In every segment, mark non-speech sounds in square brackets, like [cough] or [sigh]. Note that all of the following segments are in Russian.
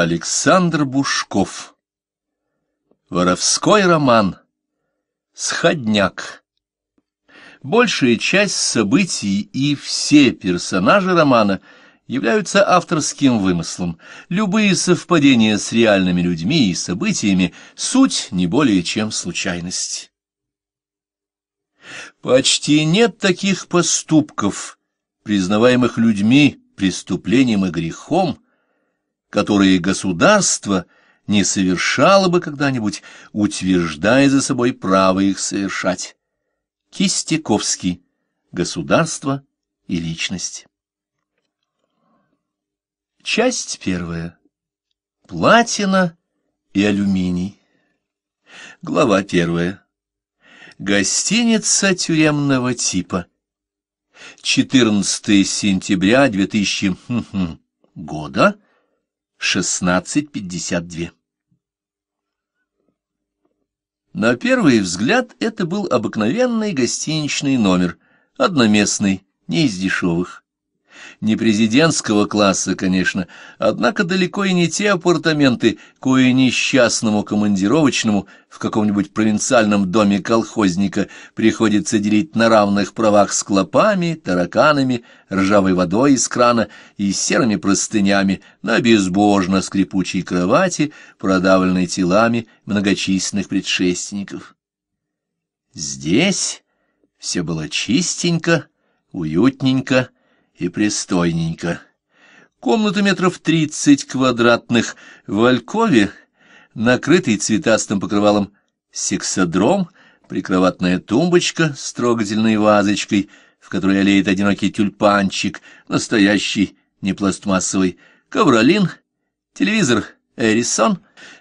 Александр Бушков Воровской роман Сходняк Большая часть событий и все персонажи романа являются авторским вымыслом. Любые совпадения с реальными людьми и событиями – суть не более чем случайность. Почти нет таких поступков, признаваемых людьми преступлением и грехом – которые государство не совершало бы когда-нибудь, утверждая за собой право их совершать. Кистяковский. Государство и личность. Часть первая. Платина и алюминий. Глава первая. Гостиница тюремного типа. 14 сентября 2000 года. 16.52. На первый взгляд это был обыкновенный гостиничный номер, одноместный, не из дешевых не президентского класса, конечно, однако далеко и не те апартаменты, кое несчастному командировочному в каком-нибудь провинциальном доме колхозника приходится делить на равных правах с клопами, тараканами, ржавой водой из крана и серыми простынями на безбожно скрипучей кровати, продавленной телами многочисленных предшественников. Здесь все было чистенько, уютненько, и пристойненько. Комната метров тридцать квадратных в Алькове, накрытый цветастым покрывалом сексодром, прикроватная тумбочка с трогательной вазочкой, в которой олеет одинокий тюльпанчик, настоящий, не пластмассовый, ковролин, телевизор «Эрисон»,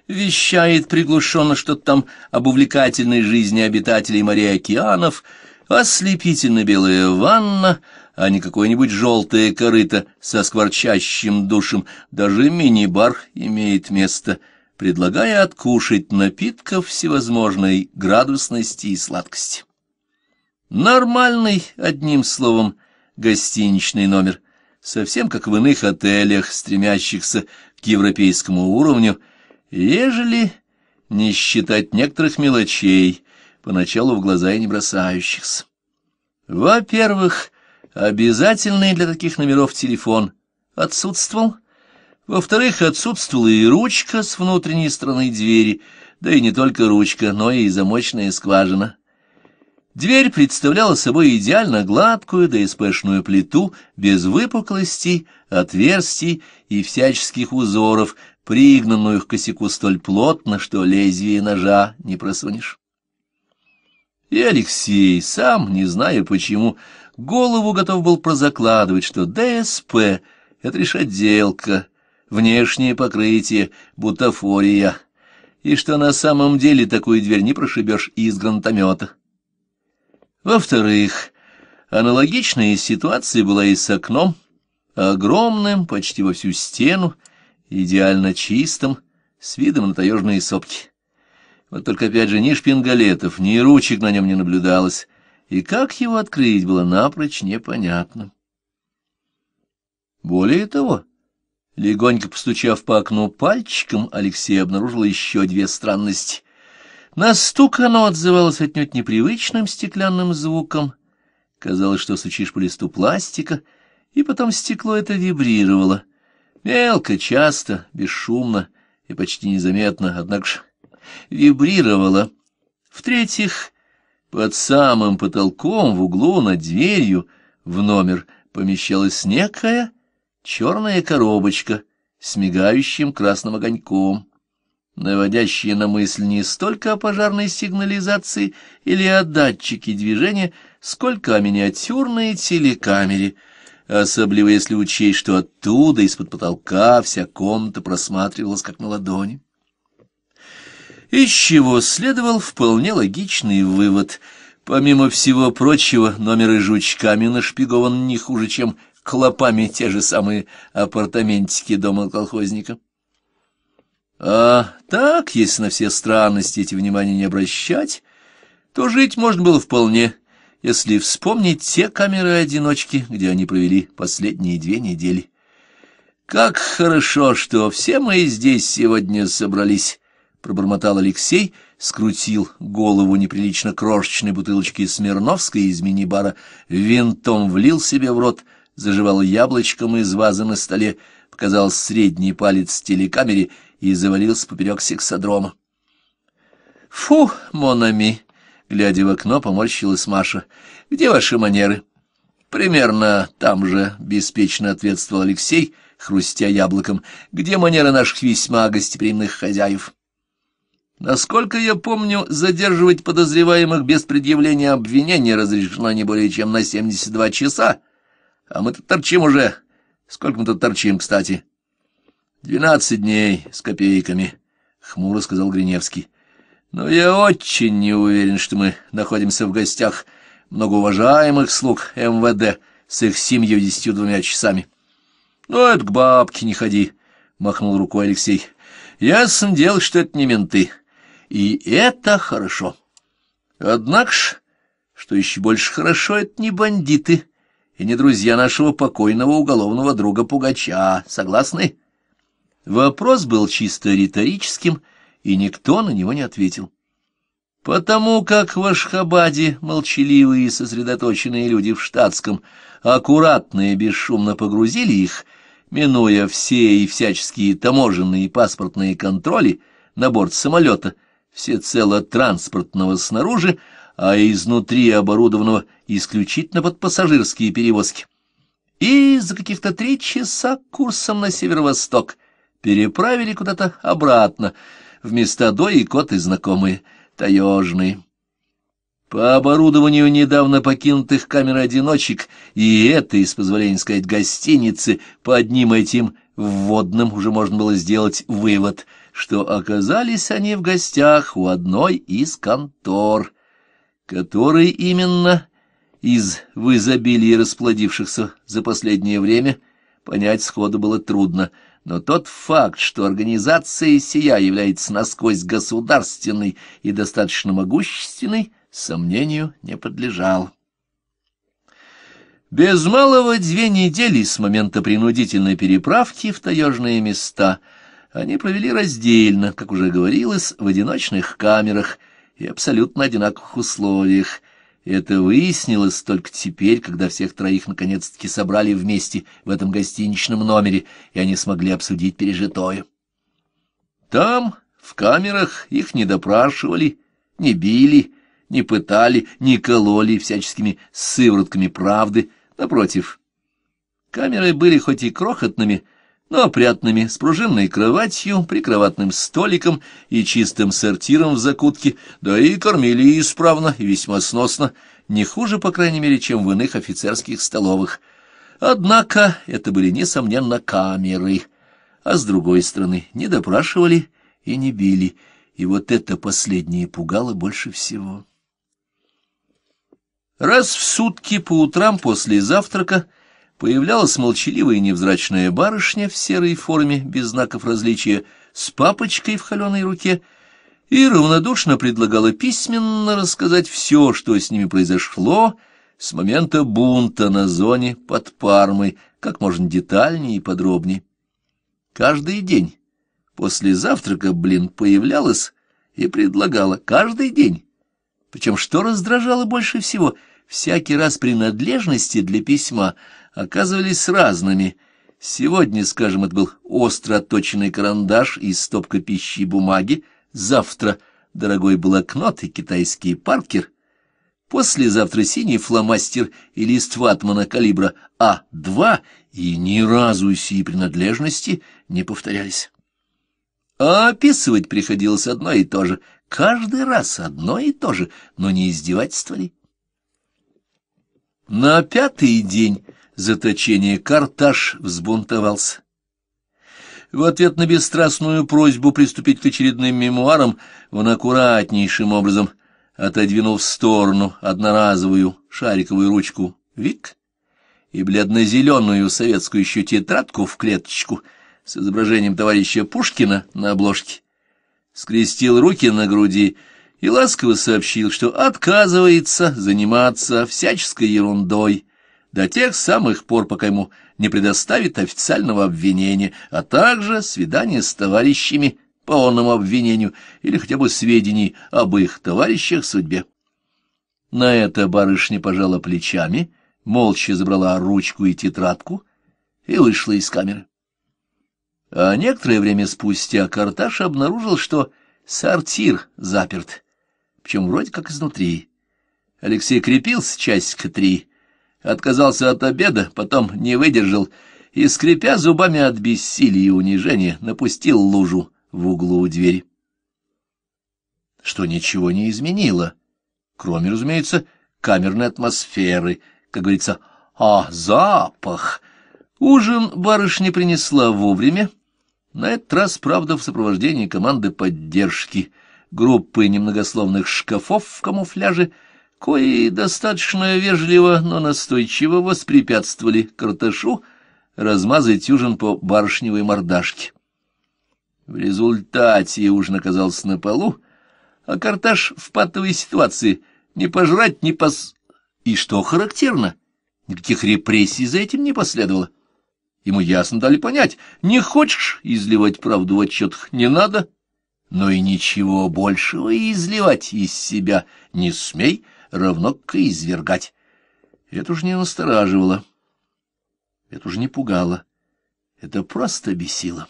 вещает приглушенно что-то там об увлекательной жизни обитателей моря и океанов, ослепительно белая ванна — а не какое-нибудь желтое корыто со скворчащим душем. Даже мини-бар имеет место, предлагая откушать напитков всевозможной градусности и сладкости. Нормальный, одним словом, гостиничный номер, совсем как в иных отелях, стремящихся к европейскому уровню, ежели не считать некоторых мелочей, поначалу в глаза и не бросающихся. Во-первых, Обязательный для таких номеров телефон отсутствовал. Во-вторых, отсутствовала и ручка с внутренней стороны двери, да и не только ручка, но и замочная скважина. Дверь представляла собой идеально гладкую да испешную плиту, без выпуклостей, отверстий и всяческих узоров, пригнанную к косяку столь плотно, что лезвие ножа не просунешь. И Алексей, сам, не зная почему, Голову готов был прозакладывать, что ДСП — это лишь отделка, внешнее покрытие, бутафория, и что на самом деле такую дверь не прошибешь из гранатомета. Во-вторых, аналогичная ситуация была и с окном, огромным, почти во всю стену, идеально чистым, с видом на таежные сопки. Вот только опять же ни шпингалетов, ни ручек на нем не наблюдалось, и как его открыть было напрочь непонятно. Более того, легонько постучав по окну пальчиком, Алексей обнаружил еще две странности. На стук оно отзывалось отнюдь непривычным стеклянным звуком. Казалось, что сучишь по листу пластика, и потом стекло это вибрировало. Мелко, часто, бесшумно и почти незаметно, однако же вибрировало. В-третьих, под самым потолком в углу над дверью в номер помещалась некая черная коробочка с мигающим красным огоньком, наводящая на мысль не столько о пожарной сигнализации или о датчике движения, сколько о миниатюрной телекамере, особливо если учесть, что оттуда, из-под потолка, вся комната просматривалась как на ладони из чего следовал вполне логичный вывод. Помимо всего прочего, номеры жучками нашпигован не хуже, чем клопами те же самые апартаментики дома колхозника. А так, если на все странности эти внимания не обращать, то жить можно было вполне, если вспомнить те камеры-одиночки, где они провели последние две недели. Как хорошо, что все мы здесь сегодня собрались, пробормотал Алексей, скрутил голову неприлично крошечной бутылочки Смирновской из мини-бара, винтом влил себе в рот, заживал яблочком из вазы на столе, показал средний палец телекамере и завалился поперек сексодрома. «Фу, Монами!» — глядя в окно, поморщилась Маша. «Где ваши манеры?» «Примерно там же», — беспечно ответствовал Алексей, хрустя яблоком. «Где манеры наших весьма гостеприимных хозяев?» Насколько я помню, задерживать подозреваемых без предъявления обвинения разрешено не более чем на 72 часа, а мы-то торчим уже. Сколько мы тут торчим, кстати? Двенадцать дней с копейками, — хмуро сказал Гриневский. Но я очень не уверен, что мы находимся в гостях многоуважаемых слуг МВД с их семью десятью двумя часами. — Ну, это к бабке не ходи, — махнул рукой Алексей. — Ясно дело, что это не менты. — и это хорошо. Однако ж, что еще больше хорошо, это не бандиты и не друзья нашего покойного уголовного друга Пугача. Согласны? Вопрос был чисто риторическим, и никто на него не ответил. Потому как в Ашхабаде молчаливые и сосредоточенные люди в штатском аккуратно и бесшумно погрузили их, минуя все и всяческие таможенные и паспортные контроли на борт самолета — всецело транспортного снаружи, а изнутри оборудованного исключительно под пассажирские перевозки. И за каких-то три часа курсом на северо-восток переправили куда-то обратно, в места до и коты знакомые, таежные. По оборудованию недавно покинутых камер-одиночек и этой, с позволения сказать, гостиницы, по одним этим вводным уже можно было сделать вывод что оказались они в гостях у одной из контор, которой именно из в изобилии расплодившихся за последнее время понять сходу было трудно, но тот факт, что организация «Сия» является насквозь государственной и достаточно могущественной, сомнению не подлежал. Без малого две недели с момента принудительной переправки в таежные места – они провели раздельно, как уже говорилось, в одиночных камерах и абсолютно одинаковых условиях. И это выяснилось только теперь, когда всех троих наконец-таки собрали вместе в этом гостиничном номере, и они смогли обсудить пережитое. Там, в камерах, их не допрашивали, не били, не пытали, не кололи всяческими сыворотками правды, напротив. Камеры были хоть и крохотными, но ну, опрятными, с пружинной кроватью, прикроватным столиком и чистым сортиром в закутке, да и кормили исправно и весьма сносно, не хуже, по крайней мере, чем в иных офицерских столовых. Однако это были, несомненно, камеры, а с другой стороны, не допрашивали и не били, и вот это последнее пугало больше всего. Раз в сутки по утрам после завтрака — появлялась молчаливая невзрачная барышня в серой форме, без знаков различия, с папочкой в холеной руке, и равнодушно предлагала письменно рассказать все, что с ними произошло с момента бунта на зоне под Пармой, как можно детальнее и подробнее. Каждый день после завтрака, блин, появлялась и предлагала каждый день. Причем что раздражало больше всего — всякий раз принадлежности для письма — оказывались разными. Сегодня, скажем, это был остро отточенный карандаш и стопка пищи и бумаги, завтра дорогой блокнот и китайский паркер, послезавтра синий фломастер и лист ватмана калибра А2, и ни разу сии принадлежности не повторялись. А описывать приходилось одно и то же, каждый раз одно и то же, но не издевательство ли? На пятый день заточении Карташ взбунтовался. В ответ на бесстрастную просьбу приступить к очередным мемуарам он аккуратнейшим образом отодвинул в сторону одноразовую шариковую ручку «Вик» и бледно-зеленую советскую еще тетрадку в клеточку с изображением товарища Пушкина на обложке, скрестил руки на груди и ласково сообщил, что отказывается заниматься всяческой ерундой, до тех самых пор, пока ему не предоставит официального обвинения, а также свидание с товарищами по онному обвинению или хотя бы сведений об их товарищах судьбе. На это барышня пожала плечами, молча забрала ручку и тетрадку и вышла из камеры. А некоторое время спустя Карташ обнаружил, что сортир заперт, причем вроде как изнутри. Алексей крепился часть к три, отказался от обеда, потом не выдержал и, скрипя зубами от бессилия и унижения, напустил лужу в углу у двери. Что ничего не изменило, кроме, разумеется, камерной атмосферы, как говорится, а запах. Ужин барышня принесла вовремя, на этот раз, правда, в сопровождении команды поддержки, группы немногословных шкафов в камуфляже — кои достаточно вежливо, но настойчиво воспрепятствовали Карташу размазать ужин по барышневой мордашке. В результате ужин оказался на полу, а Карташ в патовой ситуации не пожрать, не пос... И что характерно, никаких репрессий за этим не последовало. Ему ясно дали понять, не хочешь изливать правду в отчетах, не надо, но и ничего большего изливать из себя не смей — равно как извергать. Это уж не настораживало, это уж не пугало, это просто бесило.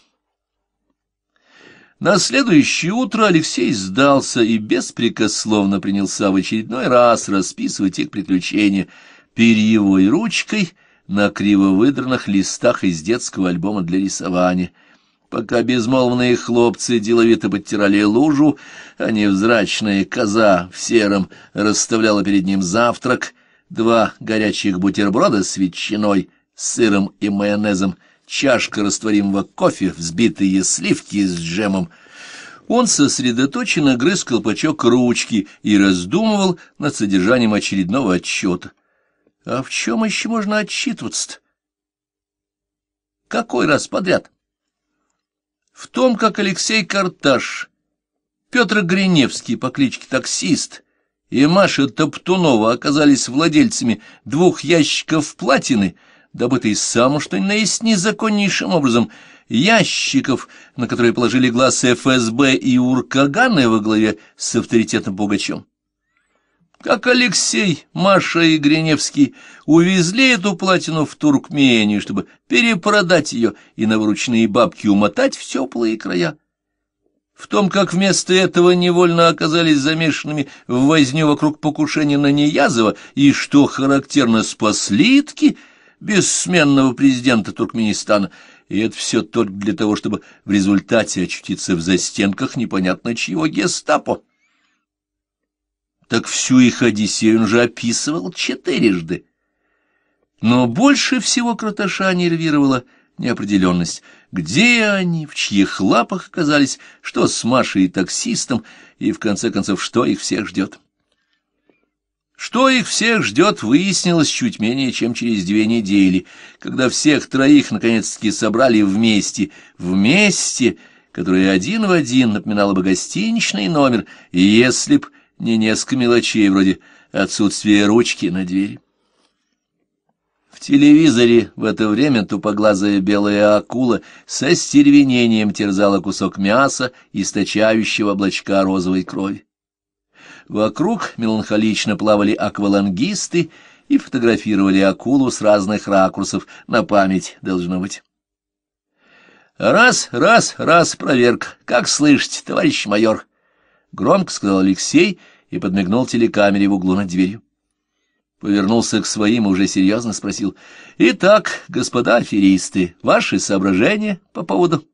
На следующее утро Алексей сдался и беспрекословно принялся в очередной раз расписывать их приключения перьевой ручкой на криво выдранных листах из детского альбома для рисования — Пока безмолвные хлопцы деловито подтирали лужу, а невзрачная коза в сером расставляла перед ним завтрак, два горячих бутерброда с ветчиной, сыром и майонезом, чашка растворимого кофе, взбитые сливки с джемом. Он сосредоточенно грыз колпачок ручки и раздумывал над содержанием очередного отчета. А в чем еще можно отчитываться-то? Какой раз подряд? — в том, как Алексей Карташ, Петр Гриневский по кличке Таксист и Маша Топтунова оказались владельцами двух ящиков платины, добытой самым что ни на есть незаконнейшим образом, ящиков, на которые положили глаз ФСБ и Уркаганы во главе с авторитетным Пугачем как Алексей, Маша и Гриневский увезли эту платину в Туркмению, чтобы перепродать ее и на вручные бабки умотать в теплые края. В том, как вместо этого невольно оказались замешанными в возню вокруг покушения на Неязова и, что характерно, спаслитки тки бессменного президента Туркменистана, и это все только для того, чтобы в результате очутиться в застенках непонятно чьего гестапо. Так всю их Одиссею он же описывал четырежды. Но больше всего Краташа нервировала неопределенность. Где они, в чьих лапах оказались, что с Машей и таксистом, и, в конце концов, что их всех ждет? Что их всех ждет, выяснилось чуть менее чем через две недели, когда всех троих наконец-таки собрали вместе. Вместе, которое один в один напоминало бы гостиничный номер, если б не несколько мелочей, вроде отсутствия ручки на двери. В телевизоре в это время тупоглазая белая акула со стервенением терзала кусок мяса, источающего облачка розовой крови. Вокруг меланхолично плавали аквалангисты и фотографировали акулу с разных ракурсов, на память должно быть. «Раз, раз, раз, проверка. Как слышите, товарищ майор?» Громко сказал Алексей и подмигнул телекамере в углу над дверью. Повернулся к своим и уже серьезно спросил. «Итак, господа аферисты, ваши соображения по поводу...»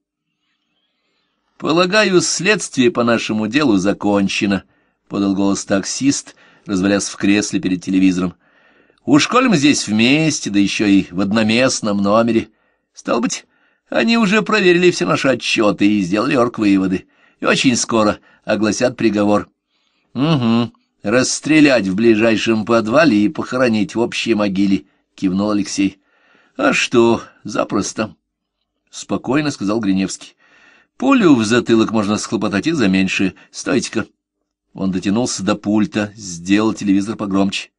«Полагаю, следствие по нашему делу закончено», — подал голос таксист, развалясь в кресле перед телевизором. «Уж коль мы здесь вместе, да еще и в одноместном номере, стал быть, они уже проверили все наши отчеты и сделали орг-выводы. И очень скоро огласят приговор. «Угу, расстрелять в ближайшем подвале и похоронить в общей могиле», — кивнул Алексей. «А что, запросто», — спокойно сказал Гриневский. «Пулю в затылок можно схлопотать и за меньше. Стойте-ка». Он дотянулся до пульта, сделал телевизор погромче.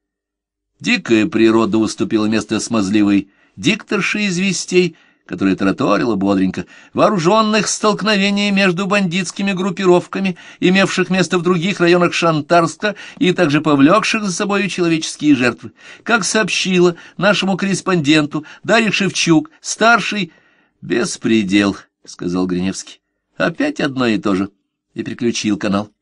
Дикая природа уступила место смазливой дикторши известей, которая тараторила бодренько, вооруженных столкновений между бандитскими группировками, имевших место в других районах Шантарска и также повлекших за собой человеческие жертвы. Как сообщила нашему корреспонденту Дарья Шевчук, старший... «Беспредел», — сказал Гриневский. «Опять одно и то же». И переключил канал.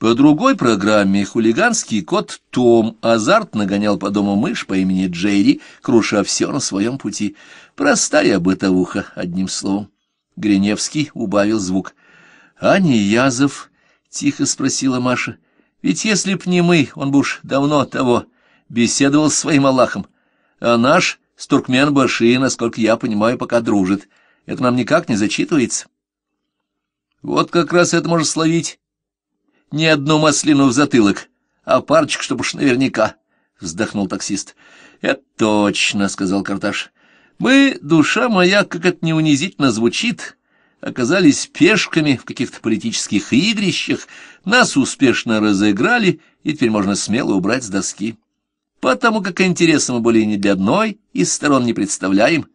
По другой программе хулиганский кот Том азарт нагонял по дому мышь по имени Джерри, круша все на своем пути. Простая бытовуха, одним словом. Гриневский убавил звук. — А не Язов? — тихо спросила Маша. — Ведь если б не мы, он бы уж давно того беседовал с своим Аллахом. А наш с Туркмен-Баши, насколько я понимаю, пока дружит. Это нам никак не зачитывается. — Вот как раз это может словить не одну маслину в затылок, а парочку, чтобы уж наверняка, — вздохнул таксист. — Это точно, — сказал Карташ. — Мы, душа моя, как это не унизительно звучит, оказались пешками в каких-то политических игрищах, нас успешно разыграли, и теперь можно смело убрать с доски. Потому как интереса мы были ни для одной из сторон не представляем,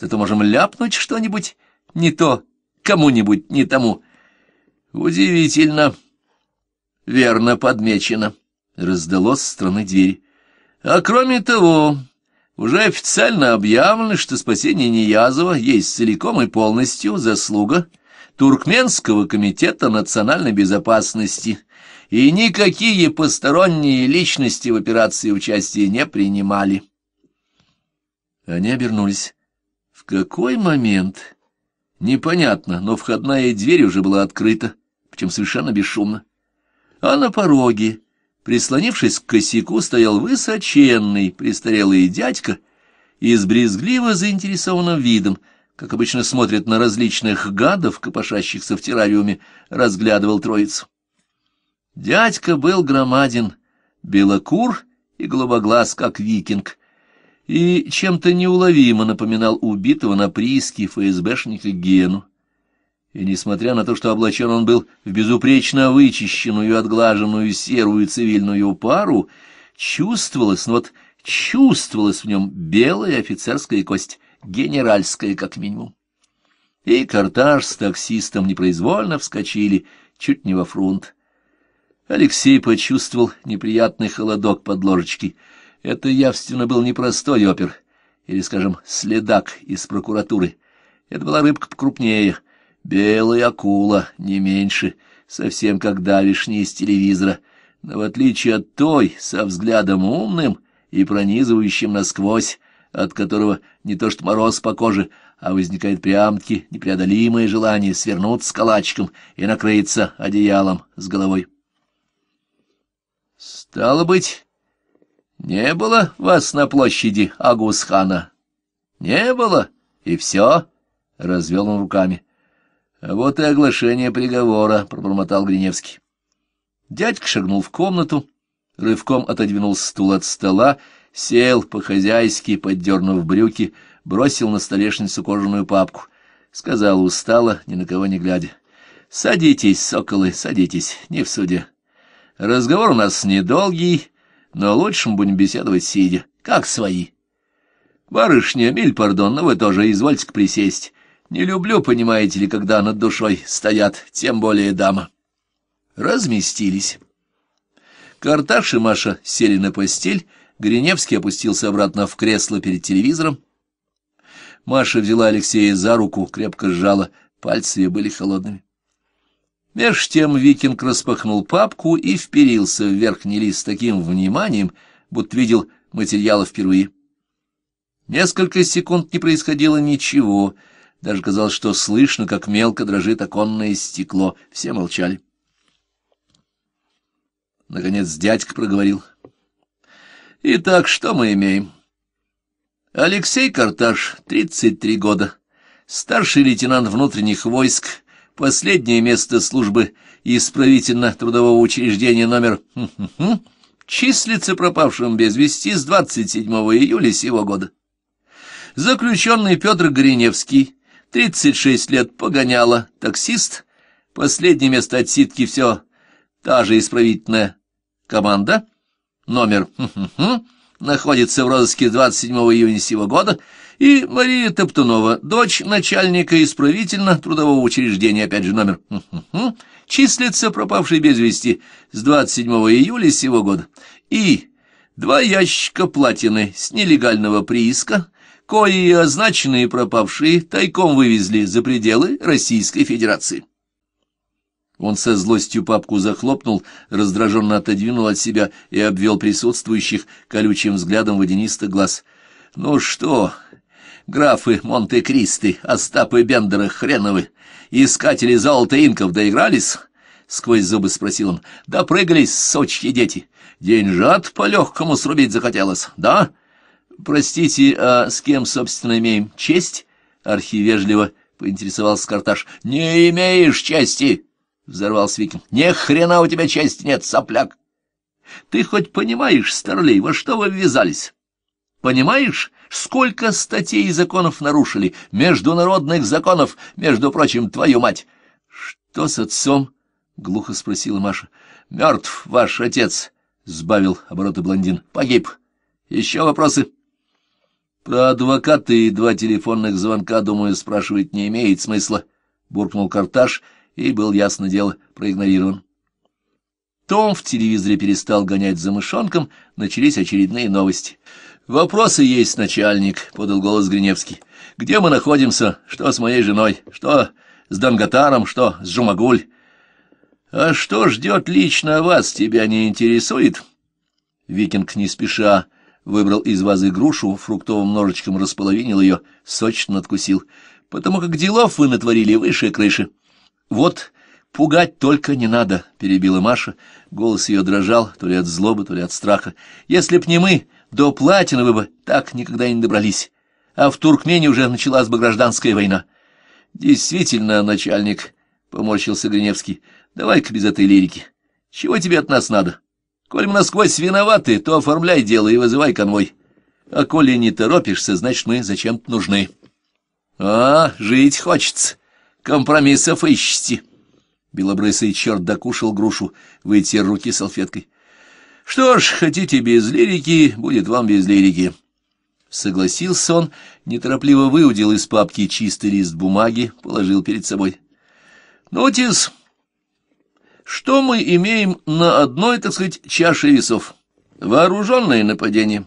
зато можем ляпнуть что-нибудь не то, кому-нибудь не тому. — Удивительно, — верно подмечено, — раздалось со стороны двери. А кроме того, уже официально объявлено, что спасение Ниязова есть целиком и полностью заслуга Туркменского комитета национальной безопасности, и никакие посторонние личности в операции участия не принимали. Они обернулись. В какой момент? Непонятно, но входная дверь уже была открыта, причем совершенно бесшумно а на пороге, прислонившись к косяку, стоял высоченный престарелый дядька и с брезгливо заинтересованным видом, как обычно смотрят на различных гадов, копошащихся в террариуме, разглядывал троицу. Дядька был громаден, белокур и голубоглаз, как викинг, и чем-то неуловимо напоминал убитого на прииске ФСБшника Гену и, несмотря на то, что облачен он был в безупречно вычищенную, и отглаженную серую цивильную пару, чувствовалось, ну вот чувствовалась в нем белая офицерская кость, генеральская как минимум. И картаж с таксистом непроизвольно вскочили, чуть не во фронт. Алексей почувствовал неприятный холодок под ложечки. Это явственно был непростой опер, или, скажем, следак из прокуратуры. Это была рыбка покрупнее — Белая акула, не меньше, совсем как давишняя из телевизора, но в отличие от той, со взглядом умным и пронизывающим насквозь, от которого не то что мороз по коже, а возникает прям-таки непреодолимое желание свернуться с калачиком и накрыться одеялом с головой. «Стало быть, не было вас на площади Агусхана? Не было, и все?» — развел он руками. — А вот и оглашение приговора, — пробормотал Гриневский. Дядька шагнул в комнату, рывком отодвинул стул от стола, сел по-хозяйски, поддернув брюки, бросил на столешницу кожаную папку. Сказал устало, ни на кого не глядя. — Садитесь, соколы, садитесь, не в суде. Разговор у нас недолгий, но лучше мы будем беседовать сидя, как свои. — Барышня, миль, пардон, но вы тоже извольте присесть. Не люблю, понимаете ли, когда над душой стоят, тем более дама. Разместились. Карташ и Маша сели на постель, Гриневский опустился обратно в кресло перед телевизором. Маша взяла Алексея за руку, крепко сжала, пальцы ее были холодными. Меж тем викинг распахнул папку и вперился в верхний лист с таким вниманием, будто видел материалы впервые. Несколько секунд не происходило ничего — даже казалось, что слышно, как мелко дрожит оконное стекло. Все молчали. Наконец дядька проговорил. «Итак, что мы имеем?» «Алексей Карташ, 33 года, старший лейтенант внутренних войск, последнее место службы исправительно-трудового учреждения номер... числится пропавшим без вести с 27 июля сего года. Заключенный Петр Гриневский." Тридцать шесть лет погоняла, таксист, последнее место отсидки все та же исправительная команда, номер находится в розыске 27 июня сего года, и Мария Топтунова, дочь начальника исправительно-трудового учреждения, опять же номер, числится пропавшей без вести с 27 июля сего года, и два ящика платины с нелегального прииска, кои означенные пропавшие тайком вывезли за пределы Российской Федерации. Он со злостью папку захлопнул, раздраженно отодвинул от себя и обвел присутствующих колючим взглядом водянистых глаз. «Ну что, графы Монте-Кристи, Остапы Бендера, хреновы, искатели золота инков доигрались?» — сквозь зубы спросил он. «Допрыгались, сочьи дети. Деньжат по-легкому срубить захотелось, да? Простите, а с кем, собственно, имеем честь? Архивежливо поинтересовался Карташ. Не имеешь чести, взорвался Викин. Ни хрена у тебя чести нет, сопляк. Ты хоть понимаешь, старлей, во что вы ввязались? Понимаешь, сколько статей и законов нарушили, международных законов, между прочим, твою мать? Что с отцом? — глухо спросила Маша. — Мертв ваш отец, — сбавил обороты блондин. — Погиб. Еще вопросы? — про адвоката и два телефонных звонка, думаю, спрашивать не имеет смысла. Буркнул Карташ, и был, ясно дело, проигнорирован. Том в телевизоре перестал гонять за мышонком, начались очередные новости. «Вопросы есть, начальник», — подал голос Гриневский. «Где мы находимся? Что с моей женой? Что с Данготаром? Что с Жумагуль?» «А что ждет лично вас, тебя не интересует?» Викинг не спеша выбрал из вазы грушу, фруктовым ножичком располовинил ее, сочно откусил, потому как делов вы натворили выше крыши. Вот, пугать только не надо, — перебила Маша, голос ее дрожал, то ли от злобы, то ли от страха. Если б не мы, до Платиновы бы так никогда не добрались, а в Туркмене уже началась бы гражданская война. Действительно, начальник, — поморщился Гриневский, — давай-ка без этой лирики. Чего тебе от нас надо? — Коль мы насквозь виноваты, то оформляй дело и вызывай конвой. А коли не торопишься, значит, мы зачем-то нужны. А, жить хочется. Компромиссов ищите. Белобрысый черт докушал грушу, вытер руки салфеткой. Что ж, хотите без лирики, будет вам без лирики. Согласился он, неторопливо выудил из папки чистый лист бумаги, положил перед собой. «Ну, что мы имеем на одной, так сказать, чаше весов? Вооруженное нападение,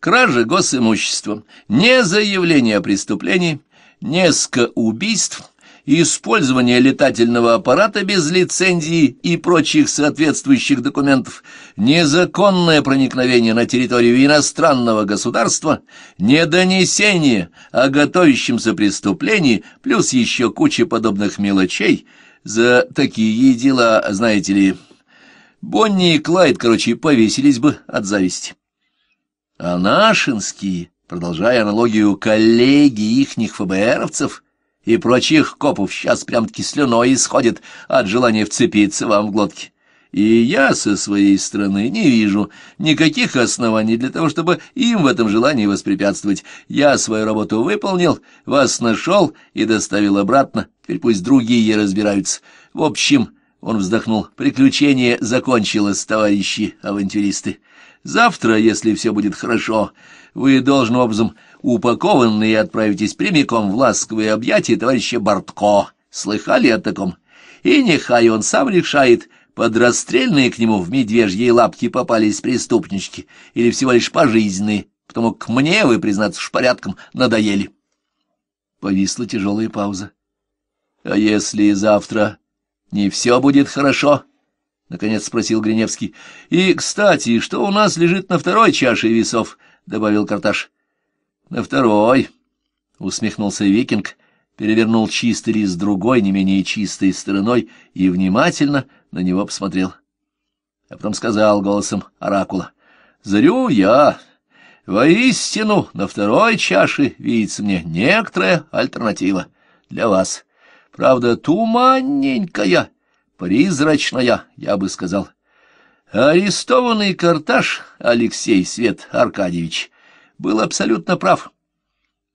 кражи госимущества, не заявление о преступлении, несколько убийств, использование летательного аппарата без лицензии и прочих соответствующих документов, незаконное проникновение на территорию иностранного государства, недонесение о готовящемся преступлении, плюс еще куча подобных мелочей – за такие дела, знаете ли, Бонни и Клайд, короче, повесились бы от зависти. А нашинские, продолжая аналогию коллеги ихних ФБРовцев и прочих копов, сейчас прям-таки слюной исходит от желания вцепиться вам в глотки и я со своей стороны не вижу никаких оснований для того, чтобы им в этом желании воспрепятствовать. Я свою работу выполнил, вас нашел и доставил обратно, теперь пусть другие разбираются. В общем, он вздохнул, приключение закончилось, товарищи авантюристы. Завтра, если все будет хорошо, вы должным образом упакованы и отправитесь прямиком в ласковые объятия товарища Бортко. Слыхали о таком? И нехай он сам решает, под расстрельные к нему в медвежьи лапки попались преступнички, или всего лишь пожизненные, потому к мне, вы, признаться, уж порядком надоели. Повисла тяжелая пауза. — А если завтра не все будет хорошо? — наконец спросил Гриневский. — И, кстати, что у нас лежит на второй чаше весов? — добавил Карташ. — На второй, — усмехнулся Викинг, перевернул чистый лист другой, не менее чистой стороной, и внимательно — на него посмотрел. А потом сказал голосом оракула, «Зарю я, воистину, на второй чаше видится мне некоторая альтернатива для вас. Правда, туманненькая, призрачная, я бы сказал. Арестованный Карташ Алексей Свет Аркадьевич был абсолютно прав».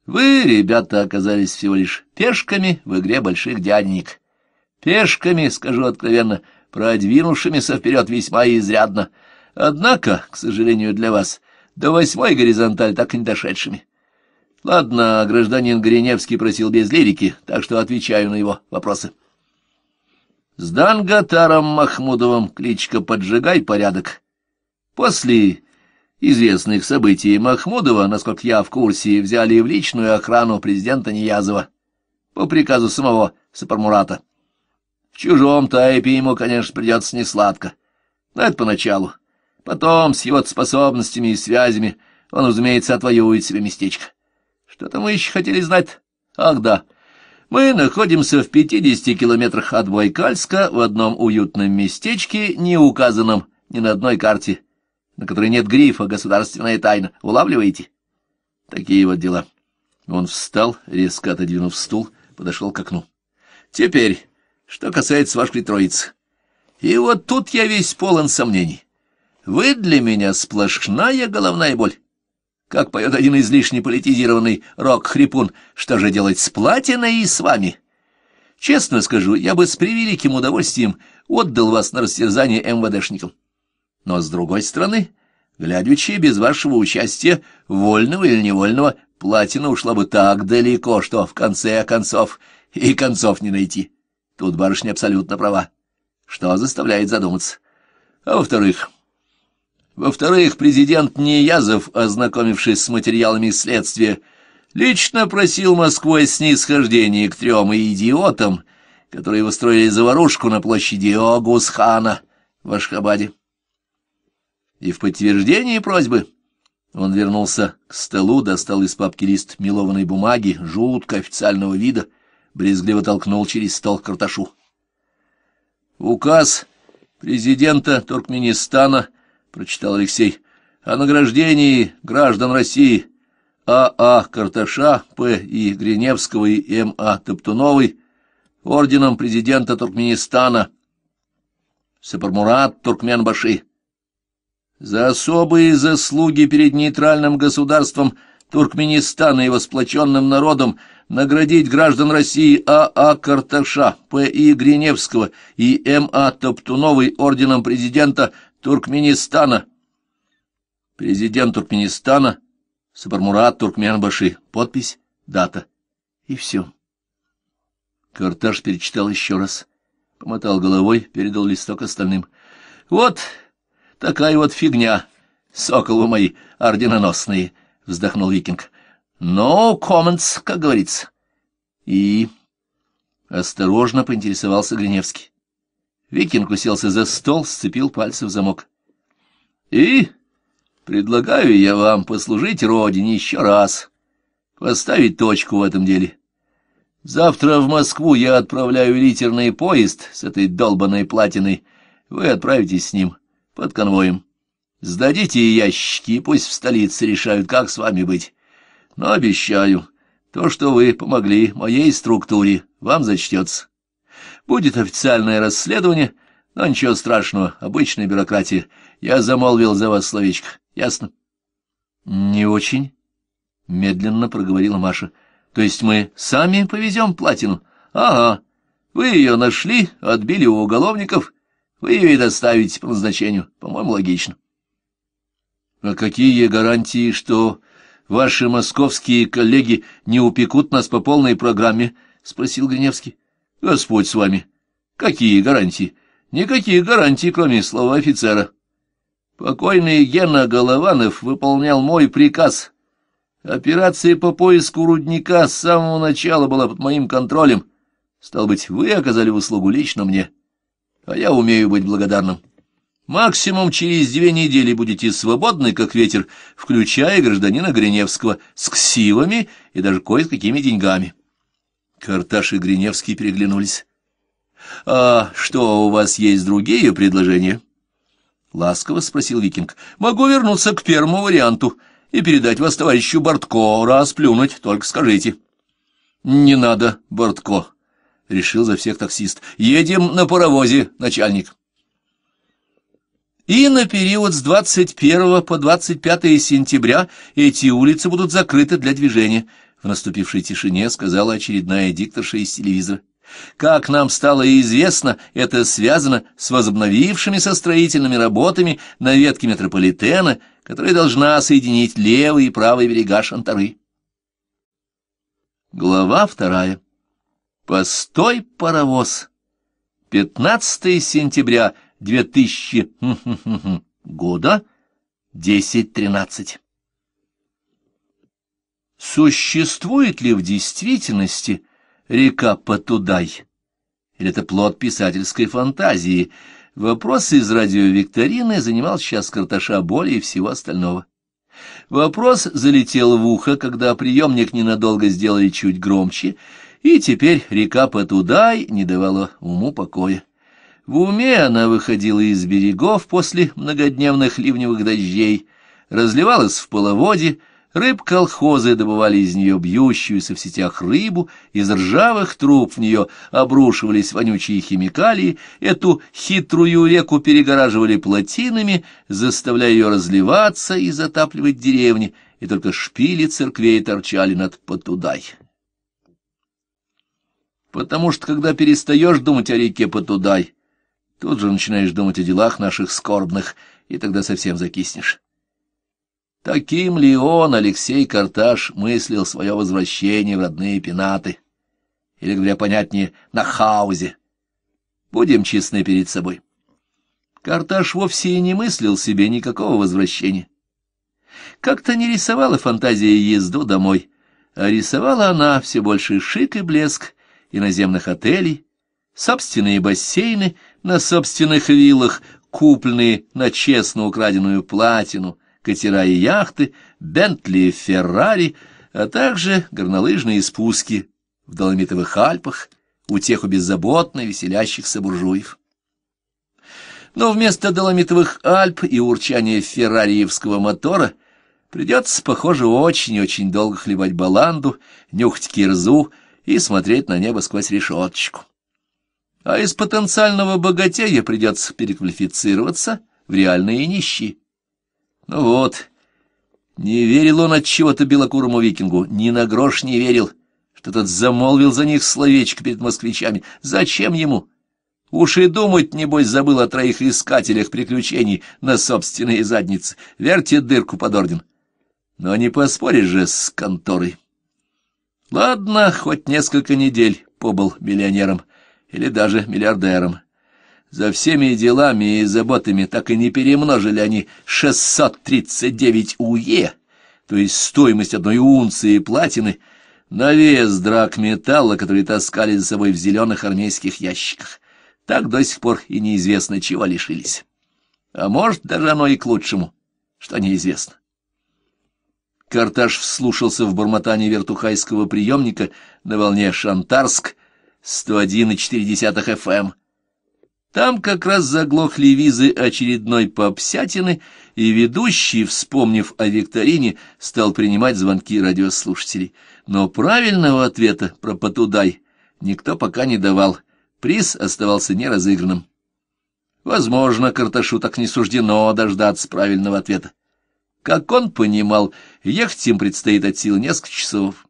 Вы, ребята, оказались всего лишь пешками в игре больших дяденек. Пешками, скажу откровенно, продвинувшимися вперед весьма изрядно. Однако, к сожалению для вас, до восьмой горизонталь так и не дошедшими. Ладно, гражданин Гореневский просил без лирики, так что отвечаю на его вопросы. С Данготаром Махмудовым кличка «Поджигай порядок». После известных событий Махмудова, насколько я в курсе, взяли в личную охрану президента Ниязова по приказу самого Сапармурата. В чужом тайпе ему, конечно, придется несладко. Но это поначалу. Потом, с его способностями и связями, он, разумеется, отвоюет себе местечко. Что-то мы еще хотели знать. Ах, да. Мы находимся в 50 километрах от Байкальска в одном уютном местечке, не указанном ни на одной карте, на которой нет грифа «Государственная тайна». Улавливаете? Такие вот дела. Он встал, резко отодвинув стул, подошел к окну. Теперь... Что касается вашей троицы. И вот тут я весь полон сомнений. Вы для меня сплошная головная боль. Как поет один излишне политизированный рок-хрипун, что же делать с платиной и с вами? Честно скажу, я бы с превеликим удовольствием отдал вас на растерзание МВДшникам. Но, с другой стороны, глядячи без вашего участия, вольного или невольного, платина ушла бы так далеко, что в конце концов и концов не найти. Тут барышня абсолютно права. Что заставляет задуматься? А во-вторых... Во-вторых, президент Неязов, ознакомившись с материалами следствия, лично просил Москвой снисхождение к трем идиотам, которые выстроили заварушку на площади Огусхана в Ашхабаде. И в подтверждении просьбы он вернулся к столу, достал из папки лист мелованной бумаги, жутко официального вида — брезгливо толкнул через стол Карташу. «Указ президента Туркменистана», — прочитал Алексей, — «о награждении граждан России А.А. А Карташа, П.И. Гриневского и М.А. Топтуновой орденом президента Туркменистана Сапармурат Туркменбаши за особые заслуги перед нейтральным государством — Туркменистана и его сплоченным народом наградить граждан России А.А. А Карташа, П.И. Гриневского и М.А. Топтуновой орденом президента Туркменистана. Президент Туркменистана Сабармурат Туркменбаши. Подпись, дата. И все. Карташ перечитал еще раз. Помотал головой, передал листок остальным. Вот такая вот фигня, соколы мои, орденоносные. — вздохнул Викинг. «No comments, как говорится». «И...» — осторожно поинтересовался Гриневский. Викинг уселся за стол, сцепил пальцы в замок. «И...» Предлагаю я вам послужить родине еще раз, поставить точку в этом деле. Завтра в Москву я отправляю литерный поезд с этой долбанной платиной. Вы отправитесь с ним под конвоем. Сдадите ящики, пусть в столице решают, как с вами быть. Но обещаю, то, что вы помогли моей структуре, вам зачтется. Будет официальное расследование, но ничего страшного, обычная бюрократия. Я замолвил за вас словечко, ясно? — Не очень, — медленно проговорила Маша. — То есть мы сами повезем платину? — Ага. Вы ее нашли, отбили у уголовников, вы ее и доставите по назначению. По-моему, логично. А какие гарантии, что ваши московские коллеги не упекут нас по полной программе? — спросил Гриневский. — Господь с вами. Какие гарантии? Никаких гарантий, кроме слова офицера. Покойный Гена Голованов выполнял мой приказ. Операция по поиску рудника с самого начала была под моим контролем. Стал быть, вы оказали услугу лично мне, а я умею быть благодарным. Максимум через две недели будете свободны, как ветер, включая гражданина Гриневского, с ксивами и даже кое с какими деньгами. Карташ и Гриневский переглянулись. — А что, у вас есть другие предложения? — ласково спросил Викинг. — Могу вернуться к первому варианту и передать вас товарищу Бортко, расплюнуть, только скажите. — Не надо, Бортко, — решил за всех таксист. — Едем на паровозе, начальник. — и на период с 21 по 25 сентября эти улицы будут закрыты для движения. В наступившей тишине сказала очередная дикторша из телевизора. Как нам стало известно, это связано с возобновившимися строительными работами на ветке метрополитена, которая должна соединить левый и правый берега Шантары. Глава вторая. «Постой, паровоз!» 15 сентября 2000 [laughs] года 10-13. Существует ли в действительности река Патудай? Или это плод писательской фантазии? Вопрос из радиовикторины занимал сейчас Карташа более всего остального. Вопрос залетел в ухо, когда приемник ненадолго сделали чуть громче, и теперь река Патудай не давала уму покоя. В уме она выходила из берегов после многодневных ливневых дождей, разливалась в половоде, Рыб колхозы добывали из нее бьющуюся в сетях рыбу, из ржавых труб в нее обрушивались вонючие химикалии, эту хитрую реку перегораживали плотинами, заставляя ее разливаться и затапливать деревни, и только шпили церквей торчали над Потудай. Потому что, когда перестаешь думать о реке Потудай, Тут же начинаешь думать о делах наших скорбных, и тогда совсем закиснешь. Таким ли он, Алексей Карташ, мыслил свое возвращение в родные пенаты? Или, говоря понятнее, на хаузе? Будем честны перед собой. Карташ вовсе и не мыслил себе никакого возвращения. Как-то не рисовала фантазия езду домой, а рисовала она все больше шик и блеск иноземных отелей, собственные бассейны — на собственных вилах, купленные на честно украденную платину, катера и яхты, Бентли и Феррари, а также горнолыжные спуски в Доломитовых Альпах, у тех у беззаботно веселящихся буржуев. Но вместо Доломитовых Альп и урчания феррариевского мотора придется, похоже, очень-очень долго хлебать баланду, нюхать кирзу и смотреть на небо сквозь решеточку а из потенциального богатея придется переквалифицироваться в реальные нищие. Ну вот, не верил он от чего-то белокурому викингу, ни на грош не верил, что тот замолвил за них словечко перед москвичами. Зачем ему? Уж и думать, небось, забыл о троих искателях приключений на собственные задницы. Верьте дырку под орден. Но не поспоришь же с конторой. Ладно, хоть несколько недель побыл миллионером — или даже миллиардером. За всеми делами и заботами так и не перемножили они 639 УЕ, то есть стоимость одной унции платины, на вес драк металла, который таскали за собой в зеленых армейских ящиках. Так до сих пор и неизвестно, чего лишились. А может, даже оно и к лучшему, что неизвестно. Карташ вслушался в бормотание вертухайского приемника на волне Шантарск — 101,4 FM. Эм. Там как раз заглохли визы очередной попсятины, и ведущий, вспомнив о викторине, стал принимать звонки радиослушателей. Но правильного ответа про потудай никто пока не давал. Приз оставался неразыгранным. Возможно, Карташу так не суждено дождаться правильного ответа. Как он понимал, ехать им предстоит от сил несколько часов.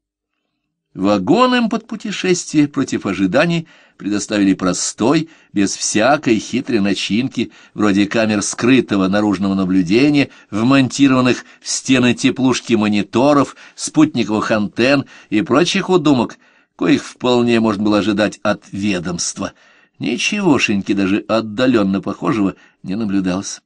Вагон им под путешествие против ожиданий предоставили простой, без всякой хитрой начинки, вроде камер скрытого наружного наблюдения, вмонтированных в стены теплушки мониторов, спутниковых антенн и прочих удумок, коих вполне можно было ожидать от ведомства. Ничегошеньки даже отдаленно похожего не наблюдалось.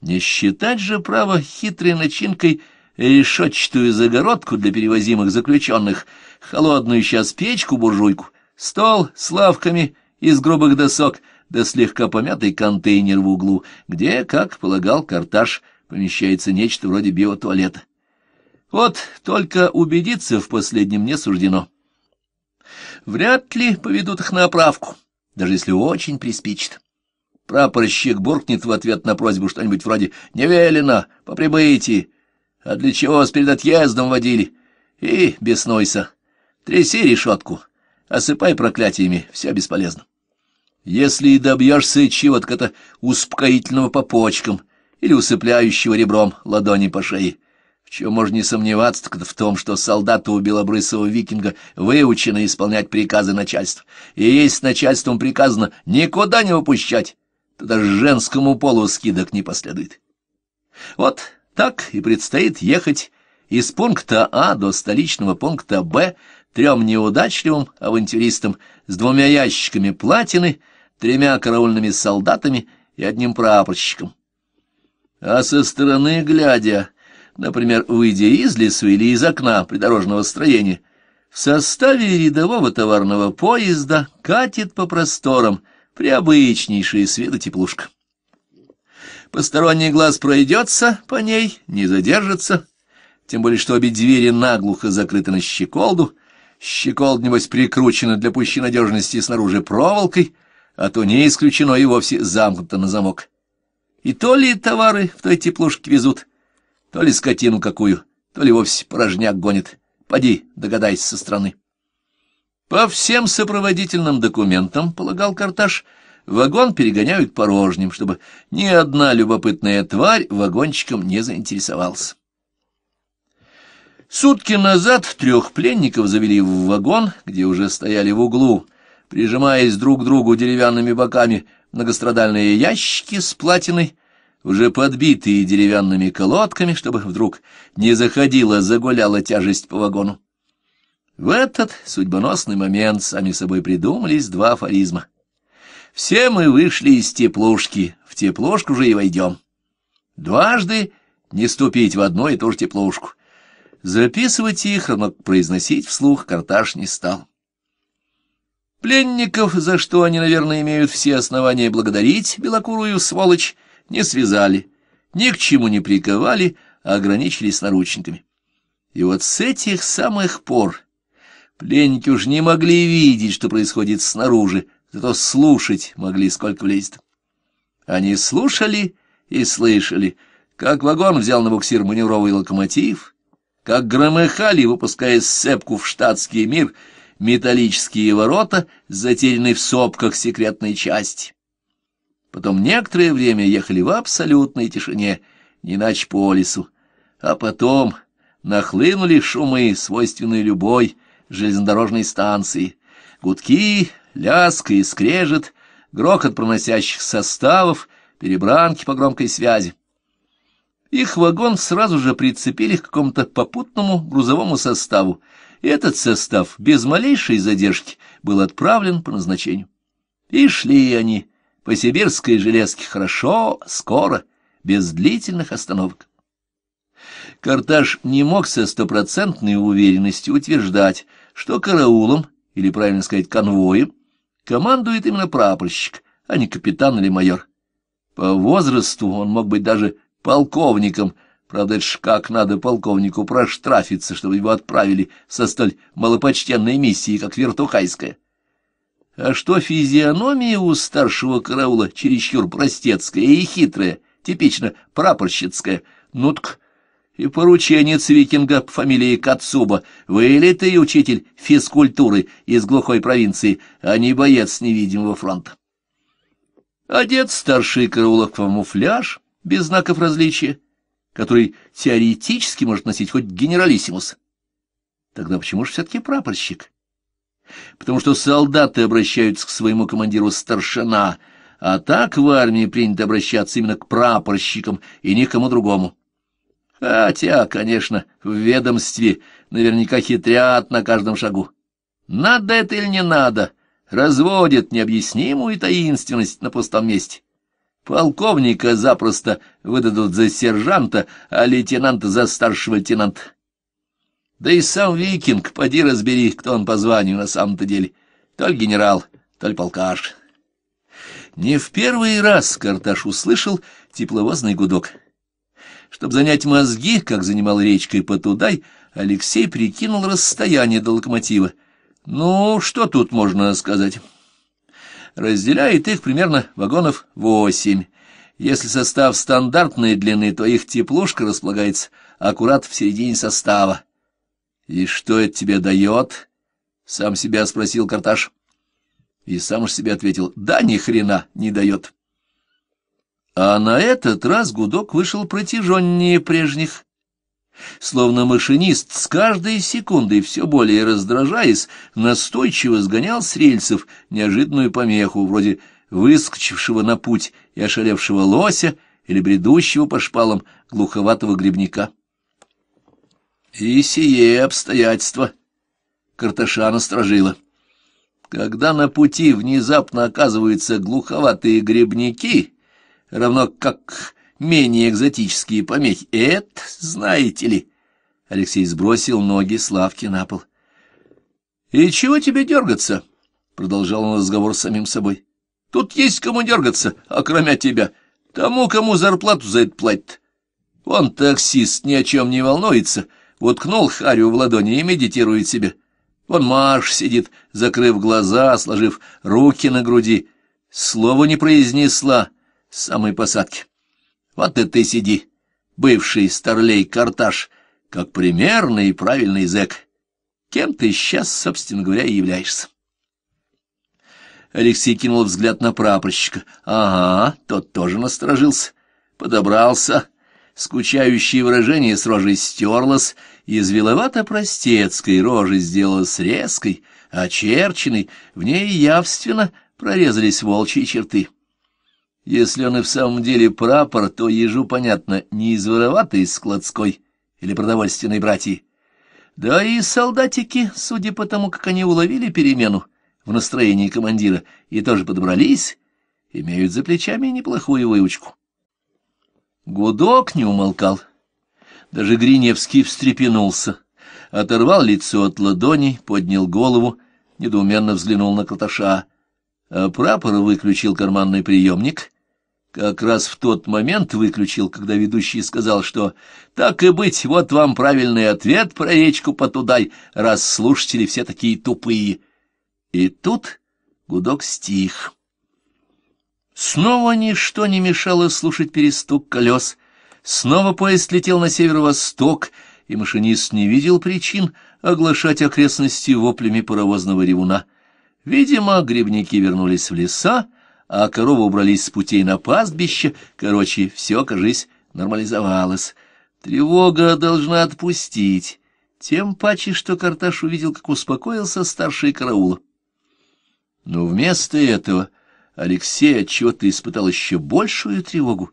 Не считать же право хитрой начинкой — решетчатую загородку для перевозимых заключенных, холодную сейчас печку-буржуйку, стол с лавками из грубых досок, да слегка помятый контейнер в углу, где, как полагал Карташ, помещается нечто вроде биотуалета. Вот только убедиться в последнем не суждено. Вряд ли поведут их на оправку, даже если очень приспичит. Прапорщик буркнет в ответ на просьбу что-нибудь вроде «Не велено, а для чего вас перед отъездом водили? И, беснуйся, тряси решетку, осыпай проклятиями, все бесполезно. Если и добьешься чего-то, то успокоительного по почкам или усыпляющего ребром ладони по шее. В чем можно не сомневаться, так это в том, что солдаты у белобрысого викинга выучены исполнять приказы начальства. И если начальством приказано никуда не выпущать, то даже женскому полу скидок не последует. Вот так и предстоит ехать из пункта А до столичного пункта Б трем неудачливым авантюристам с двумя ящиками платины, тремя караульными солдатами и одним прапорщиком. А со стороны глядя, например, выйдя из лесу или из окна придорожного строения, в составе рядового товарного поезда катит по просторам приобычнейшая с виду теплушка. Посторонний глаз пройдется по ней, не задержится. Тем более, что обе двери наглухо закрыты на щеколду. Щеколд, небось, прикручена для пущей надежности снаружи проволокой, а то не исключено и вовсе замкнуто на замок. И то ли товары в той теплушке везут, то ли скотину какую, то ли вовсе порожняк гонит. Поди, догадайся со стороны. По всем сопроводительным документам, полагал Карташ, — Вагон перегоняют порожним, чтобы ни одна любопытная тварь вагончиком не заинтересовалась. Сутки назад трех пленников завели в вагон, где уже стояли в углу, прижимаясь друг к другу деревянными боками, многострадальные ящики с платиной, уже подбитые деревянными колодками, чтобы вдруг не заходила, загуляла тяжесть по вагону. В этот судьбоносный момент сами собой придумались два афоризма — все мы вышли из теплушки, в теплушку же и войдем. Дважды не ступить в одну и ту же теплушку. Записывать их, но произносить вслух, Карташ не стал. Пленников, за что они, наверное, имеют все основания благодарить белокурую сволочь, не связали, ни к чему не приковали, а ограничились наручниками. И вот с этих самых пор пленники уж не могли видеть, что происходит снаружи, зато слушать могли, сколько влезет. Они слушали и слышали, как вагон взял на буксир маневровый локомотив, как громыхали, выпуская сцепку в штатский мир, металлические ворота, затерянные в сопках секретной части. Потом некоторое время ехали в абсолютной тишине, не иначе по лесу, а потом нахлынули шумы, свойственные любой железнодорожной станции. Гудки, Лязг и скрежет, грохот проносящих составов, перебранки по громкой связи. Их вагон сразу же прицепили к какому-то попутному грузовому составу, и этот состав без малейшей задержки был отправлен по назначению. И шли они по сибирской железке хорошо, скоро, без длительных остановок. Карташ не мог со стопроцентной уверенностью утверждать, что караулом, или, правильно сказать, конвоем, командует именно прапорщик, а не капитан или майор. По возрасту он мог быть даже полковником, правда, это ж как надо полковнику проштрафиться, чтобы его отправили со столь малопочтенной миссией, как Вертухайская. А что физиономия у старшего караула чересчур простецкая и хитрая, типично прапорщицкая, ну так и порученец викинга по фамилии Кацуба, вылитый учитель физкультуры из глухой провинции, а не боец невидимого фронта. Одет старший караулов камуфляж без знаков различия, который теоретически может носить хоть генералиссимус. Тогда почему же все-таки прапорщик? Потому что солдаты обращаются к своему командиру старшина, а так в армии принято обращаться именно к прапорщикам и никому другому. Хотя, конечно, в ведомстве наверняка хитрят на каждом шагу. Надо это или не надо, разводят необъяснимую таинственность на пустом месте. Полковника запросто выдадут за сержанта, а лейтенанта за старшего лейтенанта. Да и сам викинг, поди разбери, кто он по званию на самом-то деле. То ли генерал, то ли полкаш. Не в первый раз Карташ услышал тепловозный гудок. Чтобы занять мозги, как занимал речкой Потудай, Алексей прикинул расстояние до локомотива. Ну, что тут можно сказать? Разделяет их примерно вагонов восемь. Если состав стандартной длины, то их теплушка располагается аккурат в середине состава. — И что это тебе дает? — сам себя спросил Карташ. И сам же себе ответил, — да ни хрена не дает. А на этот раз гудок вышел протяженнее прежних. Словно машинист, с каждой секундой все более раздражаясь, настойчиво сгонял с рельсов неожиданную помеху, вроде выскочившего на путь и ошалевшего лося или бредущего по шпалам глуховатого грибника. И сие обстоятельство Карташа насторожило. Когда на пути внезапно оказываются глуховатые грибники, равно как менее экзотические помехи. Это, знаете ли... Алексей сбросил ноги с лавки на пол. «И чего тебе дергаться?» — продолжал он разговор с самим собой. «Тут есть кому дергаться, а кроме тебя. Тому, кому зарплату за это платят. Вон таксист ни о чем не волнуется, уткнул харю в ладони и медитирует себе. Вон Марш сидит, закрыв глаза, сложив руки на груди. Слово не произнесла, самой посадки. Вот и ты сиди, бывший старлей Карташ, как примерный и правильный зэк. Кем ты сейчас, собственно говоря, и являешься? Алексей кинул взгляд на прапорщика. Ага, тот тоже насторожился, подобрался. Скучающее выражение с рожей стерлось, из виловато-простецкой рожи сделалась резкой, очерченной, в ней явственно прорезались волчьи черты. Если он и в самом деле прапор, то ежу, понятно, не из вороватой складской или продовольственной братьи. Да и солдатики, судя по тому, как они уловили перемену в настроении командира и тоже подобрались, имеют за плечами неплохую выучку. Гудок не умолкал. Даже Гриневский встрепенулся, оторвал лицо от ладоней, поднял голову, недоуменно взглянул на Каташа а прапор выключил карманный приемник. Как раз в тот момент выключил, когда ведущий сказал, что «Так и быть, вот вам правильный ответ про речку Потудай, раз слушатели все такие тупые». И тут гудок стих. Снова ничто не мешало слушать перестук колес. Снова поезд летел на северо-восток, и машинист не видел причин оглашать окрестности воплями паровозного ревуна — Видимо, грибники вернулись в леса, а коровы убрались с путей на пастбище. Короче, все, кажись, нормализовалось. Тревога должна отпустить. Тем паче, что Карташ увидел, как успокоился старший караул. Но вместо этого Алексей отчего-то испытал еще большую тревогу.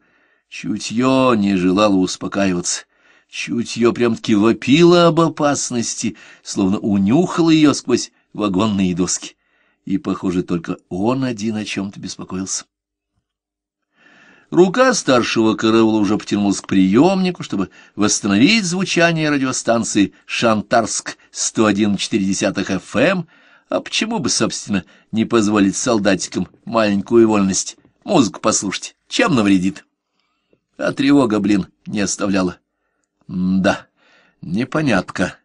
Чутье не желало успокаиваться. Чутье прям-таки вопило об опасности, словно унюхало ее сквозь вагонные доски и, похоже, только он один о чем-то беспокоился. Рука старшего караула уже потянулась к приемнику, чтобы восстановить звучание радиостанции «Шантарск» 101,4 FM, эм». а почему бы, собственно, не позволить солдатикам маленькую вольность музыку послушать? Чем навредит? А тревога, блин, не оставляла. М да, непонятка.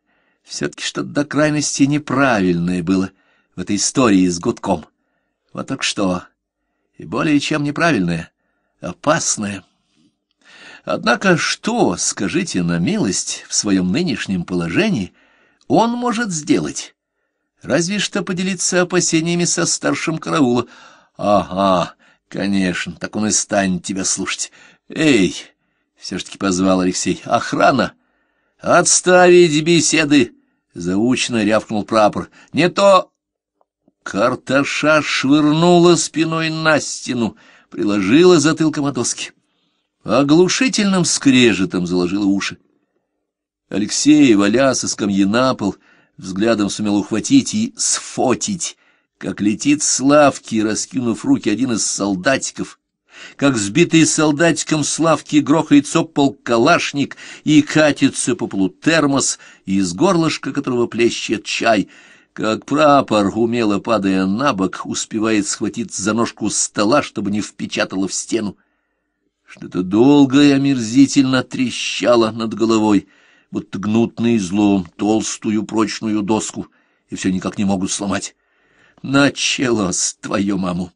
Все-таки что-то до крайности неправильное было — в этой истории с гудком. Вот так что. И более чем неправильное, опасное. Однако что, скажите на милость, в своем нынешнем положении он может сделать? Разве что поделиться опасениями со старшим караула. Ага, конечно, так он и станет тебя слушать. Эй, все-таки позвал Алексей, охрана! Отставить беседы! Заучно рявкнул прапор. Не то Карташа швырнула спиной на стену, приложила затылком о доски. Оглушительным скрежетом заложила уши. Алексей, валясь со скамьи на пол, взглядом сумел ухватить и сфотить, как летит с лавки, раскинув руки один из солдатиков, как сбитый солдатиком с лавки грохается пол калашник и катится по полу термос, из горлышка которого плещет чай — как прапор, умело падая на бок, успевает схватить за ножку стола, чтобы не впечатало в стену. Что-то долго и омерзительно трещало над головой, будто гнутный злом толстую прочную доску, и все никак не могут сломать. Началось твою маму.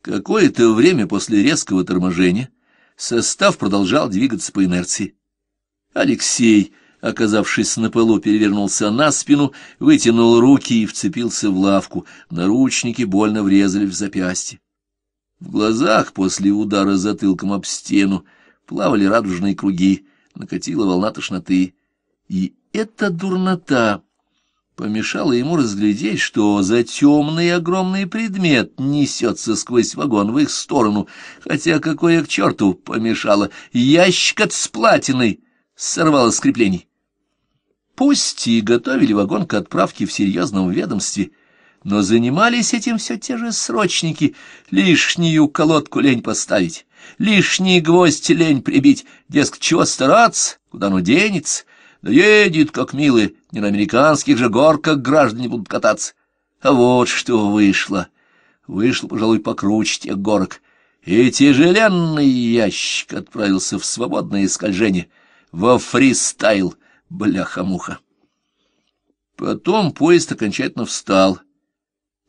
Какое-то время после резкого торможения состав продолжал двигаться по инерции. Алексей оказавшись на полу, перевернулся на спину, вытянул руки и вцепился в лавку. Наручники больно врезали в запястье. В глазах после удара затылком об стену плавали радужные круги, накатила волна тошноты. И эта дурнота помешала ему разглядеть, что за темный огромный предмет несется сквозь вагон в их сторону, хотя какое к черту помешало, ящик от сплатины платиной сорвало скреплений. Пусть и готовили вагон к отправке в серьезном ведомстве, но занимались этим все те же срочники. Лишнюю колодку лень поставить, лишний гвоздь лень прибить. Дескать, чего стараться, куда ну денется. Да едет, как милый, не на американских же горках граждане будут кататься. А вот что вышло. Вышло, пожалуй, покруче тех горок. И тяжеленный ящик отправился в свободное скольжение, во фристайл — бляха-муха. Потом поезд окончательно встал.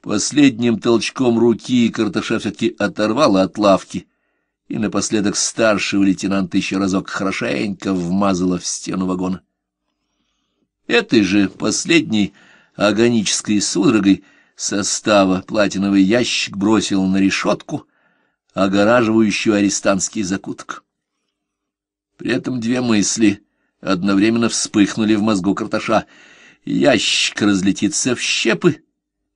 Последним толчком руки Карташа все-таки оторвала от лавки, и напоследок старшего лейтенанта еще разок хорошенько вмазала в стену вагона. Этой же последней агонической судорогой состава платиновый ящик бросил на решетку, огораживающую арестантский закуток. При этом две мысли одновременно вспыхнули в мозгу Карташа. Ящик разлетится в щепы,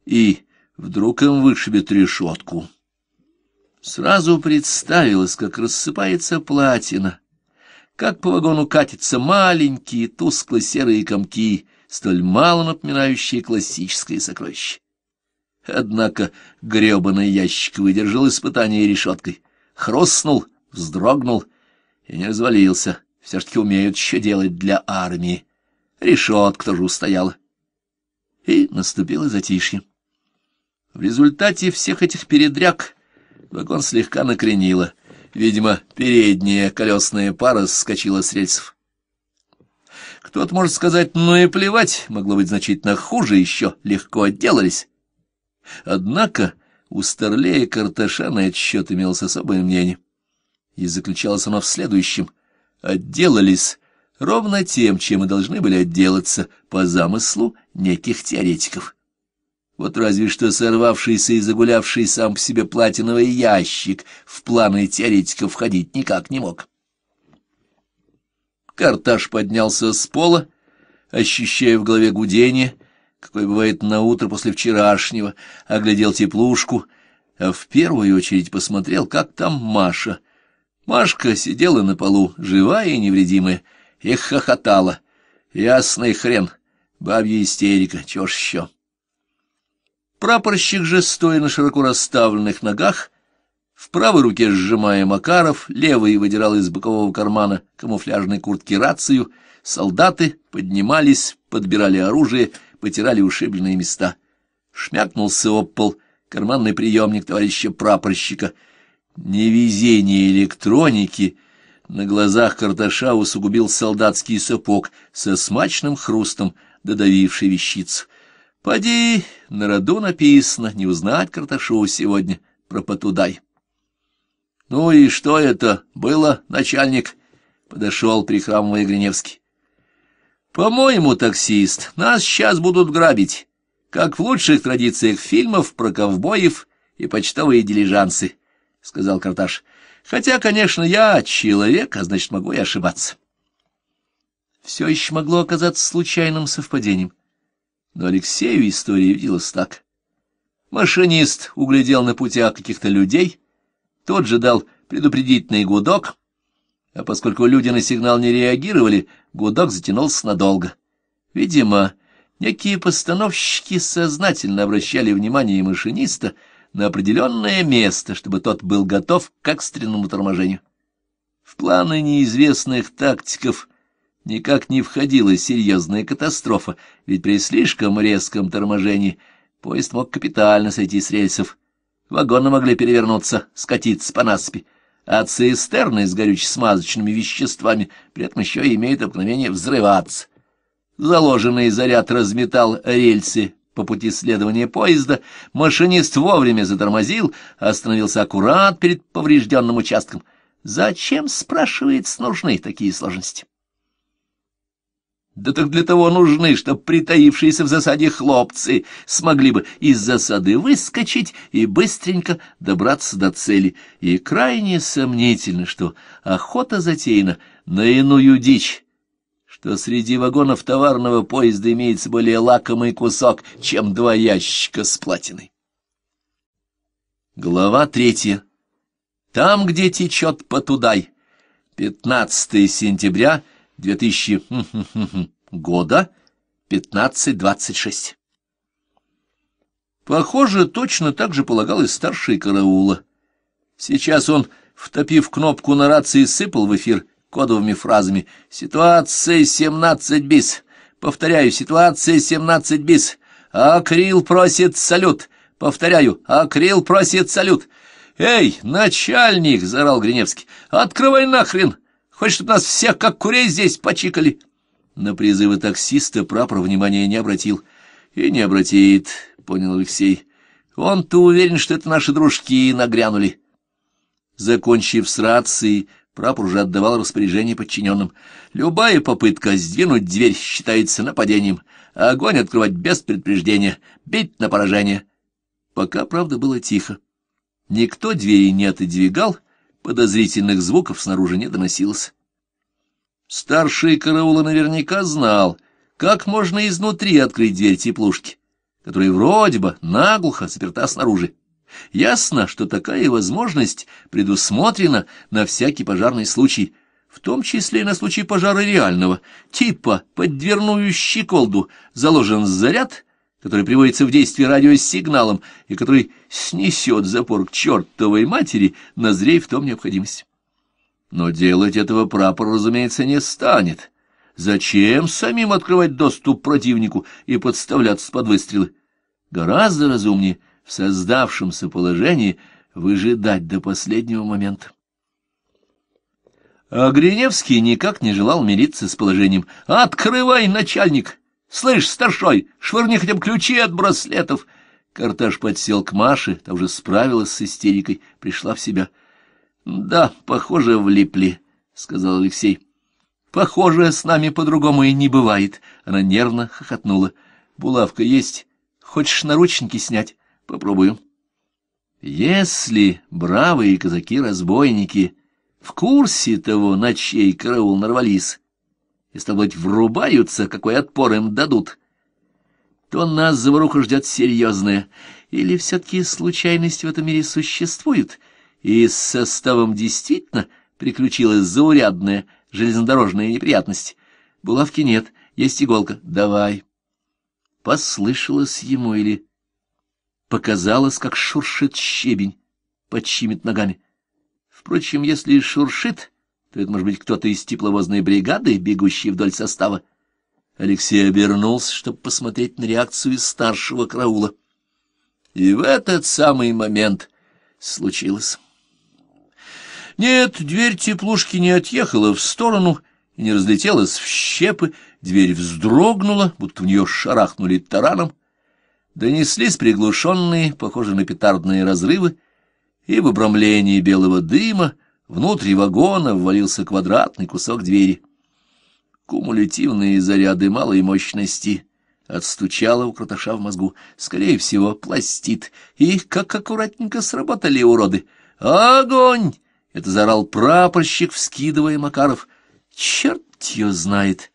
и вдруг им вышибет решетку. Сразу представилось, как рассыпается платина, как по вагону катятся маленькие тускло-серые комки, столь мало напоминающие классическое сокровище. Однако гребаный ящик выдержал испытание решеткой. Хрустнул, вздрогнул и не развалился все-таки умеют еще делать для армии. Решетка же устояла. И наступило затишье. В результате всех этих передряг вагон слегка накренило. Видимо, передняя колесная пара соскочила с рельсов. Кто-то может сказать, ну и плевать, могло быть значительно хуже еще, легко отделались. Однако у Старлея на этот счет имелось особое мнение. И заключалось оно в следующем — отделались ровно тем, чем и должны были отделаться по замыслу неких теоретиков. Вот разве что сорвавшийся и загулявший сам по себе платиновый ящик в планы теоретиков входить никак не мог. Карташ поднялся с пола, ощущая в голове гудение, какое бывает на утро после вчерашнего, оглядел теплушку, а в первую очередь посмотрел, как там Маша — Машка сидела на полу, живая и невредимая, и хохотала. Ясный хрен, бабья истерика, чё ж ещё. Прапорщик же, стоя на широко расставленных ногах, в правой руке сжимая Макаров, левый выдирал из бокового кармана камуфляжной куртки рацию, солдаты поднимались, подбирали оружие, потирали ушибленные места. Шмякнулся об пол карманный приемник товарища прапорщика — Невезение электроники на глазах Карташа усугубил солдатский сапог со смачным хрустом, додавивший вещицу. «Поди, на роду написано, не узнать Карташу сегодня про Потудай». «Ну и что это было, начальник?» — подошел прихрамывая Гриневский. «По-моему, таксист, нас сейчас будут грабить, как в лучших традициях фильмов про ковбоев и почтовые дилижансы». — сказал Карташ. — Хотя, конечно, я человек, а значит, могу и ошибаться. Все еще могло оказаться случайным совпадением. Но Алексею история виделась так. Машинист углядел на путях каких-то людей, тот же дал предупредительный гудок, а поскольку люди на сигнал не реагировали, гудок затянулся надолго. Видимо, некие постановщики сознательно обращали внимание машиниста — на определенное место, чтобы тот был готов к экстренному торможению. В планы неизвестных тактиков никак не входила серьезная катастрофа, ведь при слишком резком торможении поезд мог капитально сойти с рельсов. Вагоны могли перевернуться, скатиться по насыпи, а цистерны с горюче-смазочными веществами при этом еще имеют обыкновение взрываться. Заложенный заряд разметал рельсы по пути следования поезда машинист вовремя затормозил, остановился аккурат перед поврежденным участком. Зачем, спрашивает, нужны такие сложности? Да так для того нужны, чтобы притаившиеся в засаде хлопцы смогли бы из засады выскочить и быстренько добраться до цели. И крайне сомнительно, что охота затеяна на иную дичь, что среди вагонов товарного поезда имеется более лакомый кусок, чем два ящика с платиной. Глава третья. Там, где течет Потудай. 15 сентября 2000 хм, хм, хм, года, 15.26. Похоже, точно так же полагал и старший караула. Сейчас он, втопив кнопку на рации, сыпал в эфир кодовыми фразами «Ситуация 17 бис», «Повторяю, ситуация 17 бис», «Акрил просит салют», «Повторяю, акрил просит салют». «Эй, начальник!» — заорал Гриневский. «Открывай нахрен! Хочешь, чтобы нас всех как курей здесь почикали?» На призывы таксиста прапор внимания не обратил. «И не обратит», — понял Алексей. «Он-то уверен, что это наши дружки нагрянули». Закончив с рацией, Прапор уже отдавал распоряжение подчиненным. Любая попытка сдвинуть дверь считается нападением, а огонь открывать без предупреждения, бить на поражение. Пока, правда, было тихо. Никто двери не отодвигал, подозрительных звуков снаружи не доносилось. Старший караула наверняка знал, как можно изнутри открыть дверь теплушки, которая вроде бы наглухо заперта снаружи. Ясно, что такая возможность предусмотрена на всякий пожарный случай, в том числе и на случай пожара реального, типа под дверную щеколду заложен заряд, который приводится в действие радиосигналом и который снесет запор к чертовой матери, назрей в том необходимость. Но делать этого прапор, разумеется, не станет. Зачем самим открывать доступ противнику и подставляться под выстрелы? Гораздо разумнее — в создавшемся положении выжидать до последнего момента. А Гриневский никак не желал мириться с положением. «Открывай, начальник! Слышь, старшой, швырни хотя бы ключи от браслетов!» Карташ подсел к Маше, та уже справилась с истерикой, пришла в себя. «Да, похоже, влипли», — сказал Алексей. «Похоже, с нами по-другому и не бывает», — она нервно хохотнула. «Булавка есть? Хочешь наручники снять?» Попробую. Если бравые казаки-разбойники в курсе того, на чей караул нарвались, и, стало быть, врубаются, какой отпор им дадут, то нас заваруха ждет серьезная. Или все-таки случайности в этом мире существуют, и с составом действительно приключилась заурядная железнодорожная неприятность. Булавки нет, есть иголка. Давай. Послышалось ему или показалось, как шуршит щебень под чьими-то ногами. Впрочем, если и шуршит, то это может быть кто-то из тепловозной бригады, бегущий вдоль состава. Алексей обернулся, чтобы посмотреть на реакцию старшего караула. И в этот самый момент случилось. Нет, дверь теплушки не отъехала в сторону и не разлетелась в щепы, дверь вздрогнула, будто в нее шарахнули тараном, донеслись приглушенные, похожие на петардные разрывы, и в обрамлении белого дыма внутрь вагона ввалился квадратный кусок двери. Кумулятивные заряды малой мощности отстучало у кротоша в мозгу. Скорее всего, пластит. И как аккуратненько сработали уроды. «Огонь!» — это заорал прапорщик, вскидывая Макаров. «Черт ее знает!»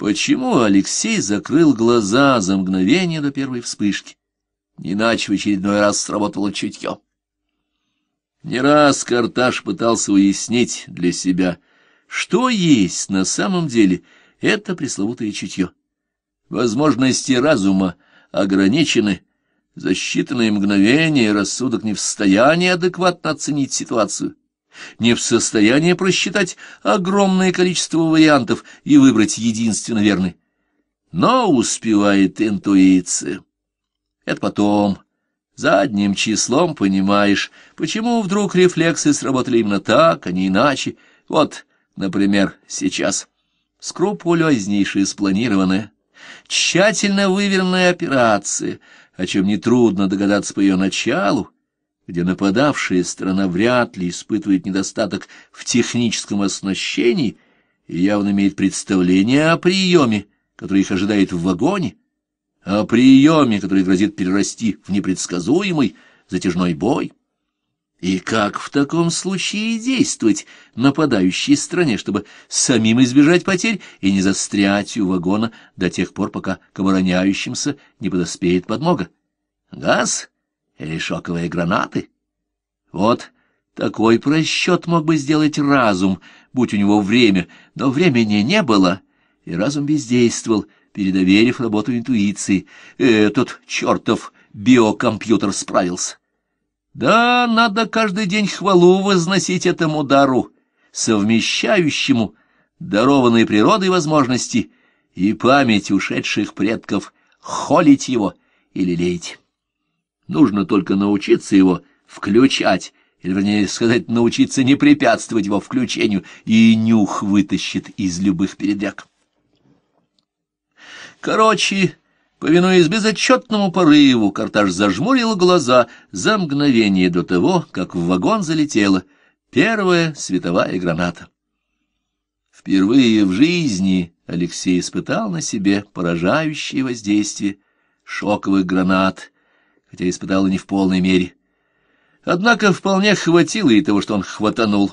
Почему Алексей закрыл глаза за мгновение до первой вспышки? Иначе в очередной раз сработало чутье. Не раз Карташ пытался уяснить для себя, что есть на самом деле это пресловутое чутье. Возможности разума ограничены, за считанные мгновения рассудок не в состоянии адекватно оценить ситуацию не в состоянии просчитать огромное количество вариантов и выбрать единственно верный. Но успевает интуиция. Это потом. Задним числом понимаешь, почему вдруг рефлексы сработали именно так, а не иначе. Вот, например, сейчас. Скрупулезнейшее спланированное, тщательно выверенная операция, о чем нетрудно догадаться по ее началу, где нападавшая страна вряд ли испытывает недостаток в техническом оснащении и явно имеет представление о приеме, который их ожидает в вагоне, о приеме, который грозит перерасти в непредсказуемый затяжной бой. И как в таком случае действовать нападающей стране, чтобы самим избежать потерь и не застрять у вагона до тех пор, пока к обороняющимся не подоспеет подмога? Газ? или шоковые гранаты. Вот такой просчет мог бы сделать разум, будь у него время, но времени не было, и разум бездействовал, передоверив работу интуиции. Этот чертов биокомпьютер справился. Да, надо каждый день хвалу возносить этому дару, совмещающему дарованные природой возможности и память ушедших предков, холить его или леять. Нужно только научиться его включать, или, вернее сказать, научиться не препятствовать его включению, и нюх вытащит из любых передряг. Короче, повинуясь безотчетному порыву, Карташ зажмурил глаза за мгновение до того, как в вагон залетела первая световая граната. Впервые в жизни Алексей испытал на себе поражающее воздействие шоковых гранат — хотя испытала не в полной мере. Однако вполне хватило и того, что он хватанул.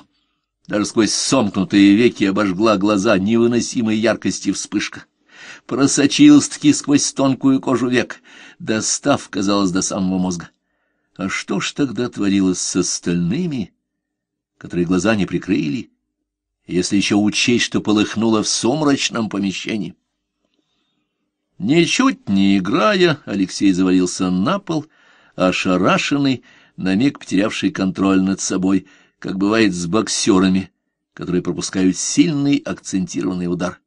Даже сквозь сомкнутые веки обожгла глаза невыносимой яркости вспышка. Просочилась-таки сквозь тонкую кожу век, достав, казалось, до самого мозга. А что ж тогда творилось с остальными, которые глаза не прикрыли, если еще учесть, что полыхнуло в сумрачном помещении? Ничуть не играя, Алексей завалился на пол, ошарашенный, на миг потерявший контроль над собой, как бывает с боксерами, которые пропускают сильный акцентированный удар.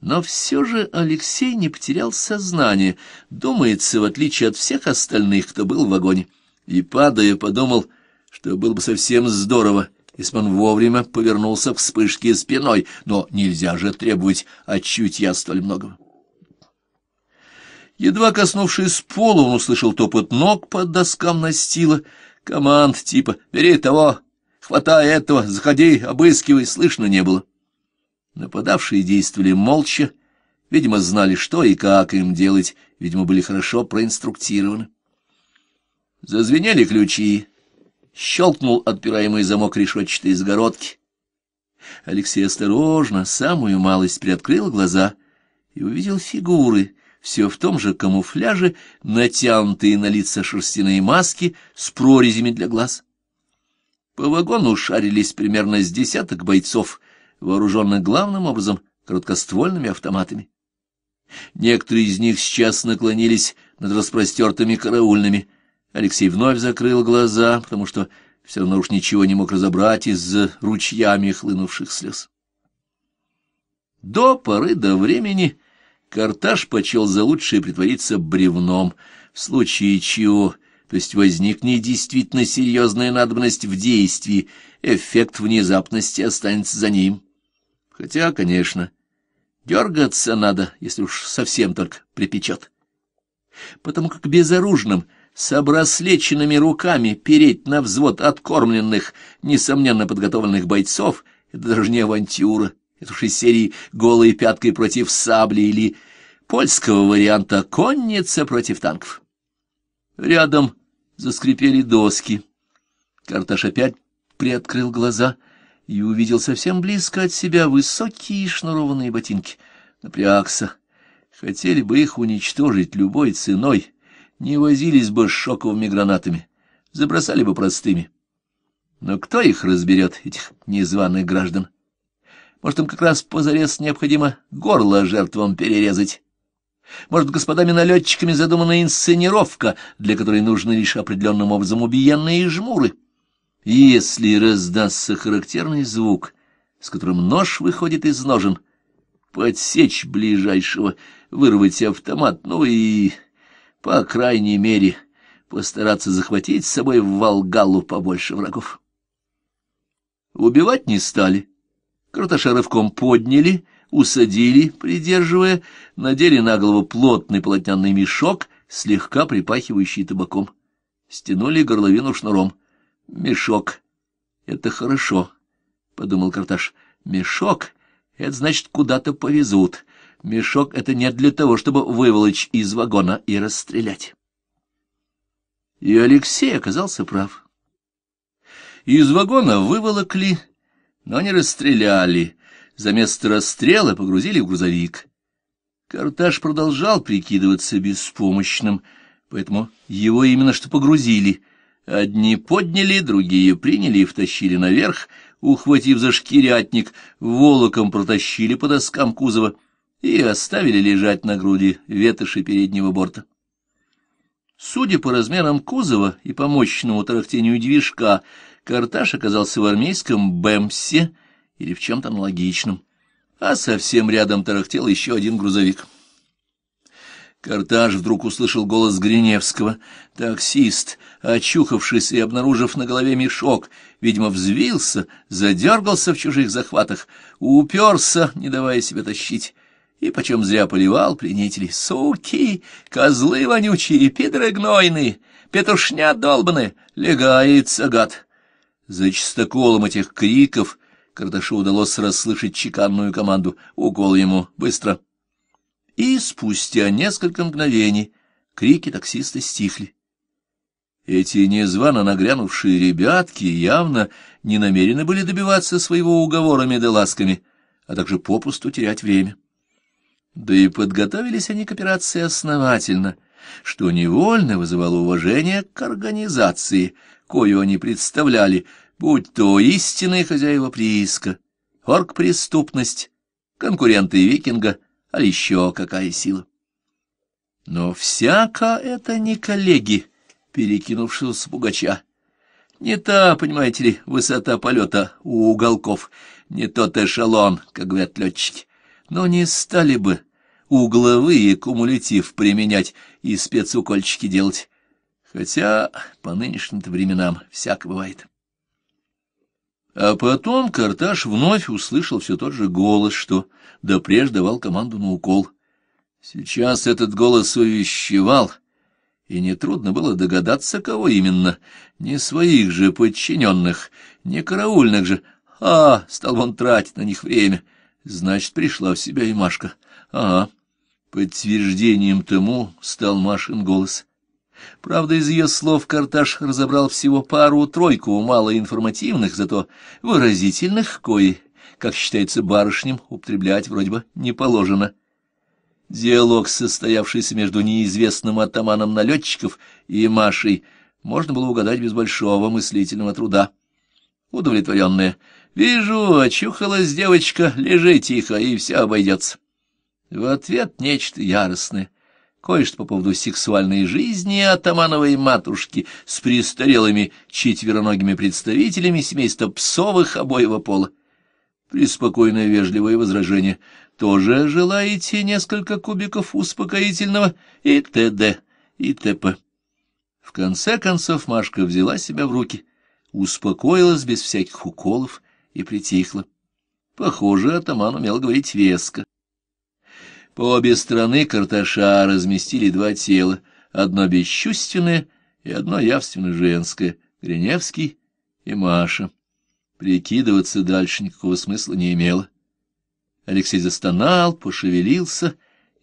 Но все же Алексей не потерял сознание, думается, в отличие от всех остальных, кто был в вагоне. И, падая, подумал, что было бы совсем здорово, если бы он вовремя повернулся к вспышке спиной, но нельзя же требовать от чутья столь многого. Едва коснувшись пола, он услышал топот ног под доскам настила, команд типа «бери того», «хватай этого», «заходи», «обыскивай» слышно не было. Нападавшие действовали молча, видимо, знали, что и как им делать, видимо, были хорошо проинструктированы. Зазвенели ключи, щелкнул отпираемый замок решетчатой загородки. Алексей осторожно, самую малость, приоткрыл глаза и увидел фигуры — все в том же камуфляже, натянутые на лица шерстяные маски с прорезями для глаз. По вагону шарились примерно с десяток бойцов, вооруженных главным образом короткоствольными автоматами. Некоторые из них сейчас наклонились над распростертыми караульными. Алексей вновь закрыл глаза, потому что все равно уж ничего не мог разобрать из-за ручьями хлынувших слез. До поры до времени Карташ почел за лучшее притвориться бревном, в случае чего, то есть возникнет действительно серьезная надобность в действии, эффект внезапности останется за ним. Хотя, конечно, дергаться надо, если уж совсем только припечет. Потому как безоружным, с обраслеченными руками переть на взвод откормленных, несомненно подготовленных бойцов — это даже не авантюра, это уж из серии «Голой пяткой против сабли» или польского варианта «Конница против танков». Рядом заскрипели доски. Карташ опять приоткрыл глаза и увидел совсем близко от себя высокие шнурованные ботинки. Напрягся. Хотели бы их уничтожить любой ценой, не возились бы с шоковыми гранатами, забросали бы простыми. Но кто их разберет, этих незваных граждан? Может, им как раз позарез необходимо горло жертвам перерезать. Может, господами-налетчиками задумана инсценировка, для которой нужны лишь определенным образом убиенные жмуры. Если раздастся характерный звук, с которым нож выходит из ножен, подсечь ближайшего, вырвать автомат, ну и, по крайней мере, постараться захватить с собой в Волгалу побольше врагов. Убивать не стали. — Карташа рывком подняли, усадили, придерживая, надели на голову плотный полотняный мешок, слегка припахивающий табаком. Стянули горловину шнуром. «Мешок. Это хорошо», — подумал Карташ. «Мешок — это значит, куда-то повезут. Мешок — это не для того, чтобы выволочь из вагона и расстрелять». И Алексей оказался прав. Из вагона выволокли но не расстреляли. За место расстрела погрузили в грузовик. Карташ продолжал прикидываться беспомощным, поэтому его именно что погрузили. Одни подняли, другие приняли и втащили наверх, ухватив за шкирятник, волоком протащили по доскам кузова и оставили лежать на груди ветоши переднего борта. Судя по размерам кузова и по мощному тарахтению движка, Карташ оказался в армейском БЭМСе или в чем-то аналогичном, а совсем рядом тарахтел еще один грузовик. Карташ вдруг услышал голос Гриневского. Таксист, очухавшись и обнаружив на голове мешок, видимо, взвился, задергался в чужих захватах, уперся, не давая себя тащить, и почем зря поливал пленителей. «Суки! Козлы вонючие, пидоры гнойные, петушня долбаны, легается гад!» За чистоколом этих криков Кардашу удалось расслышать чеканную команду «Укол ему! Быстро!» И спустя несколько мгновений крики таксиста стихли. Эти незвано нагрянувшие ребятки явно не намерены были добиваться своего уговорами да ласками, а также попусту терять время. Да и подготовились они к операции основательно, что невольно вызывало уважение к организации, кою они представляли — будь то истинные хозяева прииска, оргпреступность, конкуренты викинга, а еще какая сила. Но всяко это не коллеги, перекинувшись с пугача. Не та, понимаете ли, высота полета у уголков, не тот эшелон, как говорят летчики. Но не стали бы угловые кумулятив применять и спецукольчики делать. Хотя по нынешним-то временам всяко бывает. А потом Карташ вновь услышал все тот же голос, что допреж давал команду на укол. Сейчас этот голос увещевал, и нетрудно было догадаться, кого именно. Не своих же подчиненных, не караульных же. А, стал он тратить на них время. Значит, пришла в себя и Машка. Ага. Подтверждением тому стал Машин голос — Правда, из ее слов Карташ разобрал всего пару-тройку малоинформативных, зато выразительных, кои, как считается барышням, употреблять вроде бы не положено. Диалог, состоявшийся между неизвестным атаманом налетчиков и Машей, можно было угадать без большого мыслительного труда. Удовлетворенная. «Вижу, очухалась девочка, лежи тихо, и все обойдется». В ответ нечто яростное кое-что по поводу сексуальной жизни атамановой матушки с престарелыми четвероногими представителями семейства псовых обоего пола. Приспокойное вежливое возражение. Тоже желаете несколько кубиков успокоительного и т.д. и т.п. В конце концов Машка взяла себя в руки, успокоилась без всяких уколов и притихла. Похоже, атаман умел говорить веско. По обе стороны карташа разместили два тела, одно бесчувственное и одно явственно женское, Гриневский и Маша. Прикидываться дальше никакого смысла не имело. Алексей застонал, пошевелился,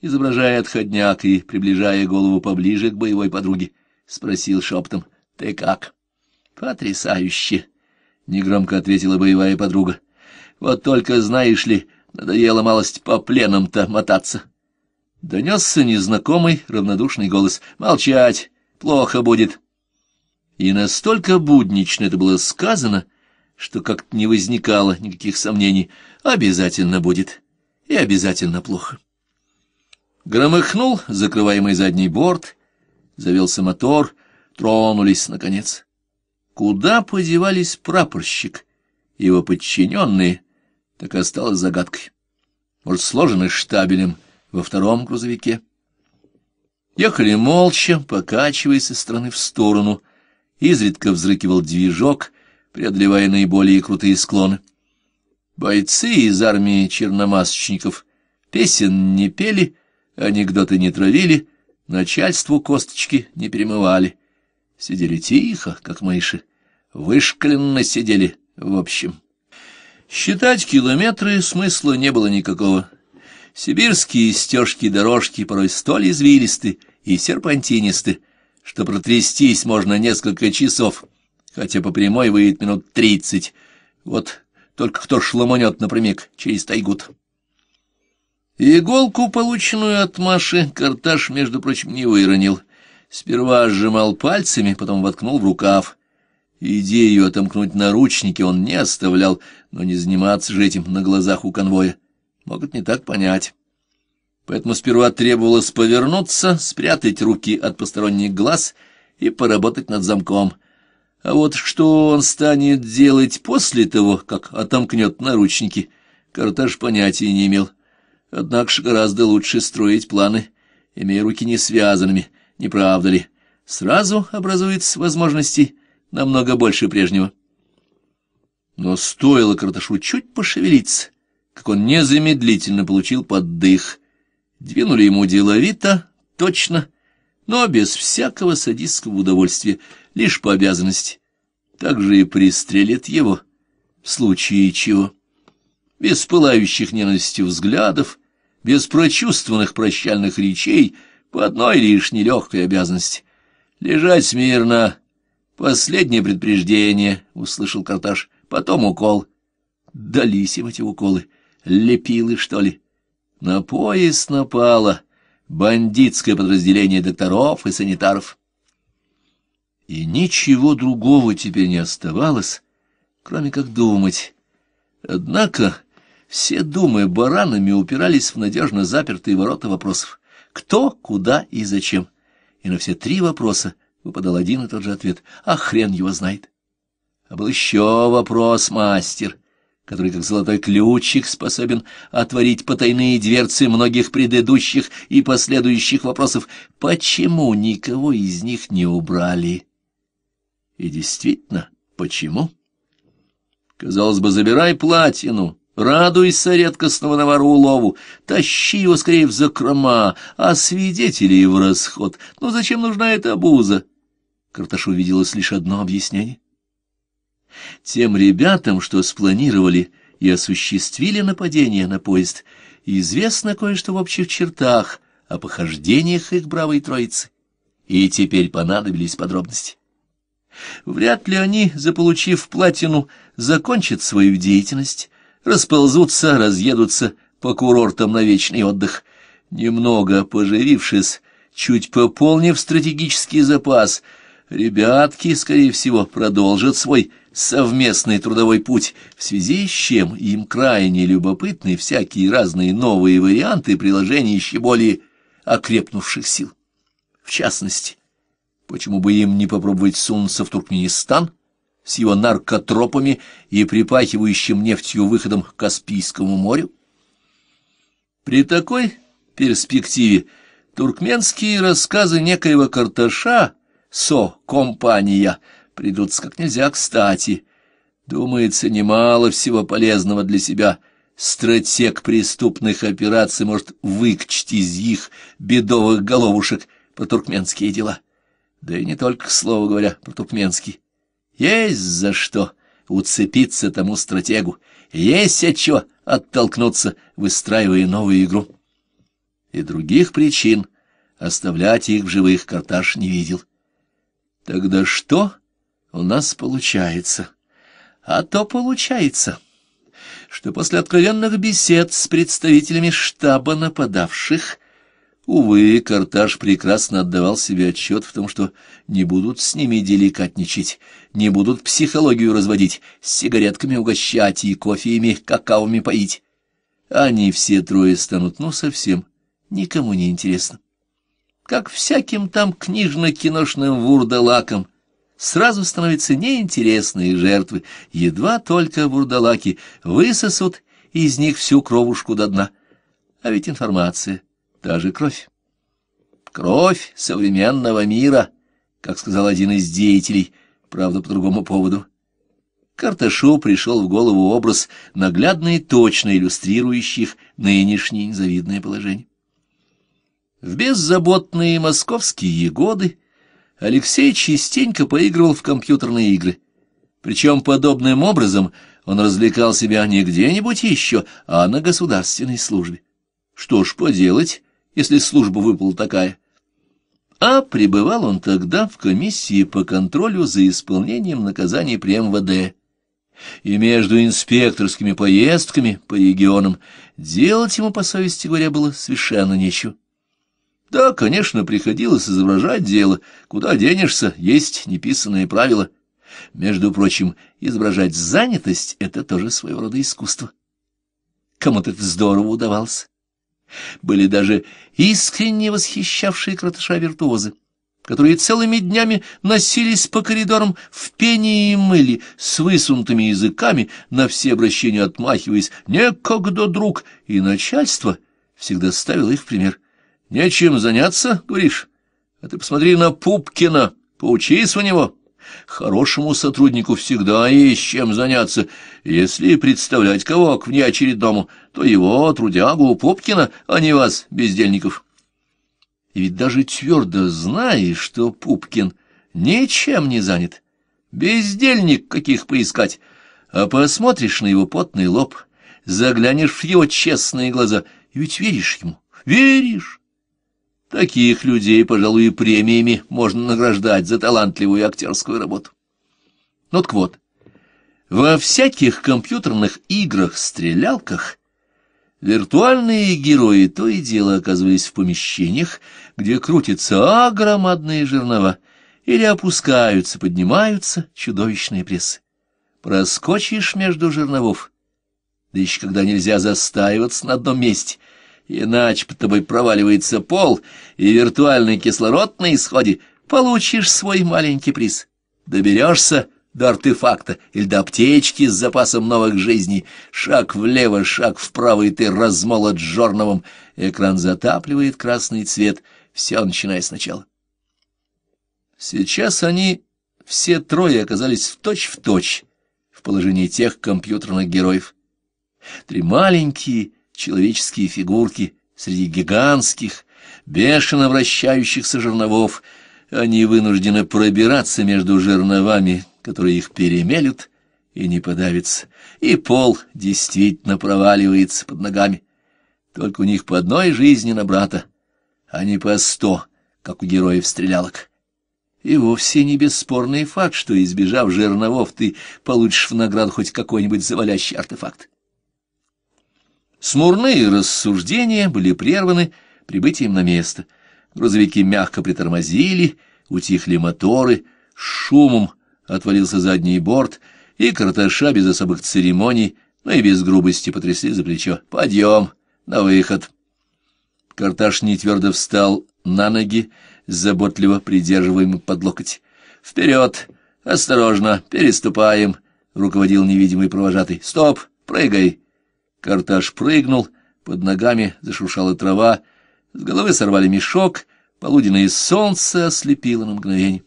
изображая отходняк и, приближая голову поближе к боевой подруге, спросил шептом, — Ты как? — Потрясающе! — негромко ответила боевая подруга. — Вот только знаешь ли... Надоело малость по пленам-то мотаться. Донесся незнакомый равнодушный голос. «Молчать! Плохо будет!» И настолько буднично это было сказано, что как-то не возникало никаких сомнений. Обязательно будет. И обязательно плохо. Громыхнул закрываемый задний борт, завелся мотор, тронулись, наконец. Куда подевались прапорщик? Его подчиненные — так и осталась загадкой. Может, сложены штабелем во втором грузовике. Ехали молча, покачиваясь из стороны в сторону. Изредка взрыкивал движок, преодолевая наиболее крутые склоны. Бойцы из армии черномасочников песен не пели, анекдоты не травили, начальству косточки не перемывали. Сидели тихо, как мыши, вышкаленно сидели, в общем. Считать километры смысла не было никакого. Сибирские стежки и дорожки порой столь извилисты и серпантинисты, что протрястись можно несколько часов, хотя по прямой выйдет минут тридцать. Вот только кто шламанет напрямик через тайгут. Иголку, полученную от Маши, Карташ, между прочим, не выронил. Сперва сжимал пальцами, потом воткнул в рукав. Идею отомкнуть наручники он не оставлял, но не заниматься же этим на глазах у конвоя. Могут не так понять. Поэтому сперва требовалось повернуться, спрятать руки от посторонних глаз и поработать над замком. А вот что он станет делать после того, как отомкнет наручники, Карташ понятия не имел. Однако же гораздо лучше строить планы, имея руки не связанными, не правда ли? Сразу образуется возможности намного больше прежнего. Но стоило Карташу чуть пошевелиться, как он незамедлительно получил поддых. Двинули ему деловито, точно, но без всякого садистского удовольствия, лишь по обязанности. Так же и пристрелят его, в случае чего. Без пылающих ненавистью взглядов, без прочувствованных прощальных речей, по одной лишь нелегкой обязанности. Лежать смирно, «Последнее предупреждение», — услышал Карташ, — «потом укол». Дались им эти уколы. Лепилы, что ли? На поезд напало бандитское подразделение докторов и санитаров. И ничего другого теперь не оставалось, кроме как думать. Однако все думы баранами упирались в надежно запертые ворота вопросов. Кто, куда и зачем? И на все три вопроса — выпадал один и тот же ответ. А хрен его знает. А был еще вопрос, мастер, который, как золотой ключик, способен отворить потайные дверцы многих предыдущих и последующих вопросов. Почему никого из них не убрали? И действительно, почему? Казалось бы, забирай платину, радуйся редкостного навару улову, тащи его скорее в закрома, а свидетелей в расход. но ну, зачем нужна эта обуза? Карташу виделось лишь одно объяснение. Тем ребятам, что спланировали и осуществили нападение на поезд, известно кое-что в общих чертах о похождениях их бравой троицы, и теперь понадобились подробности. Вряд ли они, заполучив платину, закончат свою деятельность, расползутся, разъедутся по курортам на вечный отдых. Немного поживившись, чуть пополнив стратегический запас — Ребятки, скорее всего, продолжат свой совместный трудовой путь, в связи с чем им крайне любопытны всякие разные новые варианты приложения еще более окрепнувших сил. В частности, почему бы им не попробовать сунуться в Туркменистан с его наркотропами и припахивающим нефтью выходом к Каспийскому морю? При такой перспективе туркменские рассказы некоего Карташа — со-компания придутся как нельзя кстати. Думается, немало всего полезного для себя. Стратег преступных операций может выкчить из их бедовых головушек про туркменские дела. Да и не только, к слову говоря, про туркменский. Есть за что уцепиться тому стратегу, есть от чего оттолкнуться, выстраивая новую игру. И других причин оставлять их в живых Карташ не видел. Тогда что у нас получается? А то получается, что после откровенных бесед с представителями штаба нападавших, увы, Карташ прекрасно отдавал себе отчет в том, что не будут с ними деликатничать, не будут психологию разводить, с сигаретками угощать и кофеями, какаоми поить. Они все трое станут, ну, совсем никому не интересно как всяким там книжно-киношным вурдалакам, сразу становятся неинтересные жертвы, едва только вурдалаки высосут из них всю кровушку до дна. А ведь информация, даже кровь. Кровь современного мира, как сказал один из деятелей, правда, по другому поводу. Карташу пришел в голову образ, наглядно и точно иллюстрирующих нынешнее незавидное положение. В беззаботные московские годы Алексей частенько поигрывал в компьютерные игры. Причем подобным образом он развлекал себя не где-нибудь еще, а на государственной службе. Что ж поделать, если служба выпала такая? А пребывал он тогда в комиссии по контролю за исполнением наказаний при МВД. И между инспекторскими поездками по регионам делать ему, по совести говоря, было совершенно нечего. Да, конечно, приходилось изображать дело. Куда денешься, есть неписанные правила. Между прочим, изображать занятость — это тоже своего рода искусство. Кому-то это здорово удавалось. Были даже искренне восхищавшие кратыша виртуозы, которые целыми днями носились по коридорам в пении и мыли, с высунутыми языками, на все обращения отмахиваясь «некогда, друг», и начальство всегда ставило их в пример — Нечем заняться, говоришь? А ты посмотри на Пупкина, поучись у него. Хорошему сотруднику всегда есть чем заняться. Если представлять кого к внеочередному, то его, трудягу, Пупкина, а не вас, бездельников. И ведь даже твердо знаешь, что Пупкин ничем не занят. Бездельник каких поискать. А посмотришь на его потный лоб, заглянешь в его честные глаза, ведь веришь ему, веришь. Таких людей, пожалуй, премиями можно награждать за талантливую актерскую работу. Ну так вот, во всяких компьютерных играх-стрелялках виртуальные герои то и дело оказывались в помещениях, где крутятся а громадные жернова, или опускаются, поднимаются чудовищные прессы. Проскочишь между жерновов, да еще когда нельзя застаиваться на одном месте — Иначе под тобой проваливается пол, и виртуальный кислород на исходе. Получишь свой маленький приз. Доберешься до артефакта или до аптечки с запасом новых жизней. Шаг влево, шаг вправо, и ты размолот жорновым. Экран затапливает красный цвет. Все, начиная сначала. Сейчас они все трое оказались в точь-в-точь в, точь в положении тех компьютерных героев. Три маленькие человеческие фигурки среди гигантских, бешено вращающихся жерновов. Они вынуждены пробираться между жерновами, которые их перемелют и не подавятся. И пол действительно проваливается под ногами. Только у них по одной жизни на брата, а не по сто, как у героев стрелялок. И вовсе не бесспорный факт, что, избежав жерновов, ты получишь в награду хоть какой-нибудь завалящий артефакт. Смурные рассуждения были прерваны прибытием на место. Грузовики мягко притормозили, утихли моторы, шумом отвалился задний борт, и Карташа без особых церемоний, но и без грубости потрясли за плечо. «Подъем! На выход!» Карташ нетвердо встал на ноги, заботливо придерживаемый под локоть. «Вперед! Осторожно! Переступаем!» — руководил невидимый провожатый. «Стоп! Прыгай!» Карташ прыгнул, под ногами зашуршала трава, с головы сорвали мешок, полуденное солнце ослепило на мгновенье.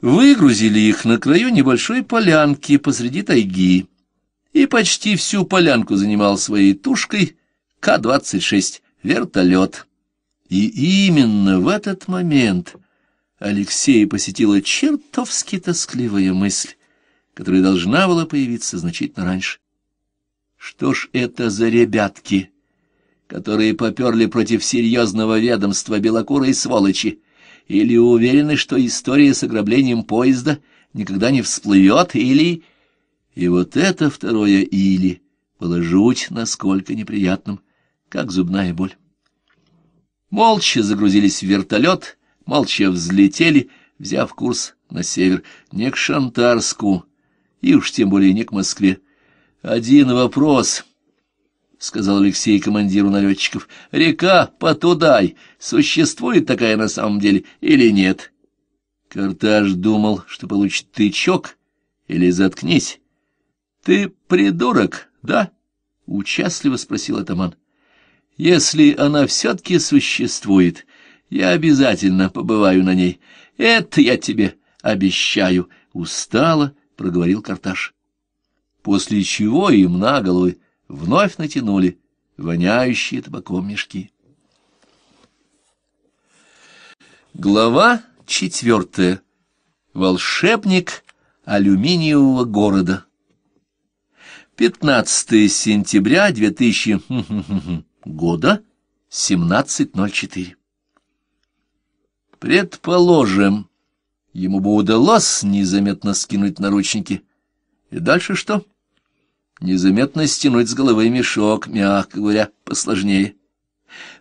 Выгрузили их на краю небольшой полянки посреди тайги, и почти всю полянку занимал своей тушкой К-26 вертолет. И именно в этот момент Алексея посетила чертовски тоскливая мысль, которая должна была появиться значительно раньше. Что ж это за ребятки, которые поперли против серьезного ведомства белокурой сволочи? Или уверены, что история с ограблением поезда никогда не всплывет, или... И вот это второе «или» было жуть, насколько неприятным, как зубная боль. Молча загрузились в вертолет, молча взлетели, взяв курс на север, не к Шантарску, и уж тем более не к Москве, «Один вопрос», — сказал Алексей командиру налетчиков. «Река Потудай существует такая на самом деле или нет?» Картаж думал, что получит тычок или заткнись. «Ты придурок, да?» — участливо спросил атаман. «Если она все-таки существует, я обязательно побываю на ней. Это я тебе обещаю!» — устало проговорил Карташ после чего им на головы вновь натянули воняющие табаком мешки. Глава четвертая. Волшебник алюминиевого города. 15 сентября 2000 [laughs] года, 17.04. Предположим, ему бы удалось незаметно скинуть наручники. И дальше что? — Незаметно стянуть с головы мешок, мягко говоря, посложнее.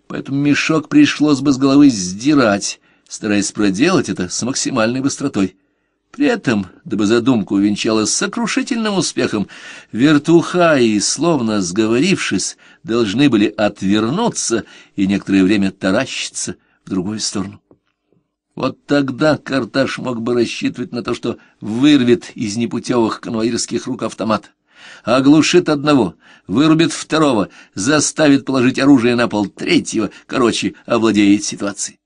Поэтому мешок пришлось бы с головы сдирать, стараясь проделать это с максимальной быстротой. При этом, дабы задумку увенчалась сокрушительным успехом, вертуха и, словно сговорившись, должны были отвернуться и некоторое время таращиться в другую сторону. Вот тогда Карташ мог бы рассчитывать на то, что вырвет из непутевых конвоирских рук автомат оглушит одного, вырубит второго, заставит положить оружие на пол третьего, короче, овладеет ситуацией.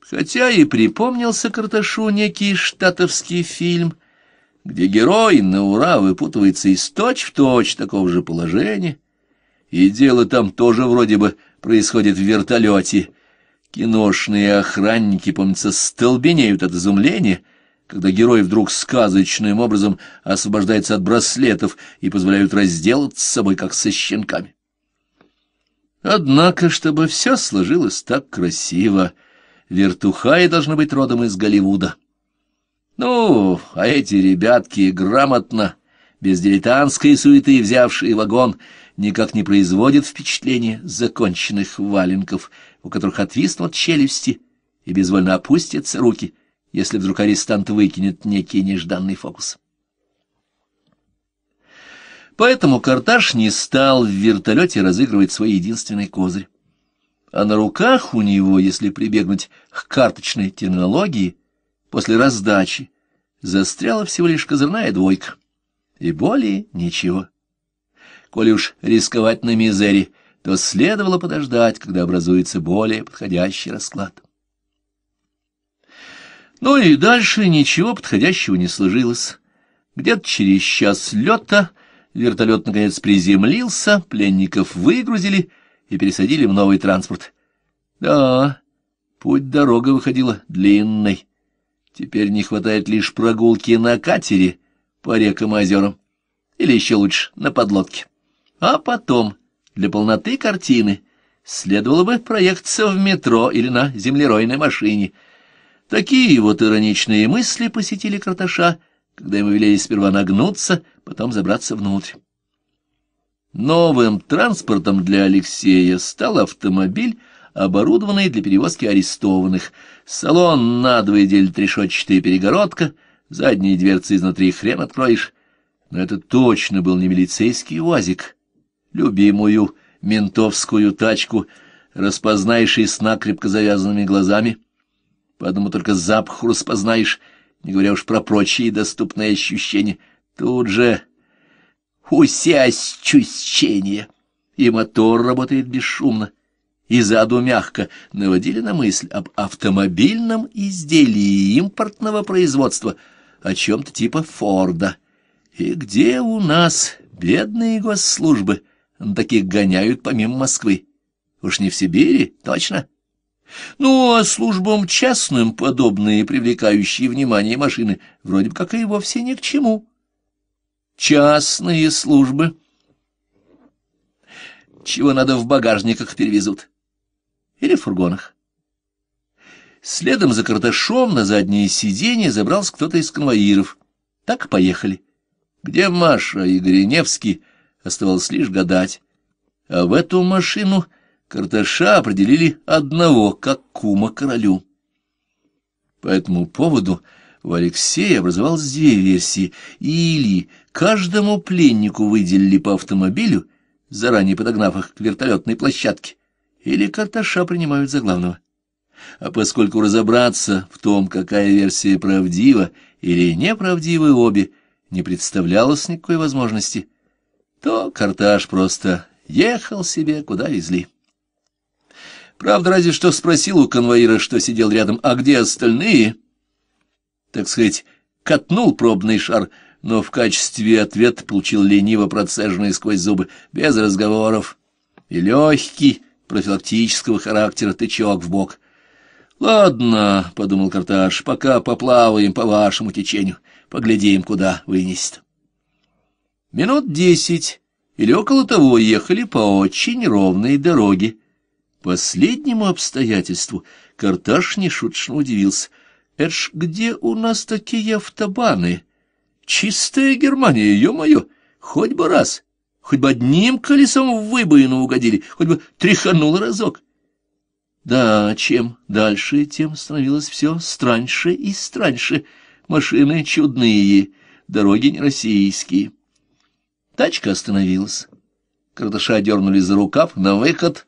Хотя и припомнился Карташу некий штатовский фильм, где герой на ура выпутывается из точь-в-точь точь такого же положения, и дело там тоже вроде бы происходит в вертолете. Киношные охранники, помнится, столбенеют от изумления, когда герой вдруг сказочным образом освобождается от браслетов и позволяют разделаться с собой, как со щенками. Однако, чтобы все сложилось так красиво, вертухаи должны быть родом из Голливуда. Ну, а эти ребятки грамотно, без дилетантской суеты взявшие вагон, никак не производят впечатления законченных валенков, у которых отвиснут челюсти и безвольно опустятся руки если вдруг арестант выкинет некий нежданный фокус. Поэтому Карташ не стал в вертолете разыгрывать свой единственный козырь. А на руках у него, если прибегнуть к карточной терминологии, после раздачи застряла всего лишь козырная двойка. И более ничего. Коли уж рисковать на мизере, то следовало подождать, когда образуется более подходящий расклад. Ну и дальше ничего подходящего не сложилось. Где-то через час лета вертолет наконец приземлился, пленников выгрузили и пересадили в новый транспорт. Да, путь-дорога выходила длинной. Теперь не хватает лишь прогулки на катере по рекам и озерам, или еще лучше на подлодке. А потом, для полноты картины, следовало бы проехаться в метро или на землеройной машине — Такие вот ироничные мысли посетили Карташа, когда ему велели сперва нагнуться, потом забраться внутрь. Новым транспортом для Алексея стал автомобиль, оборудованный для перевозки арестованных. Салон надвое делит решетчатая перегородка, задние дверцы изнутри хрен откроешь. Но это точно был не милицейский УАЗик. Любимую ментовскую тачку распознаешь и с накрепко завязанными глазами — по одному только запаху распознаешь, не говоря уж про прочие доступные ощущения. Тут же усясчущение, и мотор работает бесшумно, и заду мягко наводили на мысль об автомобильном изделии импортного производства, о чем-то типа Форда. И где у нас бедные госслужбы? Таких гоняют помимо Москвы. Уж не в Сибири, точно? — ну, а службам частным подобные привлекающие внимание машины вроде бы как и вовсе ни к чему. Частные службы. Чего надо в багажниках перевезут. Или в фургонах. Следом за Карташом на заднее сиденье забрался кто-то из конвоиров. Так поехали. Где Маша и Гриневский оставалось лишь гадать. А в эту машину Карташа определили одного, как кума королю. По этому поводу у Алексея образовалось две версии. Или каждому пленнику выделили по автомобилю, заранее подогнав их к вертолетной площадке, или Карташа принимают за главного. А поскольку разобраться в том, какая версия правдива или неправдивы обе, не представлялось никакой возможности, то Карташ просто ехал себе, куда везли. Правда, разве что спросил у конвоира, что сидел рядом, а где остальные? Так сказать, катнул пробный шар, но в качестве ответа получил лениво процеженный сквозь зубы, без разговоров. И легкий, профилактического характера тычок в бок. «Ладно», — подумал Карташ, — «пока поплаваем по вашему течению, поглядим, куда вынесет». Минут десять или около того ехали по очень ровной дороге, Последнему обстоятельству Карташ нешуточно удивился. «Это ж где у нас такие автобаны? Чистая Германия, ё-моё! Хоть бы раз, хоть бы одним колесом в выбоину угодили, хоть бы тряханул разок!» Да, чем дальше, тем становилось все страньше и страньше. Машины чудные, дороги не российские. Тачка остановилась. Кардыша дернули за рукав на выход —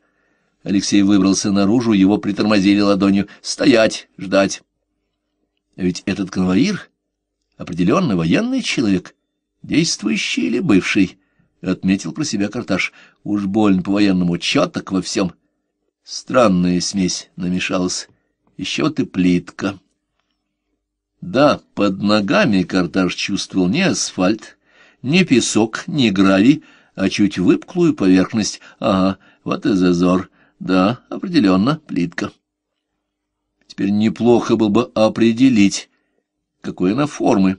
Алексей выбрался наружу, его притормозили ладонью. «Стоять, ждать!» а Ведь этот конвоир — определенно военный человек, действующий или бывший, — отметил про себя Карташ. Уж больно по-военному четок во всем. Странная смесь намешалась. Еще ты плитка. Да, под ногами Карташ чувствовал не асфальт, не песок, не гравий, а чуть выпклую поверхность. Ага, вот и зазор. Да, определенно, плитка. Теперь неплохо было бы определить, какой она формы.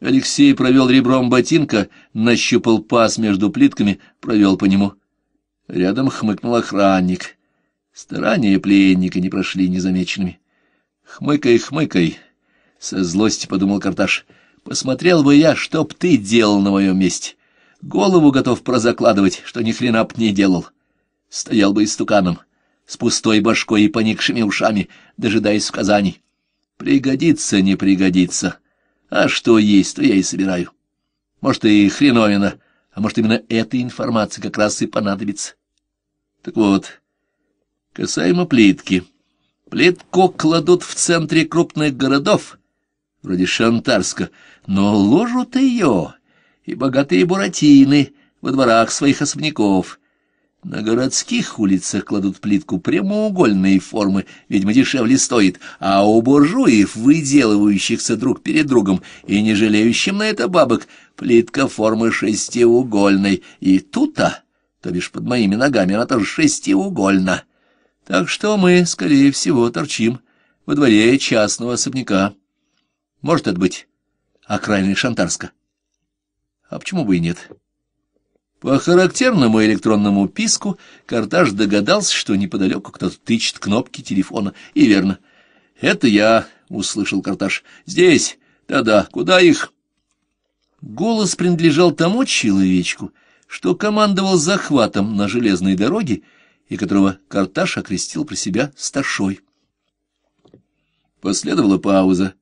Алексей провел ребром ботинка, нащупал паз между плитками, провел по нему. Рядом хмыкнул охранник. Старания пленника не прошли незамеченными. «Хмыкай, хмыкай!» — со злости подумал Карташ. «Посмотрел бы я, что б ты делал на моем месте. Голову готов прозакладывать, что ни хрена б не делал» стоял бы истуканом, с пустой башкой и поникшими ушами, дожидаясь указаний. Пригодится, не пригодится. А что есть, то я и собираю. Может, и хреновина, а может, именно эта информация как раз и понадобится. Так вот, касаемо плитки. Плитку кладут в центре крупных городов, вроде Шантарска, но ложат ее и богатые буратины во дворах своих особняков — на городских улицах кладут плитку прямоугольной формы, видимо, дешевле стоит, а у буржуев, выделывающихся друг перед другом и не жалеющим на это бабок, плитка формы шестиугольной, и тут-то, то бишь под моими ногами, она тоже шестиугольна. Так что мы, скорее всего, торчим во дворе частного особняка. Может это быть окраины Шантарска? А почему бы и нет?» По характерному электронному писку Карташ догадался, что неподалеку кто-то тычет кнопки телефона. И верно. «Это я», — услышал Карташ. «Здесь. Да-да. Куда их?» Голос принадлежал тому человечку, что командовал захватом на железной дороге и которого Карташ окрестил про себя старшой. Последовала пауза.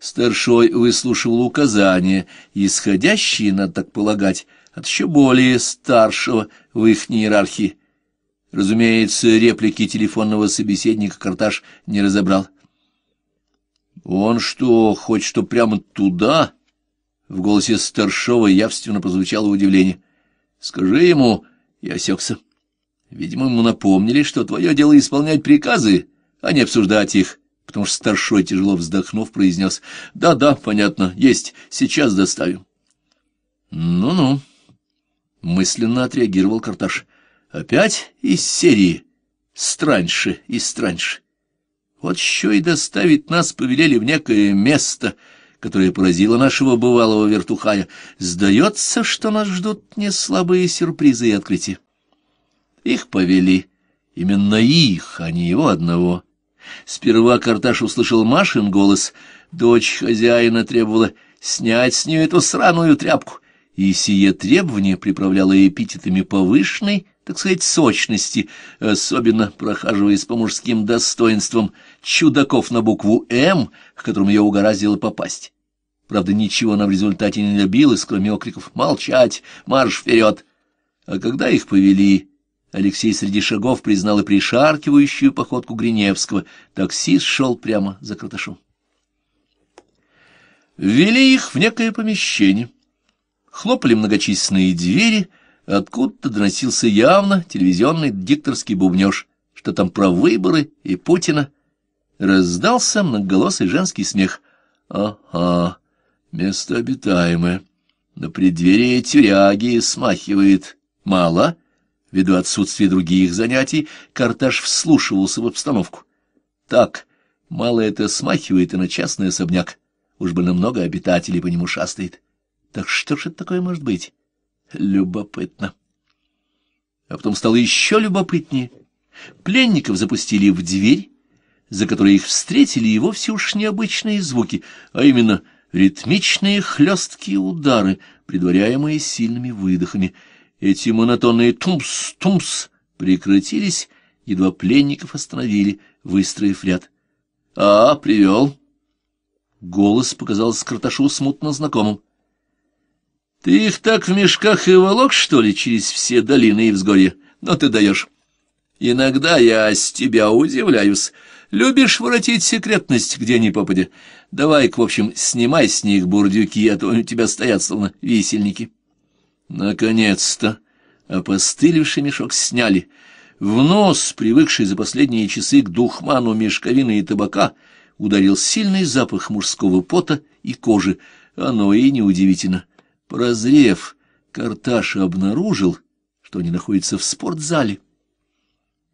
Старшой выслушивал указания, исходящие, надо так полагать, от еще более старшего в их иерархии. Разумеется, реплики телефонного собеседника Карташ не разобрал. «Он что, хочет, что прямо туда?» В голосе старшего явственно прозвучало удивление. «Скажи ему...» — я осекся. «Видимо, ему напомнили, что твое дело исполнять приказы, а не обсуждать их» потому что старшой, тяжело вздохнув, произнес «Да-да, понятно, есть, сейчас доставим». «Ну-ну». — мысленно отреагировал Карташ. «Опять из серии. Страньше и страньше. Вот еще и доставить нас повелели в некое место, которое поразило нашего бывалого вертухая. Сдается, что нас ждут неслабые сюрпризы и открытия. Их повели. Именно их, а не его одного». Сперва Карташ услышал Машин голос. Дочь хозяина требовала снять с нее эту сраную тряпку — и сие требование приправляло эпитетами повышенной, так сказать, сочности, особенно прохаживаясь по мужским достоинствам чудаков на букву «М», к которым я угораздило попасть. Правда, ничего она в результате не добилась, кроме окриков «Молчать! Марш вперед!» А когда их повели, Алексей среди шагов признал и пришаркивающую походку Гриневского. Таксист шел прямо за Краташом. Ввели их в некое помещение. Хлопали многочисленные двери, откуда-то доносился явно телевизионный дикторский бубнеж, что там про выборы и Путина. Раздался многоголосый женский смех. «Ага, место обитаемое. На преддверии тюряги смахивает. Мало». Ввиду отсутствия других занятий, Карташ вслушивался в обстановку. «Так, мало это смахивает и на частный особняк. Уж бы намного обитателей по нему шастает». Так что же это такое может быть? Любопытно. А потом стало еще любопытнее. Пленников запустили в дверь, за которой их встретили и вовсе уж необычные звуки, а именно ритмичные хлесткие удары, предваряемые сильными выдохами. Эти монотонные «тумс-тумс» прекратились, едва пленников остановили, выстроив ряд. «А, привел!» Голос показался Карташу смутно знакомым. — Ты их так в мешках и волок, что ли, через все долины и взгорья? Но ну, ты даешь. Иногда я с тебя удивляюсь. Любишь воротить секретность, где ни попадя. Давай-ка, в общем, снимай с них бурдюки, а то у тебя стоят словно висельники. Наконец-то опостылевший мешок сняли. В нос, привыкший за последние часы к духману мешковины и табака, ударил сильный запах мужского пота и кожи. Оно и неудивительно. Прозрев, Карташа обнаружил, что они находятся в спортзале.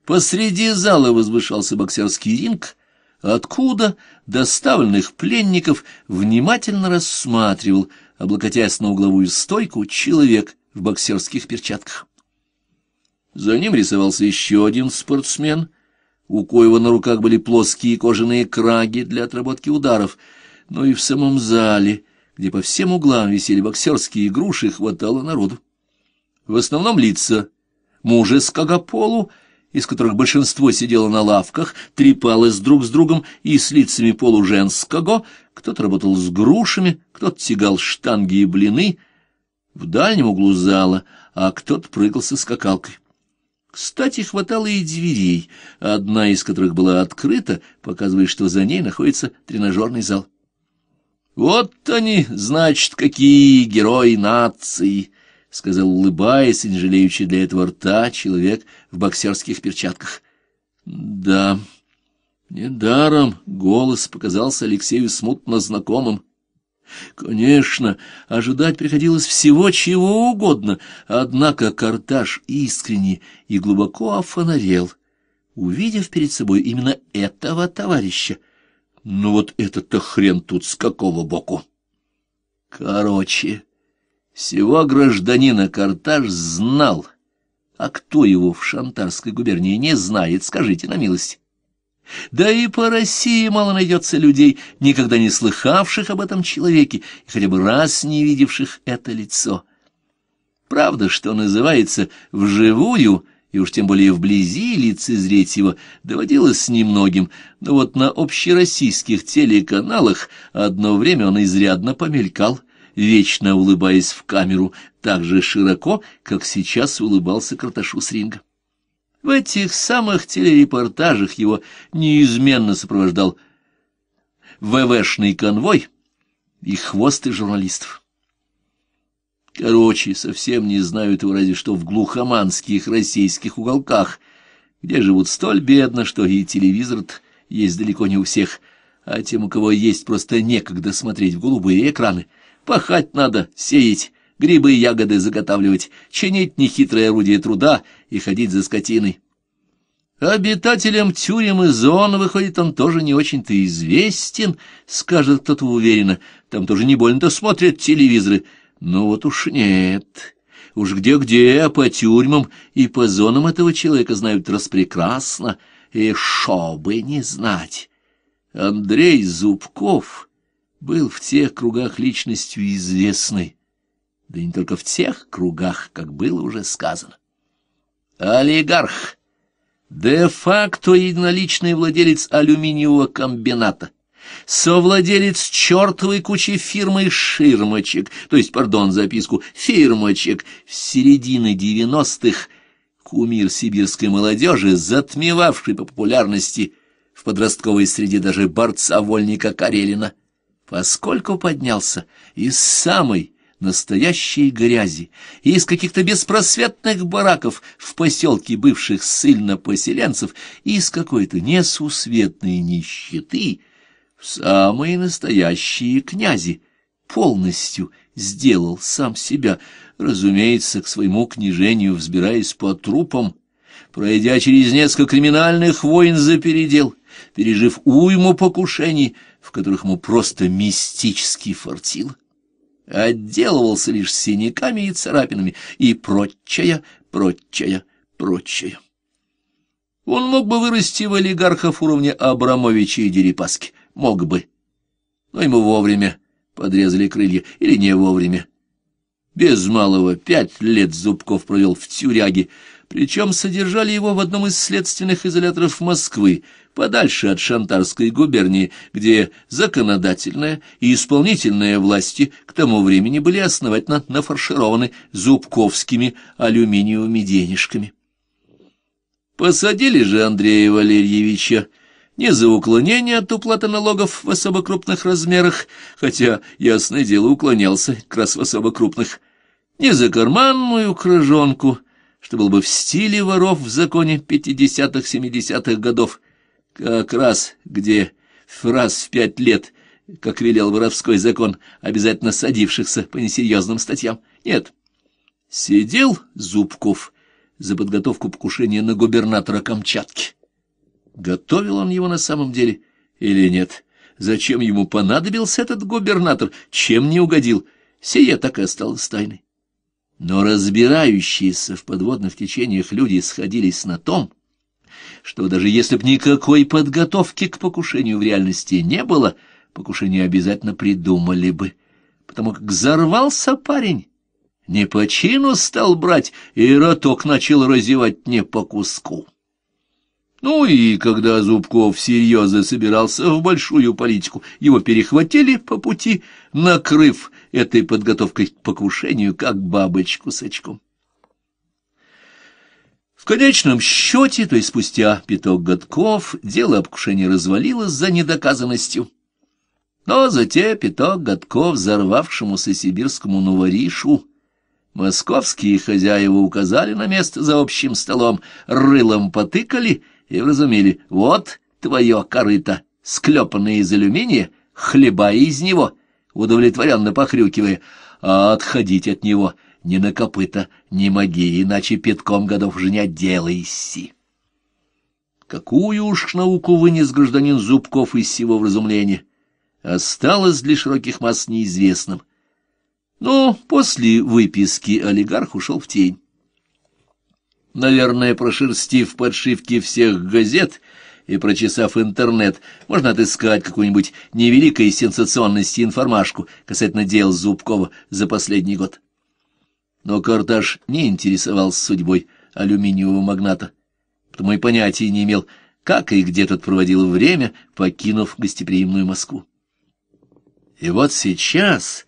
Посреди зала возвышался боксерский ринг, откуда доставленных пленников внимательно рассматривал, облокотясь на угловую стойку, человек в боксерских перчатках. За ним рисовался еще один спортсмен. У Коева на руках были плоские кожаные краги для отработки ударов, но и в самом зале где по всем углам висели боксерские груши, хватало народу. В основном лица мужеского полу, из которых большинство сидело на лавках, трепалось друг с другом и с лицами полуженского, кто-то работал с грушами, кто-то тягал штанги и блины в дальнем углу зала, а кто-то прыгал со скакалкой. Кстати, хватало и дверей, одна из которых была открыта, показывая, что за ней находится тренажерный зал. «Вот они, значит, какие герои нации!» — сказал, улыбаясь и не жалеющий для этого рта человек в боксерских перчатках. «Да, недаром голос показался Алексею смутно знакомым. Конечно, ожидать приходилось всего чего угодно, однако Карташ искренне и глубоко офонарел, увидев перед собой именно этого товарища, ну вот этот-то хрен тут с какого боку? Короче, всего гражданина Карташ знал, а кто его в Шантарской губернии не знает, скажите на милость. Да и по России мало найдется людей, никогда не слыхавших об этом человеке и хотя бы раз не видевших это лицо. Правда, что называется, вживую — и уж тем более вблизи лицезреть его доводилось с немногим, но вот на общероссийских телеканалах одно время он изрядно помелькал, вечно улыбаясь в камеру, так же широко, как сейчас улыбался Карташу с ринга. В этих самых телерепортажах его неизменно сопровождал ВВшный конвой и хвосты журналистов. Короче, совсем не знают его разве что в глухоманских российских уголках, где живут столь бедно, что и телевизор есть далеко не у всех, а тем, у кого есть, просто некогда смотреть в голубые экраны. Пахать надо, сеять, грибы и ягоды заготавливать, чинить нехитрое орудие труда и ходить за скотиной. Обитателям тюрем и зон, выходит, он тоже не очень-то известен, скажет кто-то уверенно. Там тоже не больно-то смотрят телевизоры. Ну вот уж нет. Уж где-где, а по тюрьмам и по зонам этого человека знают распрекрасно. И шо бы не знать. Андрей Зубков был в тех кругах личностью известной. Да не только в тех кругах, как было уже сказано. Олигарх. Де-факто единоличный владелец алюминиевого комбината совладелец чертовой кучи фирмы «Ширмочек», то есть, пардон, записку, «Фирмочек» в середине девяностых, кумир сибирской молодежи, затмевавший по популярности в подростковой среде даже борца-вольника Карелина, поскольку поднялся из самой настоящей грязи и из каких-то беспросветных бараков в поселке бывших ссыльно-поселенцев и из какой-то несусветной нищеты — самые настоящие князи, полностью сделал сам себя, разумеется, к своему княжению взбираясь по трупам, пройдя через несколько криминальных войн за передел, пережив уйму покушений, в которых ему просто мистически фартил, отделывался лишь синяками и царапинами и прочая, прочая, прочая. Он мог бы вырасти в олигархов уровня Абрамовича и Дерипаски — мог бы. Но ему вовремя подрезали крылья, или не вовремя. Без малого пять лет Зубков провел в тюряге, причем содержали его в одном из следственных изоляторов Москвы, подальше от Шантарской губернии, где законодательная и исполнительная власти к тому времени были основательно нафаршированы зубковскими алюминиевыми денежками. Посадили же Андрея Валерьевича не за уклонение от уплаты налогов в особо крупных размерах, хотя, ясное дело, уклонялся как раз в особо крупных, не за карманную крыжонку, что было бы в стиле воров в законе 50-70-х годов, как раз где раз в пять лет, как велел воровской закон, обязательно садившихся по несерьезным статьям. Нет, сидел Зубков за подготовку покушения на губернатора Камчатки. Готовил он его на самом деле или нет? Зачем ему понадобился этот губернатор? Чем не угодил? Сие так и осталось тайной. Но разбирающиеся в подводных течениях люди сходились на том, что даже если б никакой подготовки к покушению в реальности не было, покушение обязательно придумали бы, потому как взорвался парень. Не по чину стал брать, и роток начал разевать не по куску. Ну и когда Зубков серьезно собирался в большую политику, его перехватили по пути, накрыв этой подготовкой к покушению, как бабочку с очком. В конечном счете, то есть спустя пяток годков, дело обкушения развалилось за недоказанностью. Но за те пяток годков взорвавшемуся сибирскому новоришу московские хозяева указали на место за общим столом, рылом потыкали — и вразумили. Вот твое корыто, склепанное из алюминия, хлеба из него, удовлетворенно похрюкивая, а отходить от него ни на копыта, ни моги, иначе пятком годов уже не отделайся. Какую уж науку вынес гражданин Зубков из сего вразумления, осталось для широких масс неизвестным. Но после выписки олигарх ушел в тень. Наверное, прошерстив подшивки всех газет и прочесав интернет, можно отыскать какую-нибудь невеликой сенсационности информашку касательно дел Зубкова за последний год. Но Карташ не интересовался судьбой алюминиевого магната, потому и понятия не имел, как и где тот проводил время, покинув гостеприимную Москву. И вот сейчас...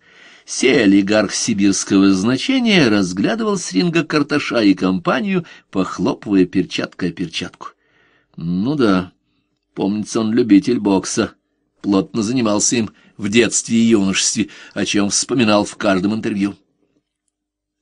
Все олигарх сибирского значения разглядывал с ринга Карташа и компанию, похлопывая перчаткой о перчатку. Ну да, помнится, он любитель бокса. Плотно занимался им в детстве и юношестве, о чем вспоминал в каждом интервью.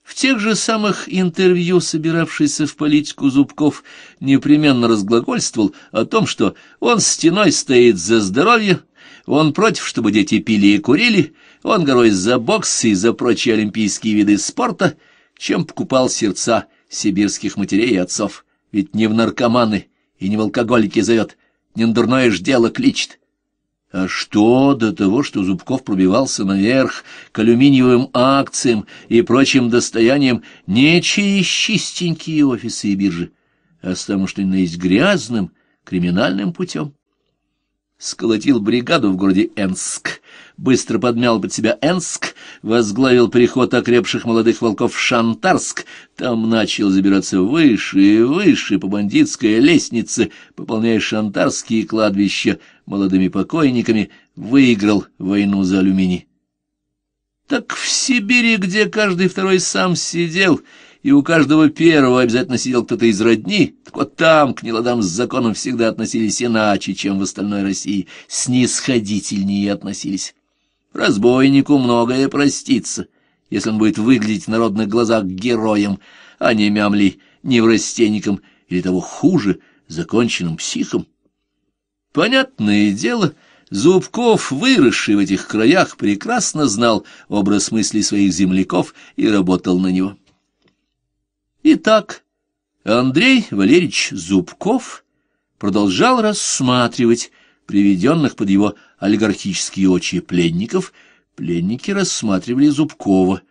В тех же самых интервью, собиравшийся в политику Зубков, непременно разглагольствовал о том, что он стеной стоит за здоровье, он против, чтобы дети пили и курили, он горой за бокс и за прочие олимпийские виды спорта, чем покупал сердца сибирских матерей и отцов. Ведь не в наркоманы и не в алкоголики зовет, не на дурное ж дело кличет. А что до того, что Зубков пробивался наверх к алюминиевым акциям и прочим достояниям не через чистенькие офисы и биржи, а с тому, что на есть грязным криминальным путем? сколотил бригаду в городе Энск, быстро подмял под себя Энск, возглавил переход окрепших молодых волков в Шантарск, там начал забираться выше и выше по бандитской лестнице, пополняя шантарские кладбища молодыми покойниками, выиграл войну за алюминий. Так в Сибири, где каждый второй сам сидел и у каждого первого обязательно сидел кто-то из родни, так вот там к неладам с законом всегда относились иначе, чем в остальной России, снисходительнее относились. Разбойнику многое простится, если он будет выглядеть в народных глазах героем, а не мямлей, неврастенником или того хуже, законченным психом. Понятное дело, Зубков, выросший в этих краях, прекрасно знал образ мыслей своих земляков и работал на него. Итак, Андрей Валерьевич Зубков продолжал рассматривать приведенных под его олигархические очи пленников. Пленники рассматривали Зубкова.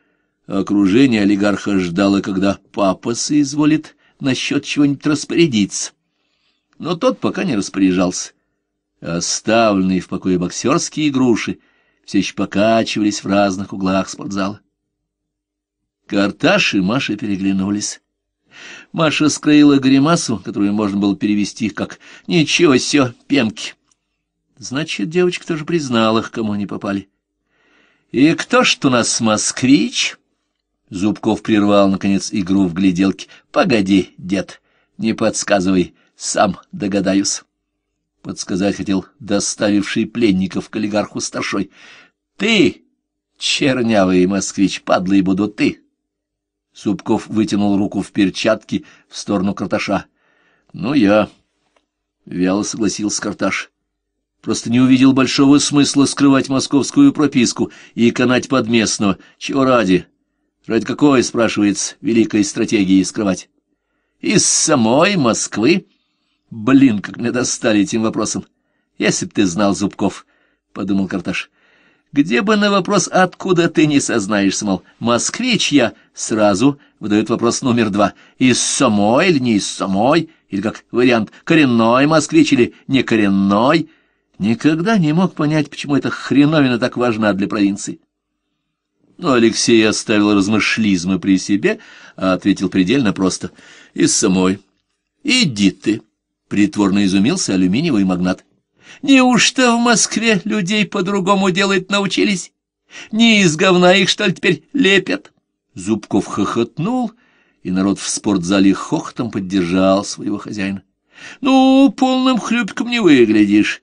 Окружение олигарха ждало, когда папа соизволит насчет чего-нибудь распорядиться. Но тот пока не распоряжался. Оставленные в покое боксерские груши все еще покачивались в разных углах спортзала. Карташ и Маша переглянулись. Маша скроила гримасу, которую можно было перевести как «Ничего все пенки. Значит, девочка тоже признала, к кому они попали. «И кто ж у нас москвич?» Зубков прервал, наконец, игру в гляделке. «Погоди, дед, не подсказывай, сам догадаюсь». Подсказать хотел доставивший пленников к олигарху старшой. «Ты, чернявый москвич, падлый буду ты!» Зубков вытянул руку в перчатке в сторону Карташа. «Ну, я...» — вяло согласился Карташ. «Просто не увидел большого смысла скрывать московскую прописку и канать под местного. Чего ради? Ради какой, спрашивается, великой стратегии скрывать? Из самой Москвы? Блин, как меня достали этим вопросом! Если б ты знал, Зубков!» — подумал Карташ. Где бы на вопрос «откуда ты не сознаешься», мол, «москвич я», сразу выдает вопрос номер два. «Из самой или не из самой?» Или как вариант «коренной москвич» или «не коренной?» Никогда не мог понять, почему эта хреновина так важна для провинции. Но Алексей оставил размышлизмы при себе, а ответил предельно просто. «Из самой». «Иди ты!» — притворно изумился алюминиевый магнат. Неужто в Москве людей по-другому делать научились? Не из говна их, что ли, теперь лепят?» Зубков хохотнул, и народ в спортзале хохотом поддержал своего хозяина. «Ну, полным хлюпиком не выглядишь.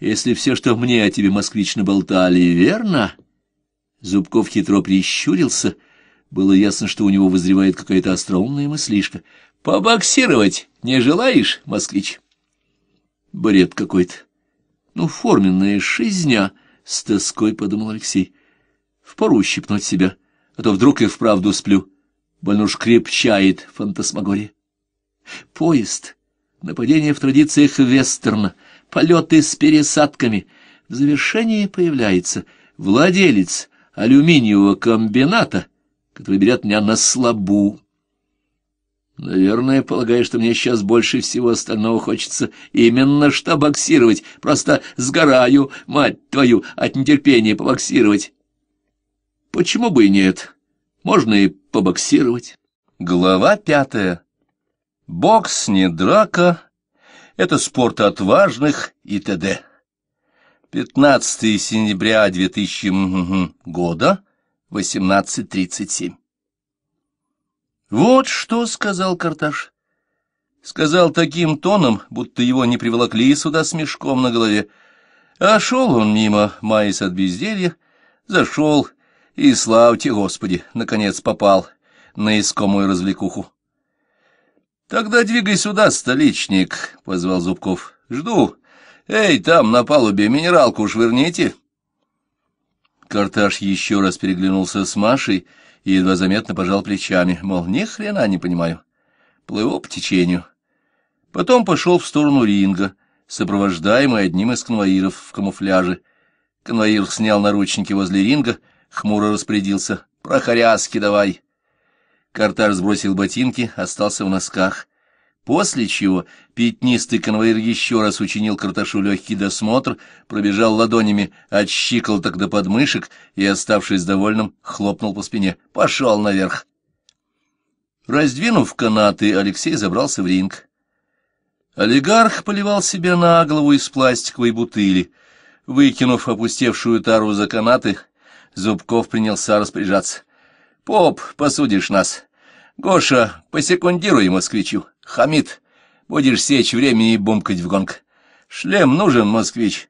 Если все, что мне о тебе москвич болтали, верно?» Зубков хитро прищурился. Было ясно, что у него вызревает какая-то остроумная мыслишка. «Побоксировать не желаешь, москвич?» «Бред какой-то. Ну, форменная шизня, — с тоской подумал Алексей. Впору щипнуть себя, а то вдруг я вправду сплю. Больно уж крепчает фантасмагория. Поезд, нападение в традициях вестерна, полеты с пересадками. В завершении появляется владелец алюминиевого комбината, который берет меня на слабу Наверное, полагаю, что мне сейчас больше всего остального хочется именно что боксировать. Просто сгораю, мать твою, от нетерпения побоксировать. Почему бы и нет? Можно и побоксировать. Глава пятая. Бокс не драка. Это спорт отважных и т.д. 15 сентября 2000 года, 18.37. Вот что сказал Карташ. Сказал таким тоном, будто его не приволокли сюда с мешком на голове. А шел он мимо, маясь от безделья, зашел, и, славьте Господи, наконец попал на искомую развлекуху. — Тогда двигай сюда, столичник, — позвал Зубков. — Жду. Эй, там, на палубе, минералку швырните. Карташ еще раз переглянулся с Машей, — и едва заметно пожал плечами, мол, ни хрена не понимаю, плыву по течению. Потом пошел в сторону ринга, сопровождаемый одним из конвоиров в камуфляже. Конвоир снял наручники возле ринга, хмуро распорядился. «Прохоряски давай!» Картар сбросил ботинки, остался в носках. После чего пятнистый конвоир еще раз учинил Карташу легкий досмотр, пробежал ладонями от щиколоток до подмышек и, оставшись довольным, хлопнул по спине. «Пошел наверх!» Раздвинув канаты, Алексей забрался в ринг. Олигарх поливал себе на голову из пластиковой бутыли. Выкинув опустевшую тару за канаты, Зубков принялся распоряжаться. «Поп, посудишь нас! Гоша, посекундируй москвичу!» Хамид, будешь сечь время и бумкать в гонг. Шлем нужен, москвич.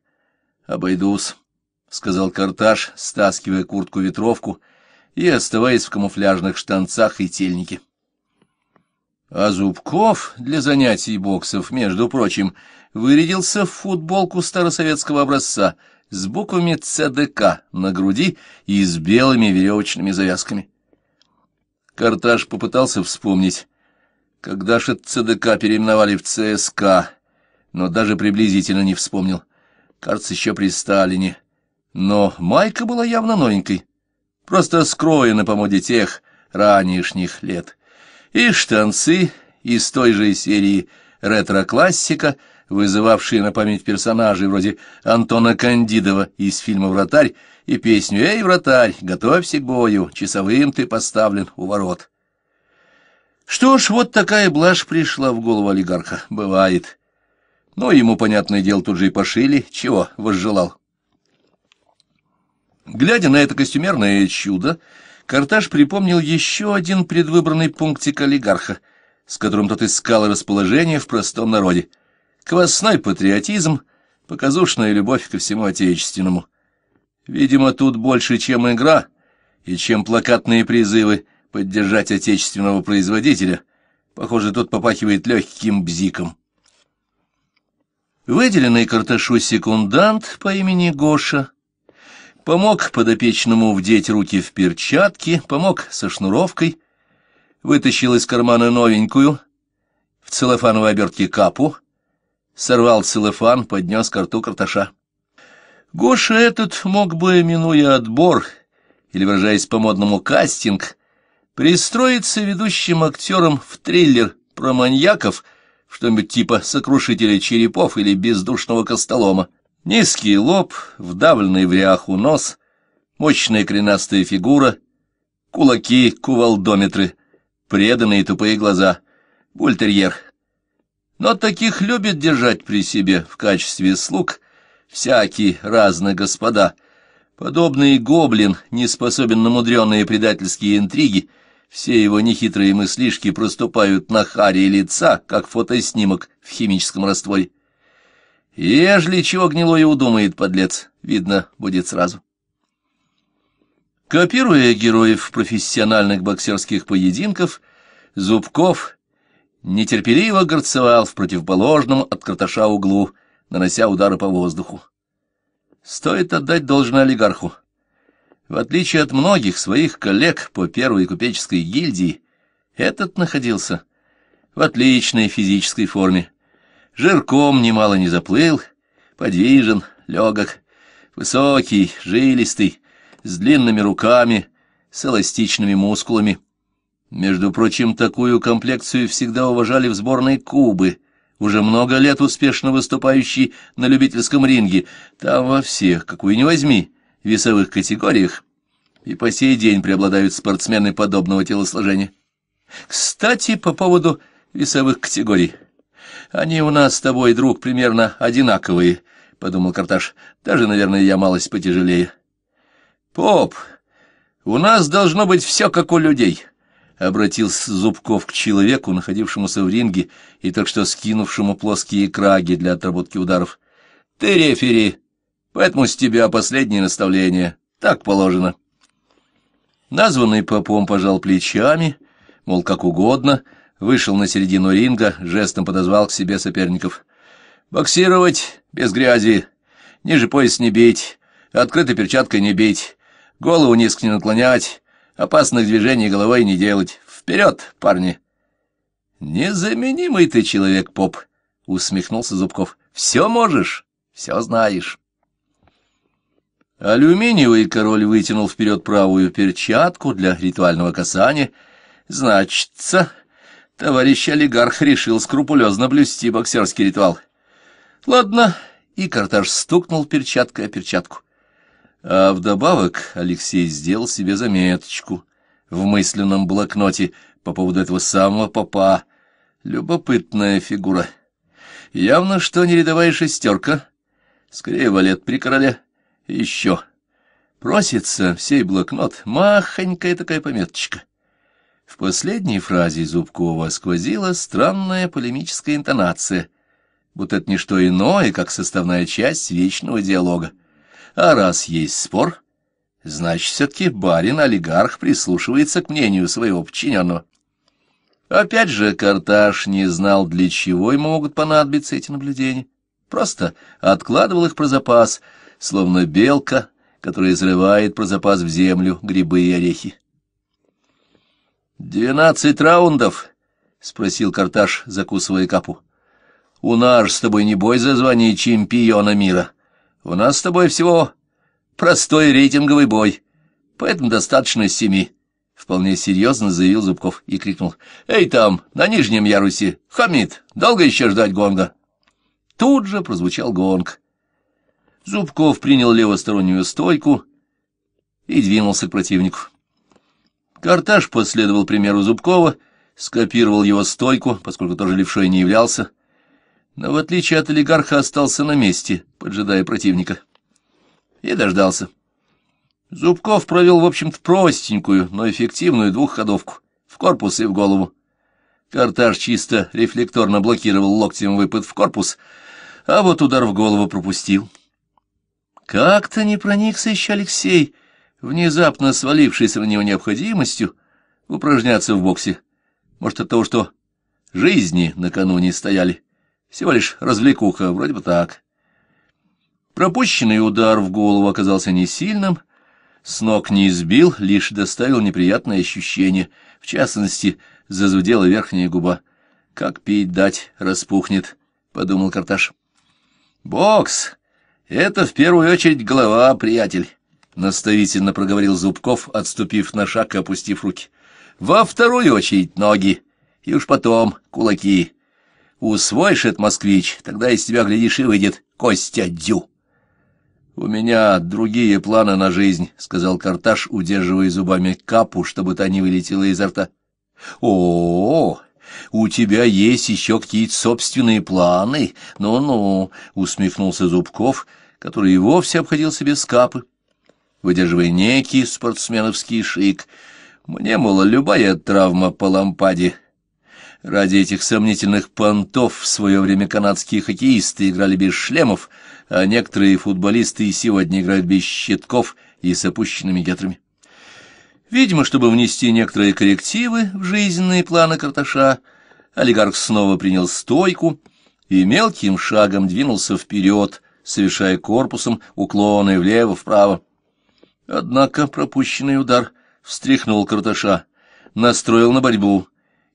Обойдусь, — сказал Карташ, стаскивая куртку-ветровку и оставаясь в камуфляжных штанцах и тельнике. А Зубков для занятий боксов, между прочим, вырядился в футболку старосоветского образца с буквами ЦДК на груди и с белыми веревочными завязками. Карташ попытался вспомнить, когда же ЦДК переименовали в ЦСК, но даже приблизительно не вспомнил. Кажется, еще при Сталине. Но майка была явно новенькой. Просто скроена по моде тех ранешних лет. И штанцы из той же серии ретро-классика, вызывавшие на память персонажей вроде Антона Кандидова из фильма «Вратарь» и песню «Эй, вратарь, готовься к бою, часовым ты поставлен у ворот». Что ж, вот такая блажь пришла в голову олигарха. Бывает. Но ну, ему, понятное дело, тут же и пошили. Чего возжелал? Глядя на это костюмерное чудо, Карташ припомнил еще один предвыбранный пунктик олигарха, с которым тот искал расположение в простом народе. Квасной патриотизм, показушная любовь ко всему отечественному. Видимо, тут больше, чем игра и чем плакатные призывы — поддержать отечественного производителя. Похоже, тот попахивает легким бзиком. Выделенный Карташу секундант по имени Гоша помог подопечному вдеть руки в перчатки, помог со шнуровкой, вытащил из кармана новенькую в целлофановой обертке капу, сорвал целлофан, поднес карту рту Карташа. Гоша этот мог бы, минуя отбор, или, выражаясь по-модному, кастинг, Пристроиться ведущим актером в триллер про маньяков, что-нибудь типа «Сокрушителя черепов» или «Бездушного костолома». Низкий лоб, вдавленный в ряху нос, мощная коренастая фигура, кулаки, кувалдометры, преданные тупые глаза, бультерьер. Но таких любит держать при себе в качестве слуг всякие разные господа. подобные гоблин не способен на мудреные предательские интриги — все его нехитрые мыслишки проступают на харе лица, как фотоснимок в химическом растворе. Ежели чего гнилое удумает подлец, видно будет сразу. Копируя героев профессиональных боксерских поединков, Зубков нетерпеливо горцевал в противоположном от Карташа углу, нанося удары по воздуху. Стоит отдать должное олигарху. В отличие от многих своих коллег по первой купеческой гильдии, этот находился в отличной физической форме. Жирком немало не заплыл, подвижен, легок, высокий, жилистый, с длинными руками, с эластичными мускулами. Между прочим, такую комплекцию всегда уважали в сборной Кубы, уже много лет успешно выступающий на любительском ринге. Там во всех, какую не возьми, весовых категориях, и по сей день преобладают спортсмены подобного телосложения. Кстати, по поводу весовых категорий. Они у нас с тобой, друг, примерно одинаковые, — подумал Карташ. Даже, наверное, я малость потяжелее. Поп, у нас должно быть все, как у людей, — обратился Зубков к человеку, находившемуся в ринге и так что скинувшему плоские краги для отработки ударов. — Ты рефери! — Поэтому с тебя последнее наставление. Так положено. Названный попом пожал плечами, мол, как угодно, вышел на середину ринга, жестом подозвал к себе соперников. «Боксировать без грязи, ниже пояс не бить, открытой перчаткой не бить, голову низко не наклонять, опасных движений головой не делать. Вперед, парни!» «Незаменимый ты человек, поп!» — усмехнулся Зубков. «Все можешь, все знаешь». Алюминиевый король вытянул вперед правую перчатку для ритуального касания. Значится, товарищ олигарх решил скрупулезно блюсти боксерский ритуал. Ладно, и Карташ стукнул перчаткой о перчатку. А вдобавок Алексей сделал себе заметочку в мысленном блокноте по поводу этого самого попа. Любопытная фигура. Явно, что не рядовая шестерка. Скорее, валет при короле. Еще. Просится всей блокнот махонькая такая пометочка. В последней фразе Зубкова сквозила странная полемическая интонация, будто это не что иное, как составная часть вечного диалога. А раз есть спор, значит, все-таки барин-олигарх прислушивается к мнению своего подчиненного. Опять же, Карташ не знал, для чего ему могут понадобиться эти наблюдения. Просто откладывал их про запас — словно белка, которая изрывает про запас в землю грибы и орехи. «Двенадцать раундов?» — спросил Карташ, закусывая капу. «У нас с тобой не бой за звание чемпиона мира. У нас с тобой всего простой рейтинговый бой, поэтому достаточно семи». Вполне серьезно заявил Зубков и крикнул. «Эй там, на нижнем ярусе! Хамид, долго еще ждать гонга?» Тут же прозвучал гонг. Зубков принял левостороннюю стойку и двинулся к противнику. Карташ последовал примеру Зубкова, скопировал его стойку, поскольку тоже левшой не являлся, но, в отличие от олигарха, остался на месте, поджидая противника. И дождался. Зубков провел, в общем-то, простенькую, но эффективную двухходовку, в корпус и в голову. Карташ чисто рефлекторно блокировал локтем выпад в корпус, а вот удар в голову пропустил. Как-то не проникся еще Алексей, внезапно свалившийся на него необходимостью упражняться в боксе. Может, от того, что жизни накануне стояли. Всего лишь развлекуха, вроде бы так. Пропущенный удар в голову оказался не сильным, с ног не избил, лишь доставил неприятное ощущение. В частности, зазудела верхняя губа. «Как пить дать, распухнет», — подумал Карташ. «Бокс!» «Это в первую очередь голова, приятель», — наставительно проговорил Зубков, отступив на шаг и опустив руки. «Во вторую очередь ноги, и уж потом кулаки. Усвоишь этот москвич, тогда из тебя, глядишь, и выйдет Костя Дю». «У меня другие планы на жизнь», — сказал Карташ, удерживая зубами капу, чтобы та не вылетела изо рта. «О-о-о!» у тебя есть еще какие-то собственные планы. Ну-ну, — усмехнулся Зубков, который и вовсе обходился без капы, выдерживая некий спортсменовский шик. Мне, мало любая травма по лампаде. Ради этих сомнительных понтов в свое время канадские хоккеисты играли без шлемов, а некоторые футболисты и сегодня играют без щитков и с опущенными гетрами. Видимо, чтобы внести некоторые коррективы в жизненные планы Карташа, Олигарх снова принял стойку и мелким шагом двинулся вперед, совершая корпусом уклоны влево-вправо. Однако пропущенный удар встряхнул Карташа, настроил на борьбу,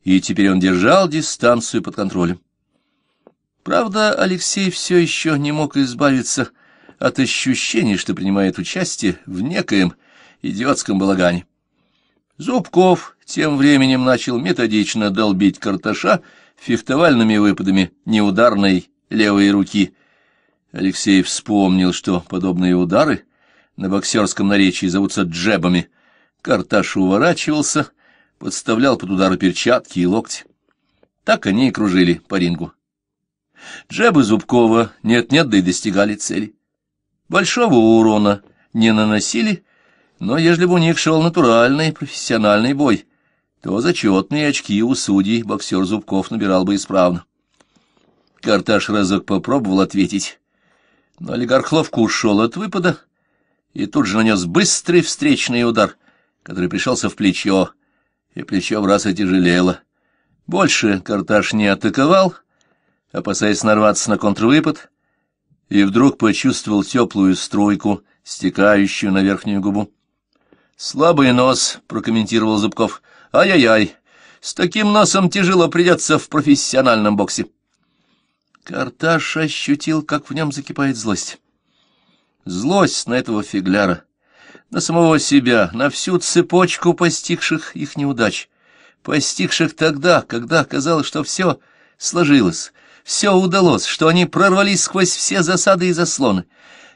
и теперь он держал дистанцию под контролем. Правда, Алексей все еще не мог избавиться от ощущения, что принимает участие в некоем идиотском балагане. Зубков тем временем начал методично долбить карташа фехтовальными выпадами неударной левой руки. Алексей вспомнил, что подобные удары на боксерском наречии зовутся джебами. Карташ уворачивался, подставлял под удары перчатки и локти. Так они и кружили по рингу. Джебы Зубкова нет-нет, да и достигали цели. Большого урона не наносили, но ежели бы у них шел натуральный профессиональный бой, то зачетные очки у судей боксер Зубков набирал бы исправно. Карташ разок попробовал ответить, но олигарх ловко ушел от выпада и тут же нанес быстрый встречный удар, который пришелся в плечо, и плечо в раз отяжелело. Больше Карташ не атаковал, опасаясь нарваться на контрвыпад, и вдруг почувствовал теплую струйку, стекающую на верхнюю губу. «Слабый нос», — прокомментировал Зубков. «Ай-яй-яй, с таким носом тяжело придется в профессиональном боксе». Карташ ощутил, как в нем закипает злость. Злость на этого фигляра, на самого себя, на всю цепочку постигших их неудач, постигших тогда, когда казалось, что все сложилось, все удалось, что они прорвались сквозь все засады и заслоны.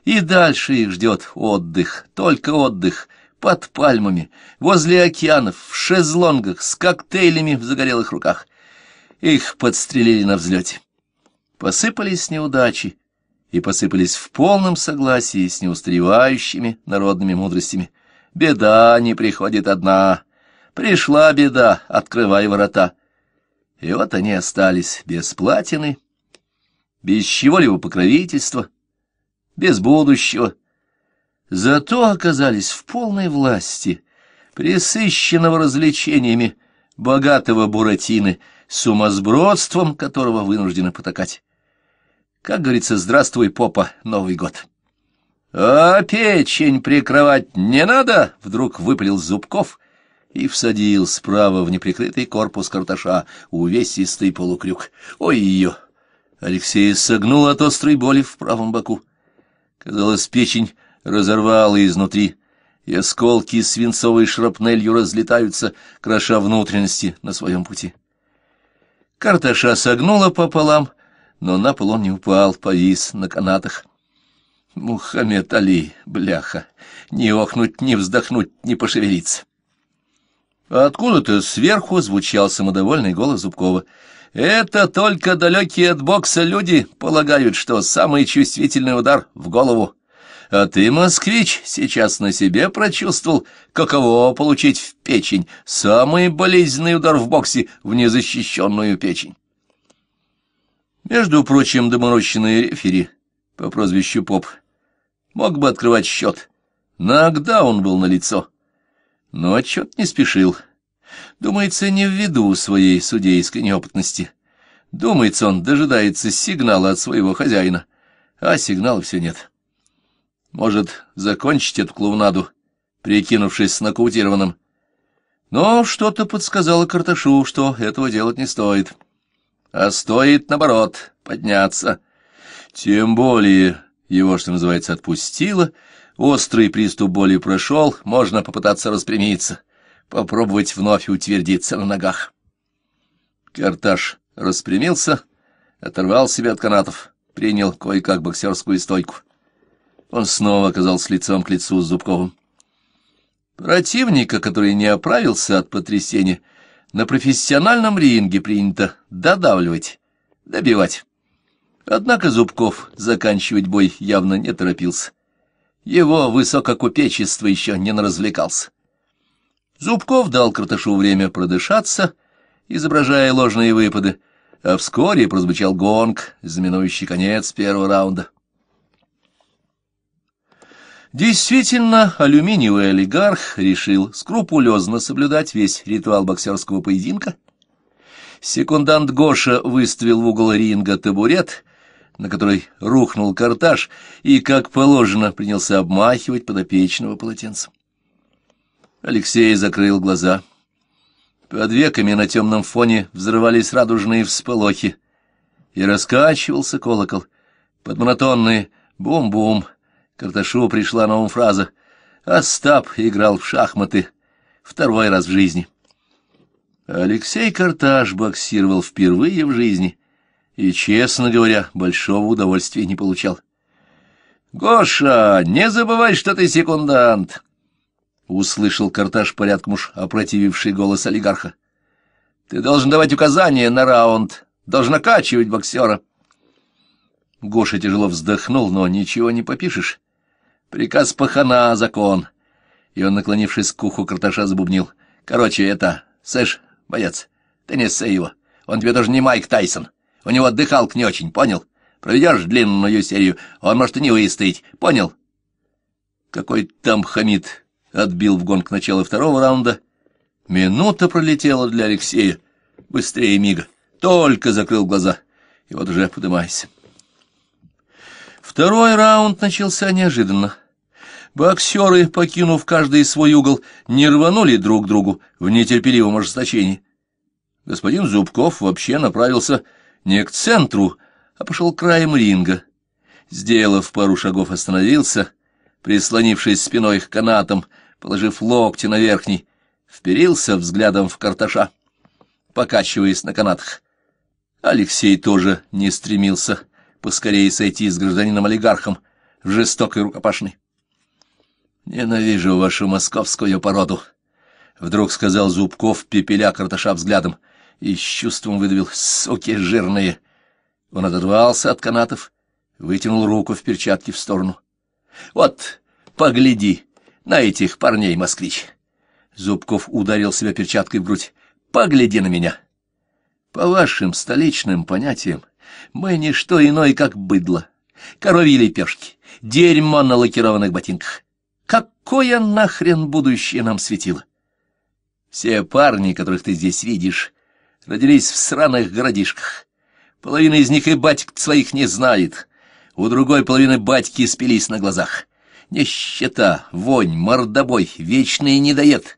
И дальше их ждет отдых, только отдых, под пальмами, возле океанов, в шезлонгах, с коктейлями в загорелых руках. Их подстрелили на взлете. Посыпались неудачи и посыпались в полном согласии с неустревающими народными мудростями. Беда не приходит одна. Пришла беда, открывай ворота. И вот они остались без платины, без чего-либо покровительства, без будущего, зато оказались в полной власти пресыщенного развлечениями богатого Буратины, сумасбродством которого вынуждены потакать. Как говорится, здравствуй, попа, Новый год. «А печень прикрывать не надо!» — вдруг выпалил Зубков и всадил справа в неприкрытый корпус карташа увесистый полукрюк. «Ой, ее!» Алексей согнул от острой боли в правом боку. Казалось, печень разорвало изнутри, и осколки свинцовой шрапнелью разлетаются, кроша внутренности на своем пути. Карташа согнула пополам, но на пол он не упал, повис на канатах. Мухаммед Али, бляха, не охнуть, не вздохнуть, не пошевелиться. откуда-то сверху звучал самодовольный голос Зубкова. «Это только далекие от бокса люди полагают, что самый чувствительный удар в голову. А ты, москвич, сейчас на себе прочувствовал, каково получить в печень самый болезненный удар в боксе в незащищенную печень. Между прочим, доморощенный рефери по прозвищу Поп мог бы открывать счет. Нагда он был на лицо, но отчет не спешил. Думается, не ввиду своей судейской неопытности. Думается, он дожидается сигнала от своего хозяина, а сигнала все нет. Может, закончить эту клоунаду, прикинувшись с нокаутированным. Но что-то подсказало Карташу, что этого делать не стоит. А стоит, наоборот, подняться. Тем более его, что называется, отпустило. Острый приступ боли прошел, можно попытаться распрямиться, попробовать вновь утвердиться на ногах. Карташ распрямился, оторвал себя от канатов, принял кое-как боксерскую стойку — он снова оказался лицом к лицу с Зубковым. Противника, который не оправился от потрясения, на профессиональном ринге принято додавливать, добивать. Однако Зубков заканчивать бой явно не торопился. Его высококупечество еще не наразвлекался. Зубков дал Краташу время продышаться, изображая ложные выпады, а вскоре прозвучал гонг, знаменующий конец первого раунда. Действительно, алюминиевый олигарх решил скрупулезно соблюдать весь ритуал боксерского поединка. Секундант Гоша выставил в угол ринга табурет, на который рухнул картаж, и, как положено, принялся обмахивать подопечного полотенцем. Алексей закрыл глаза. Под веками на темном фоне взрывались радужные всполохи, и раскачивался колокол под монотонные «бум-бум», Карташу пришла новая фраза «Остап играл в шахматы второй раз в жизни». Алексей Карташ боксировал впервые в жизни и, честно говоря, большого удовольствия не получал. «Гоша, не забывай, что ты секундант!» — услышал Карташ порядком уж опротививший голос олигарха. «Ты должен давать указания на раунд, должен накачивать боксера». Гоша тяжело вздохнул, но ничего не попишешь. Приказ пахана — закон. И он, наклонившись к уху карташа, забубнил. Короче, это... Слышь, боец, ты не ссы его. Он тебе даже не Майк Тайсон. У него отдыхалк не очень, понял? Проведешь длинную серию, он может и не выстоять, понял? Какой там хамит отбил в гонг начала второго раунда. Минута пролетела для Алексея. Быстрее мига. Только закрыл глаза. И вот уже поднимайся. Второй раунд начался неожиданно. Боксеры, покинув каждый свой угол, не рванули друг другу в нетерпеливом ожесточении. Господин Зубков вообще направился не к центру, а пошел краем ринга. Сделав пару шагов, остановился, прислонившись спиной к канатам, положив локти на верхний, вперился взглядом в карташа, покачиваясь на канатах. Алексей тоже не стремился поскорее сойти с гражданином-олигархом в жестокой рукопашной. «Ненавижу вашу московскую породу», — вдруг сказал Зубков, пепеля Карташа взглядом, и с чувством выдавил «суки жирные». Он отодвался от канатов, вытянул руку в перчатке в сторону. «Вот, погляди на этих парней, москвич!» Зубков ударил себя перчаткой в грудь. «Погляди на меня!» «По вашим столичным понятиям, мы не что иное, как быдло, коровьи лепешки, дерьмо на лакированных ботинках, Какое нахрен будущее нам светило? Все парни, которых ты здесь видишь, родились в сраных городишках. Половина из них и батьк своих не знает. У другой половины батьки спились на глазах. Нищета, вонь, мордобой, вечный недоед.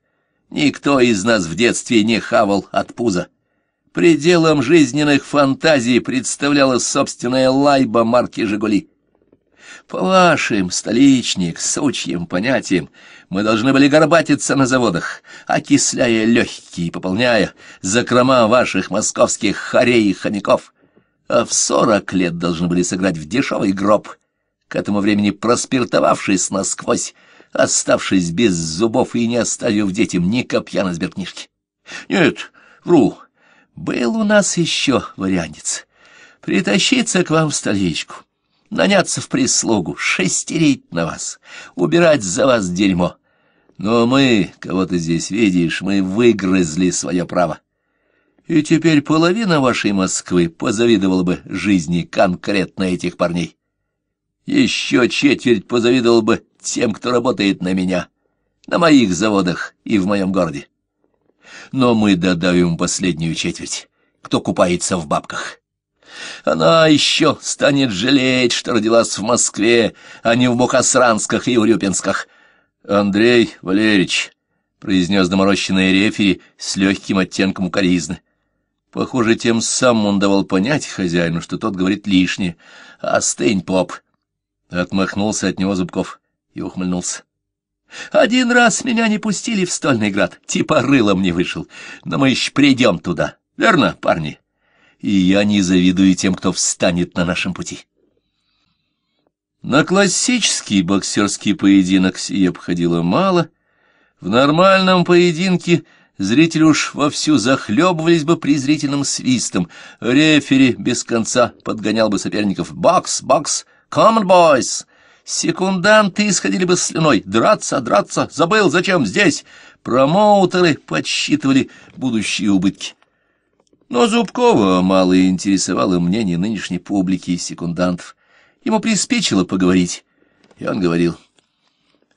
Никто из нас в детстве не хавал от пуза. Пределом жизненных фантазий представляла собственная лайба марки «Жигули». По вашим столичник, сучьим понятиям, мы должны были горбатиться на заводах, окисляя легкие и пополняя закрома ваших московских хорей и хомяков. А в сорок лет должны были сыграть в дешевый гроб, к этому времени проспиртовавшись насквозь, оставшись без зубов и не оставив детям ни копья на сберкнижке. Нет, вру, был у нас еще вариантец. Притащиться к вам в столичку, наняться в прислугу, шестерить на вас, убирать за вас дерьмо. Но мы, кого ты здесь видишь, мы выгрызли свое право. И теперь половина вашей Москвы позавидовала бы жизни конкретно этих парней. Еще четверть позавидовала бы тем, кто работает на меня, на моих заводах и в моем городе. Но мы додавим последнюю четверть, кто купается в бабках. Она еще станет жалеть, что родилась в Москве, а не в Бухасрансках и Урюпинсках. Андрей Валерьевич, — произнес доморощенный рефери с легким оттенком укоризны. Похоже, тем самым он давал понять хозяину, что тот говорит лишнее. «Остынь, поп!» Отмахнулся от него Зубков и ухмыльнулся. «Один раз меня не пустили в Стольный град, типа рылом не вышел, но мы еще придем туда, верно, парни?» и я не завидую тем, кто встанет на нашем пути. На классический боксерский поединок сие обходило мало. В нормальном поединке зрители уж вовсю захлебывались бы презрительным свистом. Рефери без конца подгонял бы соперников «Бокс! Бокс! Common boys!» Секунданты исходили бы слюной. Драться, драться, забыл, зачем здесь. Промоутеры подсчитывали будущие убытки. Но Зубкова мало интересовало мнение нынешней публики и секундантов. Ему приспичило поговорить, и он говорил.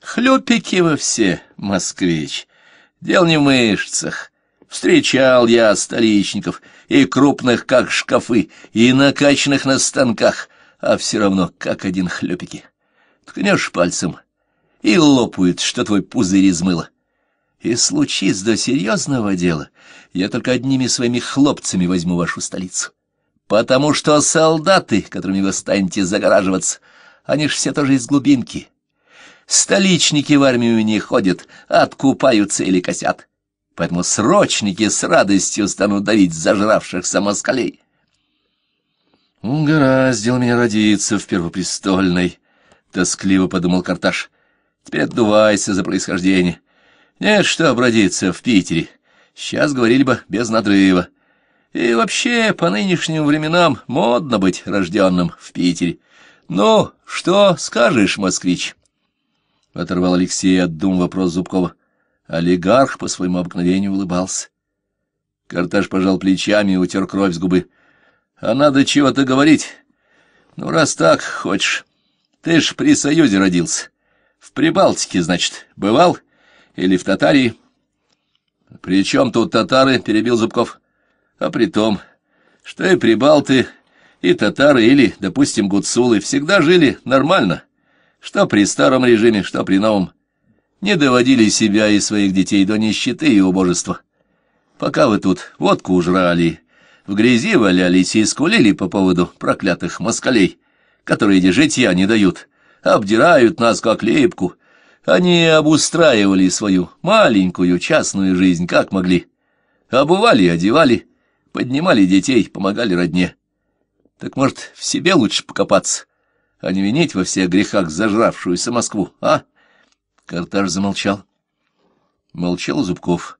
«Хлюпики вы все, москвич, дел не в мышцах. Встречал я столичников, и крупных, как шкафы, и накачанных на станках, а все равно, как один хлюпики. Ткнешь пальцем, и лопают, что твой пузырь измыло. И случись до серьезного дела, я только одними своими хлопцами возьму вашу столицу. Потому что солдаты, которыми вы станете загораживаться, они ж все тоже из глубинки. Столичники в армию не ходят, откупаются или косят. Поэтому срочники с радостью станут давить зажравшихся москалей. «Угораздил меня родиться в Первопрестольной», — тоскливо подумал Карташ. «Теперь отдувайся за происхождение. Нет, что обродиться в Питере». Сейчас говорили бы без надрыва. И вообще, по нынешним временам модно быть рожденным в Питере. Ну, что скажешь, москвич? Оторвал Алексей от дум вопрос Зубкова. Олигарх по своему обыкновению улыбался. Карташ пожал плечами и утер кровь с губы. А надо чего-то говорить. Ну, раз так хочешь. Ты ж при Союзе родился. В Прибалтике, значит, бывал? Или в Татарии? — При чем тут татары? — перебил Зубков. — А при том, что и прибалты, и татары, или, допустим, гуцулы, всегда жили нормально, что при старом режиме, что при новом. Не доводили себя и своих детей до нищеты и убожества. Пока вы тут водку ужрали, в грязи валялись и скулили по поводу проклятых москалей, которые житья не дают, обдирают нас как лепку, они обустраивали свою маленькую частную жизнь, как могли. Обували, одевали, поднимали детей, помогали родне. Так, может, в себе лучше покопаться, а не винить во всех грехах зажравшуюся Москву, а? Картаж замолчал. Молчал Зубков,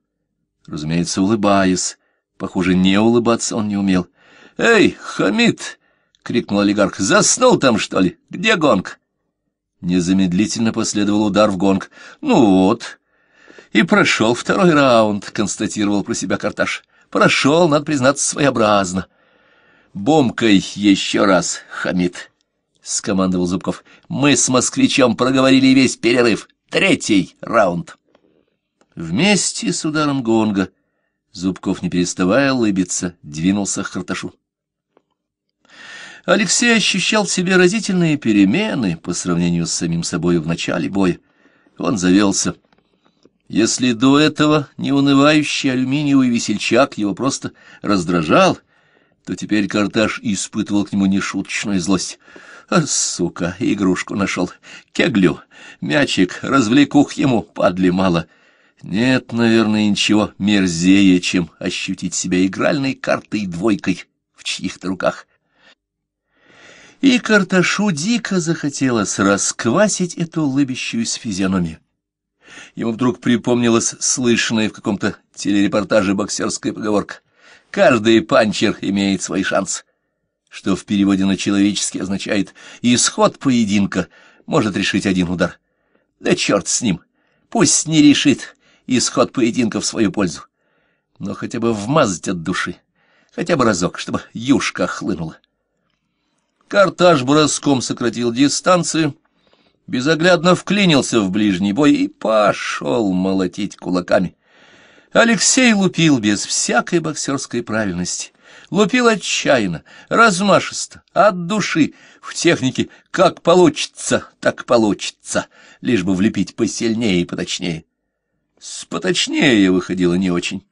разумеется, улыбаясь. Похоже, не улыбаться он не умел. «Эй, Хамид!» — крикнул олигарх. «Заснул там, что ли? Где гонг?» Незамедлительно последовал удар в гонг. «Ну вот, и прошел второй раунд», — констатировал про себя Карташ. «Прошел, надо признаться, своеобразно». «Бомкой еще раз, Хамид, скомандовал Зубков. «Мы с москвичом проговорили весь перерыв. Третий раунд». Вместе с ударом гонга Зубков, не переставая улыбиться, двинулся к Карташу. Алексей ощущал в себе разительные перемены по сравнению с самим собой в начале боя. Он завелся. Если до этого неунывающий алюминиевый весельчак его просто раздражал, то теперь Карташ испытывал к нему нешуточную злость. А, сука, игрушку нашел. Кеглю, мячик, развлекух ему, падли мало. Нет, наверное, ничего мерзее, чем ощутить себя игральной картой двойкой в чьих-то руках. И Карташу дико захотелось расквасить эту улыбящуюся физиономию. Ему вдруг припомнилась слышанная в каком-то телерепортаже боксерская поговорка. «Каждый панчер имеет свой шанс», что в переводе на человеческий означает «исход поединка может решить один удар». Да черт с ним! Пусть не решит исход поединка в свою пользу. Но хотя бы вмазать от души, хотя бы разок, чтобы юшка хлынула. Картаж броском сократил дистанцию, безоглядно вклинился в ближний бой и пошел молотить кулаками. Алексей лупил без всякой боксерской правильности. Лупил отчаянно, размашисто, от души, в технике «как получится, так получится», лишь бы влепить посильнее и поточнее. С поточнее выходило не очень.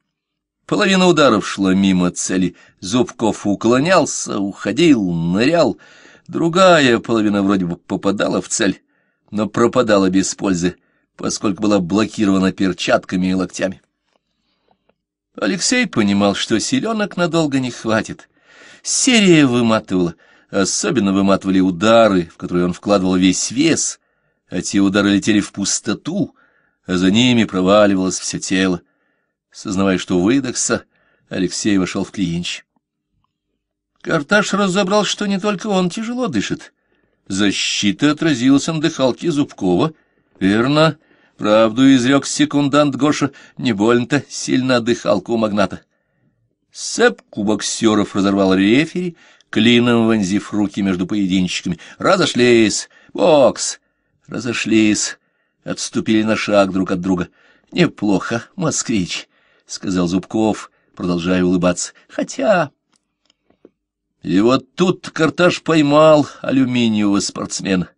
Половина ударов шла мимо цели. Зубков уклонялся, уходил, нырял. Другая половина вроде бы попадала в цель, но пропадала без пользы, поскольку была блокирована перчатками и локтями. Алексей понимал, что силенок надолго не хватит. Серия выматывала, особенно выматывали удары, в которые он вкладывал весь вес, а те удары летели в пустоту, а за ними проваливалось все тело. Сознавая, что выдохся, Алексей вошел в клинч. Карташ разобрал, что не только он тяжело дышит. Защита отразилась на дыхалке Зубкова. Верно, правду изрек секундант Гоша, не больно-то сильно дыхалку у магната. Сепку боксеров разорвал рефери, клином вонзив руки между поединщиками, «Разошлись! Бокс! Разошлись!» Отступили на шаг друг от друга. «Неплохо, москвич!» сказал Зубков, продолжая улыбаться. Хотя... И вот тут Карташ поймал алюминиевого спортсмена.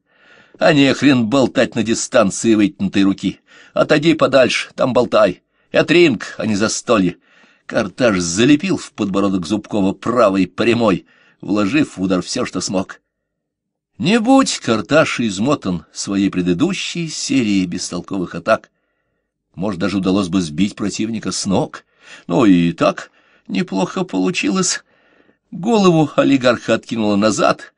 А не хрен болтать на дистанции вытянутой руки. Отойди подальше, там болтай. Это ринг, а не застолье. Карташ залепил в подбородок Зубкова правой прямой, вложив в удар все, что смог. Не будь Карташ измотан своей предыдущей серией бестолковых атак, может, даже удалось бы сбить противника с ног. Но ну, и так неплохо получилось. Голову олигарха откинуло назад,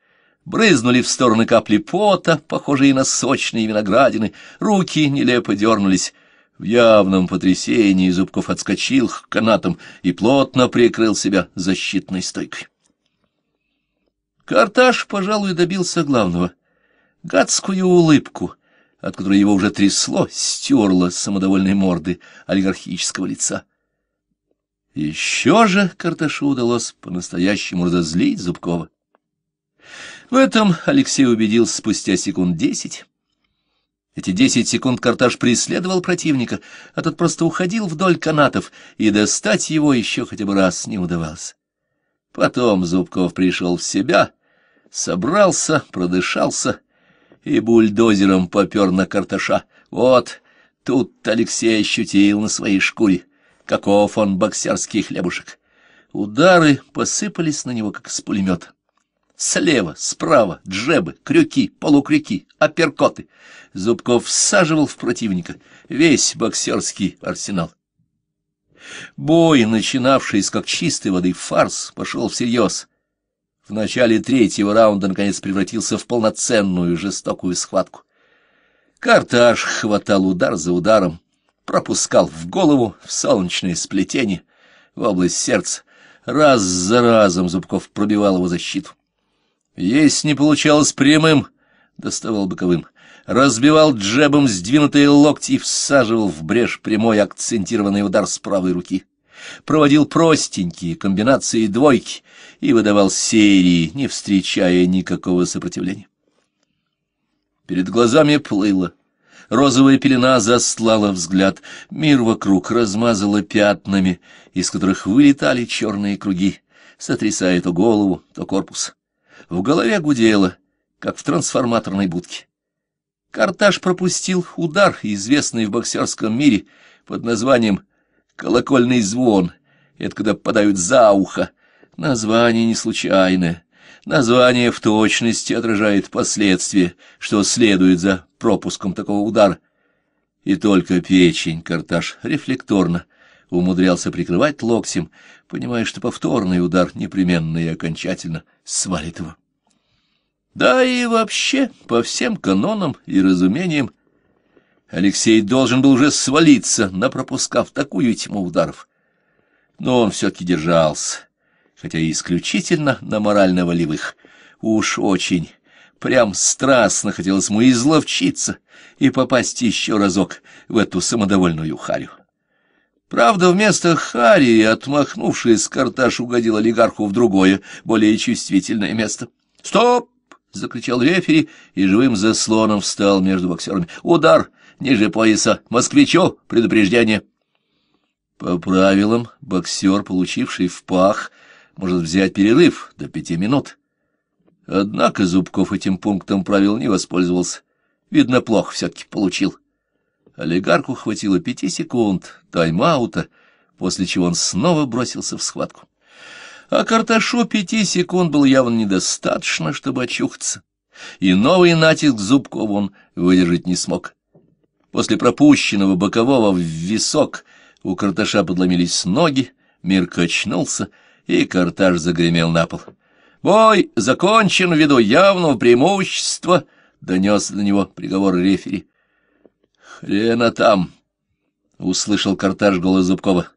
брызнули в стороны капли пота, похожие на сочные виноградины, руки нелепо дернулись. В явном потрясении Зубков отскочил к канатам и плотно прикрыл себя защитной стойкой. Карташ, пожалуй, добился главного — гадскую улыбку — от которой его уже трясло, стерла самодовольной морды олигархического лица. Еще же Карташу удалось по-настоящему разозлить Зубкова. В этом Алексей убедился спустя секунд десять. Эти десять секунд Карташ преследовал противника, а тот просто уходил вдоль канатов, и достать его еще хотя бы раз не удавалось. Потом Зубков пришел в себя, собрался, продышался и бульдозером попер на карташа. Вот тут Алексей ощутил на своей шкуре, каков он боксерский хлебушек. Удары посыпались на него, как с пулемета. Слева, справа, джебы, крюки, полукрюки, апперкоты. Зубков всаживал в противника весь боксерский арсенал. Бой, начинавшийся как чистой воды фарс, пошел всерьез. В начале третьего раунда наконец превратился в полноценную жестокую схватку. Карташ хватал удар за ударом, пропускал в голову, в солнечное сплетение, в область сердца. Раз за разом Зубков пробивал его защиту. Есть не получалось прямым, доставал боковым. Разбивал джебом сдвинутые локти и всаживал в брешь прямой акцентированный удар с правой руки проводил простенькие комбинации двойки и выдавал серии, не встречая никакого сопротивления. Перед глазами плыло. Розовая пелена заслала взгляд, мир вокруг размазала пятнами, из которых вылетали черные круги, сотрясая то голову, то корпус. В голове гудело, как в трансформаторной будке. Карташ пропустил удар, известный в боксерском мире под названием Колокольный звон — это когда подают за ухо. Название не случайное. Название в точности отражает последствия, что следует за пропуском такого удара. И только печень Карташ рефлекторно умудрялся прикрывать локтем, понимая, что повторный удар непременно и окончательно свалит его. Да и вообще, по всем канонам и разумениям, Алексей должен был уже свалиться, напропускав такую тьму ударов. Но он все-таки держался, хотя и исключительно на морально-волевых. Уж очень, прям страстно хотелось ему изловчиться и попасть еще разок в эту самодовольную харю. Правда, вместо Харри, отмахнувшись, Карташ угодил олигарху в другое, более чувствительное место. «Стоп!» — закричал рефери, и живым заслоном встал между боксерами. «Удар!» ниже пояса. Москвичу предупреждение. По правилам, боксер, получивший в пах, может взять перерыв до пяти минут. Однако Зубков этим пунктом правил не воспользовался. Видно, плохо все-таки получил. Олигарху хватило пяти секунд тайм-аута, после чего он снова бросился в схватку. А Карташу пяти секунд было явно недостаточно, чтобы очухаться, и новый натиск Зубкова он выдержать не смог. После пропущенного бокового в висок у Карташа подломились ноги, мир качнулся, и Карташ загремел на пол. «Бой закончен ввиду явного преимущества», — донес до него приговор рефери. «Хрена там», — услышал Карташ голос Зубкова.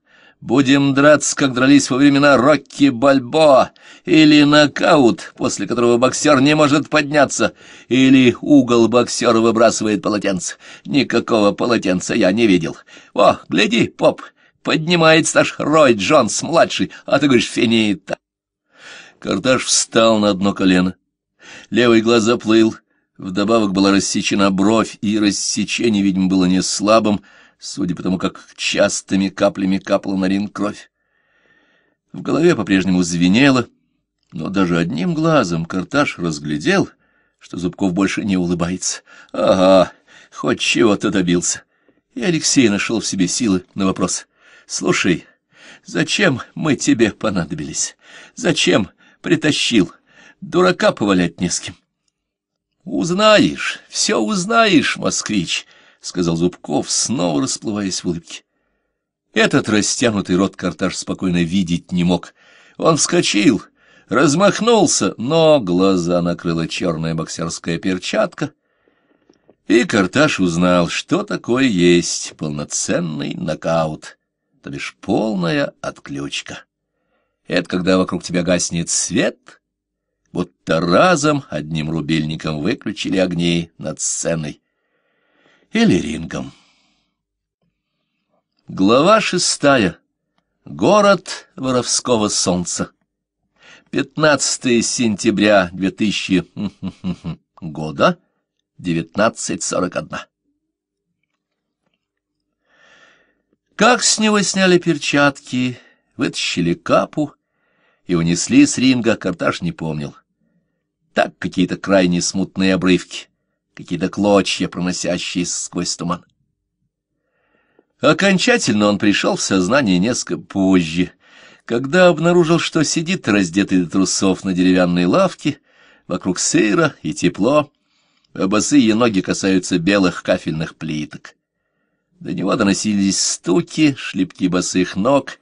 Будем драться, как дрались во времена Рокки Бальбоа, или нокаут, после которого боксер не может подняться, или угол боксера выбрасывает полотенце. Никакого полотенца я не видел. О, гляди, поп, поднимается наш Рой Джонс-младший, а ты говоришь «финита». Карташ встал на одно колено. Левый глаз заплыл. Вдобавок была рассечена бровь, и рассечение, видимо, было не слабым, — судя по тому, как частыми каплями капала на рин кровь. В голове по-прежнему звенело, но даже одним глазом Карташ разглядел, что Зубков больше не улыбается. Ага, хоть чего-то добился. И Алексей нашел в себе силы на вопрос. «Слушай, зачем мы тебе понадобились? Зачем притащил? Дурака повалять не с кем». «Узнаешь, все узнаешь, москвич!» сказал Зубков, снова расплываясь в улыбке. Этот растянутый рот Карташ спокойно видеть не мог. Он вскочил, размахнулся, но глаза накрыла черная боксерская перчатка, и Карташ узнал, что такое есть полноценный нокаут, то бишь полная отключка. Это когда вокруг тебя гаснет свет, будто разом одним рубильником выключили огни над сценой или рингом. Глава шестая. Город воровского солнца. 15 сентября 2000 [laughs] года, 1941. Как с него сняли перчатки, вытащили капу и унесли с ринга, Карташ не помнил. Так какие-то крайне смутные обрывки — какие-то клочья, проносящиеся сквозь туман. Окончательно он пришел в сознание несколько позже, когда обнаружил, что сидит раздетый до трусов на деревянной лавке, вокруг сыра и тепло, а босые ноги касаются белых кафельных плиток. До него доносились стуки, шлепки босых ног,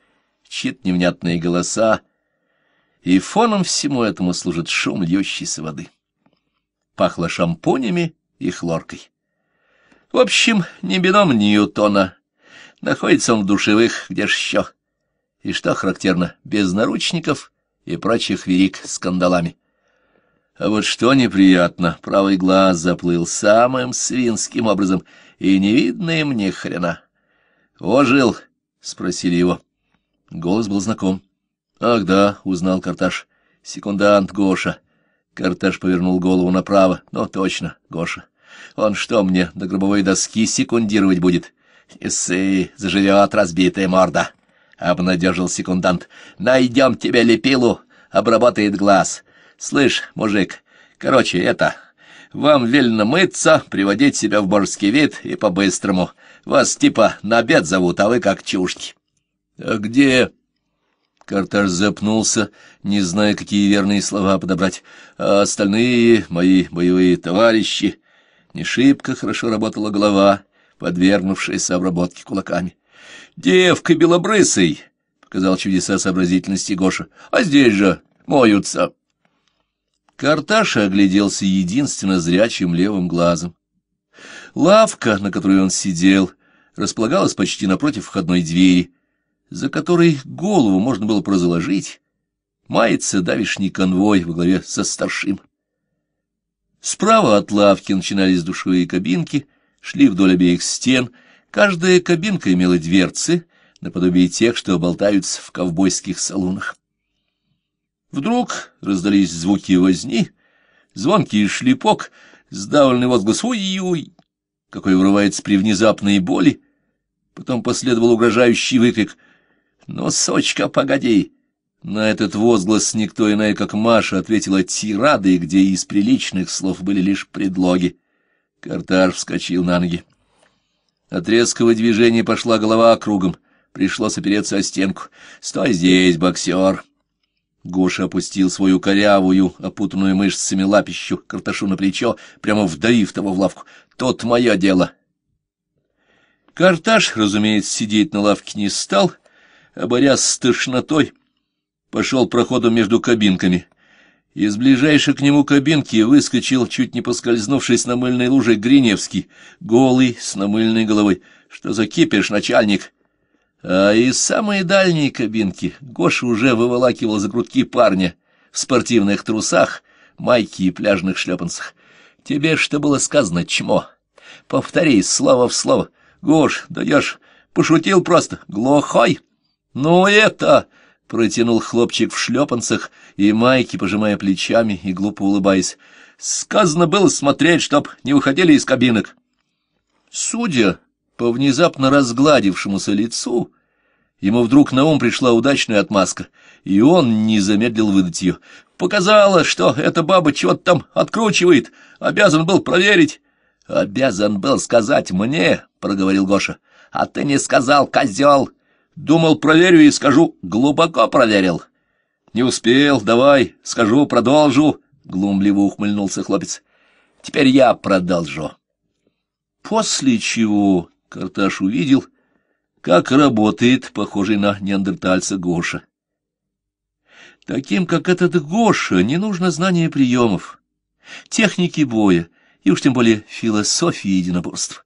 чит невнятные голоса, и фоном всему этому служит шум льющейся воды. Пахло шампунями и хлоркой. В общем, не бином Ньютона. Находится он в душевых, где ж еще. И что характерно, без наручников и прочих верик с кандалами. А вот что неприятно, правый глаз заплыл самым свинским образом, и не видно им ни хрена. «Ожил?» — спросили его. Голос был знаком. «Ах да», — узнал Карташ, — «секундант Гоша». Кортеж повернул голову направо. «Ну, точно, Гоша. Он что мне, до гробовой доски секундировать будет?» «Исы, заживет разбитая морда!» — обнадежил секундант. «Найдем тебе лепилу, обработает глаз. Слышь, мужик, короче, это... Вам велено мыться, приводить себя в божеский вид и по-быстрому. Вас типа на обед зовут, а вы как чушки». «А где...» Картаж запнулся, не зная, какие верные слова подобрать. А остальные мои боевые товарищи... Не шибко хорошо работала голова, подвергнувшаяся обработке кулаками. «Девка белобрысый!» — показал чудеса сообразительности Гоша. «А здесь же моются!» Карташа огляделся единственно зрячим левым глазом. Лавка, на которой он сидел, располагалась почти напротив входной двери, за которой голову можно было прозаложить, мается давишний конвой во главе со старшим. Справа от лавки начинались душевые кабинки, шли вдоль обеих стен, каждая кабинка имела дверцы, наподобие тех, что болтаются в ковбойских салонах. Вдруг раздались звуки возни, звонкий шлепок, сдавленный возглас «Уй-юй!», какой врывается при внезапной боли, потом последовал угрожающий выкрик — «Ну, сучка, погоди!» На этот возглас никто иная, как Маша, ответила тирадой, где из приличных слов были лишь предлоги. Картаж вскочил на ноги. От резкого движения пошла голова округом, Пришлось опереться о стенку. «Стой здесь, боксер!» Гоша опустил свою корявую, опутанную мышцами лапищу, карташу на плечо, прямо вдавив того в лавку. Тот мое дело!» Карташ, разумеется, сидеть на лавке не стал — Оборясь с тошнотой, пошел проходом между кабинками. Из ближайшей к нему кабинки выскочил, чуть не поскользнувшись на мыльной луже, Гриневский, голый, с намыльной головой. «Что за кипиш, начальник?» А из самой дальней кабинки Гоша уже выволакивал за грудки парня в спортивных трусах, майке и пляжных шлепанцах. «Тебе что было сказано, чмо? Повтори слово в слово. Гош, даешь, пошутил просто. Глухой!» «Ну это...» — протянул хлопчик в шлепанцах и майке, пожимая плечами и глупо улыбаясь. «Сказано было смотреть, чтоб не выходили из кабинок». Судя по внезапно разгладившемуся лицу, ему вдруг на ум пришла удачная отмазка, и он не замедлил выдать ее. Показалось, что эта баба чего-то там откручивает. Обязан был проверить». «Обязан был сказать мне», — проговорил Гоша. «А ты не сказал, козел!» Думал, проверю и скажу, глубоко проверил. Не успел, давай, скажу, продолжу, — глумливо ухмыльнулся хлопец. Теперь я продолжу. После чего Карташ увидел, как работает похожий на неандертальца Гоша. Таким, как этот Гоша, не нужно знания приемов, техники боя и уж тем более философии единоборства.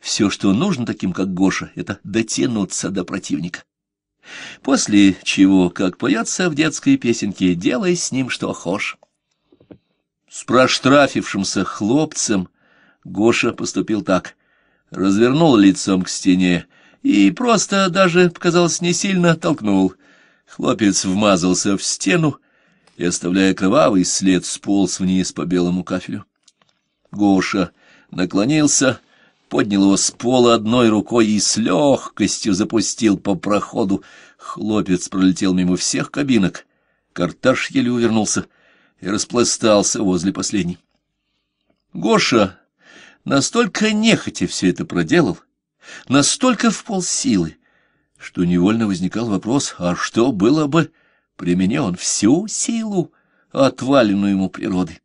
Все, что нужно таким, как Гоша, это дотянуться до противника. После чего, как поется в детской песенке, делай с ним что хошь. С проштрафившимся хлопцем Гоша поступил так. Развернул лицом к стене и просто даже, показалось, не сильно толкнул. Хлопец вмазался в стену и, оставляя кровавый след, сполз вниз по белому кафелю. Гоша наклонился поднял его с пола одной рукой и с легкостью запустил по проходу. Хлопец пролетел мимо всех кабинок. Карташ еле увернулся и распластался возле последней. Гоша настолько нехотя все это проделал, настолько в полсилы, что невольно возникал вопрос, а что было бы, применя он всю силу, отваленную ему природой.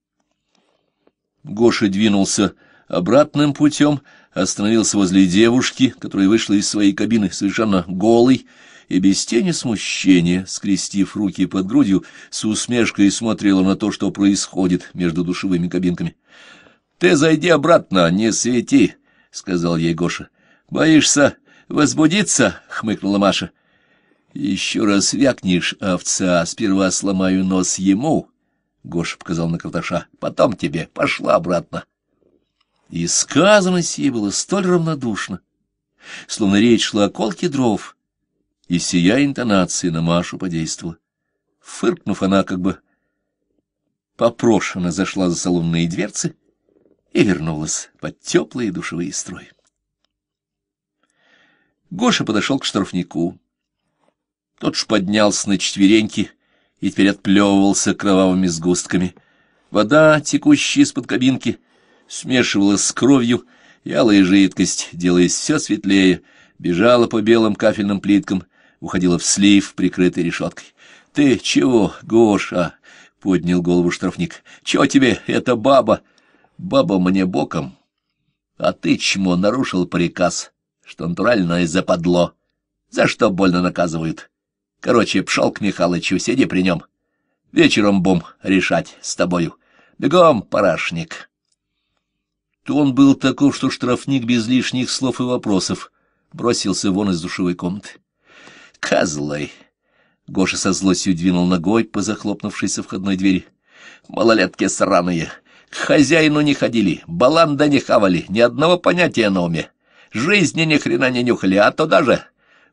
Гоша двинулся обратным путем, остановился возле девушки, которая вышла из своей кабины совершенно голой и без тени смущения, скрестив руки под грудью, с усмешкой смотрела на то, что происходит между душевыми кабинками. — Ты зайди обратно, не свети, — сказал ей Гоша. — Боишься возбудиться? — хмыкнула Маша. — Еще раз вякнешь, овца, сперва сломаю нос ему, — Гоша показал на Карташа, — потом тебе, пошла обратно. — и сказано сие было столь равнодушно, словно речь шла о колке дров, и сия интонация на Машу подействовала. Фыркнув, она как бы попрошена зашла за салонные дверцы и вернулась под теплые душевые строи. Гоша подошел к штрафнику. Тот ж поднялся на четвереньки и теперь отплевывался кровавыми сгустками. Вода, текущая из-под кабинки, смешивалась с кровью, ялая жидкость, делаясь все светлее, бежала по белым кафельным плиткам, уходила в слив, прикрытый решеткой. — Ты чего, Гоша? — поднял голову штрафник. — Чего тебе эта баба? — Баба мне боком. — А ты, чмо, нарушил приказ, что натурально из-за подло. За что больно наказывают? Короче, пшел к Михалычу, сиди при нем. Вечером бум решать с тобою. Бегом, парашник. Он был таков, что штрафник без лишних слов и вопросов бросился вон из душевой комнаты. «Козлы!» — Гоша со злостью двинул ногой по захлопнувшейся входной двери. «Малолетки сраные! К хозяину не ходили, баланда не хавали, ни одного понятия на уме. Жизни ни хрена не нюхали, а то даже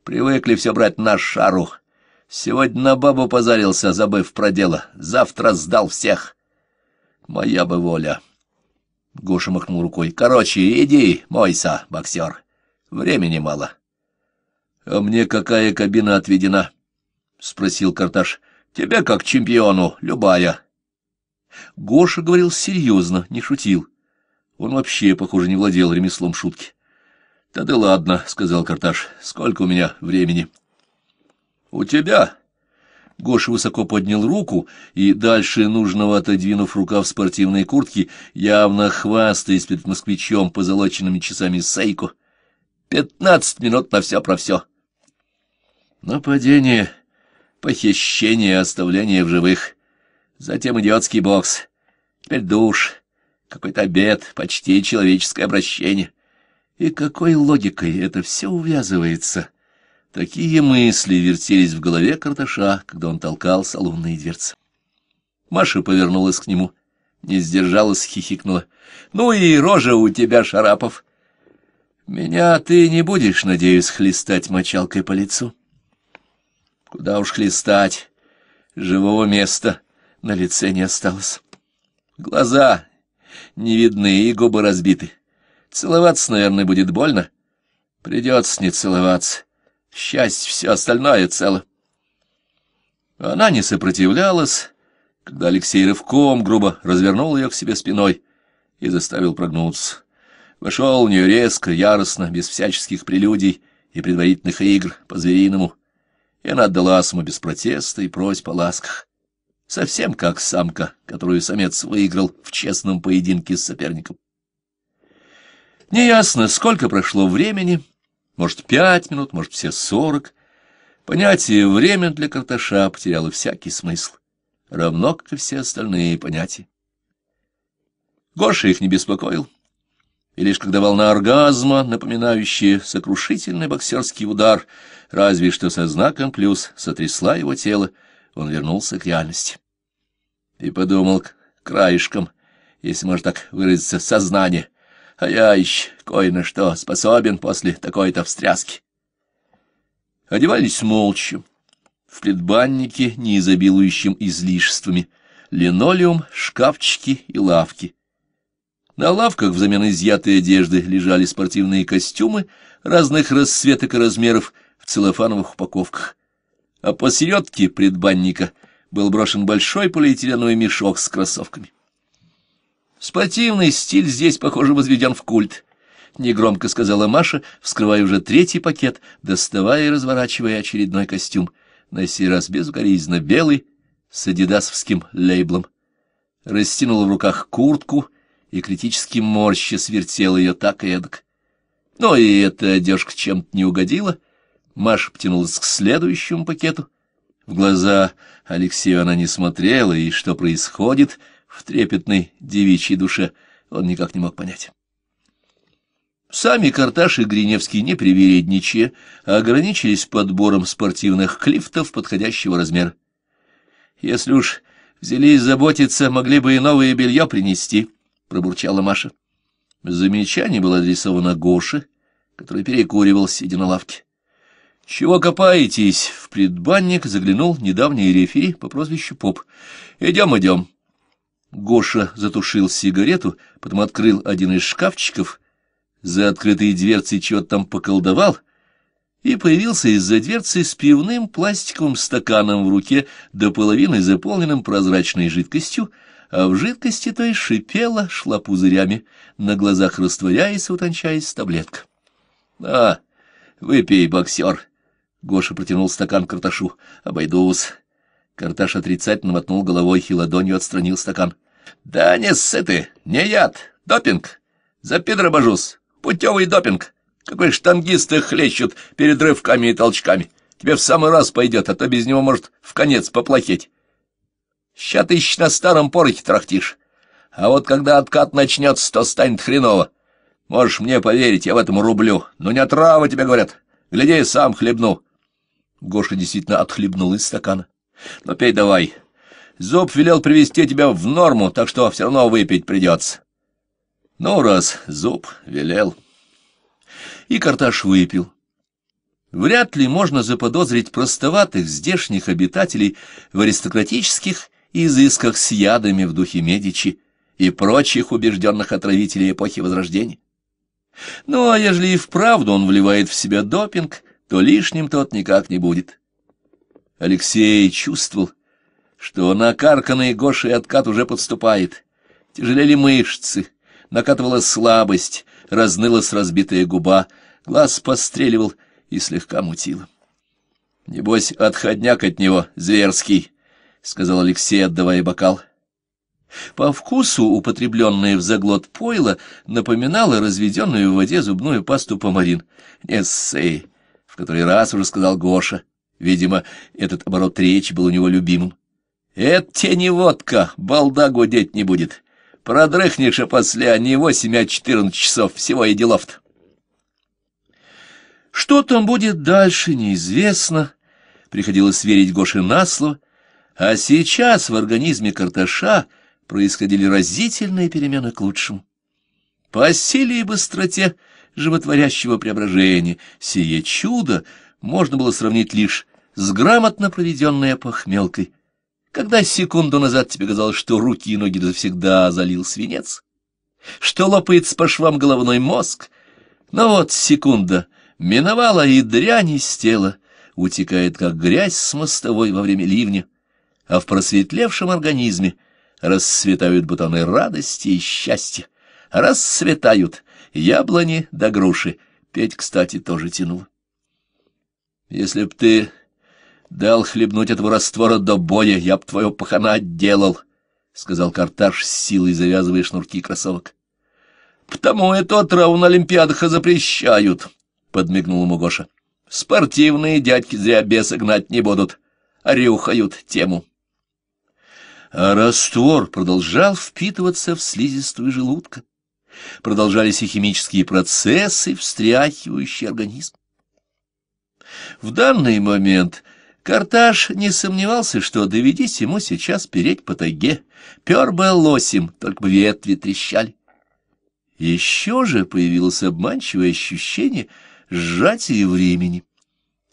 привыкли все брать на шару. Сегодня на бабу позарился, забыв про дело, завтра сдал всех. Моя бы воля!» Гуша махнул рукой. Короче, иди, мойся, боксер. Времени мало. А мне какая кабина отведена? Спросил Карташ. Тебе как чемпиону, любая. Гоша говорил серьезно, не шутил. Он вообще, похоже, не владел ремеслом шутки. — Да да ладно, — сказал Карташ, — сколько у меня времени? — У тебя Гоша высоко поднял руку и, дальше нужного отодвинув в спортивной куртке, явно хвастаясь перед москвичом позолоченными часами Сейко. «Пятнадцать минут на все про все». Нападение, похищение, оставление в живых. Затем идиотский бокс. Теперь душ, какой-то обед, почти человеческое обращение. И какой логикой это все увязывается?» Такие мысли вертелись в голове Карташа, когда он толкал салонные дверцы. Маша повернулась к нему, не сдержалась, хихикнула. — Ну и рожа у тебя, Шарапов! — Меня ты не будешь, надеюсь, хлестать мочалкой по лицу? — Куда уж хлестать? Живого места на лице не осталось. Глаза не видны и губы разбиты. Целоваться, наверное, будет больно. Придется не целоваться. Счастье, все остальное цело. Она не сопротивлялась, когда Алексей рывком грубо развернул ее к себе спиной и заставил прогнуться. Вошел в нее резко, яростно, без всяческих прелюдий и предварительных игр по-звериному, и она отдалась ему без протеста и просьб о ласках. Совсем как самка, которую самец выиграл в честном поединке с соперником. Неясно, сколько прошло времени, — может, пять минут, может, все сорок. Понятие «время» для Карташа потеряло всякий смысл, равно как и все остальные понятия. Гоша их не беспокоил. И лишь когда волна оргазма, напоминающая сокрушительный боксерский удар, разве что со знаком «плюс» сотрясла его тело, он вернулся к реальности. И подумал краешком, если можно так выразиться, сознание а я еще кое на что способен после такой-то встряски. Одевались молча, в предбаннике, не изобилующим излишествами, линолеум, шкафчики и лавки. На лавках взамен изъятой одежды лежали спортивные костюмы разных расцветок и размеров в целлофановых упаковках. А посередке предбанника был брошен большой полиэтиленовый мешок с кроссовками. Спортивный стиль здесь, похоже, возведен в культ, — негромко сказала Маша, вскрывая уже третий пакет, доставая и разворачивая очередной костюм, на сей раз безукоризненно белый, с адидасовским лейблом. Растянула в руках куртку и критически морща свертела ее так и эдак. Но и эта одежка чем-то не угодила. Маша потянулась к следующему пакету. В глаза Алексею она не смотрела, и что происходит — в трепетной девичьей душе, он никак не мог понять. Сами Карташ и Гриневский не привередничая, а ограничились подбором спортивных клифтов подходящего размера. «Если уж взялись заботиться, могли бы и новое белье принести», — пробурчала Маша. Замечание было адресовано Гоше, который перекуривал, сидя на лавке. «Чего копаетесь?» — в предбанник заглянул недавний рефери по прозвищу Поп. «Идем, идем». Гоша затушил сигарету, потом открыл один из шкафчиков, за открытые дверцы чего-то там поколдовал, и появился из-за дверцы с пивным пластиковым стаканом в руке, до половины заполненным прозрачной жидкостью, а в жидкости той шипела, шла пузырями, на глазах растворяясь утончаясь таблетка. — А, выпей, боксер! — Гоша протянул стакан Карташу. — Обойдусь. Карташ отрицательно мотнул головой и ладонью отстранил стакан. — Да не сыты, не яд, допинг. За пидра божусь, путевый допинг. Какой штангист их хлещут перед рывками и толчками. Тебе в самый раз пойдет, а то без него может в конец поплохеть. Ща ты на старом порохе трахтишь. А вот когда откат начнется, то станет хреново. Можешь мне поверить, я в этом рублю. Но не отрава, тебе говорят. Гляди, сам хлебну. Гоша действительно отхлебнул из стакана. Но пей давай. Зуб велел привести тебя в норму, так что все равно выпить придется. Ну, раз зуб велел. И Карташ выпил. Вряд ли можно заподозрить простоватых здешних обитателей в аристократических изысках с ядами в духе Медичи и прочих убежденных отравителей эпохи Возрождения. Ну, а ежели и вправду он вливает в себя допинг, то лишним тот никак не будет. Алексей чувствовал, что накарканный Гошей откат уже подступает. Тяжелели мышцы, накатывала слабость, разнылась разбитая губа, глаз постреливал и слегка мутило. — Небось, отходняк от него зверский, — сказал Алексей, отдавая бокал. По вкусу употребленное в заглот пойло напоминало разведенную в воде зубную пасту помарин. — Не ссы, — в который раз уже сказал Гоша. Видимо, этот оборот речи был у него любимым. «Это тебе не водка, балда гудеть не будет. Продрыхнешь, после а не восемь, а четырнадцать часов, всего и делов-то». Что там будет дальше, неизвестно. Приходилось верить Гоше на слово. А сейчас в организме карташа происходили разительные перемены к лучшему. По силе и быстроте животворящего преображения сие чудо — можно было сравнить лишь с грамотно проведенной похмелкой, когда секунду назад тебе казалось, что руки и ноги завсегда залил свинец, что лопается по швам головной мозг, но вот секунда миновала и дрянь из тела, утекает, как грязь с мостовой во время ливня, а в просветлевшем организме расцветают бутоны радости и счастья, расцветают яблони да груши. Петь, кстати, тоже тянул. Если б ты дал хлебнуть этого раствора до боя, я б твою пахана отделал, — сказал Карташ с силой, завязывая шнурки кроссовок. — Потому эту отраву на Олимпиадах запрещают, — подмигнул ему Гоша. — Спортивные дядьки зря беса гнать не будут, а рюхают тему. А раствор продолжал впитываться в слизистую желудка. Продолжались и химические процессы, встряхивающие организм. В данный момент Карташ не сомневался, что доведись ему сейчас переть по тайге. Пер бы лосим, только бы ветви трещали. Еще же появилось обманчивое ощущение сжатия времени.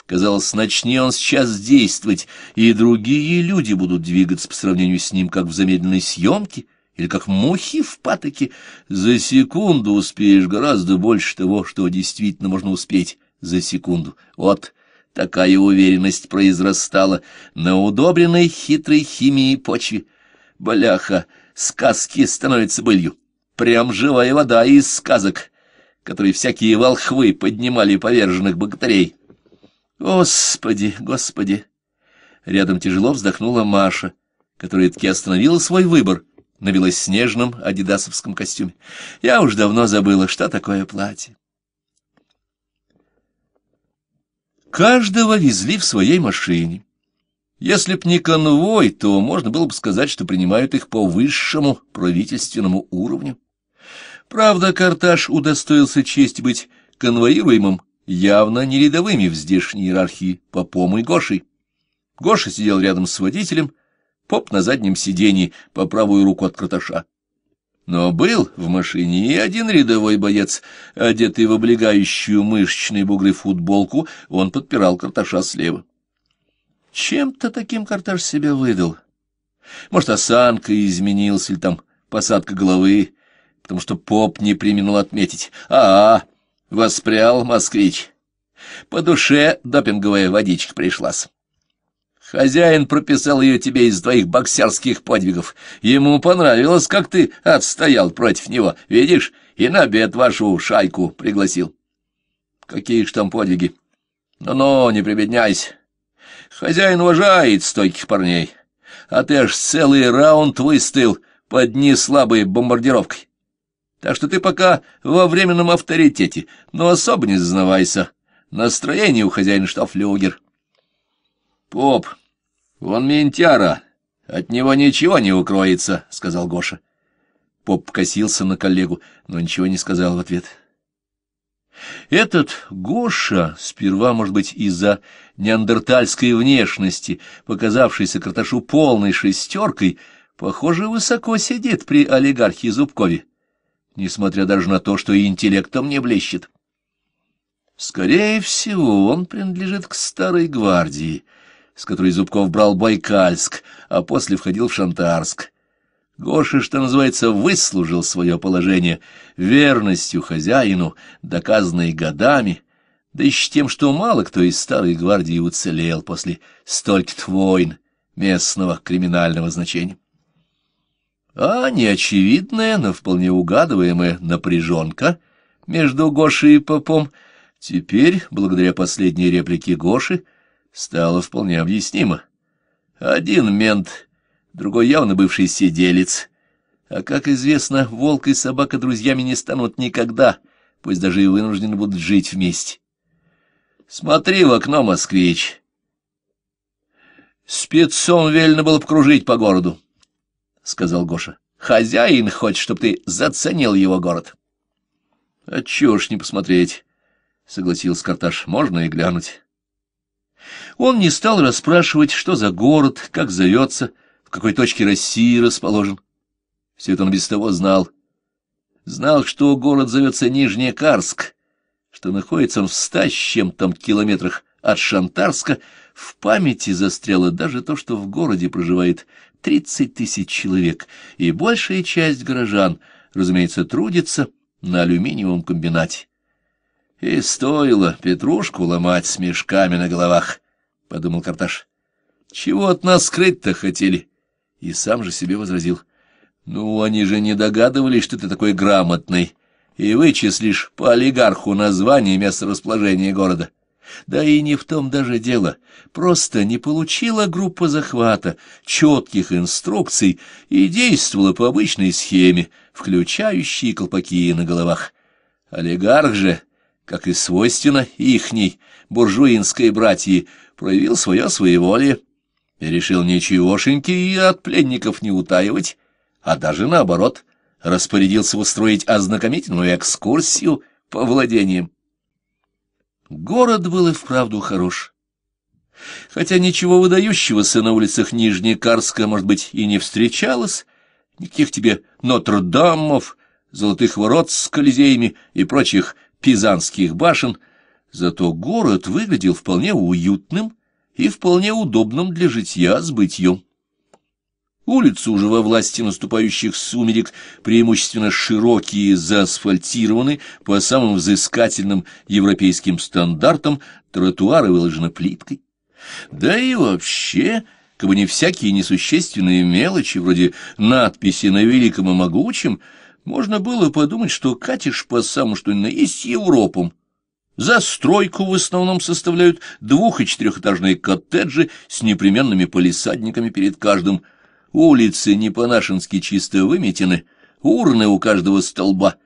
Казалось, начни он сейчас действовать, и другие люди будут двигаться по сравнению с ним, как в замедленной съемке — или как мухи в патоке, за секунду успеешь гораздо больше того, что действительно можно успеть за секунду. Вот такая уверенность произрастала на удобренной хитрой химией почве. Бляха, сказки становятся былью. Прям живая вода из сказок, которые всякие волхвы поднимали поверженных богатырей. Господи, господи! Рядом тяжело вздохнула Маша, которая таки остановила свой выбор на белоснежном адидасовском костюме. Я уж давно забыла, что такое платье. Каждого везли в своей машине. Если б не конвой, то можно было бы сказать, что принимают их по высшему правительственному уровню. Правда, Карташ удостоился честь быть конвоируемым явно не рядовыми в здешней иерархии Попом и Гошей. Гоша сидел рядом с водителем, Поп на заднем сиденье по правую руку от Карташа. Но был в машине и один рядовой боец, одетый в облегающую мышечные бугры футболку, он подпирал карташа слева. Чем-то таким карташ себя выдал. Может, осанка изменилась или там посадка головы, потому что поп не применил отметить. А-а, воспрял москвич. По душе допинговая водичка пришлась. Хозяин прописал ее тебе из твоих боксерских подвигов. Ему понравилось, как ты отстоял против него. Видишь, и на обед вашу шайку пригласил. Какие ж там подвиги? Ну-ну, не прибедняйся. Хозяин уважает стойких парней. А ты аж целый раунд выстоял под неслабой бомбардировкой. Так что ты пока во временном авторитете, но особо не зазнавайся. Настроение у хозяина штафлюгер. — Поп, он ментяра, от него ничего не укроется, — сказал Гоша. Поп косился на коллегу, но ничего не сказал в ответ. Этот Гоша, сперва, может быть, из-за неандертальской внешности, показавшейся Карташу полной шестеркой, похоже, высоко сидит при олигархе Зубкове, несмотря даже на то, что и интеллектом не блещет. Скорее всего, он принадлежит к старой гвардии — с которой Зубков брал Байкальск, а после входил в Шантарск. Гоша, что называется, выслужил свое положение верностью хозяину, доказанной годами, да еще тем, что мало кто из старой гвардии уцелел после стольких войн местного криминального значения. А неочевидная, но вполне угадываемая напряженка между Гошей и Попом теперь, благодаря последней реплике Гоши, — стало вполне объяснимо. Один мент, другой явно бывший сиделец. А, как известно, волк и собака друзьями не станут никогда, пусть даже и вынуждены будут жить вместе. Смотри в окно, москвич. Спецом велено было покружить по городу, — сказал Гоша. Хозяин хочет, чтобы ты заценил его город. — А чего ж не посмотреть, — согласился Карташ, — можно и глянуть. Он не стал расспрашивать, что за город, как зовется, в какой точке России расположен. Все это он без того знал. Знал, что город зовется Нижнекарск, что находится он в ста с чем-то километрах от Шантарска. В памяти застряло даже то, что в городе проживает тридцать тысяч человек, и большая часть горожан, разумеется, трудится на алюминиевом комбинате. И стоило петрушку ломать с мешками на головах. — подумал Карташ. — Чего от нас скрыть-то хотели? И сам же себе возразил. — Ну, они же не догадывались, что ты такой грамотный, и вычислишь по олигарху название и месторасположение города. Да и не в том даже дело. Просто не получила группа захвата четких инструкций и действовала по обычной схеме, включающей колпаки на головах. Олигарх же, как и свойственно ихней буржуинской братьи, проявил свое своеволие и решил ничегошеньки и от пленников не утаивать, а даже наоборот, распорядился устроить ознакомительную экскурсию по владениям. Город был и вправду хорош. Хотя ничего выдающегося на улицах Нижнекарска, может быть, и не встречалось, никаких тебе Нотр-Дамов, Золотых Ворот с Колизеями и прочих пизанских башен — Зато город выглядел вполне уютным и вполне удобным для житья с бытьем. Улицы уже во власти наступающих сумерек преимущественно широкие, заасфальтированы по самым взыскательным европейским стандартам, тротуары выложены плиткой. Да и вообще, как бы не всякие несущественные мелочи, вроде надписи на великом и могучем, можно было подумать, что катишь по самому что ни на есть Европам. Застройку в основном составляют двух- и четырехэтажные коттеджи с непременными полисадниками перед каждым. Улицы не по-нашенски чисто выметены, урны у каждого столба.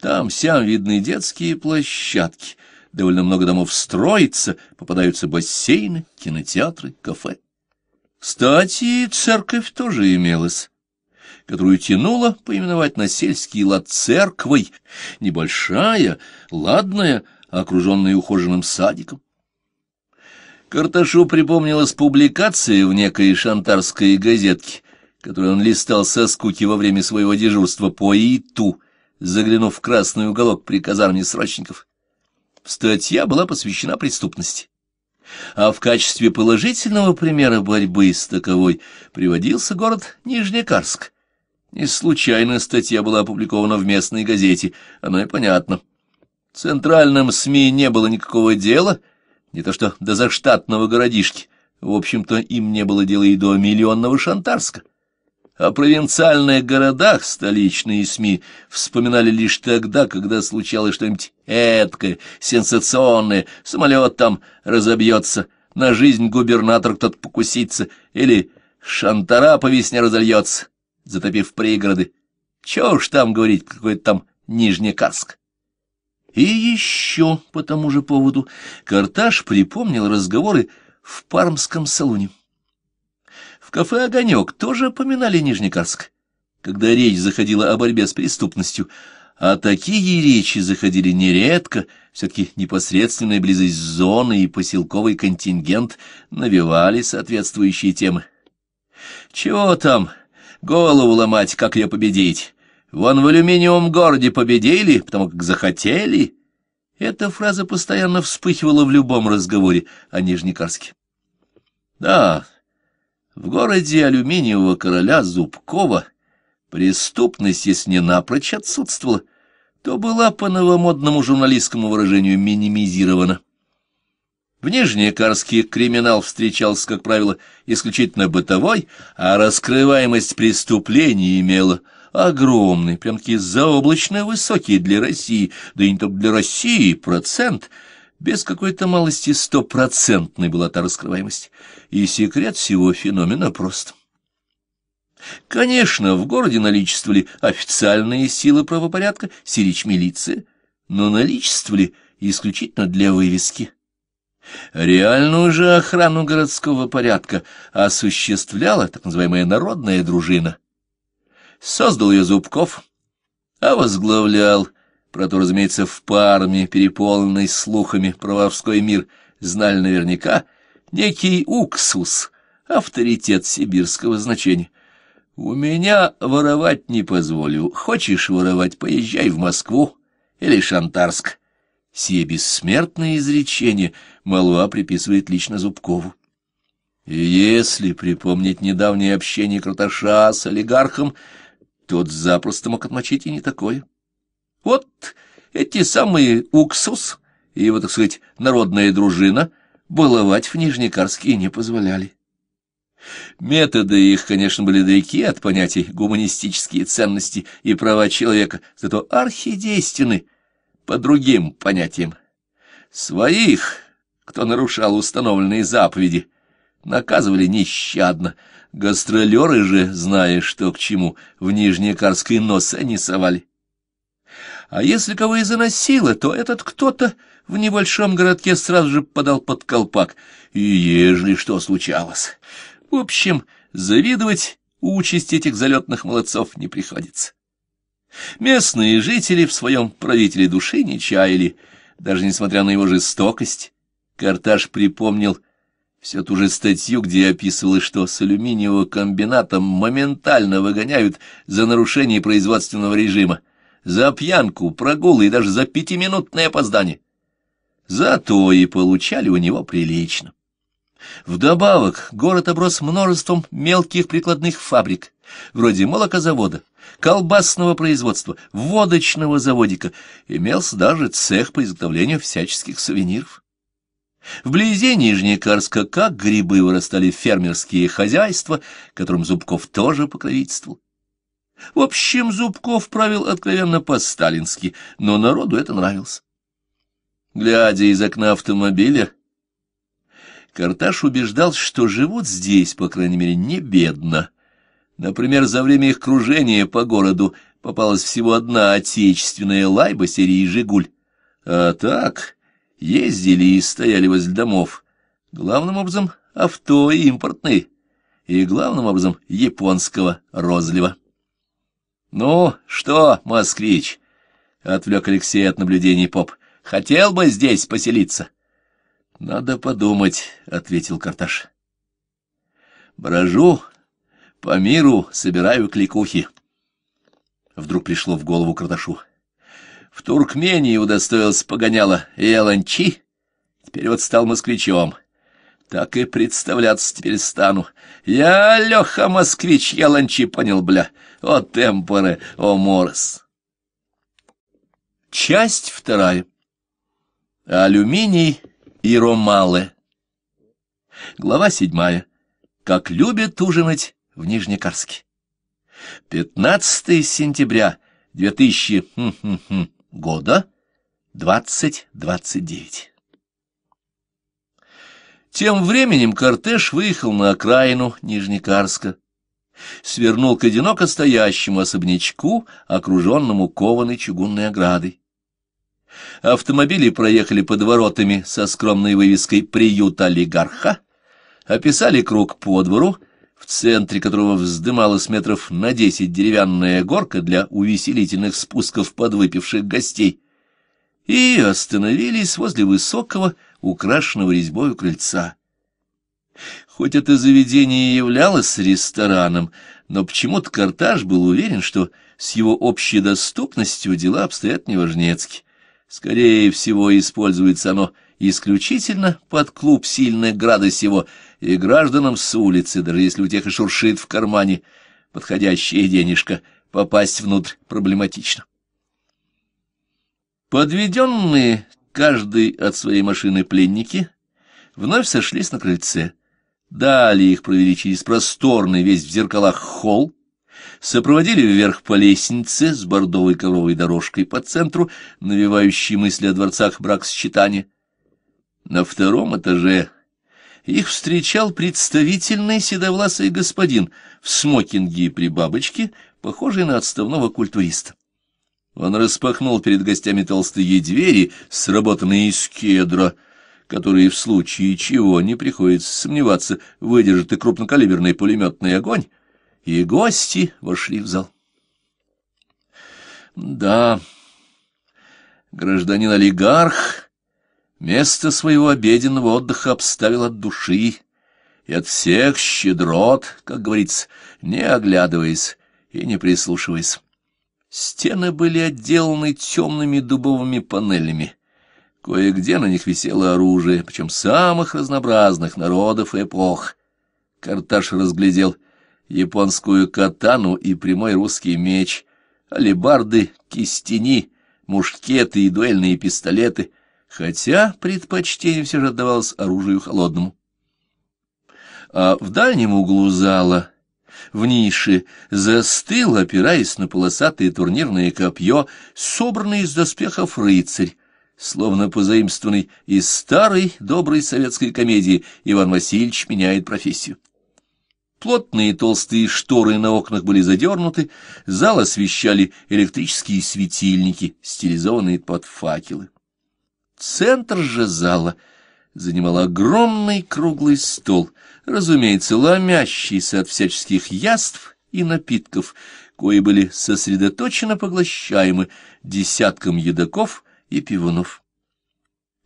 Там-сям видны детские площадки. Довольно много домов строится, попадаются бассейны, кинотеатры, кафе. Кстати, церковь тоже имелась которую тянуло поименовать на сельский лад церквой, небольшая, ладная, окруженный ухоженным садиком. Карташу припомнилась публикация в некой шантарской газетке, которую он листал со скуки во время своего дежурства по ИТУ, заглянув в красный уголок при казарме срочников. Статья была посвящена преступности. А в качестве положительного примера борьбы с таковой приводился город Нижнекарск. Не случайно статья была опубликована в местной газете, оно и понятно. Центральным СМИ не было никакого дела, не то что до заштатного городишки. В общем-то, им не было дела и до миллионного Шантарска. О провинциальных городах столичные СМИ вспоминали лишь тогда, когда случалось что-нибудь эткое, сенсационное, самолет там разобьется, на жизнь губернатор кто-то покусится, или шантара по весне разольется, затопив пригороды. Чего уж там говорить, какой-то там Нижнекарск. И еще по тому же поводу Карташ припомнил разговоры в Пармском салоне. В кафе «Огонек» тоже поминали Нижнекарск, когда речь заходила о борьбе с преступностью, а такие речи заходили нередко, все-таки непосредственная близость зоны и поселковый контингент навевали соответствующие темы. «Чего там? Голову ломать, как ее победить? Вон в алюминиевом городе победили, потому как захотели. Эта фраза постоянно вспыхивала в любом разговоре о Нижнекарске. Да, в городе алюминиевого короля Зубкова преступность, если не напрочь отсутствовала, то была по новомодному журналистскому выражению минимизирована. В Нижнекарске криминал встречался, как правило, исключительно бытовой, а раскрываемость преступлений имела – огромный, прям-таки заоблачно высокий для России, да и не только для России, процент, без какой-то малости стопроцентной была та раскрываемость. И секрет всего феномена прост. Конечно, в городе наличествовали официальные силы правопорядка, сирич милиция, но наличествовали исключительно для вывески. Реальную же охрану городского порядка осуществляла так называемая народная дружина, Создал ее Зубков, а возглавлял, про то, разумеется, в парме, переполненной слухами про воровской мир, знали наверняка, некий уксус, авторитет сибирского значения. «У меня воровать не позволю. Хочешь воровать, поезжай в Москву или Шантарск». Все бессмертные изречения молва приписывает лично Зубкову. И если припомнить недавнее общение Круташа с олигархом, тот запросто мог отмочить и не такое. Вот эти самые уксус и его, так сказать, народная дружина баловать в Нижнекарске не позволяли. Методы их, конечно, были далеки от понятий гуманистические ценности и права человека, зато архидейственны по другим понятиям. Своих, кто нарушал установленные заповеди, наказывали нещадно — Гастролеры же, зная, что к чему, в Нижнекарский нос они совали. А если кого и заносило, то этот кто-то в небольшом городке сразу же подал под колпак, и ежели что случалось. В общем, завидовать участь этих залетных молодцов не приходится. Местные жители в своем правителе души не чаяли, даже несмотря на его жестокость. Карташ припомнил, все ту же статью, где я описывал, что с алюминиевого комбината моментально выгоняют за нарушение производственного режима, за пьянку, прогулы и даже за пятиминутное опоздание. Зато и получали у него прилично. Вдобавок город оброс множеством мелких прикладных фабрик, вроде молокозавода, колбасного производства, водочного заводика, имелся даже цех по изготовлению всяческих сувениров. Вблизи Нижнекарска, как грибы, вырастали фермерские хозяйства, которым Зубков тоже покровительствовал. В общем, Зубков правил откровенно по-сталински, но народу это нравилось. Глядя из окна автомобиля, Карташ убеждал, что живут здесь, по крайней мере, не бедно. Например, за время их кружения по городу попалась всего одна отечественная лайба серии «Жигуль». А так, ездили и стояли возле домов. Главным образом авто импортные и, главным образом, японского розлива. «Ну что, москвич?» — отвлек Алексей от наблюдений поп. «Хотел бы здесь поселиться?» «Надо подумать», — ответил Карташ. «Брожу по миру, собираю кликухи». Вдруг пришло в голову Карташу. В Туркмении удостоился погоняла Эланчи, теперь вот стал москвичом. Так и представляться теперь стану. Я, Леха, москвич, я ланчи, понял, бля. О темпоры, о морс. Часть вторая. Алюминий и ромалы. Глава седьмая. Как любят ужинать в Нижнекарске. 15 сентября 2000 года 2029. Тем временем кортеж выехал на окраину Нижнекарска, свернул к одиноко стоящему особнячку, окруженному кованой чугунной оградой. Автомобили проехали под воротами со скромной вывеской «Приют олигарха», описали круг по двору, центре которого вздымалась метров на десять деревянная горка для увеселительных спусков подвыпивших гостей, и остановились возле высокого, украшенного резьбою крыльца. Хоть это заведение и являлось рестораном, но почему-то Карташ был уверен, что с его общей доступностью дела обстоят неважнецки. Скорее всего, используется оно исключительно под клуб сильных града сего и гражданам с улицы, даже если у тех и шуршит в кармане подходящее денежка попасть внутрь проблематично. Подведенные каждый от своей машины пленники вновь сошлись на крыльце. Далее их провели через просторный, весь в зеркалах холл, сопроводили вверх по лестнице с бордовой ковровой дорожкой по центру, навевающей мысли о дворцах брак-сочетания, на втором этаже их встречал представительный седовласый господин в смокинге и при бабочке, похожий на отставного культуриста. Он распахнул перед гостями толстые двери, сработанные из кедра, которые в случае чего, не приходится сомневаться, выдержат и крупнокалиберный пулеметный огонь, и гости вошли в зал. Да, гражданин-олигарх Место своего обеденного отдыха обставил от души и от всех щедрот, как говорится, не оглядываясь и не прислушиваясь. Стены были отделаны темными дубовыми панелями. Кое-где на них висело оружие, причем самых разнообразных народов и эпох. Карташ разглядел японскую катану и прямой русский меч, алебарды, кистени, мушкеты и дуэльные пистолеты — хотя предпочтение все же отдавалось оружию холодному. А в дальнем углу зала, в нише, застыл, опираясь на полосатое турнирное копье, собранный из доспехов рыцарь, словно позаимствованный из старой доброй советской комедии «Иван Васильевич меняет профессию». Плотные толстые шторы на окнах были задернуты, зал освещали электрические светильники, стилизованные под факелы. Центр же зала занимал огромный круглый стол, разумеется, ломящийся от всяческих яств и напитков, кои были сосредоточенно поглощаемы десятком едоков и пивунов.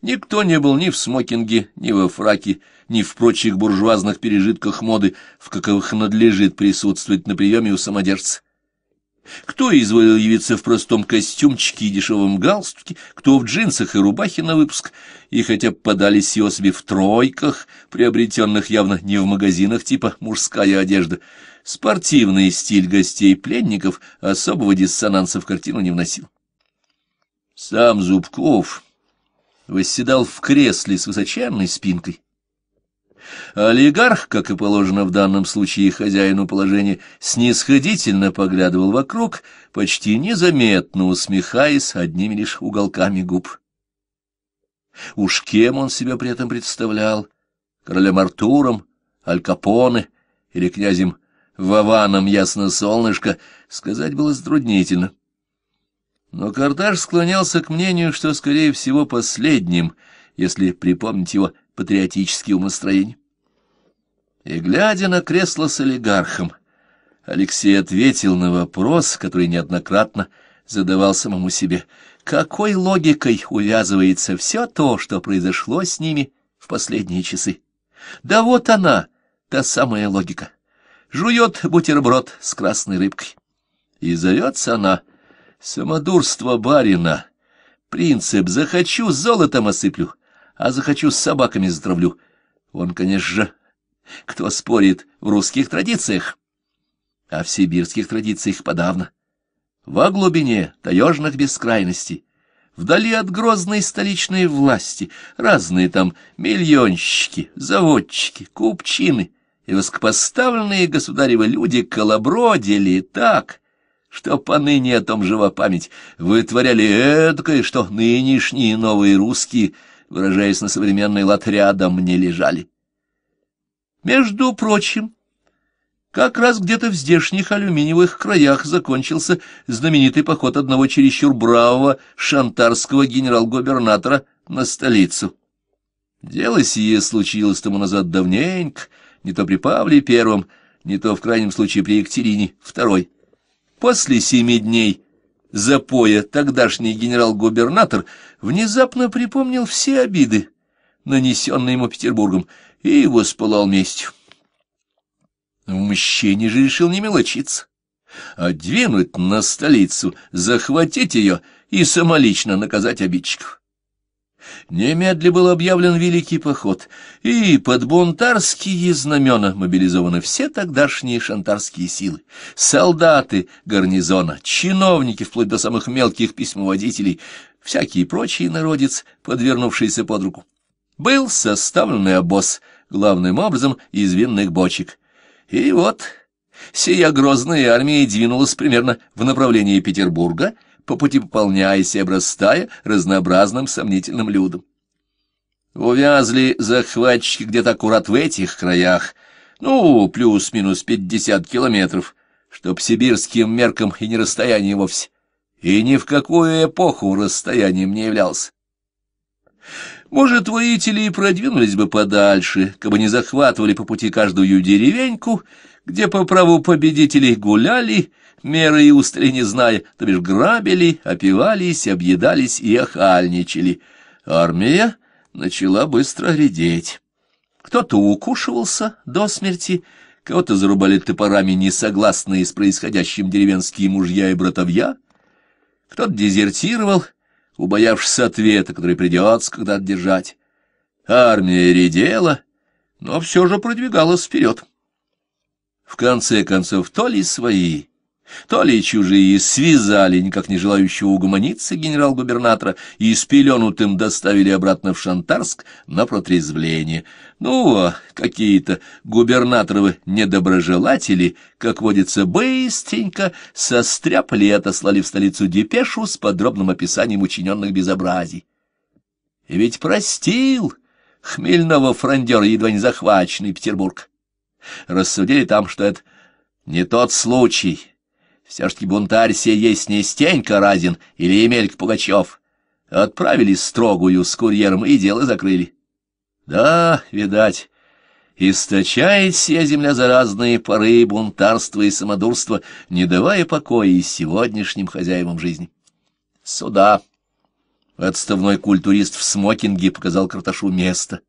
Никто не был ни в смокинге, ни во фраке, ни в прочих буржуазных пережитках моды, в каковых надлежит присутствовать на приеме у самодержца. Кто изволил явиться в простом костюмчике и дешевом галстуке, кто в джинсах и рубахе на выпуск, и хотя подались его себе в тройках, приобретенных явно не в магазинах типа «мужская одежда», спортивный стиль гостей пленников особого диссонанса в картину не вносил. Сам Зубков восседал в кресле с высоченной спинкой, Олигарх, как и положено в данном случае хозяину положения, снисходительно поглядывал вокруг, почти незаметно усмехаясь одними лишь уголками губ. Уж кем он себя при этом представлял? Королем Артуром, Аль Капоне или князем Вованом ясно солнышко, сказать было затруднительно. Но Кардаш склонялся к мнению, что, скорее всего, последним, если припомнить его патриотические умостроения. И, глядя на кресло с олигархом, Алексей ответил на вопрос, который неоднократно задавал самому себе, какой логикой увязывается все то, что произошло с ними в последние часы. Да вот она, та самая логика. Жует бутерброд с красной рыбкой. И зовется она «Самодурство барина». Принцип «захочу, золотом осыплю» а захочу с собаками затравлю. Он, конечно же, кто спорит в русских традициях, а в сибирских традициях подавно. Во глубине таежных бескрайностей, вдали от грозной столичной власти, разные там миллионщики, заводчики, купчины и воскопоставленные государевы люди колобродили так, что поныне о том жива память, вытворяли эдакое, что нынешние новые русские — выражаясь на современный лад, рядом не лежали. Между прочим, как раз где-то в здешних алюминиевых краях закончился знаменитый поход одного чересчур бравого шантарского генерал-губернатора на столицу. Дело сие случилось тому назад давненько, не то при Павле Первом, не то, в крайнем случае, при Екатерине Второй. После семи дней запоя тогдашний генерал-губернатор внезапно припомнил все обиды, нанесенные ему Петербургом, и воспылал местью. В мщении же решил не мелочиться, а двинуть на столицу, захватить ее и самолично наказать обидчиков. Немедля был объявлен Великий поход, и под бунтарские знамена мобилизованы все тогдашние шантарские силы. Солдаты гарнизона, чиновники, вплоть до самых мелких письмоводителей, всякий прочий народец, подвернувшийся под руку. Был составленный обоз, главным образом из винных бочек. И вот сия грозная армия двинулась примерно в направлении Петербурга, по пути пополняясь и обрастая разнообразным сомнительным людом. Увязли захватчики где-то аккурат в этих краях, ну, плюс-минус пятьдесят километров, чтоб сибирским меркам и не расстояние вовсе и ни в какую эпоху расстоянием не являлся. Может, воители и продвинулись бы подальше, кабы не захватывали по пути каждую деревеньку, где по праву победителей гуляли, меры и устали не зная, то бишь грабили, опивались, объедались и охальничали. Армия начала быстро редеть. Кто-то укушивался до смерти, кого-то зарубали топорами несогласные с происходящим деревенские мужья и братовья — кто-то дезертировал, убоявшись ответа, который придется когда-то держать. Армия редела, но все же продвигалась вперед. В конце концов, то ли свои, то ли чужие связали никак не желающего угомониться генерал-губернатора и с пеленутым доставили обратно в Шантарск на протрезвление. Ну, а какие-то губернаторовы недоброжелатели, как водится, быстренько состряпали и отослали в столицу депешу с подробным описанием учиненных безобразий. И ведь простил хмельного фрондера, едва не захваченный Петербург. Рассудили там, что это не тот случай — все-таки бунтарь сей есть не Стенька Разин или Емельк Пугачев. Отправили строгую с курьером, и дело закрыли. Да, видать, источает сия земля заразные поры бунтарства и самодурства, не давая покоя и сегодняшним хозяевам жизни. Сюда. Отставной культурист в смокинге показал Карташу место.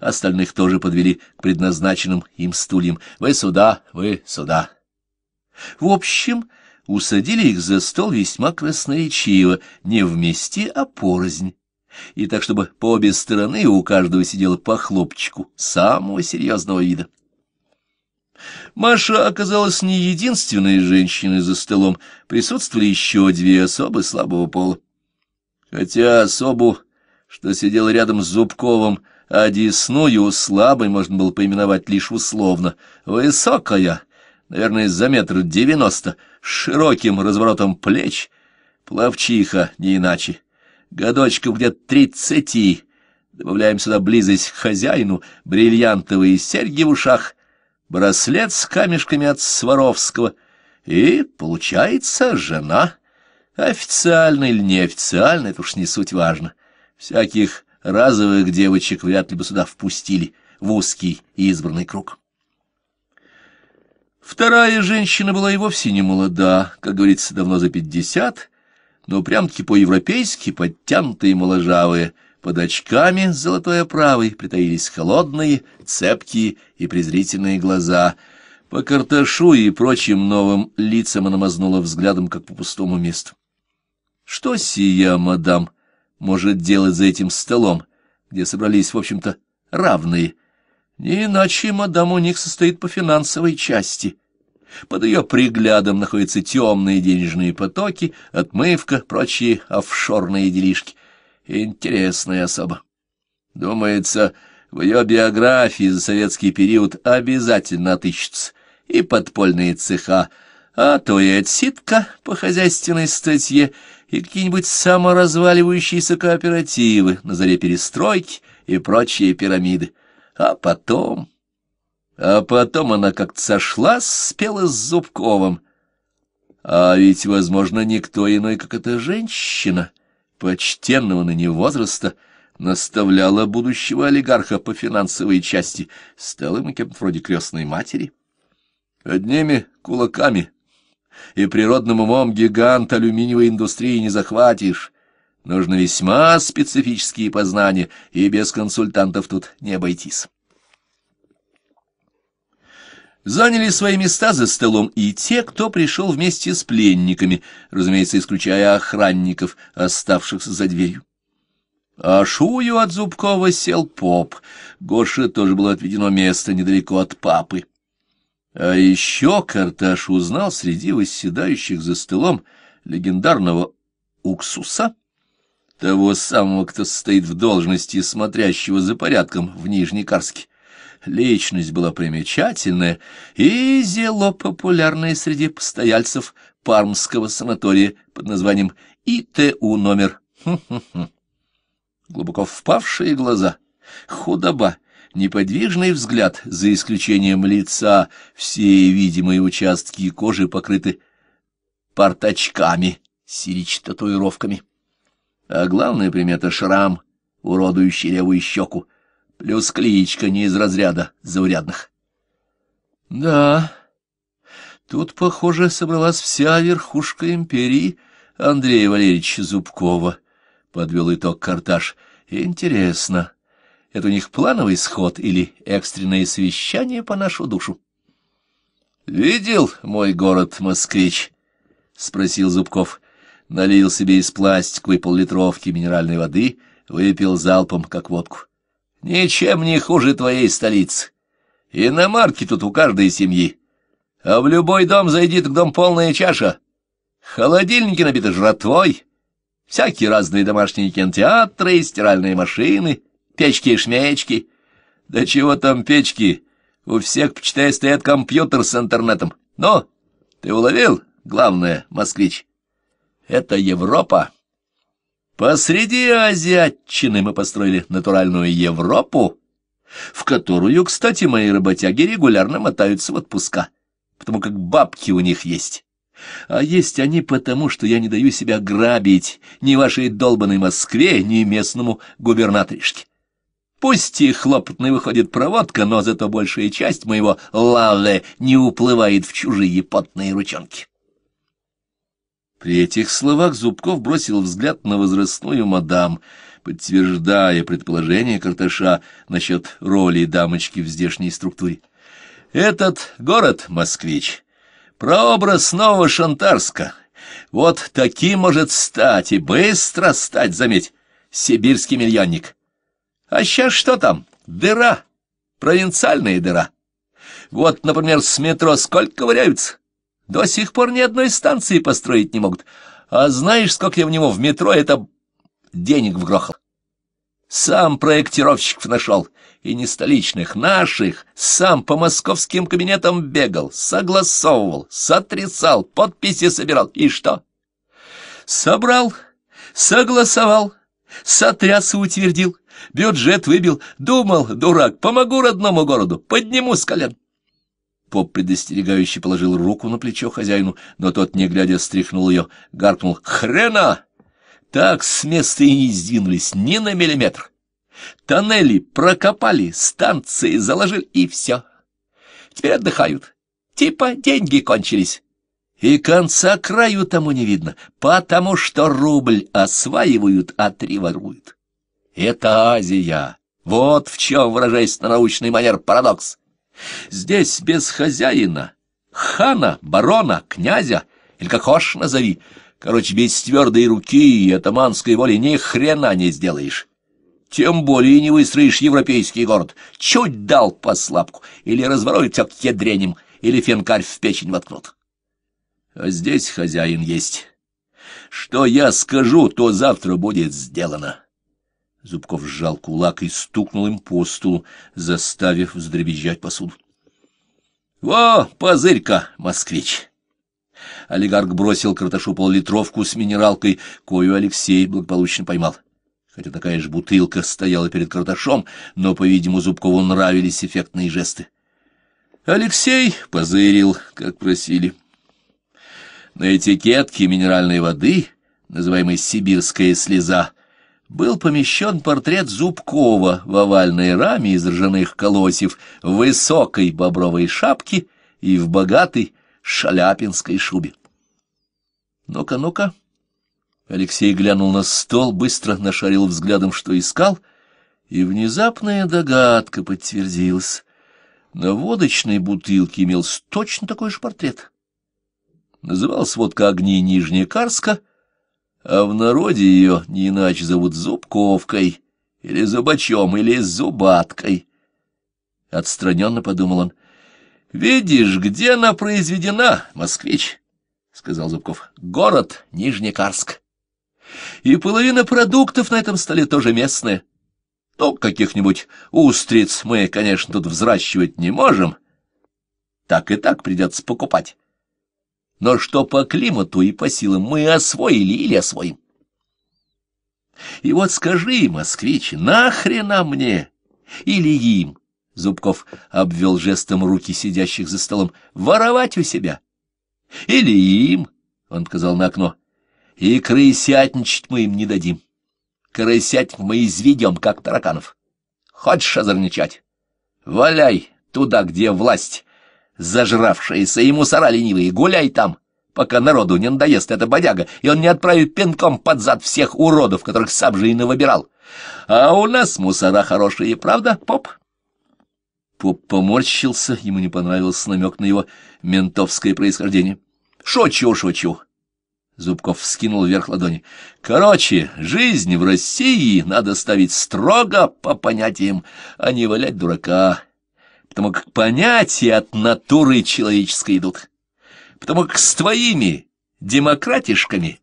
Остальных тоже подвели к предназначенным им стульям. Вы сюда, вы сюда. В общем, усадили их за стол весьма красноречиво, не вместе, а порознь. И так, чтобы по обе стороны у каждого сидело по хлопчику самого серьезного вида. Маша оказалась не единственной женщиной за столом, присутствовали еще две особы слабого пола. Хотя особу, что сидела рядом с Зубковым, а десную слабой можно было поименовать лишь условно, высокая — наверное, за метр девяносто, с широким разворотом плеч, плавчиха, не иначе, годочков где-то тридцати, добавляем сюда близость к хозяину, бриллиантовые серьги в ушах, браслет с камешками от Сваровского, и, получается, жена. Официально или неофициально, это уж не суть важно. Всяких разовых девочек вряд ли бы сюда впустили в узкий избранный круг. Вторая женщина была и вовсе не молода, как говорится, давно за пятьдесят, но прям-таки по-европейски подтянутые моложавые, под очками с золотой оправой притаились холодные, цепкие и презрительные глаза. По карташу и прочим новым лицам она мазнула взглядом, как по пустому месту. Что сия, мадам, может делать за этим столом, где собрались, в общем-то, равные — не иначе мадам у них состоит по финансовой части. Под ее приглядом находятся темные денежные потоки, отмывка, прочие офшорные делишки. Интересная особа. Думается, в ее биографии за советский период обязательно отыщется и подпольные цеха, а то и отсидка по хозяйственной статье, и какие-нибудь саморазваливающиеся кооперативы на заре перестройки и прочие пирамиды. А потом... А потом она как-то сошла, спела с Зубковым. А ведь, возможно, никто иной, как эта женщина, почтенного на нее возраста, наставляла будущего олигарха по финансовой части, стала ему кем-то вроде крестной матери. Одними кулаками и природным умом гигант алюминиевой индустрии не захватишь. Нужны весьма специфические познания, и без консультантов тут не обойтись. Заняли свои места за столом и те, кто пришел вместе с пленниками, разумеется, исключая охранников, оставшихся за дверью. А шую от Зубкова сел поп. Гоше тоже было отведено место недалеко от папы. А еще Карташ узнал среди восседающих за столом легендарного уксуса — того самого, кто стоит в должности смотрящего за порядком в Нижнекарске. Личность была примечательная и зело популярная среди постояльцев Пармского санатория под названием ИТУ номер. Хм Глубоко впавшие глаза, худоба, неподвижный взгляд, за исключением лица, все видимые участки кожи покрыты порточками, сирич-татуировками а главная примета — шрам, уродующий левую щеку, плюс кличка не из разряда заурядных. Да, тут, похоже, собралась вся верхушка империи Андрея Валерьевича Зубкова, — подвел итог Карташ. Интересно, это у них плановый сход или экстренное совещание по нашу душу? — Видел мой город, москвич? — спросил Зубков налил себе из пластиковой поллитровки минеральной воды, выпил залпом, как водку. «Ничем не хуже твоей столицы. Иномарки тут у каждой семьи. А в любой дом зайдет к дом полная чаша. Холодильники набиты жратвой, всякие разные домашние кинотеатры, стиральные машины, печки и шмечки. Да чего там печки? У всех, почитай, стоят компьютер с интернетом. Но ты уловил, главное, москвич?» Это Европа. Посреди азиатчины мы построили натуральную Европу, в которую, кстати, мои работяги регулярно мотаются в отпуска, потому как бабки у них есть. А есть они потому, что я не даю себя грабить ни вашей долбанной Москве, ни местному губернаторишке. Пусть и хлопотной выходит проводка, но зато большая часть моего лаве не уплывает в чужие потные ручонки. При этих словах Зубков бросил взгляд на возрастную мадам, подтверждая предположение Карташа насчет роли дамочки в здешней структуре. «Этот город, москвич, прообраз нового Шантарска. Вот таким может стать и быстро стать, заметь, сибирский миллионник. А сейчас что там? Дыра, провинциальная дыра. Вот, например, с метро сколько валяются?» До сих пор ни одной станции построить не могут. А знаешь, сколько я в него в метро это денег вгрохал? Сам проектировщиков нашел, и не столичных, наших, сам по московским кабинетам бегал, согласовывал, сотрясал, подписи собирал. И что? Собрал, согласовал, сотряс и утвердил, бюджет выбил, думал, дурак, помогу родному городу, подниму с колен. Поп предостерегающе положил руку на плечо хозяину, но тот, не глядя, стряхнул ее, гаркнул «Хрена!» Так с места и не сдвинулись ни на миллиметр. Тоннели прокопали, станции заложили, и все. Теперь отдыхают. Типа деньги кончились. И конца краю тому не видно, потому что рубль осваивают, а три воруют. Это Азия. Вот в чем, выражаясь на научный манер, парадокс. Здесь без хозяина, хана, барона, князя, или как хочешь назови. Короче, без твердой руки и атаманской воли ни хрена не сделаешь. Тем более не выстроишь европейский город. Чуть дал по слабку, или разворуют все к ядреням, или фенкарь в печень воткнут. А здесь хозяин есть. Что я скажу, то завтра будет сделано. Зубков сжал кулак и стукнул им по стулу, заставив вздребезжать посуду. — Во, позырь москвич! Олигарх бросил Карташу поллитровку с минералкой, кою Алексей благополучно поймал. Хотя такая же бутылка стояла перед Карташом, но, по-видимому, Зубкову нравились эффектные жесты. Алексей позырил, как просили. На этикетке минеральной воды, называемой «сибирская слеза», был помещен портрет Зубкова в овальной раме из ржаных колосьев, в высокой бобровой шапке и в богатой шаляпинской шубе. «Ну-ка, ну-ка!» Алексей глянул на стол, быстро нашарил взглядом, что искал, и внезапная догадка подтвердилась. На водочной бутылке имелся точно такой же портрет. Назывался водка «Огни Нижнекарска», а в народе ее не иначе зовут Зубковкой, или Зубачом, или Зубаткой. Отстраненно подумал он. — Видишь, где она произведена, москвич? — сказал Зубков. — Город Нижнекарск. И половина продуктов на этом столе тоже местная. Ну, каких-нибудь устриц мы, конечно, тут взращивать не можем. Так и так придется покупать но что по климату и по силам мы освоили или освоим. И вот скажи, москвич, нахрена мне или им, Зубков обвел жестом руки сидящих за столом, воровать у себя? Или им, он показал на окно, и крысятничать мы им не дадим. Крысятник мы изведем, как тараканов. Хочешь озорничать? Валяй туда, где власть, зажравшаяся, и мусора ленивые, гуляй там, пока народу не надоест эта бодяга, и он не отправит пинком под зад всех уродов, которых сам же и навыбирал. А у нас мусора хорошие, правда, поп?» Поп поморщился, ему не понравился намек на его ментовское происхождение. «Шучу, шучу!» Зубков вскинул вверх ладони. «Короче, жизнь в России надо ставить строго по понятиям, а не валять дурака» потому как понятия от натуры человеческой идут, потому как с твоими демократишками,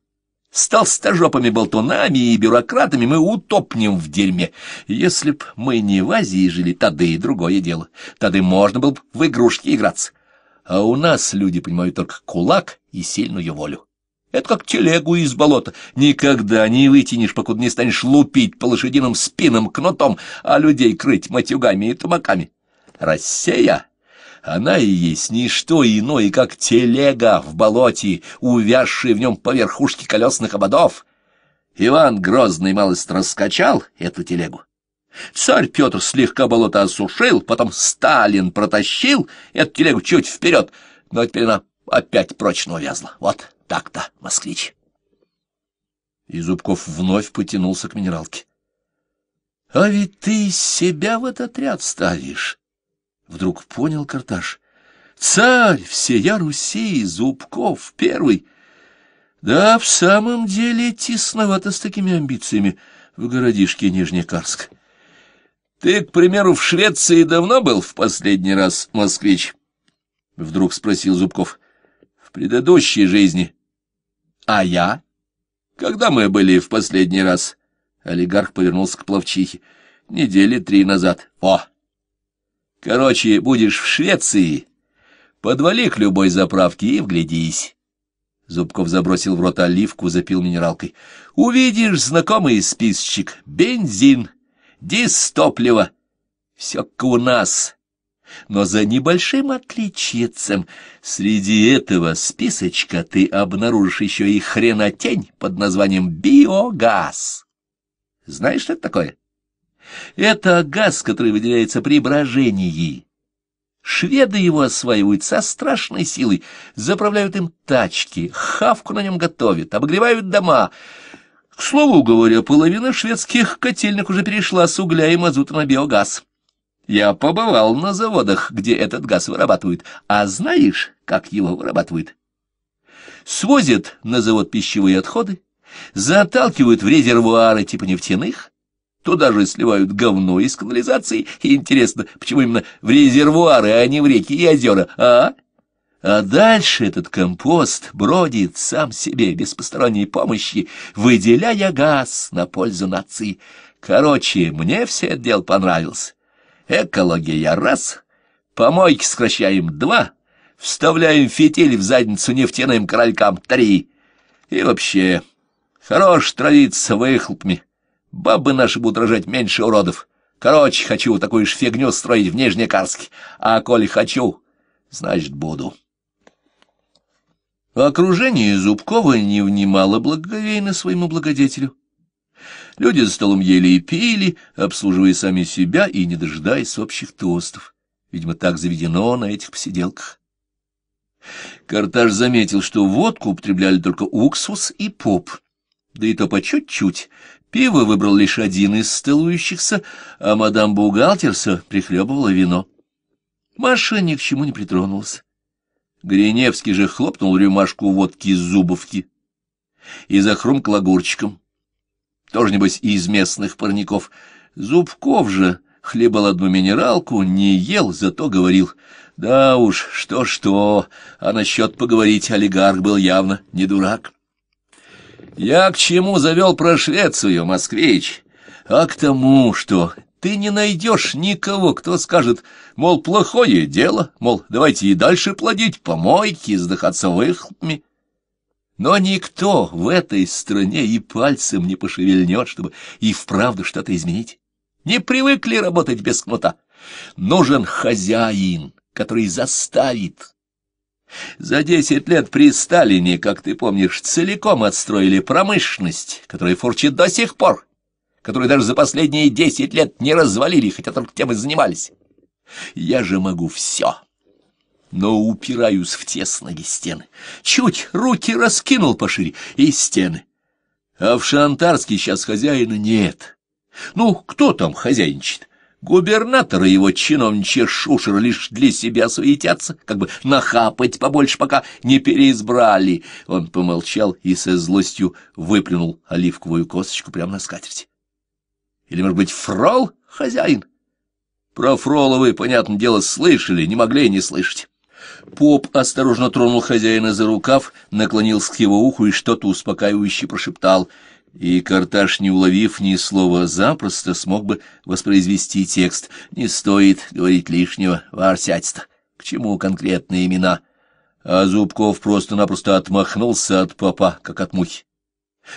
с толстожопыми болтунами и бюрократами мы утопнем в дерьме. Если б мы не в Азии жили, Тады и другое дело, Тады можно было бы в игрушки играться. А у нас люди понимают только кулак и сильную волю. Это как телегу из болота. Никогда не вытянешь, покуда не станешь лупить по лошадиным спинам кнутом, а людей крыть матюгами и тумаками. Россия, она и есть не что иное, как телега в болоте, увязшая в нем поверх ушки колесных ободов. Иван Грозный малость раскачал эту телегу. Царь Петр слегка болото осушил, потом Сталин протащил эту телегу чуть вперед, но теперь она опять прочно увязла. Вот так-то, москвич. И Зубков вновь потянулся к минералке. — А ведь ты себя в этот ряд ставишь. Вдруг понял Карташ. Царь всея Руси, Зубков первый. Да, в самом деле тесновато с такими амбициями в городишке Нижнекарск. Ты, к примеру, в Швеции давно был в последний раз, москвич? Вдруг спросил Зубков. В предыдущей жизни. А я? Когда мы были в последний раз? Олигарх повернулся к плавчихе. Недели три назад. О! Короче, будешь в Швеции, подвали к любой заправке и вглядись. Зубков забросил в рот оливку, запил минералкой. Увидишь знакомый списочек. Бензин, дистопливо. Все как у нас. Но за небольшим отличицем среди этого списочка ты обнаружишь еще и хренотень под названием биогаз. Знаешь, что это такое? — это газ, который выделяется при брожении. Шведы его осваивают со страшной силой, заправляют им тачки, хавку на нем готовят, обогревают дома. К слову говоря, половина шведских котельных уже перешла с угля и мазута на биогаз. Я побывал на заводах, где этот газ вырабатывают. А знаешь, как его вырабатывают? Свозят на завод пищевые отходы, заталкивают в резервуары типа нефтяных, Туда же сливают говно из канализации. И интересно, почему именно в резервуары, а не в реки и озера, а? А дальше этот компост бродит сам себе, без посторонней помощи, выделяя газ на пользу нации. Короче, мне все это дело понравилось. Экология — раз, помойки сокращаем — два, вставляем фитиль в задницу нефтяным королькам — три. И вообще, хорош традиция выхлопами. Бабы наши будут рожать меньше уродов. Короче, хочу такую же фигню строить в Нижнекарске. А коли хочу, значит, буду». Окружение Зубкова не внимало благоговейно своему благодетелю. Люди за столом ели и пили, обслуживая сами себя и не дожидаясь общих тостов. Видимо, так заведено на этих посиделках. Карташ заметил, что водку употребляли только уксус и поп, да и то по чуть-чуть, Пиво выбрал лишь один из стылующихся, а мадам бухгалтерса прихлебывала вино. Маша ни к чему не притронулась. Гриневский же хлопнул рюмашку водки из зубовки и захрумкал огурчиком. Тоже, небось, из местных парников. Зубков же хлебал одну минералку, не ел, зато говорил. Да уж, что-что, а насчет поговорить олигарх был явно не дурак. Я к чему завел про Швецию, москвич? А к тому, что ты не найдешь никого, кто скажет, мол, плохое дело, мол, давайте и дальше плодить помойки, сдыхаться выхлопами. Но никто в этой стране и пальцем не пошевельнет, чтобы и вправду что-то изменить. Не привыкли работать без кнута. Нужен хозяин, который заставит, за десять лет при Сталине, как ты помнишь, целиком отстроили промышленность, которая фурчит до сих пор, которую даже за последние десять лет не развалили, хотя только тем и занимались. Я же могу все, но упираюсь в тесные стены. Чуть руки раскинул пошире, и стены. А в Шантарске сейчас хозяина нет. Ну, кто там хозяйничает? Губернатор и его чиновничья шушера лишь для себя суетятся, как бы нахапать побольше, пока не переизбрали. Он помолчал и со злостью выплюнул оливковую косточку прямо на скатерти. Или, может быть, фрол хозяин? Про фрола вы, понятное дело, слышали, не могли и не слышать. Поп осторожно тронул хозяина за рукав, наклонился к его уху и что-то успокаивающе прошептал — и Карташ, не уловив ни слова запросто, смог бы воспроизвести текст. «Не стоит говорить лишнего, варсядь-то! К чему конкретные имена?» А Зубков просто-напросто отмахнулся от попа, как от мухи.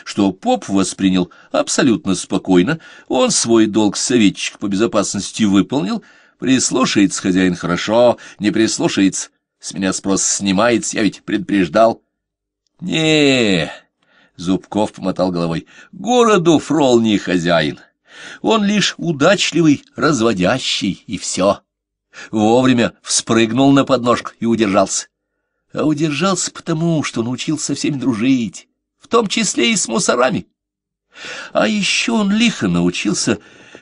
Что поп воспринял абсолютно спокойно, он свой долг советчик по безопасности выполнил, прислушается хозяин хорошо, не прислушается, с меня спрос снимается, я ведь предупреждал. не Зубков помотал головой. Городу Фрол не хозяин. Он лишь удачливый, разводящий, и все. Вовремя вспрыгнул на подножку и удержался. А удержался потому, что научился со всеми дружить, в том числе и с мусорами. А еще он лихо научился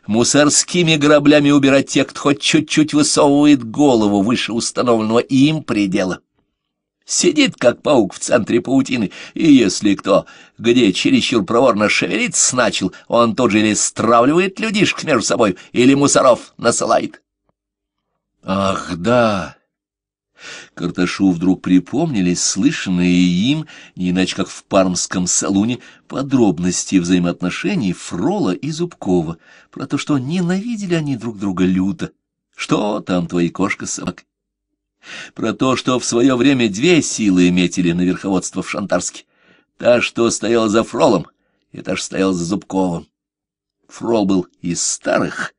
мусорскими граблями убирать тех, кто хоть чуть-чуть высовывает голову выше установленного им предела. Сидит, как паук в центре паутины, и если кто, где чересчур проворно шевелиться начал, он тут же или стравливает людишек между собой, или мусоров насылает. Ах, да! Карташу вдруг припомнились слышанные им, не иначе как в пармском салуне, подробности взаимоотношений Фрола и Зубкова, про то, что ненавидели они друг друга люто. Что там твои кошка-собака? Про то, что в свое время две силы метили на верховодство в Шантарске. Та, что стояла за Фролом, и та, что стояла за Зубковым. Фрол был из старых,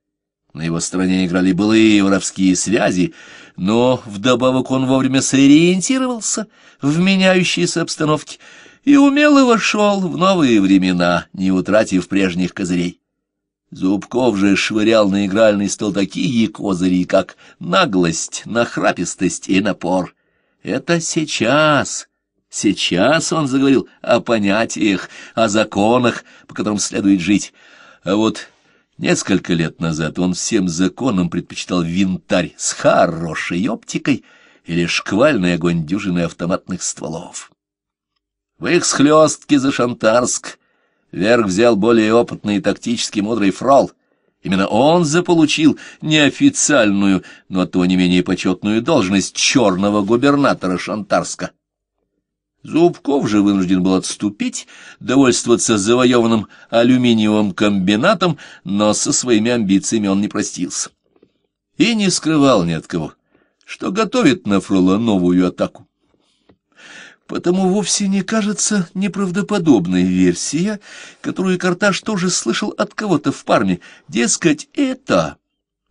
на его стороне играли былые воровские связи, но вдобавок он вовремя сориентировался в меняющейся обстановке и умело вошел в новые времена, не утратив прежних козырей. Зубков же швырял на игральный стол такие козыри, как наглость, нахрапистость и напор. Это сейчас, сейчас он заговорил о понятиях, о законах, по которым следует жить. А вот несколько лет назад он всем законам предпочитал винтарь с хорошей оптикой или шквальный огонь дюжины автоматных стволов. В их схлёстке за Шантарск Верх взял более опытный и тактически мудрый фрол. Именно он заполучил неофициальную, но то не менее почетную должность черного губернатора Шантарска. Зубков же вынужден был отступить, довольствоваться завоеванным алюминиевым комбинатом, но со своими амбициями он не простился. И не скрывал ни от кого, что готовит на Фрола новую атаку. Потому вовсе не кажется неправдоподобной версия, которую Карташ тоже слышал от кого-то в парме. Дескать, это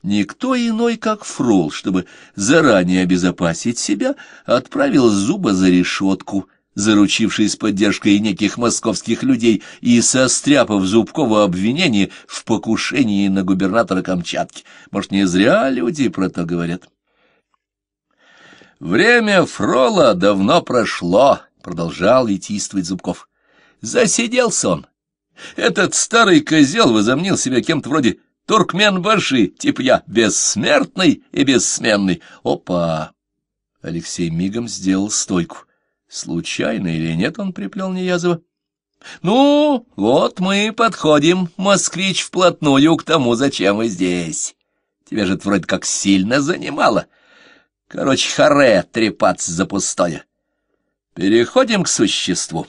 никто иной, как Фрол, чтобы заранее обезопасить себя, отправил зуба за решетку, заручившись поддержкой неких московских людей и состряпав Зубкова обвинение в покушении на губернатора Камчатки. Может, не зря люди про то говорят. Время Фрола давно прошло, — продолжал витийствовать Зубков. Засиделся он. Этот старый козел возомнил себя кем-то вроде туркмен-баши, типа я бессмертный и бессменный. Опа! Алексей мигом сделал стойку. Случайно или нет он приплел Неязова? Ну, вот мы и подходим, москвич, вплотную к тому, зачем вы здесь. Тебя же это вроде как сильно занимало. — Короче, харе трепаться за пустое. Переходим к существу.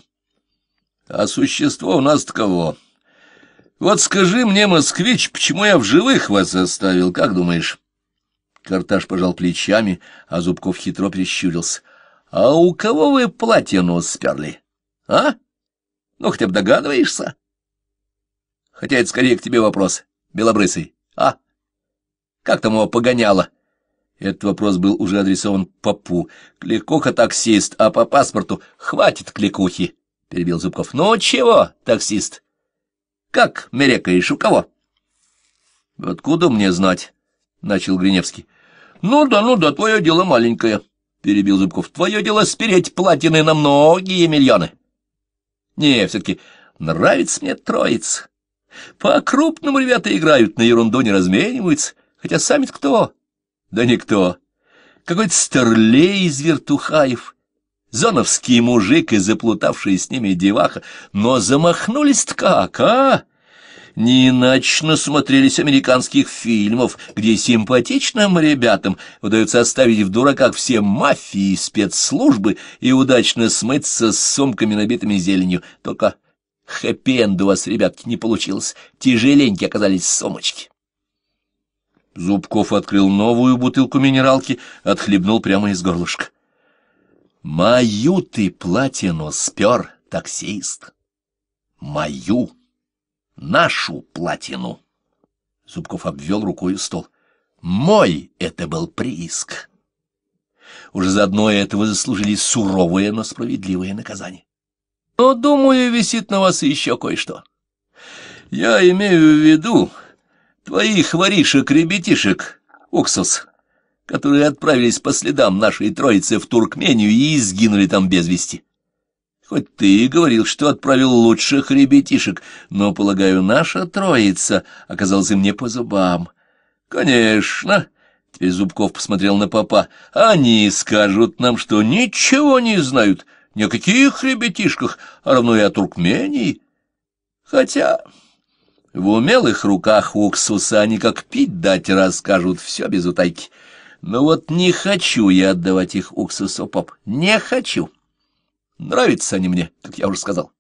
А существо у нас таково. Вот скажи мне, москвич, почему я в живых вас оставил, как думаешь? Карташ пожал плечами, а Зубков хитро прищурился. — А у кого вы платину сперли? А? Ну, хотя бы догадываешься? Хотя это скорее к тебе вопрос, белобрысый. А? Как там его погоняло? — этот вопрос был уже адресован папу. Кликуха таксист, а по паспорту хватит кликухи, — перебил Зубков. — Ну чего, таксист? Как мерекаешь, у кого? — Откуда мне знать? — начал Гриневский. — Ну да, ну да, твое дело маленькое, — перебил Зубков. — Твое дело спереть платины на многие миллионы. — Не, все-таки нравится мне троица. По-крупному ребята играют, на ерунду не размениваются. Хотя сами-то кто? — да никто. Какой-то старлей из вертухаев. Зоновский мужик и заплутавшие с ними деваха. Но замахнулись-то как, а? Не иначе насмотрелись американских фильмов, где симпатичным ребятам удается оставить в дураках все мафии и спецслужбы и удачно смыться с сумками, набитыми зеленью. Только хэппи у вас, ребятки, не получилось. Тяжеленькие оказались сумочки. Зубков открыл новую бутылку минералки, отхлебнул прямо из горлышка. «Мою ты платину спер, таксист! Мою! Нашу платину!» Зубков обвел рукой стол. «Мой это был прииск!» Уже заодно этого заслужили суровое, но справедливое наказание. «Но, думаю, висит на вас еще кое-что. Я имею в виду...» твоих воришек-ребятишек, Уксус, которые отправились по следам нашей троицы в Туркмению и сгинули там без вести. Хоть ты и говорил, что отправил лучших ребятишек, но, полагаю, наша троица оказалась мне по зубам. Конечно, теперь Зубков посмотрел на папа, они скажут нам, что ничего не знают, ни о каких ребятишках, а равно и о Туркмении. Хотя... В умелых руках уксуса они как пить дать расскажут все без утайки. Но вот не хочу я отдавать их уксусу, поп, не хочу. Нравятся они мне, как я уже сказал.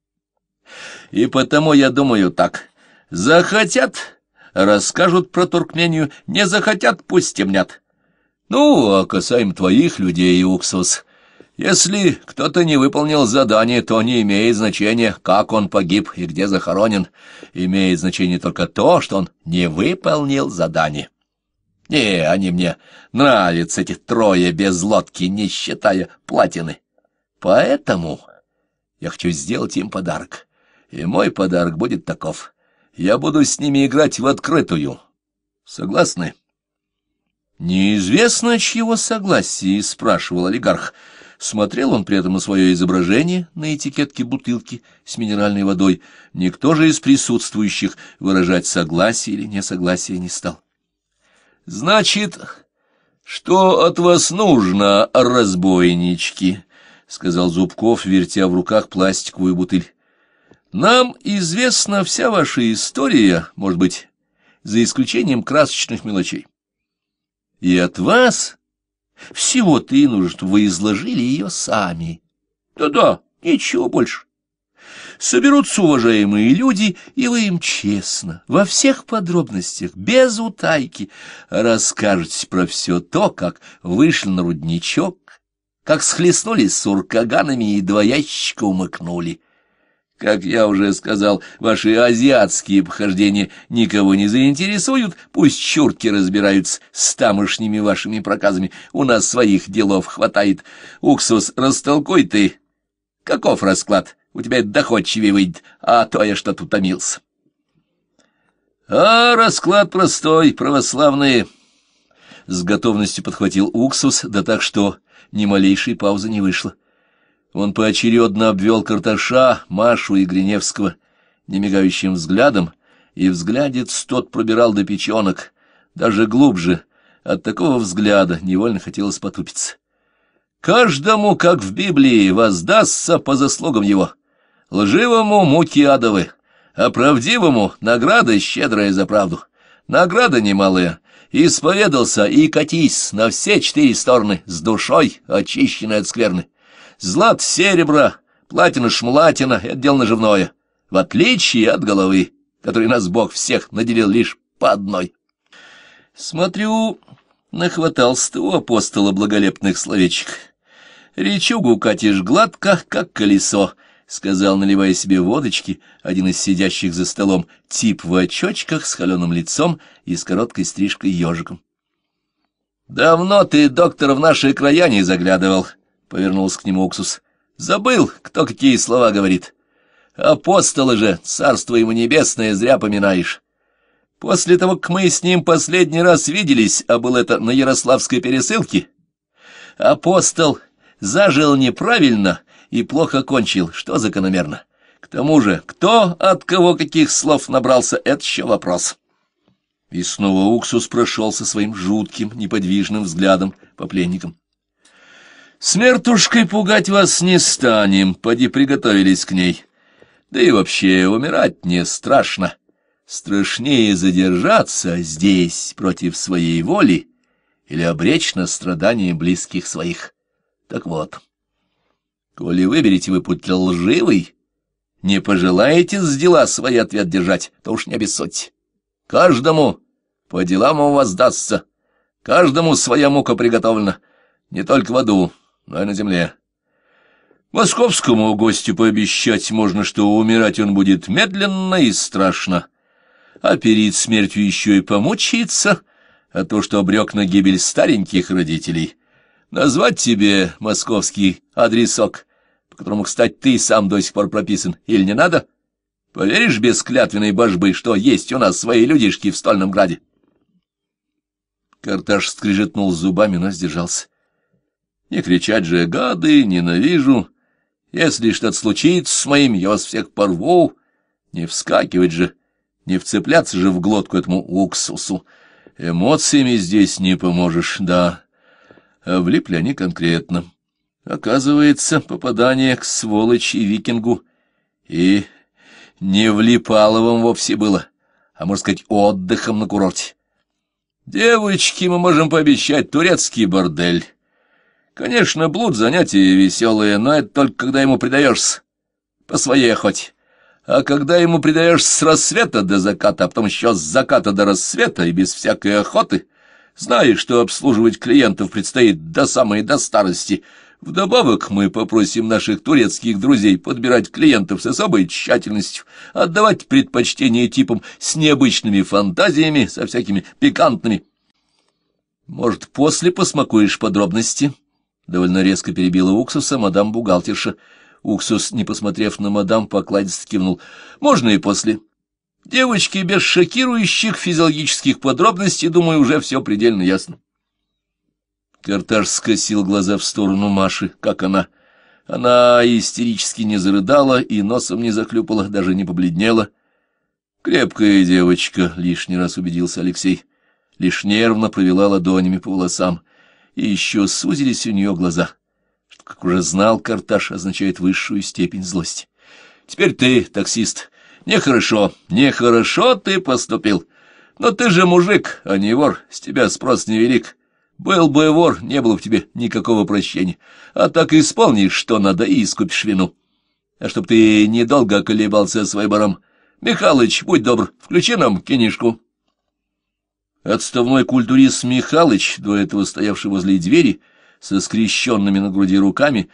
И потому я думаю так. Захотят — расскажут про Туркмению, не захотят — пусть темнят. Ну, а касаем твоих людей, уксус, если кто-то не выполнил задание, то не имеет значения, как он погиб и где захоронен. Имеет значение только то, что он не выполнил задание. Не, они мне нравятся, эти трое без лодки, не считая платины. Поэтому я хочу сделать им подарок. И мой подарок будет таков. Я буду с ними играть в открытую. Согласны? Неизвестно, чьего согласия, спрашивал олигарх. Смотрел он при этом на свое изображение на этикетке бутылки с минеральной водой. Никто же из присутствующих выражать согласие или несогласие не стал. «Значит, что от вас нужно, разбойнички?» — сказал Зубков, вертя в руках пластиковую бутыль. «Нам известна вся ваша история, может быть, за исключением красочных мелочей. И от вас...» всего ты и нужно, чтобы вы изложили ее сами. Да-да, ничего больше. Соберутся уважаемые люди, и вы им честно, во всех подробностях, без утайки, расскажете про все то, как вышли на рудничок, как схлестнулись с уркаганами и два умыкнули. Как я уже сказал, ваши азиатские похождения никого не заинтересуют, пусть чурки разбираются с тамошними вашими проказами, у нас своих делов хватает. Уксус, растолкуй ты. Каков расклад? У тебя это доходчивее выйдет, а то я что-то утомился. А расклад простой, православные. С готовностью подхватил уксус, да так что ни малейшей паузы не вышло. Он поочередно обвел Карташа, Машу и Гриневского немигающим взглядом, и взглядец тот пробирал до печенок, даже глубже. От такого взгляда невольно хотелось потупиться. «Каждому, как в Библии, воздастся по заслугам его. Лживому — муки адовы, а правдивому — награда щедрая за правду. Награда немалая. Исповедался и катись на все четыре стороны, с душой, очищенной от скверны. Злат серебра, платина-шмлатина — это дело наживное, в отличие от головы, которой нас Бог всех наделил лишь по одной. Смотрю, нахватался ты у апостола благолепных словечек. Речугу катишь гладко, как колесо, — сказал, наливая себе водочки, один из сидящих за столом, тип в очочках с холеным лицом и с короткой стрижкой ежиком. — Давно ты, доктор, в наши края не заглядывал, —— повернулся к нему Уксус. — Забыл, кто какие слова говорит. Апостола же, царство ему небесное, зря поминаешь. После того, как мы с ним последний раз виделись, а был это на Ярославской пересылке, апостол зажил неправильно и плохо кончил, что закономерно. К тому же, кто от кого каких слов набрался, это еще вопрос. И снова Уксус прошел со своим жутким, неподвижным взглядом по пленникам. Смертушкой пугать вас не станем, поди приготовились к ней. Да и вообще умирать не страшно. Страшнее задержаться здесь против своей воли или обречь на страдания близких своих. Так вот, коли выберете вы путь лживый, не пожелаете с дела свои ответ держать, то уж не обессудьте. Каждому по делам у вас дастся, каждому своя мука приготовлена, не только в аду, и на земле. Московскому гостю пообещать можно, что умирать он будет медленно и страшно, а перед смертью еще и помучается, а то, что обрек на гибель стареньких родителей. Назвать тебе московский адресок, по которому, кстати, ты сам до сих пор прописан, или не надо? Поверишь без клятвенной божбы, что есть у нас свои людишки в Стольном Граде? Карташ скрижетнул зубами, но сдержался. Не кричать же гады, ненавижу. Если что-то случится с моим, я вас всех порву. Не вскакивать же, не вцепляться же в глотку этому уксусу. Эмоциями здесь не поможешь, да. А влипли они конкретно. Оказывается, попадание к сволочи викингу и не влипаловым вовсе было, а, можно сказать, отдыхом на курорте. Девочки, мы можем пообещать турецкий бордель. Конечно, блуд — занятие веселое, но это только когда ему предаешься. По своей охоте. А когда ему предаешься с рассвета до заката, а потом еще с заката до рассвета и без всякой охоты, знаешь, что обслуживать клиентов предстоит до самой до старости. Вдобавок мы попросим наших турецких друзей подбирать клиентов с особой тщательностью, отдавать предпочтение типам с необычными фантазиями, со всякими пикантными. Может, после посмакуешь подробности?» Довольно резко перебила уксуса мадам бухгалтерша. Уксус, не посмотрев на мадам, покладисто кивнул. «Можно и после. Девочки, без шокирующих физиологических подробностей, думаю, уже все предельно ясно». Картаж скосил глаза в сторону Маши, как она. Она истерически не зарыдала и носом не заклюпала, даже не побледнела. «Крепкая девочка», — лишний раз убедился Алексей. Лишь нервно провела ладонями по волосам и еще сузились у нее глаза, что, как уже знал Карташ, означает высшую степень злости. «Теперь ты, таксист, нехорошо, нехорошо ты поступил. Но ты же мужик, а не вор, с тебя спрос невелик. Был бы вор, не было бы тебе никакого прощения. А так исполнишь, что надо, и искупишь вину. А чтоб ты недолго колебался с выбором, Михалыч, будь добр, включи нам кинишку». Отставной культурист Михалыч, до этого стоявший возле двери, со скрещенными на груди руками,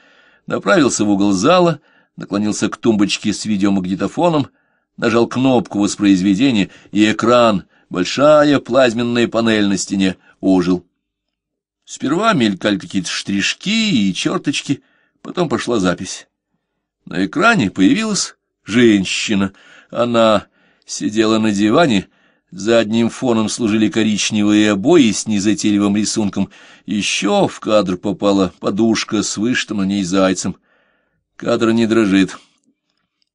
направился в угол зала, наклонился к тумбочке с видеомагнитофоном, нажал кнопку воспроизведения, и экран, большая плазменная панель на стене, ожил. Сперва мелькали какие-то штришки и черточки, потом пошла запись. На экране появилась женщина. Она сидела на диване, Задним фоном служили коричневые обои с незатейливым рисунком. Еще в кадр попала подушка с вышитым на ней зайцем. Кадр не дрожит.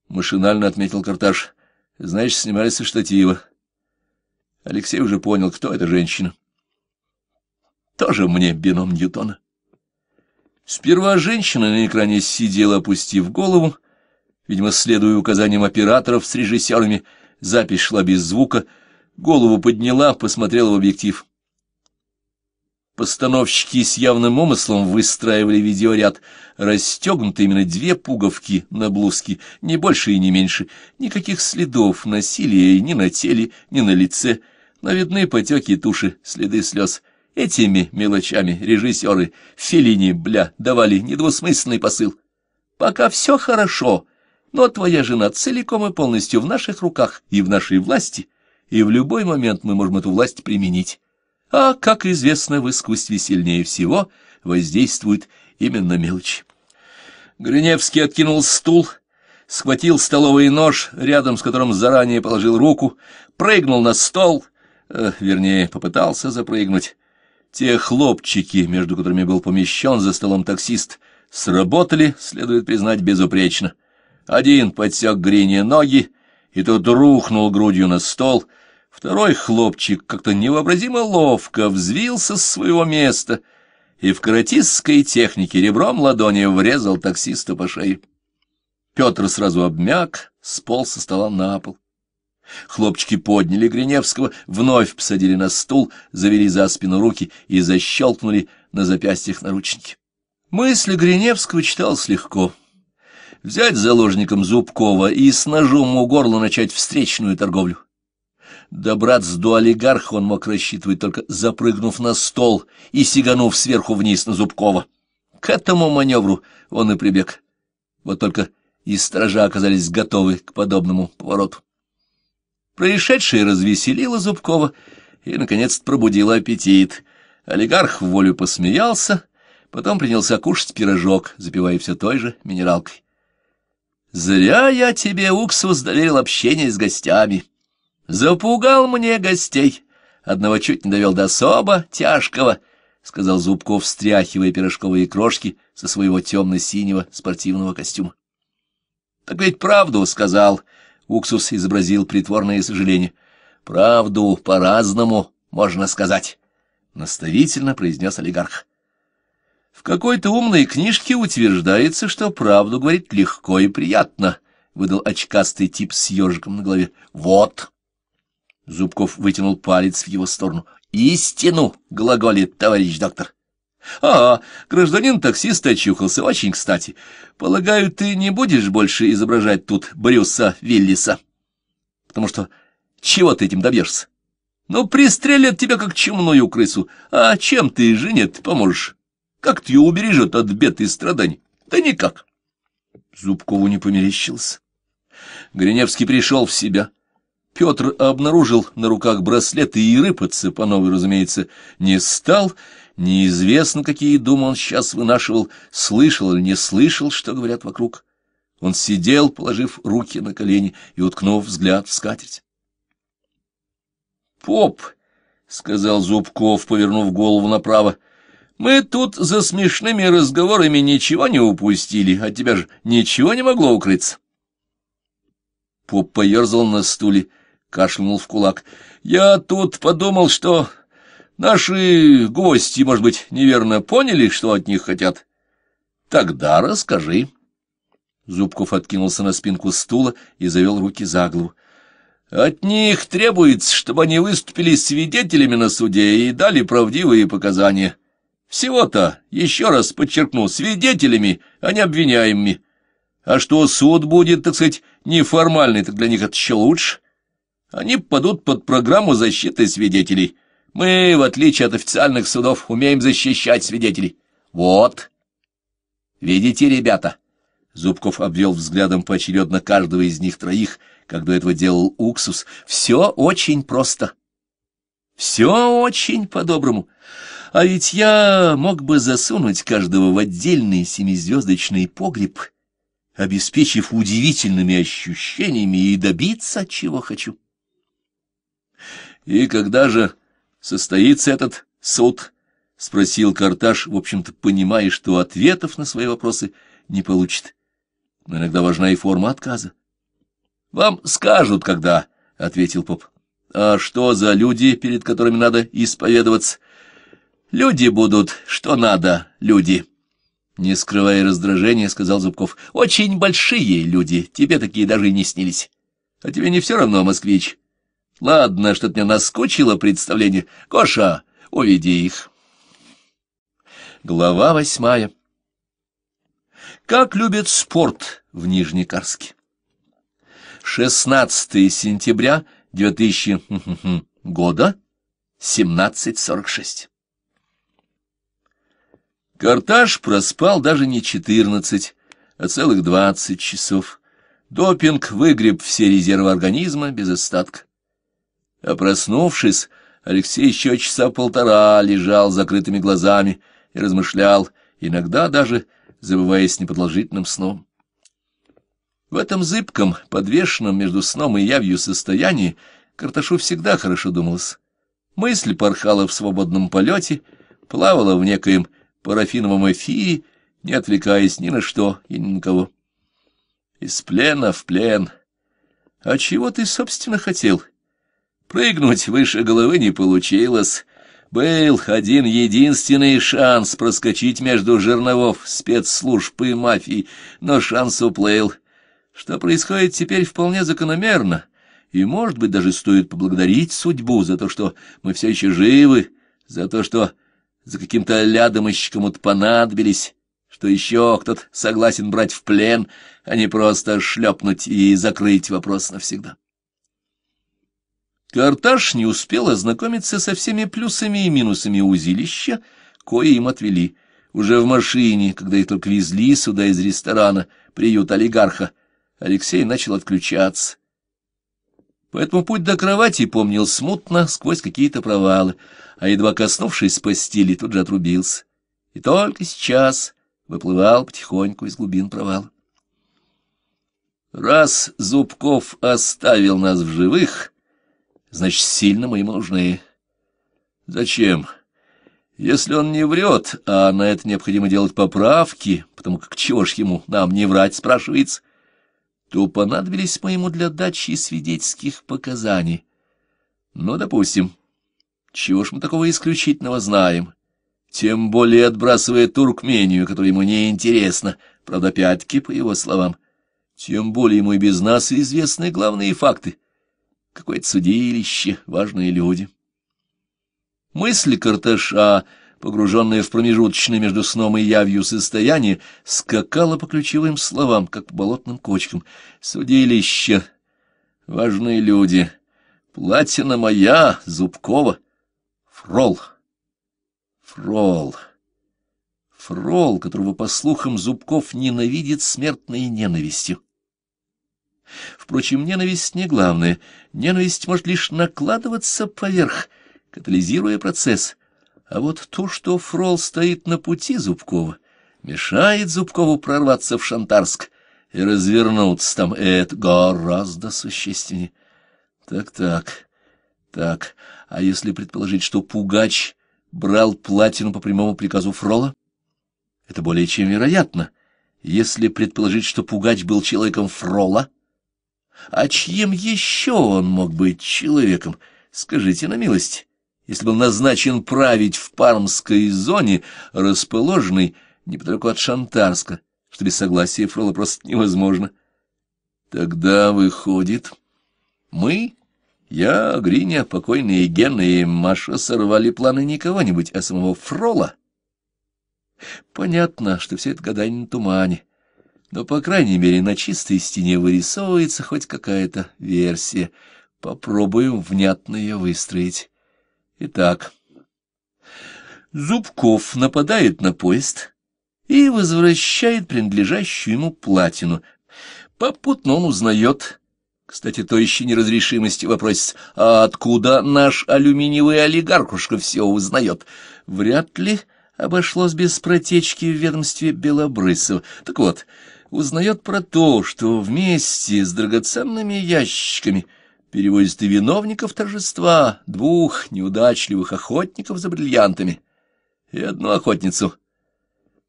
Машинально отметил Карташ. Значит, снимались со штатива. Алексей уже понял, кто эта женщина. Тоже мне бином Ньютона. Сперва женщина на экране сидела, опустив голову. Видимо, следуя указаниям операторов с режиссерами, запись шла без звука — голову подняла, посмотрела в объектив. Постановщики с явным умыслом выстраивали видеоряд. Расстегнуты именно две пуговки на блузке, не больше и не меньше. Никаких следов насилия ни на теле, ни на лице. Но видны потеки и туши, следы слез. Этими мелочами режиссеры Филини, бля, давали недвусмысленный посыл. «Пока все хорошо, но твоя жена целиком и полностью в наших руках и в нашей власти» и в любой момент мы можем эту власть применить. А, как известно, в искусстве сильнее всего воздействует именно мелочь. Гриневский откинул стул, схватил столовый нож, рядом с которым заранее положил руку, прыгнул на стол, э, вернее, попытался запрыгнуть. Те хлопчики, между которыми был помещен за столом таксист, сработали, следует признать, безупречно. Один подсек Грине ноги, и тот рухнул грудью на стол — Второй хлопчик как-то невообразимо ловко взвился с своего места и в каратистской технике ребром ладони врезал таксиста по шее. Петр сразу обмяк, сполз со стола на пол. Хлопчики подняли Гриневского, вновь посадили на стул, завели за спину руки и защелкнули на запястьях наручники. Мысль Гриневского читалось легко. Взять заложником Зубкова и с ножом у горла начать встречную торговлю. Добраться до олигарха он мог рассчитывать, только запрыгнув на стол и сиганув сверху вниз на Зубкова. К этому маневру он и прибег. Вот только и стража оказались готовы к подобному повороту. Происшедшее развеселило Зубкова и, наконец, пробудило аппетит. Олигарх в волю посмеялся, потом принялся кушать пирожок, запивая все той же минералкой. «Зря я тебе, уксус, доверил общение с гостями», Запугал мне гостей. Одного чуть не довел до особо тяжкого, — сказал Зубков, встряхивая пирожковые крошки со своего темно-синего спортивного костюма. — Так ведь правду сказал, — Уксус изобразил притворное сожаление. — Правду по-разному можно сказать, — наставительно произнес олигарх. В какой-то умной книжке утверждается, что правду говорить легко и приятно, — выдал очкастый тип с ежиком на голове. — Вот! Зубков вытянул палец в его сторону. «Истину!» — глаголит товарищ доктор. «А, гражданин таксист очухался, очень кстати. Полагаю, ты не будешь больше изображать тут Брюса Виллиса? Потому что чего ты этим добьешься? Ну, пристрелят тебя, как чумную крысу. А чем ты жене поможешь? Как ты ее убережет от бед и страданий? Да никак». Зубкову не померещился. Гриневский пришел в себя. Петр обнаружил на руках браслеты и рыпаться, по новой, разумеется, не стал. Неизвестно, какие думы он сейчас вынашивал, слышал или не слышал, что говорят вокруг. Он сидел, положив руки на колени и уткнув взгляд в скатерть. «Поп!» — сказал Зубков, повернув голову направо. «Мы тут за смешными разговорами ничего не упустили, от тебя же ничего не могло укрыться». Поп поерзал на стуле — кашлянул в кулак. — Я тут подумал, что наши гости, может быть, неверно поняли, что от них хотят. — Тогда расскажи. Зубков откинулся на спинку стула и завел руки за голову. — От них требуется, чтобы они выступили свидетелями на суде и дали правдивые показания. Всего-то, еще раз подчеркну, свидетелями, а не обвиняемыми. А что суд будет, так сказать, неформальный, так для них это еще лучше. — они попадут под программу защиты свидетелей. Мы, в отличие от официальных судов, умеем защищать свидетелей. Вот. Видите, ребята? Зубков обвел взглядом поочередно каждого из них троих, как до этого делал уксус. Все очень просто. Все очень по-доброму. А ведь я мог бы засунуть каждого в отдельный семизвездочный погреб, обеспечив удивительными ощущениями и добиться, чего хочу. И когда же состоится этот суд? — спросил Карташ, в общем-то, понимая, что ответов на свои вопросы не получит. Но иногда важна и форма отказа. — Вам скажут, когда, — ответил поп. — А что за люди, перед которыми надо исповедоваться? — Люди будут, что надо, люди. Не скрывая раздражения, сказал Зубков. — Очень большие люди, тебе такие даже и не снились. А тебе не все равно, москвич? Ладно, что-то мне наскучило представление. Коша, уведи их. Глава восьмая. Как любят спорт в Нижнекарске. 16 сентября 2000 года, 17.46. Карташ проспал даже не 14, а целых 20 часов. Допинг выгреб все резервы организма без остатка. А проснувшись, Алексей еще часа полтора лежал с закрытыми глазами и размышлял, иногда даже забываясь неподложительным сном. В этом зыбком, подвешенном между сном и явью состоянии Карташу всегда хорошо думалось. Мысль порхала в свободном полете, плавала в некоем парафиновом эфире, не отвлекаясь ни на что и ни на кого. Из плена в плен. А чего ты, собственно, хотел? — Прыгнуть выше головы не получилось. Был один единственный шанс проскочить между жерновов спецслужб и мафии, но шанс уплыл. Что происходит теперь вполне закономерно, и, может быть, даже стоит поблагодарить судьбу за то, что мы все еще живы, за то, что за каким-то лядом еще кому-то понадобились, что еще кто-то согласен брать в плен, а не просто шлепнуть и закрыть вопрос навсегда. Карташ не успел ознакомиться со всеми плюсами и минусами узилища, кое им отвели. Уже в машине, когда их только везли сюда из ресторана, приют олигарха, Алексей начал отключаться. Поэтому путь до кровати помнил смутно, сквозь какие-то провалы, а едва коснувшись постели, тут же отрубился. И только сейчас выплывал потихоньку из глубин провала. Раз Зубков оставил нас в живых, значит, сильно мы ему нужны. Зачем? Если он не врет, а на это необходимо делать поправки, потому как чего ж ему, нам не врать, спрашивается, то понадобились мы ему для дачи свидетельских показаний. Ну, допустим, чего ж мы такого исключительного знаем? Тем более отбрасывая Туркмению, которая ему неинтересна, правда, опять-таки, по его словам. Тем более ему и без нас известны главные факты — какое-то судилище, важные люди. Мысли Карташа, погруженная в промежуточное между сном и явью состояние, скакала по ключевым словам, как по болотным кочкам. Судилище, важные люди, платина моя, Зубкова, Фрол, Фрол, Фрол, которого, по слухам, Зубков ненавидит смертной ненавистью. Впрочем, ненависть не главное. Ненависть может лишь накладываться поверх, катализируя процесс. А вот то, что Фрол стоит на пути Зубкова, мешает Зубкову прорваться в Шантарск и развернуться там, это гораздо существеннее. Так-так, так, а если предположить, что Пугач брал платину по прямому приказу Фрола? Это более чем вероятно, если предположить, что Пугач был человеком Фрола — а чьим еще он мог быть человеком? Скажите на милость, если был назначен править в Пармской зоне, расположенной неподалеку от Шантарска, что без согласия Фрола просто невозможно. Тогда выходит... Мы, я, Гриня, покойные Гена и Маша сорвали планы не кого-нибудь, а самого Фрола. Понятно, что все это гадание на тумане но, по крайней мере, на чистой стене вырисовывается хоть какая-то версия. Попробуем внятно ее выстроить. Итак, Зубков нападает на поезд и возвращает принадлежащую ему платину. Попутно он узнает, кстати, то еще неразрешимости вопросец, а откуда наш алюминиевый олигархушка все узнает? Вряд ли обошлось без протечки в ведомстве Белобрысова. Так вот узнает про то, что вместе с драгоценными ящиками перевозят и виновников торжества, двух неудачливых охотников за бриллиантами и одну охотницу.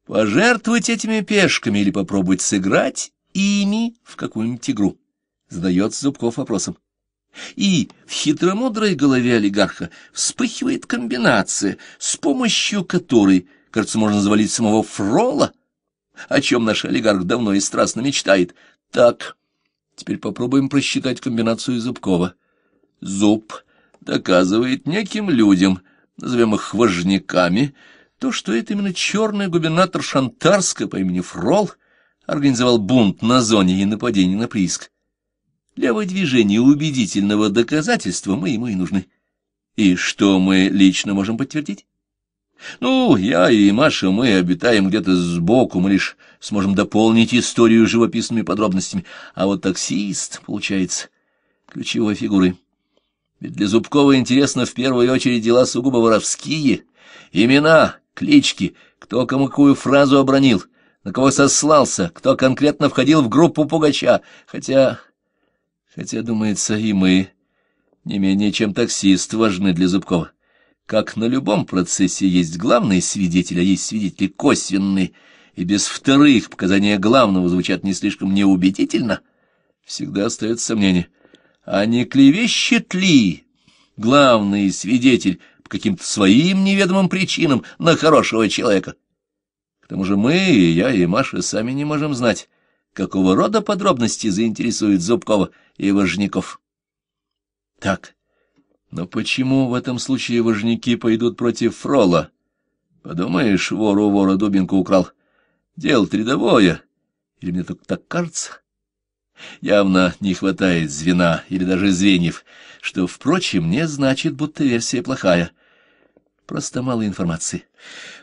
Пожертвовать этими пешками или попробовать сыграть ими в какую-нибудь игру, задается Зубков вопросом. И в хитромудрой голове олигарха вспыхивает комбинация, с помощью которой, кажется, можно завалить самого Фрола — о чем наш олигарх давно и страстно мечтает. Так, теперь попробуем просчитать комбинацию Зубкова. Зуб доказывает неким людям, назовем их вожняками, то, что это именно черный губернатор Шантарска по имени Фрол организовал бунт на зоне и нападение на прииск. Для выдвижения убедительного доказательства мы ему и нужны. И что мы лично можем подтвердить? Ну, я и Маша, мы обитаем где-то сбоку, мы лишь сможем дополнить историю живописными подробностями. А вот таксист, получается, ключевой фигурой. Ведь для Зубкова интересно в первую очередь дела сугубо воровские. Имена, клички, кто кому какую фразу обронил, на кого сослался, кто конкретно входил в группу Пугача. Хотя, хотя, думается, и мы не менее чем таксист важны для Зубкова. Как на любом процессе есть главный свидетель, а есть свидетели косвенные, и без вторых показания главного звучат не слишком неубедительно, всегда остается сомнение. А не клевещет ли главный свидетель по каким-то своим неведомым причинам на хорошего человека? К тому же мы, и я, и Маша сами не можем знать, какого рода подробности заинтересуют Зубкова и Вожняков. Так, но почему в этом случае вожняки пойдут против Фрола? Подумаешь, вору вора дубинку украл. Дело-то рядовое. Или мне только так кажется? Явно не хватает звена или даже звеньев, что, впрочем, не значит, будто версия плохая. Просто мало информации.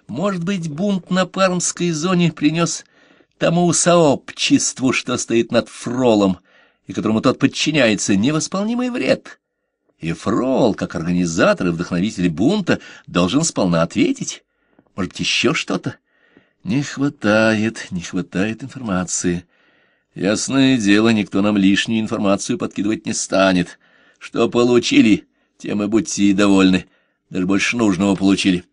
Может быть, бунт на пармской зоне принес тому сообществу, что стоит над фролом, и которому тот подчиняется, невосполнимый вред. И Фрол, как организатор и вдохновитель бунта, должен сполна ответить. Может быть, еще что-то? Не хватает, не хватает информации. Ясное дело, никто нам лишнюю информацию подкидывать не станет. Что получили, тем и будьте довольны. Даже больше нужного получили.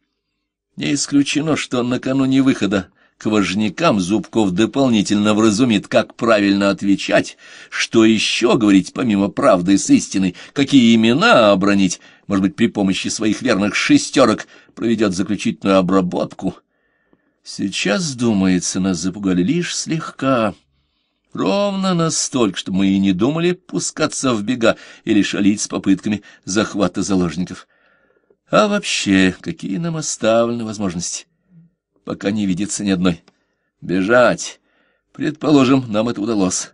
Не исключено, что накануне выхода к важникам Зубков дополнительно вразумит, как правильно отвечать, что еще говорить помимо правды с истиной, какие имена обронить, может быть, при помощи своих верных шестерок проведет заключительную обработку. Сейчас, думается, нас запугали лишь слегка, ровно настолько, что мы и не думали пускаться в бега или шалить с попытками захвата заложников. А вообще, какие нам оставлены возможности? пока не видится ни одной. Бежать! Предположим, нам это удалось.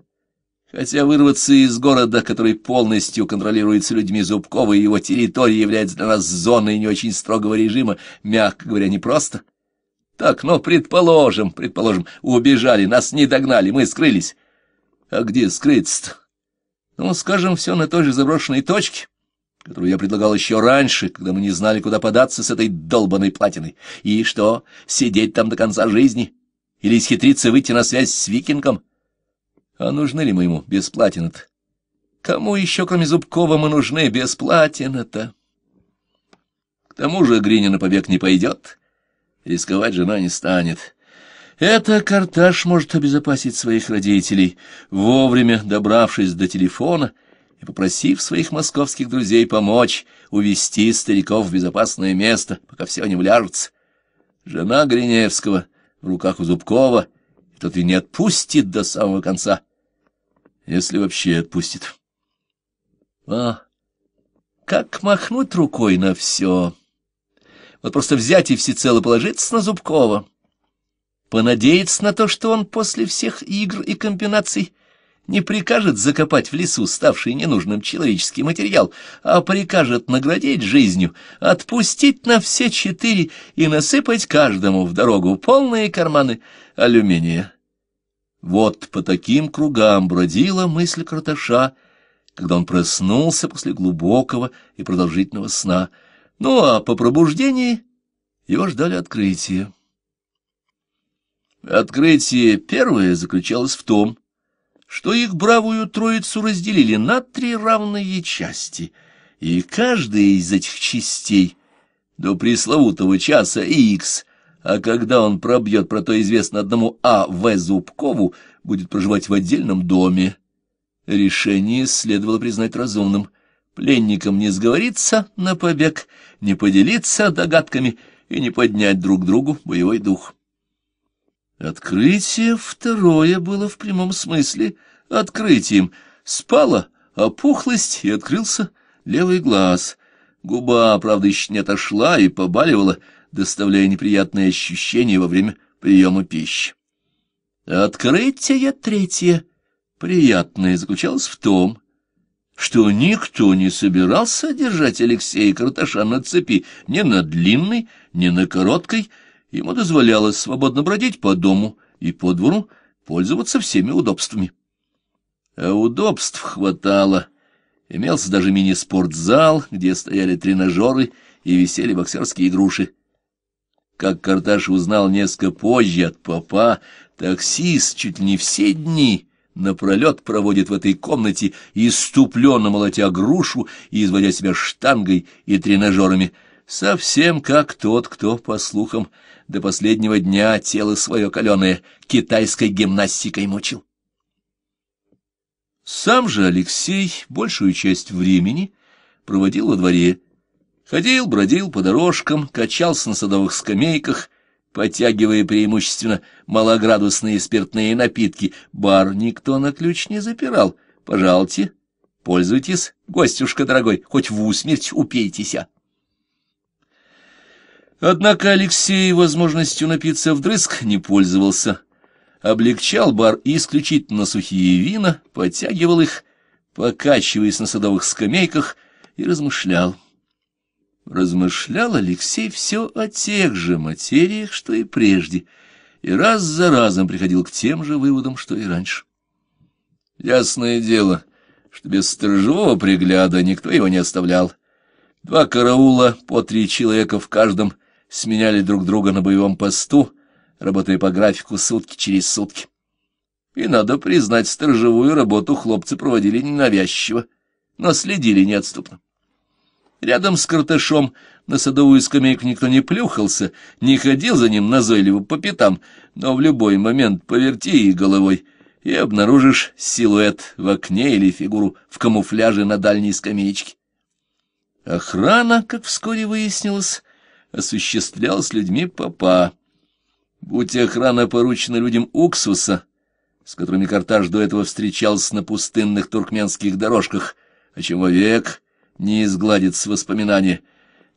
Хотя вырваться из города, который полностью контролируется людьми Зубкова, и его территория является для нас зоной не очень строгого режима, мягко говоря, непросто. Так, но предположим, предположим, убежали, нас не догнали, мы скрылись. А где скрыться-то? Ну, скажем, все на той же заброшенной точке которую я предлагал еще раньше, когда мы не знали, куда податься с этой долбанной платиной. И что, сидеть там до конца жизни? Или исхитриться выйти на связь с викингом? А нужны ли мы ему без платины-то? Кому еще, кроме Зубкова, мы нужны без платины-то? К тому же Гринина побег не пойдет, рисковать жена не станет. Это Карташ может обезопасить своих родителей, вовремя добравшись до телефона и, попросив своих московских друзей помочь увести стариков в безопасное место, пока все не вляжется. Жена Гриневского в руках у Зубкова, и тот и не отпустит до самого конца, если вообще отпустит. А как махнуть рукой на все? Вот просто взять и всецело положиться на Зубкова, понадеяться на то, что он после всех игр и комбинаций не прикажет закопать в лесу ставший ненужным человеческий материал, а прикажет наградить жизнью, отпустить на все четыре и насыпать каждому в дорогу полные карманы алюминия. Вот по таким кругам бродила мысль Карташа, когда он проснулся после глубокого и продолжительного сна. Ну а по пробуждении его ждали открытия. Открытие первое заключалось в том, что их бравую троицу разделили на три равные части, и каждая из этих частей до пресловутого часа Икс, а когда он пробьет, про то известно одному А. В. Зубкову, будет проживать в отдельном доме. Решение следовало признать разумным. Пленникам не сговориться на побег, не поделиться догадками и не поднять друг другу боевой дух. Открытие второе было в прямом смысле открытием. Спала опухлость и открылся левый глаз. Губа, правда, еще не отошла и побаливала, доставляя неприятные ощущения во время приема пищи. Открытие третье, приятное, заключалось в том, что никто не собирался держать Алексея Карташа на цепи ни на длинной, ни на короткой, Ему дозволялось свободно бродить по дому и по двору, пользоваться всеми удобствами. А удобств хватало. Имелся даже мини-спортзал, где стояли тренажеры и висели боксерские груши. Как Карташ узнал несколько позже от папа, таксист чуть не все дни напролет проводит в этой комнате, иступленно молотя грушу и изводя себя штангой и тренажерами, совсем как тот, кто, по слухам, до последнего дня тело свое каленое китайской гимнастикой мучил. Сам же Алексей большую часть времени проводил во дворе. Ходил, бродил по дорожкам, качался на садовых скамейках, потягивая преимущественно малоградусные спиртные напитки. Бар никто на ключ не запирал. Пожалуйте, пользуйтесь, гостюшка дорогой, хоть в усмерть упейтесь. Однако Алексей возможностью напиться вдрызг не пользовался. Облегчал бар исключительно сухие вина, подтягивал их, покачиваясь на садовых скамейках, и размышлял. Размышлял Алексей все о тех же материях, что и прежде, и раз за разом приходил к тем же выводам, что и раньше. Ясное дело, что без сторожевого пригляда никто его не оставлял. Два караула, по три человека в каждом, сменяли друг друга на боевом посту, работая по графику сутки через сутки. И, надо признать, сторожевую работу хлопцы проводили ненавязчиво, но следили неотступно. Рядом с Карташом на садовую скамейку никто не плюхался, не ходил за ним назойливо по пятам, но в любой момент поверти и головой, и обнаружишь силуэт в окне или фигуру в камуфляже на дальней скамеечке. Охрана, как вскоре выяснилось, осуществлял с людьми папа. Будь охрана поручена людям уксуса, с которыми Карташ до этого встречался на пустынных туркменских дорожках, о а чем век не изгладит с воспоминание,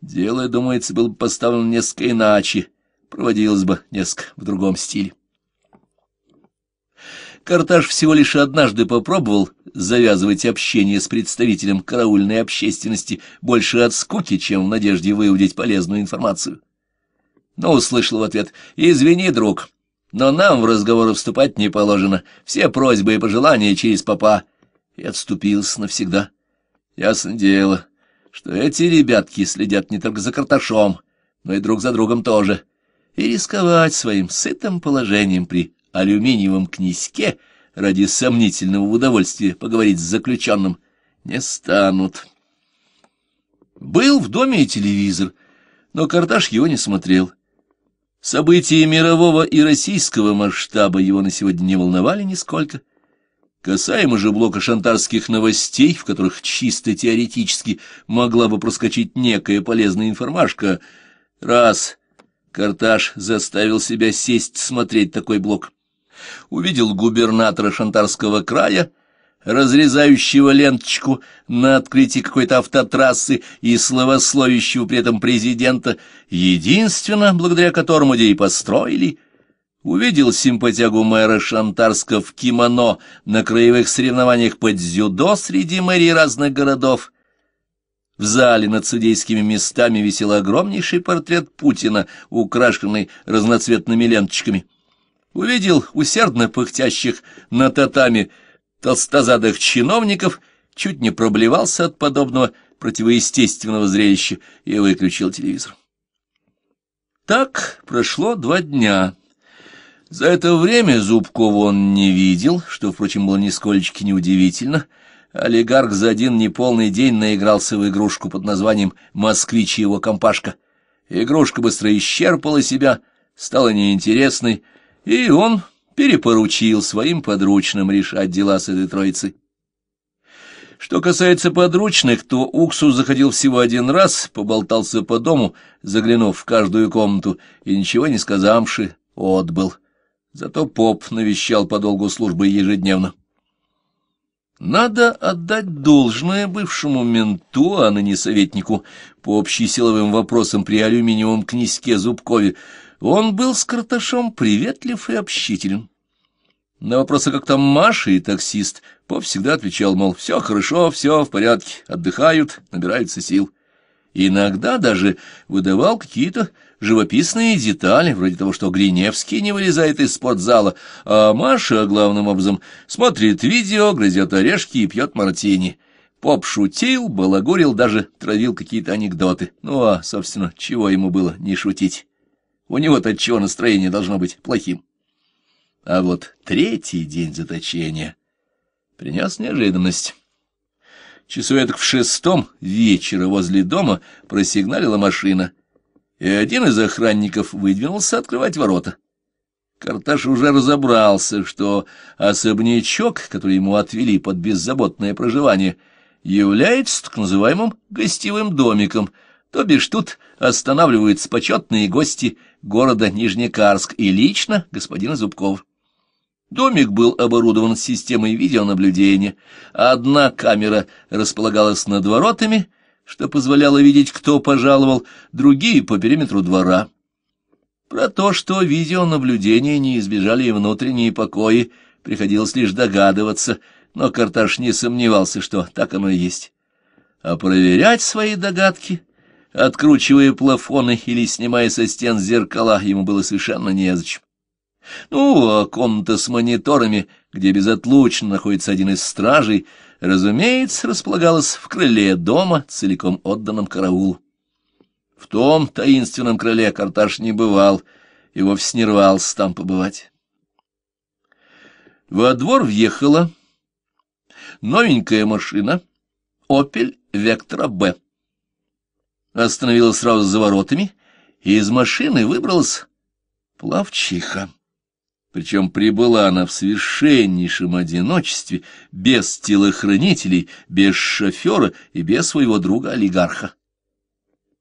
дело, думается, было бы поставлено несколько иначе, проводилось бы несколько в другом стиле. Карташ всего лишь однажды попробовал завязывать общение с представителем караульной общественности больше от скуки, чем в надежде выудить полезную информацию. Но услышал в ответ «Извини, друг, но нам в разговоры вступать не положено. Все просьбы и пожелания через папа». И отступился навсегда. Ясно дело, что эти ребятки следят не только за Карташом, но и друг за другом тоже. И рисковать своим сытым положением при алюминиевом князьке ради сомнительного удовольствия поговорить с заключенным не станут. Был в доме и телевизор, но Карташ его не смотрел. События мирового и российского масштаба его на сегодня не волновали нисколько. Касаемо же блока шантарских новостей, в которых чисто теоретически могла бы проскочить некая полезная информашка, раз Карташ заставил себя сесть смотреть такой блок, увидел губернатора Шантарского края, разрезающего ленточку на открытии какой-то автотрассы и словословящего при этом президента, единственно, благодаря которому где и построили, увидел симпатягу мэра Шантарска в кимоно на краевых соревнованиях под дзюдо среди мэрий разных городов. В зале над судейскими местами висел огромнейший портрет Путина, украшенный разноцветными ленточками — увидел усердно пыхтящих на татами толстозадых чиновников, чуть не проблевался от подобного противоестественного зрелища и выключил телевизор. Так прошло два дня. За это время Зубкова он не видел, что, впрочем, было нисколечки неудивительно. Олигарх за один неполный день наигрался в игрушку под названием «Москвич и его компашка». Игрушка быстро исчерпала себя, стала неинтересной, и он перепоручил своим подручным решать дела с этой троицей. Что касается подручных, то Уксус заходил всего один раз, поболтался по дому, заглянув в каждую комнату, и ничего не сказавши, отбыл. Зато поп навещал по долгу службы ежедневно. Надо отдать должное бывшему менту, а ныне советнику, по общесиловым вопросам при алюминиевом князьке Зубкове, он был с Карташом приветлив и общителен. На вопросы, как там Маша и таксист, поп всегда отвечал, мол, все хорошо, все в порядке, отдыхают, набираются сил. Иногда даже выдавал какие-то живописные детали, вроде того, что Гриневский не вылезает из спортзала, а Маша, главным образом, смотрит видео, грызет орешки и пьет мартини. Поп шутил, балагурил, даже травил какие-то анекдоты. Ну а, собственно, чего ему было не шутить? У него-то отчего настроение должно быть плохим. А вот третий день заточения принес неожиданность. Часу этак в шестом вечера возле дома просигналила машина, и один из охранников выдвинулся открывать ворота. Карташ уже разобрался, что особнячок, который ему отвели под беззаботное проживание, является так называемым гостевым домиком, то бишь тут останавливаются почетные гости — города Нижнекарск и лично господина Зубкова. Домик был оборудован системой видеонаблюдения. Одна камера располагалась над воротами, что позволяло видеть, кто пожаловал, другие — по периметру двора. Про то, что видеонаблюдения не избежали и внутренние покои, приходилось лишь догадываться, но Карташ не сомневался, что так оно и есть. А проверять свои догадки — Откручивая плафоны или снимая со стен зеркала, ему было совершенно незачем. Ну, а комната с мониторами, где безотлучно находится один из стражей, разумеется, располагалась в крыле дома, целиком отданном караул. В том таинственном крыле Карташ не бывал и вовсе не рвался там побывать. Во двор въехала новенькая машина «Опель Вектора Б» остановилась сразу за воротами, и из машины выбралась плавчиха. Причем прибыла она в совершеннейшем одиночестве, без телохранителей, без шофера и без своего друга-олигарха.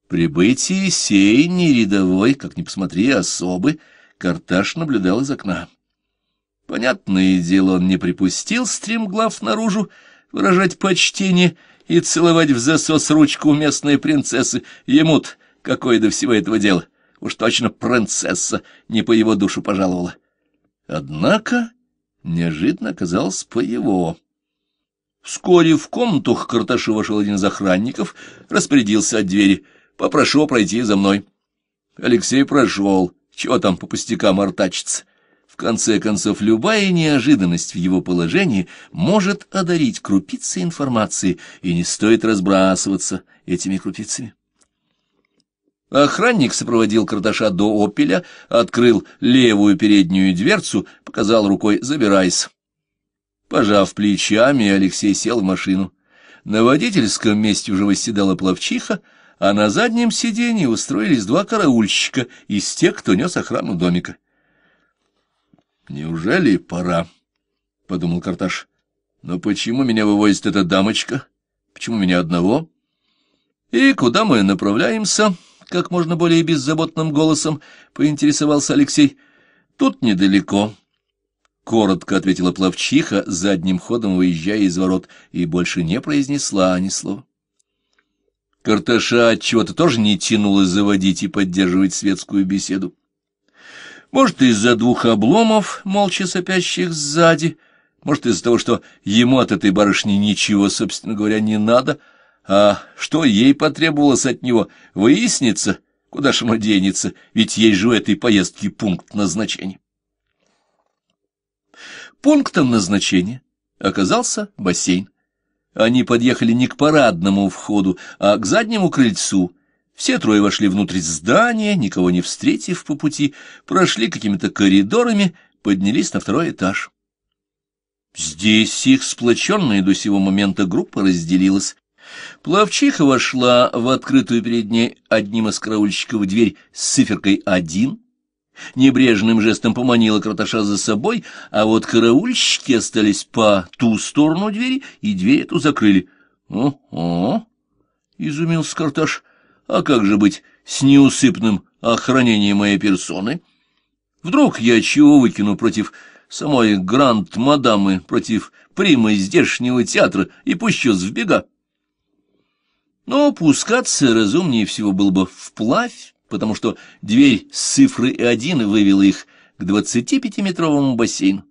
Прибытие сей нерядовой, как ни посмотри, особы, Карташ наблюдал из окна. Понятное дело, он не припустил стремглав наружу выражать почтение — и целовать в засос ручку местной принцессы. Ему-то какое до всего этого дела, Уж точно принцесса не по его душу пожаловала. Однако неожиданно оказалось по его. Вскоре в комнату к Карташу вошел один из охранников, распорядился от двери. «Попрошу пройти за мной». Алексей прошел. Чего там по пустякам артачиться? В конце концов, любая неожиданность в его положении может одарить крупицы информации, и не стоит разбрасываться этими крупицами. Охранник сопроводил Карташа до опеля, открыл левую переднюю дверцу, показал рукой «забирайся». Пожав плечами, Алексей сел в машину. На водительском месте уже восседала плавчиха, а на заднем сиденье устроились два караульщика из тех, кто нес охрану домика. Неужели пора? — подумал Карташ. — Но почему меня вывозит эта дамочка? Почему меня одного? — И куда мы направляемся? — как можно более беззаботным голосом поинтересовался Алексей. — Тут недалеко. Коротко ответила плавчиха, задним ходом выезжая из ворот, и больше не произнесла ни слова. Карташа чего-то тоже не тянуло заводить и поддерживать светскую беседу. Может, из-за двух обломов, молча сопящих сзади, может, из-за того, что ему от этой барышни ничего, собственно говоря, не надо, а что ей потребовалось от него, выяснится, куда ж оно денется, ведь есть же у этой поездки пункт назначения. Пунктом назначения оказался бассейн. Они подъехали не к парадному входу, а к заднему крыльцу — все трое вошли внутрь здания, никого не встретив по пути, прошли какими-то коридорами, поднялись на второй этаж. Здесь их сплоченная до сего момента группа разделилась. Плавчиха вошла в открытую перед ней одним из караульщиков дверь с циферкой «один», небрежным жестом поманила Краташа за собой, а вот караульщики остались по ту сторону двери, и дверь эту закрыли. «О-о!» — изумился Карташ — а как же быть с неусыпным охранением моей персоны? Вдруг я чего выкину против самой гранд-мадамы, против примы здешнего театра и пущусь в бега? Но пускаться разумнее всего было бы вплавь, потому что дверь с цифры один вывела их к 25-метровому бассейну.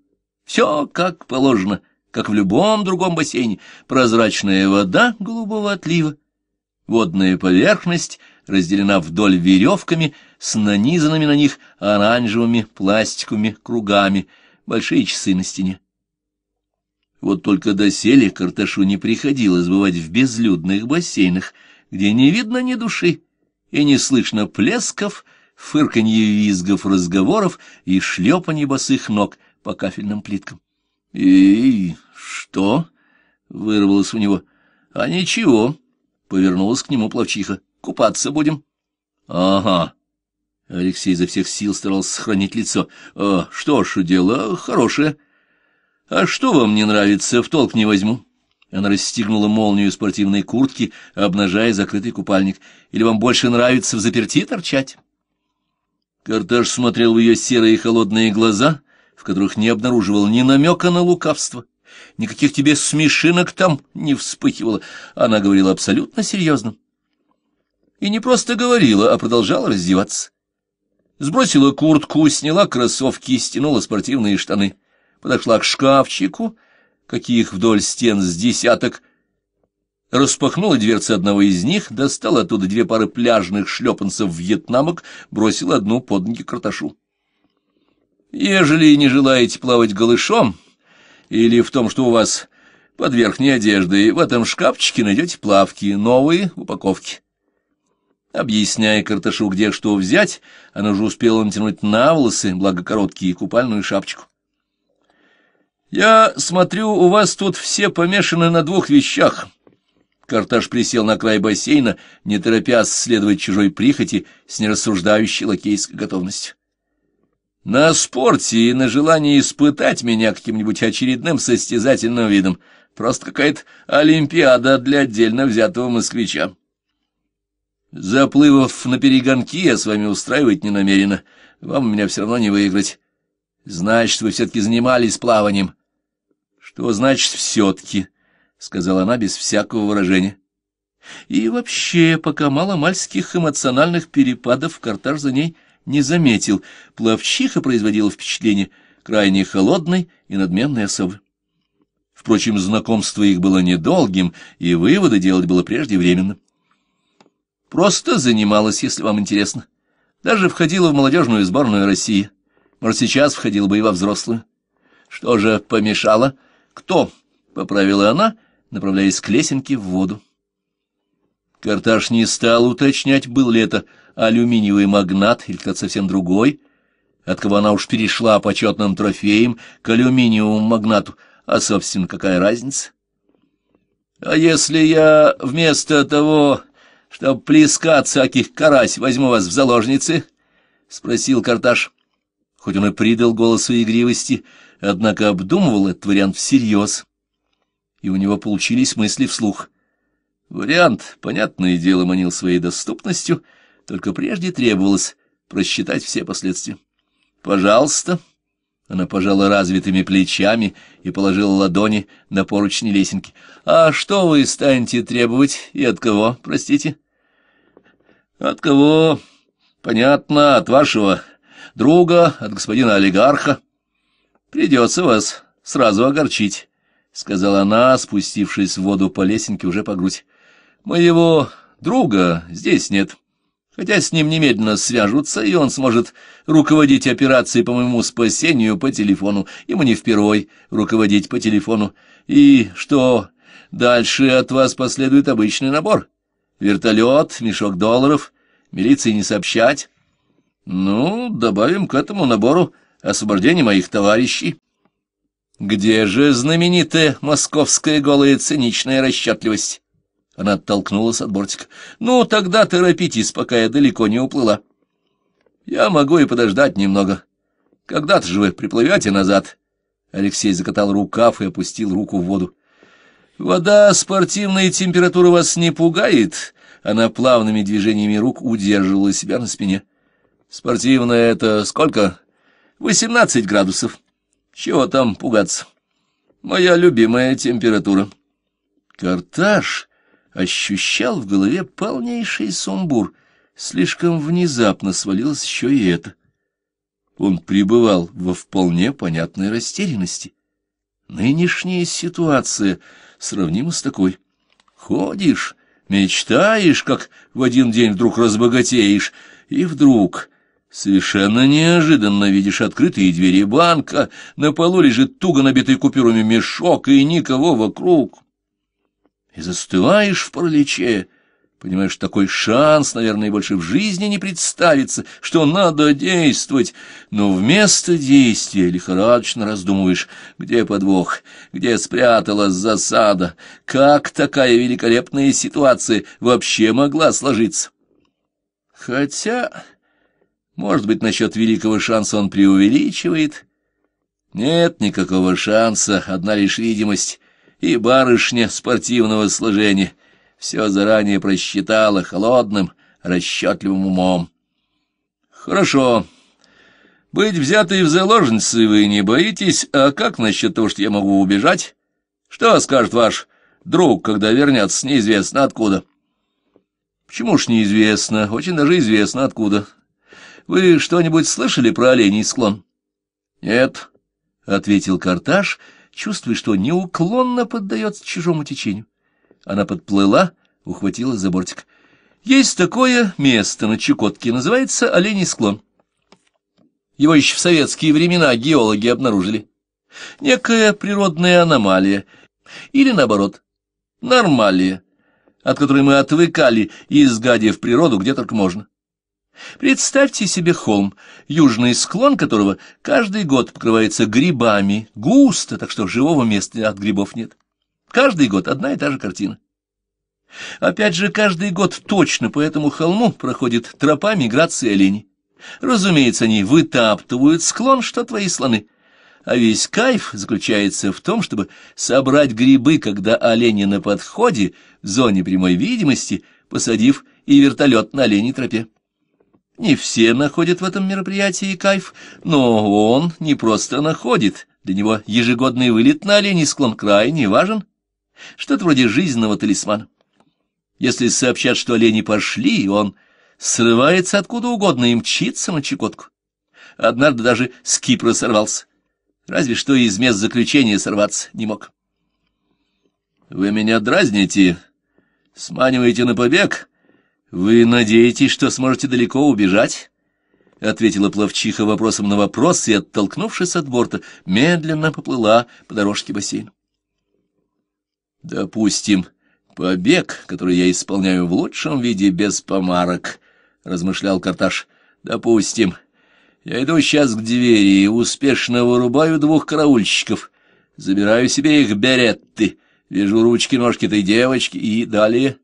Все как положено, как в любом другом бассейне. Прозрачная вода голубого отлива, Водная поверхность разделена вдоль веревками с нанизанными на них оранжевыми пластиковыми кругами, большие часы на стене. Вот только доселе Карташу не приходилось бывать в безлюдных бассейнах, где не видно ни души и не слышно плесков, фырканье визгов разговоров и шлепанье босых ног по кафельным плиткам. — И что? — вырвалось у него. — А ничего. Повернулась к нему плавчиха. «Купаться будем?» «Ага». Алексей изо всех сил старался сохранить лицо. «А, «Что ж, дело хорошее». «А что вам не нравится, в толк не возьму». Она расстегнула молнию спортивной куртки, обнажая закрытый купальник. «Или вам больше нравится в заперти торчать?» Карташ смотрел в ее серые холодные глаза, в которых не обнаруживал ни намека на лукавство никаких тебе смешинок там не вспыхивало. Она говорила абсолютно серьезно. И не просто говорила, а продолжала раздеваться. Сбросила куртку, сняла кроссовки, стянула спортивные штаны. Подошла к шкафчику, каких вдоль стен с десяток, распахнула дверцы одного из них, достала оттуда две пары пляжных шлепанцев вьетнамок, бросила одну под ноги Карташу. «Ежели не желаете плавать голышом, или в том, что у вас под верхней одеждой. В этом шкафчике найдете плавки, новые упаковки. Объясняя Карташу, где что взять, она уже успела натянуть на волосы, благо короткие, купальную шапочку. «Я смотрю, у вас тут все помешаны на двух вещах». Карташ присел на край бассейна, не торопясь следовать чужой прихоти с нерассуждающей лакейской готовностью. На спорте и на желание испытать меня каким-нибудь очередным состязательным видом. Просто какая-то олимпиада для отдельно взятого москвича. Заплывов на перегонки я с вами устраивать не намерена. Вам меня все равно не выиграть. Значит, вы все-таки занимались плаванием. Что значит «все-таки»? — сказала она без всякого выражения. И вообще, пока мало мальских эмоциональных перепадов, картаж за ней не заметил. Плавчиха производила впечатление крайне холодной и надменной особы. Впрочем, знакомство их было недолгим, и выводы делать было преждевременно. Просто занималась, если вам интересно. Даже входила в молодежную сборную России. Может, сейчас входила бы и во взрослую. Что же помешало? Кто? — поправила она, направляясь к лесенке в воду. Карташ не стал уточнять, был ли это алюминиевый магнат или кто-то совсем другой, от кого она уж перешла почетным трофеем к алюминиевому магнату, а, собственно, какая разница? А если я вместо того, чтобы плескаться, аких карась, возьму вас в заложницы? — спросил Карташ. Хоть он и придал голосу игривости, однако обдумывал этот вариант всерьез. И у него получились мысли вслух. Вариант, понятное дело, манил своей доступностью, только прежде требовалось просчитать все последствия. «Пожалуйста». Она пожала развитыми плечами и положила ладони на поручни лесенки. «А что вы станете требовать и от кого, простите?» «От кого?» «Понятно, от вашего друга, от господина олигарха. Придется вас сразу огорчить», — сказала она, спустившись в воду по лесенке уже по грудь. Моего друга здесь нет, хотя с ним немедленно свяжутся, и он сможет руководить операцией по моему спасению по телефону. Ему не впервой руководить по телефону. И что дальше от вас последует обычный набор? Вертолет, мешок долларов, милиции не сообщать. Ну, добавим к этому набору освобождение моих товарищей. Где же знаменитая московская голая циничная расчетливость? Она оттолкнулась от бортика. «Ну, тогда торопитесь, пока я далеко не уплыла. Я могу и подождать немного. Когда-то же вы приплывете назад». Алексей закатал рукав и опустил руку в воду. «Вода спортивной температуры вас не пугает?» Она плавными движениями рук удерживала себя на спине. «Спортивная — это сколько?» «Восемнадцать градусов. Чего там пугаться?» «Моя любимая температура». «Картаж!» ощущал в голове полнейший сумбур. Слишком внезапно свалилось еще и это. Он пребывал во вполне понятной растерянности. Нынешняя ситуация сравнима с такой. Ходишь, мечтаешь, как в один день вдруг разбогатеешь, и вдруг... Совершенно неожиданно видишь открытые двери банка, на полу лежит туго набитый купюрами мешок, и никого вокруг и застываешь в параличе, понимаешь, такой шанс, наверное, больше в жизни не представится, что надо действовать, но вместо действия лихорадочно раздумываешь, где подвох, где спряталась засада, как такая великолепная ситуация вообще могла сложиться. Хотя, может быть, насчет великого шанса он преувеличивает. Нет никакого шанса, одна лишь видимость и барышня спортивного сложения все заранее просчитала холодным, расчетливым умом. «Хорошо. Быть взятой в заложницы вы не боитесь, а как насчет того, что я могу убежать? Что скажет ваш друг, когда вернется, неизвестно откуда?» «Почему ж неизвестно? Очень даже известно откуда. Вы что-нибудь слышали про оленей склон?» «Нет», — ответил Карташ, — чувствуя, что неуклонно поддается чужому течению. Она подплыла, ухватила за бортик. Есть такое место на Чукотке, называется Оленей склон. Его еще в советские времена геологи обнаружили. Некая природная аномалия, или наоборот, нормалия, от которой мы отвыкали, изгадив природу где только можно. Представьте себе холм, южный склон которого каждый год покрывается грибами, густо, так что живого места от грибов нет. Каждый год одна и та же картина. Опять же, каждый год точно по этому холму проходит тропа миграции оленей. Разумеется, они вытаптывают склон, что твои слоны. А весь кайф заключается в том, чтобы собрать грибы, когда олени на подходе, в зоне прямой видимости, посадив и вертолет на оленей тропе. Не все находят в этом мероприятии кайф, но он не просто находит. Для него ежегодный вылет на оленей склон крайне важен. Что-то вроде жизненного талисмана. Если сообщат, что олени пошли, он срывается откуда угодно и мчится на Чукотку. Однажды даже с Кипра сорвался. Разве что из мест заключения сорваться не мог. «Вы меня дразните, сманиваете на побег», «Вы надеетесь, что сможете далеко убежать?» — ответила Плавчиха вопросом на вопрос и, оттолкнувшись от борта, медленно поплыла по дорожке бассейна. «Допустим, побег, который я исполняю в лучшем виде без помарок», — размышлял Карташ. «Допустим, я иду сейчас к двери и успешно вырубаю двух караульщиков, забираю себе их беретты, вяжу ручки-ножки этой девочки и далее...»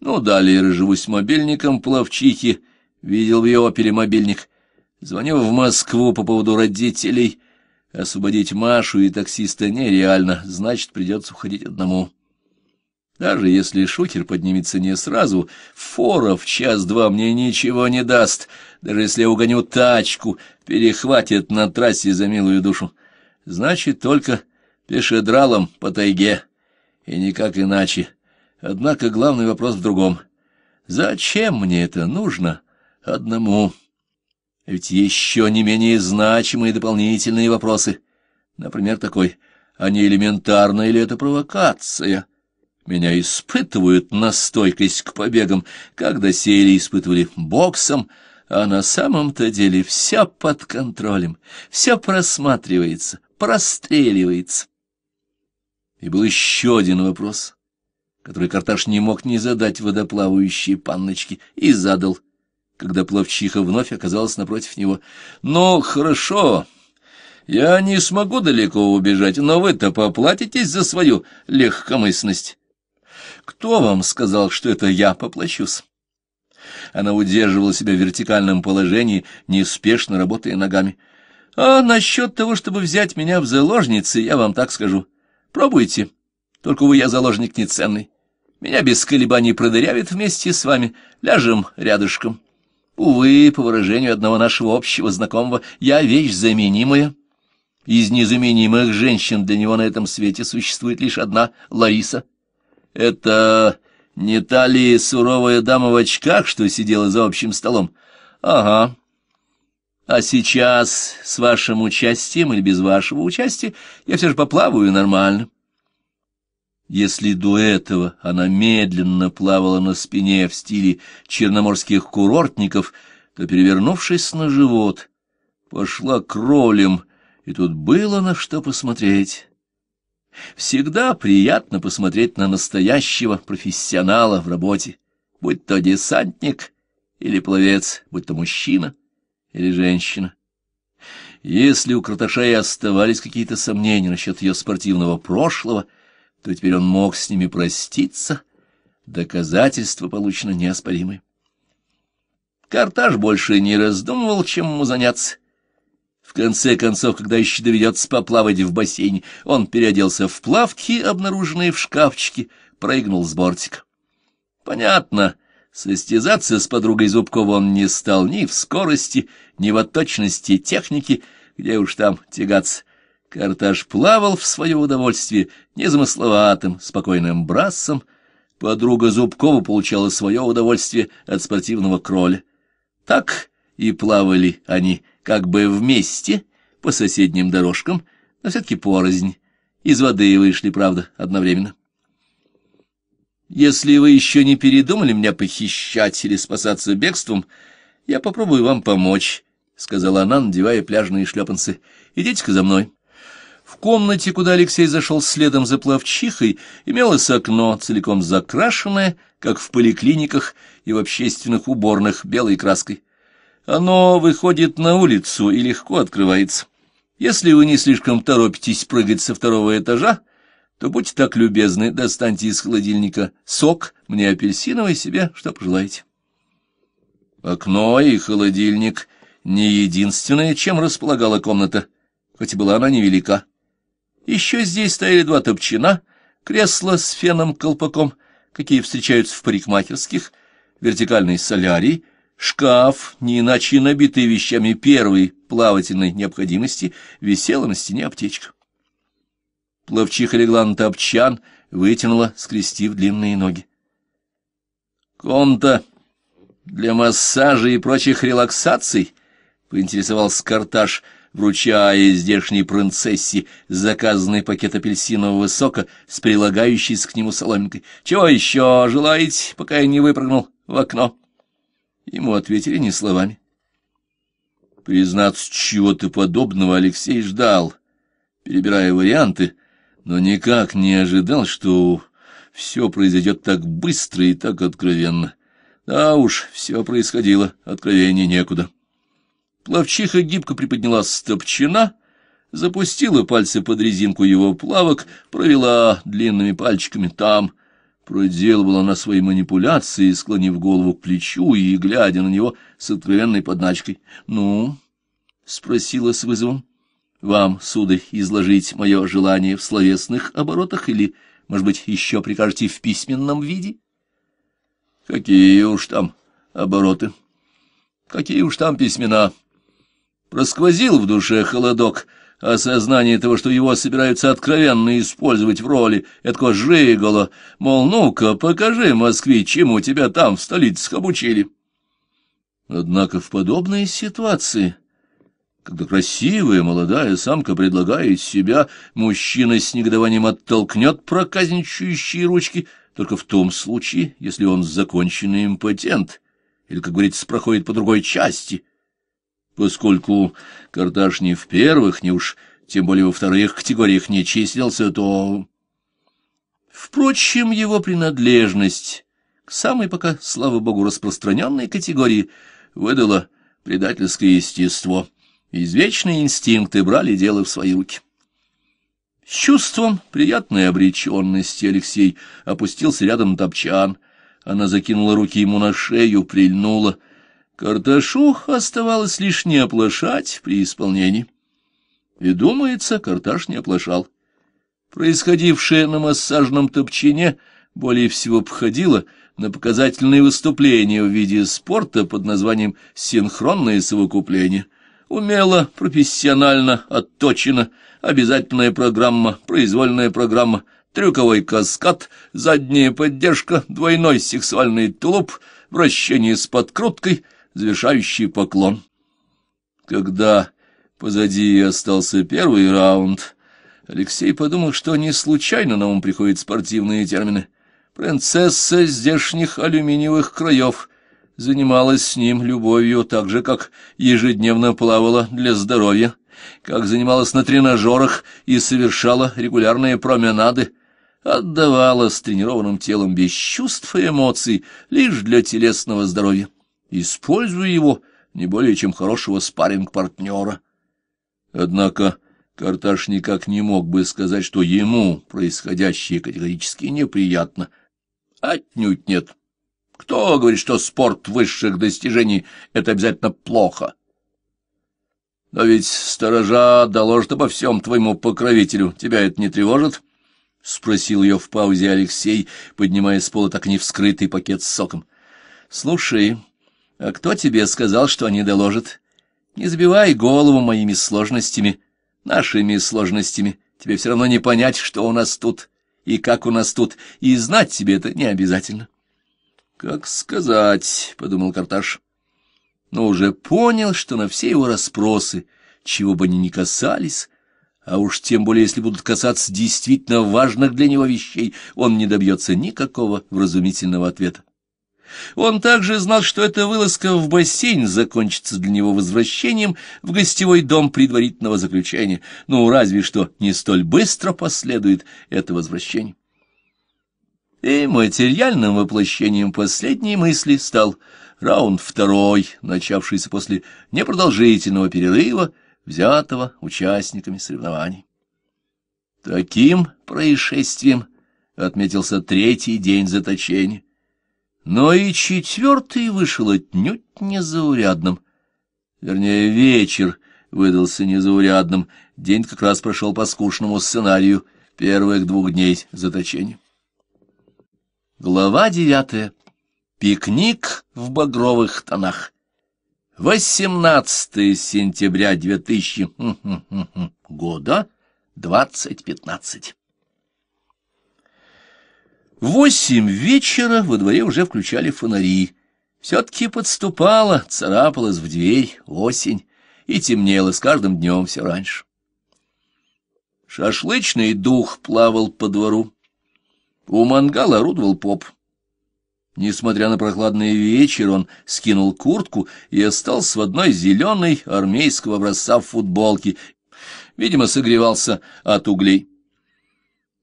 Ну, далее рыжевусь мобильником плавчихи. Видел в ее опеле мобильник. Звоню в Москву по поводу родителей. Освободить Машу и таксиста нереально, значит, придется уходить одному. Даже если шукер поднимется не сразу, фора в час-два мне ничего не даст. Даже если я угоню тачку, перехватит на трассе за милую душу. Значит, только пешедралом по тайге. И никак иначе. Однако главный вопрос в другом. Зачем мне это нужно одному? Ведь еще не менее значимые дополнительные вопросы. Например, такой, а не элементарно или это провокация? Меня испытывают на стойкость к побегам, как доселе испытывали боксом, а на самом-то деле все под контролем, все просматривается, простреливается. И был еще один вопрос — который Карташ не мог не задать водоплавающей панночке, и задал, когда пловчиха вновь оказалась напротив него. «Ну, хорошо, я не смогу далеко убежать, но вы-то поплатитесь за свою легкомысленность. Кто вам сказал, что это я поплачусь?» Она удерживала себя в вертикальном положении, неспешно работая ногами. «А насчет того, чтобы взять меня в заложницы, я вам так скажу. Пробуйте. Только вы, я заложник неценный. Меня без колебаний продырявит вместе с вами. Ляжем рядышком. Увы, по выражению одного нашего общего знакомого, я вещь заменимая. Из незаменимых женщин для него на этом свете существует лишь одна — Лариса. Это не та ли суровая дама в очках, что сидела за общим столом? Ага. А сейчас, с вашим участием или без вашего участия, я все же поплаваю нормально. Если до этого она медленно плавала на спине в стиле черноморских курортников, то, перевернувшись на живот, пошла кролем, и тут было на что посмотреть. Всегда приятно посмотреть на настоящего профессионала в работе, будь то десантник или пловец, будь то мужчина или женщина. Если у Краташея оставались какие-то сомнения насчет ее спортивного прошлого — то теперь он мог с ними проститься. доказательство получено неоспоримое. Картаж больше не раздумывал, чем ему заняться. В конце концов, когда еще доведется поплавать в бассейне, он переоделся в плавки, обнаруженные в шкафчике, прыгнул с бортика. Понятно, состязаться с подругой Зубкова он не стал ни в скорости, ни в отточности техники, где уж там тягаться. Карташ плавал в свое удовольствие незамысловатым, спокойным брассом. Подруга Зубкова получала свое удовольствие от спортивного кроля. Так и плавали они как бы вместе по соседним дорожкам, но все-таки порознь. Из воды вышли, правда, одновременно. Если вы еще не передумали меня похищать или спасаться бегством, я попробую вам помочь, — сказала она, надевая пляжные шлепанцы. — Идите-ка за мной комнате, куда Алексей зашел следом за плавчихой, имелось окно, целиком закрашенное, как в поликлиниках и в общественных уборных, белой краской. Оно выходит на улицу и легко открывается. Если вы не слишком торопитесь прыгать со второго этажа, то будьте так любезны, достаньте из холодильника сок, мне апельсиновый, себе что пожелаете. Окно и холодильник — не единственное, чем располагала комната, хоть и была она невелика. Еще здесь стояли два топчина, кресло с феном-колпаком, какие встречаются в парикмахерских, вертикальный солярий, шкаф, не иначе набитый вещами первой плавательной необходимости, висела на стене аптечка. Плавчиха легла на топчан, вытянула, скрестив длинные ноги. «Комната для массажа и прочих релаксаций?» — поинтересовался Карташ — вручая здешней принцессе заказанный пакет апельсинового сока с прилагающейся к нему соломинкой. «Чего еще желаете, пока я не выпрыгнул в окно?» Ему ответили не словами. Признаться, чего-то подобного Алексей ждал, перебирая варианты, но никак не ожидал, что все произойдет так быстро и так откровенно. Да уж, все происходило, откровения некуда. Плавчиха гибко приподняла стопчина, запустила пальцы под резинку его плавок, провела длинными пальчиками там. Проделывала на свои манипуляции, склонив голову к плечу и глядя на него с откровенной подначкой. «Ну?» — спросила с вызовом. «Вам, сударь, изложить мое желание в словесных оборотах или, может быть, еще прикажете в письменном виде?» «Какие уж там обороты! Какие уж там письмена!» Просквозил в душе холодок, осознание а того, что его собираются откровенно использовать в роли этого жигола, мол, ну-ка, покажи, Москве, чему тебя там в столице обучили. Однако в подобной ситуации, когда красивая молодая самка предлагает себя, мужчина с негодованием оттолкнет проказничающие ручки только в том случае, если он законченный импотент, или, как говорится, проходит по другой части — Поскольку Кардаш ни в первых, не уж тем более во вторых категориях не числился, то... Впрочем, его принадлежность к самой пока, слава богу, распространенной категории выдала предательское естество. Извечные инстинкты брали дело в свои руки. С чувством приятной обреченности Алексей опустился рядом на топчан. Она закинула руки ему на шею, прильнула — Карташух оставалось лишь не оплошать при исполнении. И, думается, Карташ не оплошал. Происходившее на массажном топчине более всего походило на показательные выступления в виде спорта под названием «синхронное совокупление». Умело, профессионально, отточено, обязательная программа, произвольная программа, трюковой каскад, задняя поддержка, двойной сексуальный тулуп, вращение с подкруткой — завершающий поклон. Когда позади остался первый раунд, Алексей подумал, что не случайно на ум приходят спортивные термины. Принцесса здешних алюминиевых краев занималась с ним любовью так же, как ежедневно плавала для здоровья, как занималась на тренажерах и совершала регулярные променады, отдавала с тренированным телом без чувств и эмоций лишь для телесного здоровья используя его не более чем хорошего спарринг-партнера. Однако Карташ никак не мог бы сказать, что ему происходящее категорически неприятно. Отнюдь нет. Кто говорит, что спорт высших достижений — это обязательно плохо? Но ведь сторожа доложат обо всем твоему покровителю. Тебя это не тревожит? — спросил ее в паузе Алексей, поднимая с пола так невскрытый пакет с соком. — Слушай, а кто тебе сказал, что они доложат? Не забивай голову моими сложностями, нашими сложностями. Тебе все равно не понять, что у нас тут и как у нас тут, и знать тебе это не обязательно. Как сказать, — подумал Карташ, но уже понял, что на все его расспросы, чего бы они ни касались, а уж тем более, если будут касаться действительно важных для него вещей, он не добьется никакого вразумительного ответа. Он также знал, что эта вылазка в бассейн закончится для него возвращением в гостевой дом предварительного заключения, ну, разве что не столь быстро последует это возвращение. И материальным воплощением последней мысли стал раунд второй, начавшийся после непродолжительного перерыва, взятого участниками соревнований. Таким происшествием отметился третий день заточения. Но и четвертый вышел отнюдь незаурядным. Вернее, вечер выдался незаурядным. День как раз прошел по скучному сценарию первых двух дней заточения. Глава девятая. Пикник в багровых тонах. 18 сентября 2000 года, 2015. В восемь вечера во дворе уже включали фонари. Все-таки подступала, царапалась в дверь осень, и темнело с каждым днем все раньше. Шашлычный дух плавал по двору. У мангала орудовал поп. Несмотря на прохладный вечер, он скинул куртку и остался в одной зеленой армейского образца в футболке. Видимо, согревался от углей.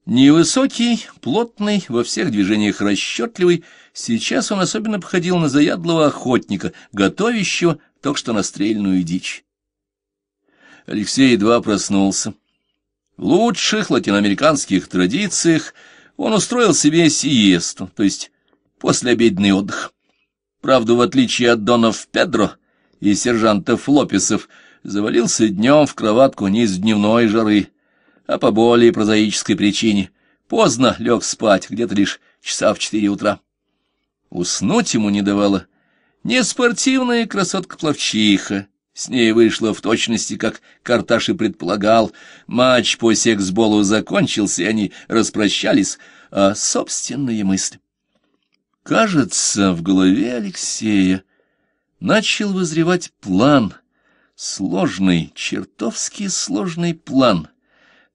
Невысокий, плотный, во всех движениях расчетливый, сейчас он особенно походил на заядлого охотника, готовящего только что настрельную дичь. Алексей едва проснулся. В лучших латиноамериканских традициях он устроил себе сиесту, то есть послеобеденный отдых. Правда, в отличие от донов Педро и сержантов Лопесов, завалился днем в кроватку не из дневной жары — а по более прозаической причине. Поздно лег спать, где-то лишь часа в четыре утра. Уснуть ему не давала неспортивная красотка пловчиха С ней вышло в точности, как Карташ и предполагал. Матч по сексболу закончился, и они распрощались, а собственные мысли. Кажется, в голове Алексея начал вызревать план, сложный, чертовски сложный план —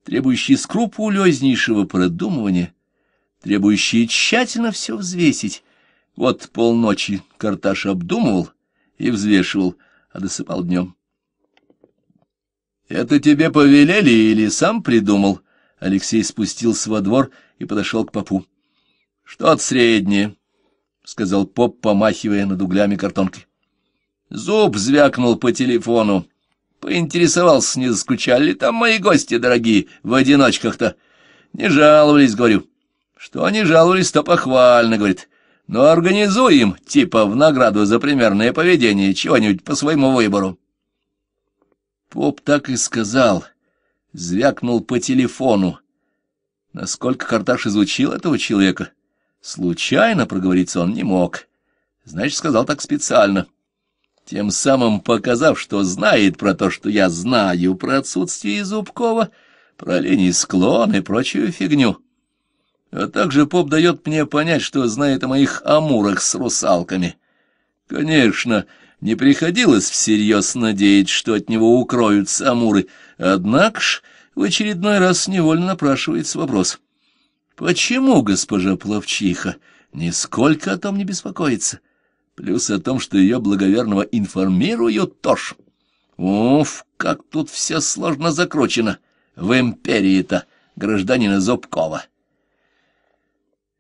требующие скрупулезнейшего продумывания, требующие тщательно все взвесить. Вот полночи Карташ обдумывал и взвешивал, а досыпал днем. «Это тебе повелели или сам придумал?» Алексей спустился во двор и подошел к попу. «Что-то от — сказал поп, помахивая над углями картонкой. Зуб звякнул по телефону. Поинтересовался, не заскучали ли там мои гости, дорогие, в одиночках-то. Не жаловались, говорю. Что они жаловались, то похвально, говорит. Но организуем, типа, в награду за примерное поведение, чего-нибудь по своему выбору. Поп так и сказал. Звякнул по телефону. Насколько Карташ изучил этого человека? Случайно проговориться он не мог. Значит, сказал так специально. — тем самым показав, что знает про то, что я знаю про отсутствие Зубкова, про линии склон и прочую фигню. А также поп дает мне понять, что знает о моих амурах с русалками. Конечно, не приходилось всерьез надеяться, что от него укроются амуры, однако ж в очередной раз невольно напрашивается вопрос. Почему госпожа Плавчиха нисколько о том не беспокоится? — Плюс о том, что ее благоверного информируют тоже. Уф, как тут все сложно закручено. В империи-то гражданина Зубкова.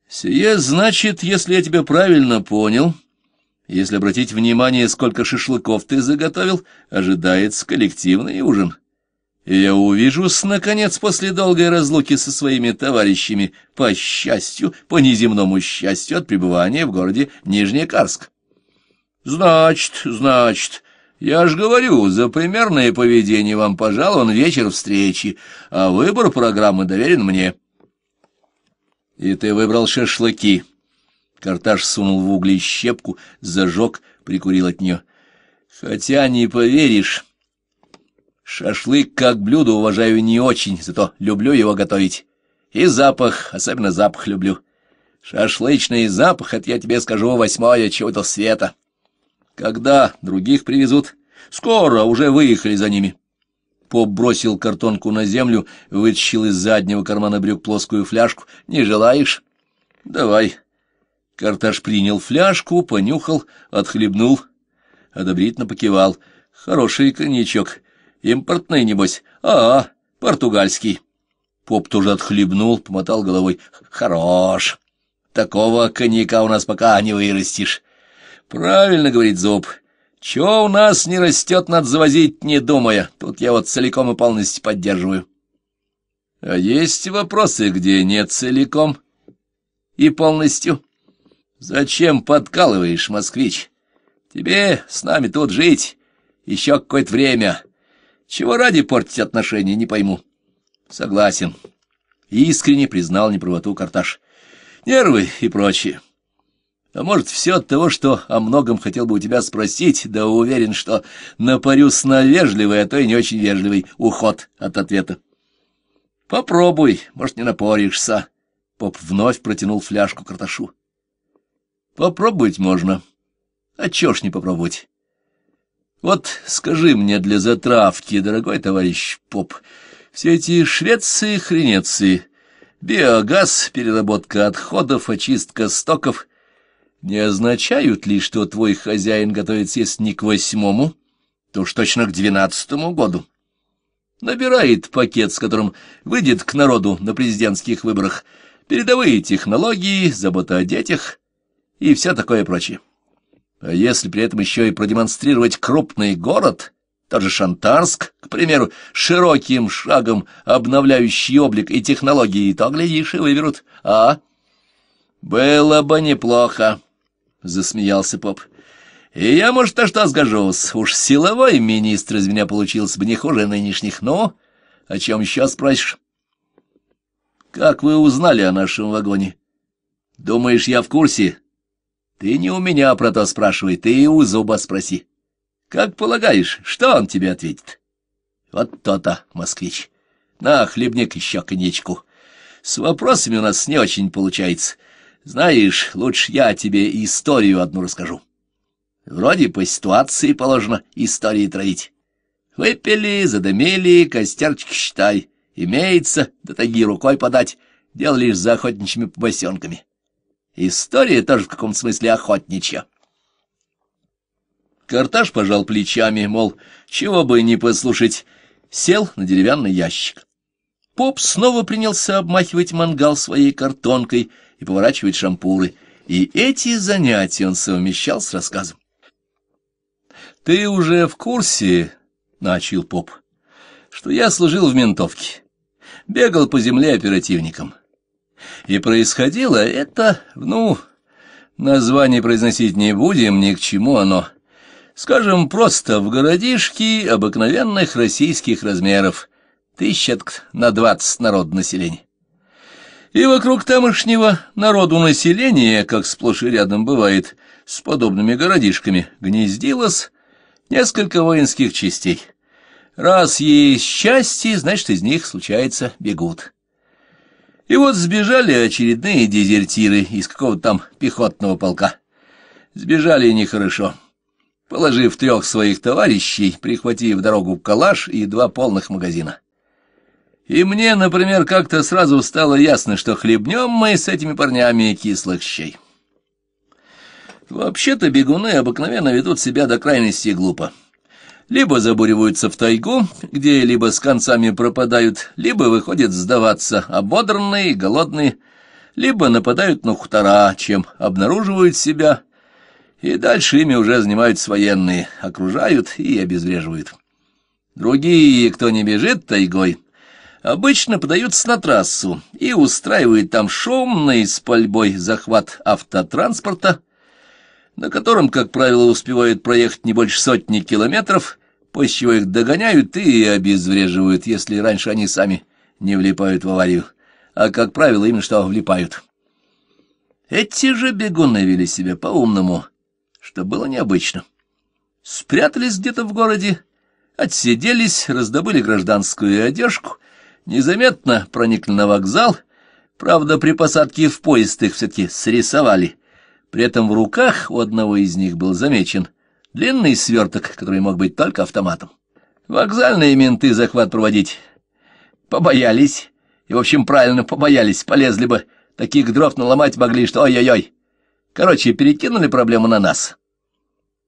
Сие значит, если я тебя правильно понял, если обратить внимание, сколько шашлыков ты заготовил, ожидается коллективный ужин. И я увижусь, наконец, после долгой разлуки со своими товарищами, по счастью, по неземному счастью, от пребывания в городе Нижнекарск. «Значит, значит. Я ж говорю, за примерное поведение вам пожалован вечер встречи, а выбор программы доверен мне». «И ты выбрал шашлыки». Карташ сунул в угли щепку, зажег, прикурил от нее. «Хотя не поверишь, шашлык как блюдо уважаю не очень, зато люблю его готовить. И запах, особенно запах люблю. Шашлычный запах, это я тебе скажу, восьмое чего-то света». Когда других привезут? Скоро, уже выехали за ними. Поп бросил картонку на землю, вытащил из заднего кармана брюк плоскую фляжку. Не желаешь? Давай. Карташ принял фляжку, понюхал, отхлебнул, одобрительно покивал. Хороший коньячок. Импортный, небось. А, -а португальский. Поп тоже отхлебнул, помотал головой. Хорош. Такого коньяка у нас пока не вырастешь. Правильно, говорит Зуб. Чё у нас не растет, надо завозить, не думая. Тут я вот целиком и полностью поддерживаю. А есть вопросы, где нет целиком и полностью. Зачем подкалываешь, москвич? Тебе с нами тут жить еще какое-то время. Чего ради портить отношения, не пойму. Согласен. Искренне признал неправоту Карташ. Нервы и прочее. А может, все от того, что о многом хотел бы у тебя спросить, да уверен, что напарюсь на вежливый, а то и не очень вежливый уход от ответа. Попробуй, может, не напоришься. Поп вновь протянул фляжку Карташу. Попробовать можно. А чё ж не попробовать? Вот скажи мне для затравки, дорогой товарищ Поп, все эти Швеции и Хренеции, биогаз, переработка отходов, очистка стоков — не означают ли, что твой хозяин готовит съесть не к восьмому, то уж точно к двенадцатому году? Набирает пакет, с которым выйдет к народу на президентских выборах, передовые технологии, забота о детях и все такое прочее. А если при этом еще и продемонстрировать крупный город, тот же Шантарск, к примеру, широким шагом обновляющий облик и технологии, то, глядишь, и выберут. А? Было бы неплохо. — засмеялся поп. «И я, может, то что сгожусь. Уж силовой министр из меня получился бы не хуже нынешних. Но ну, о чем еще спросишь?» «Как вы узнали о нашем вагоне?» «Думаешь, я в курсе?» «Ты не у меня про то спрашивай, ты у зуба спроси. Как полагаешь, что он тебе ответит?» «Вот то-то, москвич. На, хлебник, еще коньячку. С вопросами у нас не очень получается». Знаешь, лучше я тебе историю одну расскажу. Вроде по ситуации положено истории троить. Выпили, задымили, костерчик, считай. Имеется, до таги рукой подать. Дело лишь за охотничьими побосенками. История тоже в каком-то смысле охотничья. Карташ пожал плечами, мол, чего бы не послушать. Сел на деревянный ящик. Поп снова принялся обмахивать мангал своей картонкой — и поворачивать шампуры. И эти занятия он совмещал с рассказом. «Ты уже в курсе, — начал поп, — что я служил в ментовке, бегал по земле оперативником. И происходило это, ну, название произносить не будем, ни к чему оно. Скажем, просто в городишке обыкновенных российских размеров, тысяч на двадцать народ населения. И вокруг тамошнего народу населения, как сплошь и рядом бывает, с подобными городишками, гнездилось несколько воинских частей. Раз есть счастье, значит, из них, случается, бегут. И вот сбежали очередные дезертиры из какого-то там пехотного полка. Сбежали нехорошо. Положив трех своих товарищей, прихватив дорогу калаш и два полных магазина. И мне, например, как-то сразу стало ясно, что хлебнем мы с этими парнями кислых щей. Вообще-то бегуны обыкновенно ведут себя до крайности глупо. Либо забуриваются в тайгу, где либо с концами пропадают, либо выходят сдаваться, ободранные, голодные, либо нападают на хутора, чем обнаруживают себя, и дальше ими уже занимаются военные, окружают и обезвреживают. Другие, кто не бежит тайгой, — обычно подаются на трассу и устраивают там шумный с пальбой захват автотранспорта, на котором, как правило, успевают проехать не больше сотни километров, после чего их догоняют и обезвреживают, если раньше они сами не влипают в аварию, а, как правило, именно что влипают. Эти же бегуны вели себя по-умному, что было необычно. Спрятались где-то в городе, отсиделись, раздобыли гражданскую одежку незаметно проникли на вокзал, правда, при посадке в поезд их все-таки срисовали. При этом в руках у одного из них был замечен длинный сверток, который мог быть только автоматом. Вокзальные менты захват проводить побоялись, и, в общем, правильно побоялись, полезли бы, таких дров наломать могли, что ой-ой-ой. Короче, перекинули проблему на нас.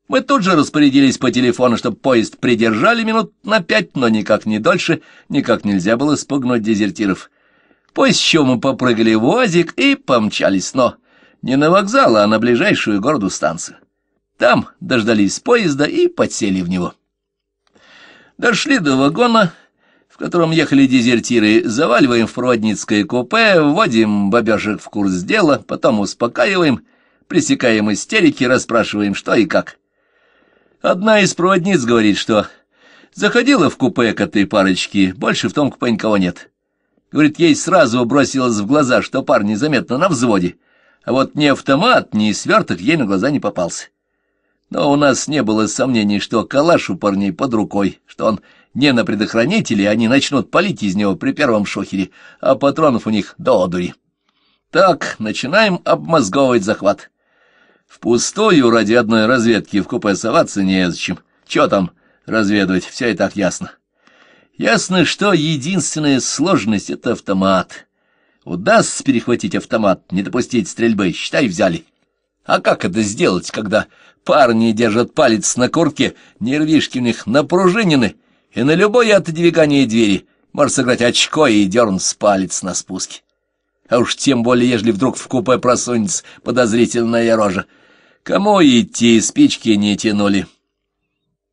Мы тут же распорядились по телефону, чтобы поезд придержали минут на пять, но никак не дольше, никак нельзя было спугнуть дезертиров. После чего мы попрыгали в УАЗик и помчались, но не на вокзал, а на ближайшую городу станцию. Там дождались поезда и подсели в него. Дошли до вагона, в котором ехали дезертиры, заваливаем в проводницкое купе, вводим бабежек в курс дела, потом успокаиваем, пресекаем истерики, расспрашиваем, что и как. Одна из проводниц говорит, что заходила в купе к этой парочке, больше в том купе никого нет. Говорит, ей сразу бросилось в глаза, что парень заметно на взводе, а вот ни автомат, ни сверток ей на глаза не попался. Но у нас не было сомнений, что калаш у парней под рукой, что он не на предохранителе, они начнут палить из него при первом шухере, а патронов у них до одури. Так, начинаем обмозговывать захват. Впустую ради одной разведки в купе соваться незачем. Чего там разведывать, все и так ясно. Ясно, что единственная сложность — это автомат. Удастся перехватить автомат, не допустить стрельбы, считай, взяли. А как это сделать, когда парни держат палец на куртке, нервишки у них напружинены, и на любое отодвигание двери может сыграть очко и дернуть палец на спуске? А уж тем более, ежели вдруг в купе просунется подозрительная рожа — Кому идти, спички не тянули.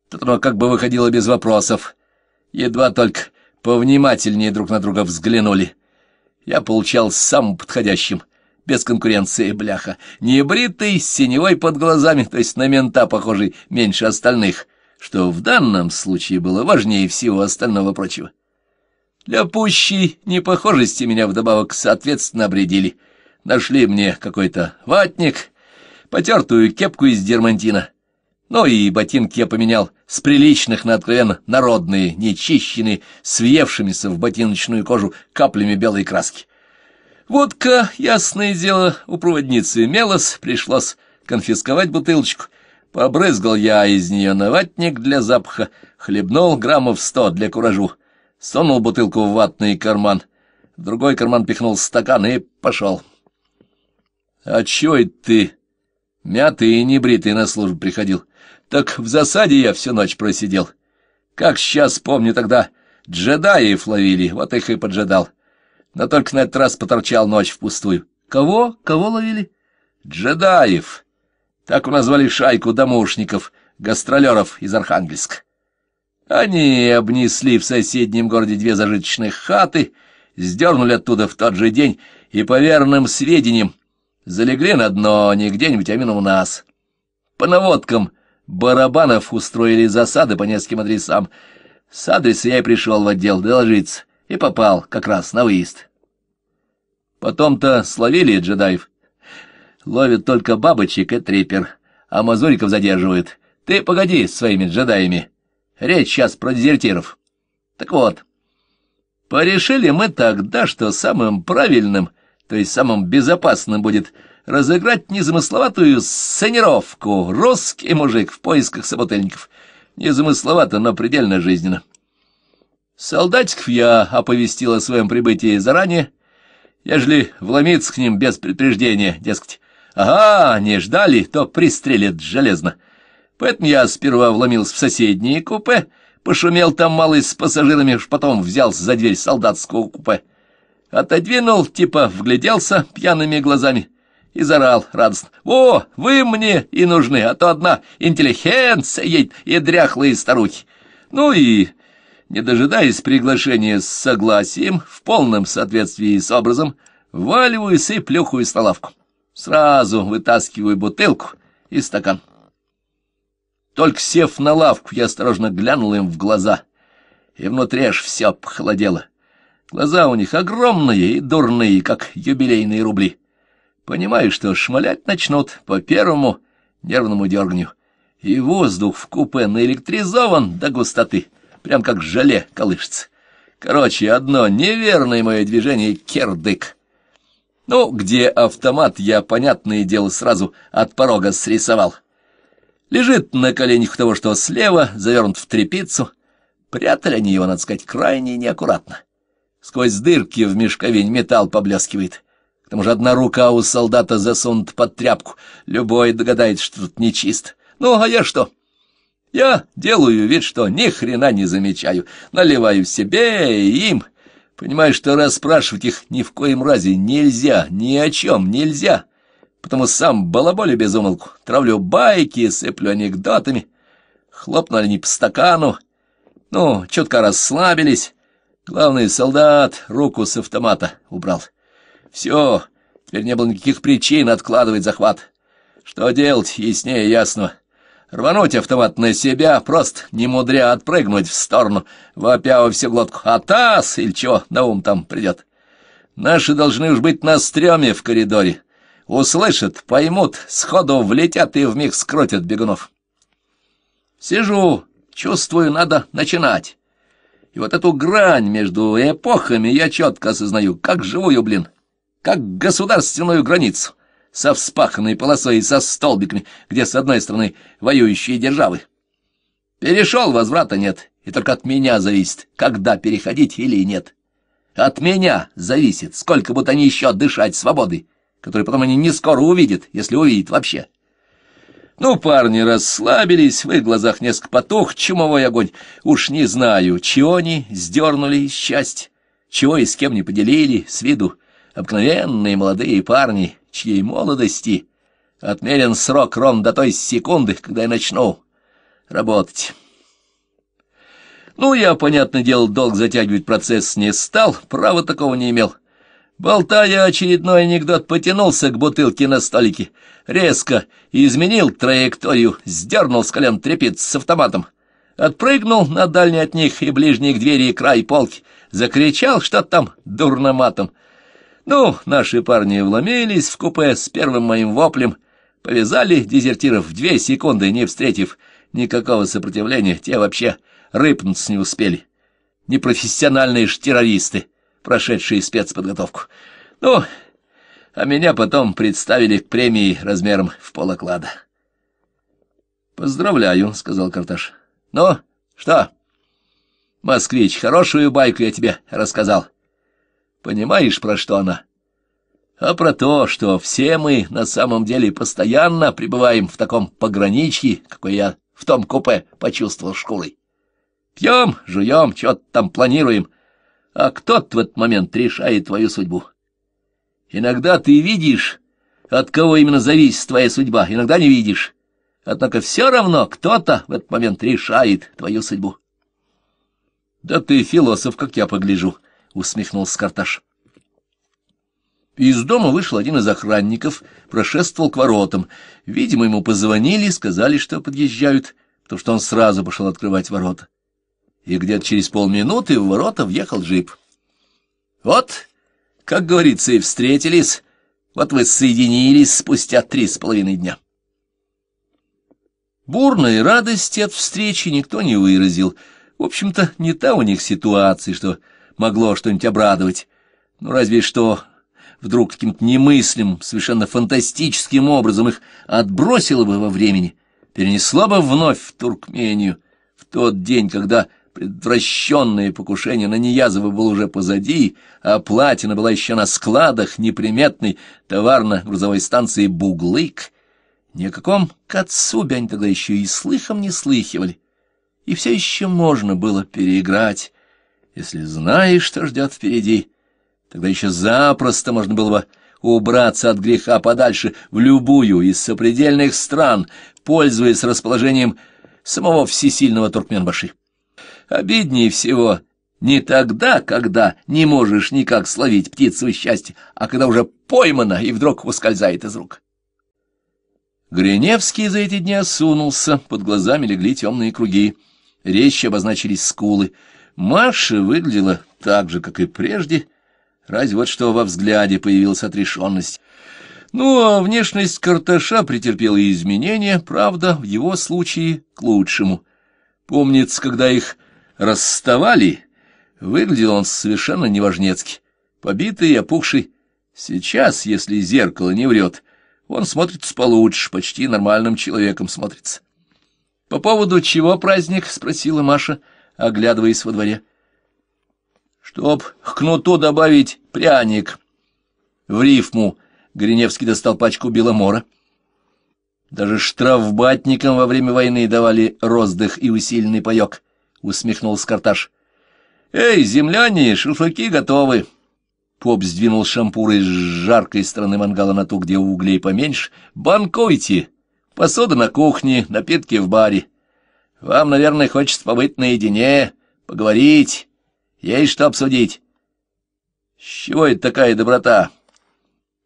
Тут оно как бы выходило без вопросов. Едва только повнимательнее друг на друга взглянули. Я получал самым подходящим, без конкуренции, бляха. Небритый, с синевой под глазами, то есть на мента похожий, меньше остальных, что в данном случае было важнее всего остального прочего. Для пущей непохожести меня вдобавок соответственно обредили. Нашли мне какой-то ватник потертую кепку из дермантина. Ну и ботинки я поменял с приличных на откровенно народные, нечищенные, свевшимися в ботиночную кожу каплями белой краски. Водка, ясное дело, у проводницы имелась, пришлось конфисковать бутылочку. Побрызгал я из нее наватник для запаха, хлебнул граммов сто для куражу, сунул бутылку в ватный карман, в другой карман пихнул стакан и пошел. — А чего это ты? Мятый и небритый на службу приходил. Так в засаде я всю ночь просидел. Как сейчас помню тогда, джедаев ловили, вот их и поджидал. Но только на этот раз поторчал ночь впустую. Кого? Кого ловили? Джедаев. Так у назвали шайку домушников, гастролеров из Архангельска. Они обнесли в соседнем городе две зажиточных хаты, сдернули оттуда в тот же день, и, по верным сведениям, Залегли на дно, не где-нибудь, а именно у нас. По наводкам барабанов устроили засады по нескольким адресам. С адреса я и пришел в отдел доложиться, и попал как раз на выезд. Потом-то словили джедаев. Ловят только бабочек и трепер, а мазуриков задерживают. Ты погоди с своими джедаями. Речь сейчас про дезертиров. Так вот, порешили мы тогда, что самым правильным — то есть самым безопасным будет разыграть незамысловатую сценировку «Русский мужик в поисках собутыльников». Незамысловато, но предельно жизненно. Солдатиков я оповестил о своем прибытии заранее, ежели вломиться к ним без предупреждения, дескать. Ага, не ждали, то пристрелят железно. Поэтому я сперва вломился в соседние купе, пошумел там малый с пассажирами, уж потом взялся за дверь солдатского купе. Отодвинул, типа, вгляделся пьяными глазами и зарал радостно. «Во, вы мне и нужны, а то одна интеллигенция едет и дряхлые старухи». Ну и, не дожидаясь приглашения с согласием, в полном соответствии с образом, валиваюсь и плюхаюсь на лавку. Сразу вытаскиваю бутылку и стакан. Только сев на лавку, я осторожно глянул им в глаза, и внутри аж все похолодело. Глаза у них огромные и дурные, как юбилейные рубли. Понимаю, что шмалять начнут по первому нервному дерганью. И воздух в купе наэлектризован до густоты, прям как желе колышется. Короче, одно неверное мое движение — кердык. Ну, где автомат, я, понятное дело, сразу от порога срисовал. Лежит на коленях того, что слева, завернут в трепицу. Прятали они его, надо сказать, крайне неаккуратно. Сквозь дырки в мешковень металл поблескивает. К тому же одна рука у солдата засунута под тряпку. Любой догадается, что тут нечист. Ну, а я что? Я делаю вид, что ни хрена не замечаю. Наливаю себе и им. Понимаю, что расспрашивать их ни в коем разе нельзя, ни о чем нельзя. Потому сам балаболю без умолку, травлю байки, сыплю анекдотами. Хлопнули они по стакану. Ну, четко расслабились. Главный солдат руку с автомата убрал. Все, теперь не было никаких причин откладывать захват. Что делать, яснее ясно: Рвануть автомат на себя, просто не мудря отпрыгнуть в сторону, вопя во всю глотку. А таз или чего на ум там придет. Наши должны уж быть на стреме в коридоре. Услышат, поймут, сходу влетят и вмиг скрутят бегунов. Сижу, чувствую, надо начинать. И вот эту грань между эпохами я четко осознаю, как живую, блин, как государственную границу, со вспаханной полосой и со столбиками, где, с одной стороны, воюющие державы. Перешел, возврата нет, и только от меня зависит, когда переходить или нет. От меня зависит, сколько будут они еще дышать свободы, которую потом они не скоро увидят, если увидят вообще. Ну, парни расслабились, в их глазах несколько потух чумовой огонь. Уж не знаю, чего они сдернули счастье, чего и с кем не поделили, с виду обыкновенные молодые парни, чьей молодости отмерен срок ровно до той секунды, когда я начну работать. Ну, я, понятное дело, долг затягивать процесс не стал, права такого не имел. Болтая очередной анекдот, потянулся к бутылке на столике. Резко изменил траекторию, сдернул с колен трепет с автоматом. Отпрыгнул на дальний от них и ближний к двери край полки. Закричал что там дурно матом. Ну, наши парни вломились в купе с первым моим воплем. Повязали дезертиров в две секунды, не встретив никакого сопротивления. Те вообще рыпнуться не успели. Непрофессиональные ж террористы прошедшие спецподготовку. Ну, а меня потом представили к премии размером в полоклада. «Поздравляю», — сказал Карташ. «Ну, что?» «Москвич, хорошую байку я тебе рассказал. Понимаешь, про что она?» «А про то, что все мы на самом деле постоянно пребываем в таком пограничье, какой я в том купе почувствовал шкурой. Пьем, жуем, что-то там планируем» а кто-то в этот момент решает твою судьбу. Иногда ты видишь, от кого именно зависит твоя судьба, иногда не видишь. Однако все равно кто-то в этот момент решает твою судьбу. — Да ты философ, как я погляжу, — усмехнулся Карташ. Из дома вышел один из охранников, прошествовал к воротам. Видимо, ему позвонили и сказали, что подъезжают, потому что он сразу пошел открывать ворота и где-то через полминуты в ворота въехал джип. «Вот, как говорится, и встретились, вот вы соединились спустя три с половиной дня». Бурной радости от встречи никто не выразил. В общем-то, не та у них ситуация, что могло что-нибудь обрадовать. Ну, разве что вдруг каким-то немыслим, совершенно фантастическим образом их отбросило бы во времени, перенесло бы вновь в Туркмению, в тот день, когда Предвращенное покушение на Неязова было уже позади, а платина была еще на складах неприметной товарно-грузовой станции «Буглык». Ни о каком Кацубе они тогда еще и слыхом не слыхивали. И все еще можно было переиграть. Если знаешь, что ждет впереди, тогда еще запросто можно было бы убраться от греха подальше в любую из сопредельных стран, пользуясь расположением самого всесильного Туркменбаши. Обиднее всего не тогда, когда не можешь никак словить птицу счастья, а когда уже поймана и вдруг выскользает из рук. Гриневский за эти дни осунулся, под глазами легли темные круги. речи обозначились скулы. Маша выглядела так же, как и прежде, разве вот что во взгляде появилась отрешенность. Ну, а внешность Карташа претерпела изменения, правда, в его случае к лучшему. Помнится, когда их расставали, выглядел он совершенно неважнецки, побитый и опухший. Сейчас, если зеркало не врет, он смотрится получше, почти нормальным человеком смотрится. — По поводу чего праздник? — спросила Маша, оглядываясь во дворе. — Чтоб к кнуту добавить пряник. В рифму Гриневский достал пачку беломора. Даже штрафбатникам во время войны давали роздых и усиленный паёк. — усмехнулся Карташ. «Эй, земляне, шашлыки готовы!» Поп сдвинул шампуры с жаркой стороны мангала на ту, где углей поменьше. «Банкуйте! Посуда на кухне, напитки в баре. Вам, наверное, хочется побыть наедине, поговорить, есть что обсудить». «С чего это такая доброта?»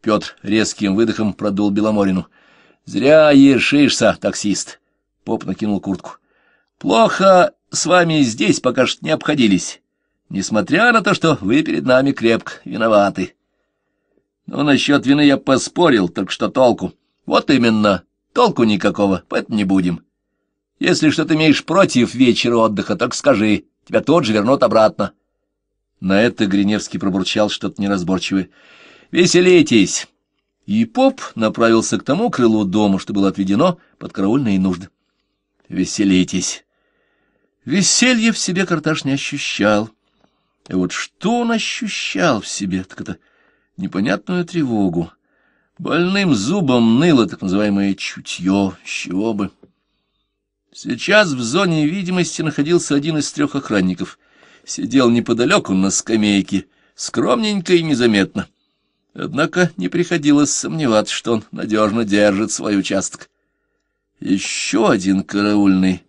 Петр резким выдохом продул Беломорину. «Зря ешишься, таксист!» Поп накинул куртку. «Плохо с вами здесь пока что не обходились, несмотря на то, что вы перед нами крепко виноваты. Но ну, насчет вины я поспорил, так что толку. Вот именно, толку никакого, поэтому не будем. Если что-то имеешь против вечера отдыха, так скажи, тебя тот же вернут обратно. На это Гриневский пробурчал что-то неразборчивое. «Веселитесь!» И поп направился к тому крылу дома, что было отведено под караульные нужды. «Веселитесь!» Веселье в себе Карташ не ощущал. И вот что он ощущал в себе, так это непонятную тревогу. Больным зубом ныло так называемое чутье, чего бы. Сейчас в зоне видимости находился один из трех охранников. Сидел неподалеку на скамейке, скромненько и незаметно. Однако не приходилось сомневаться, что он надежно держит свой участок. Еще один караульный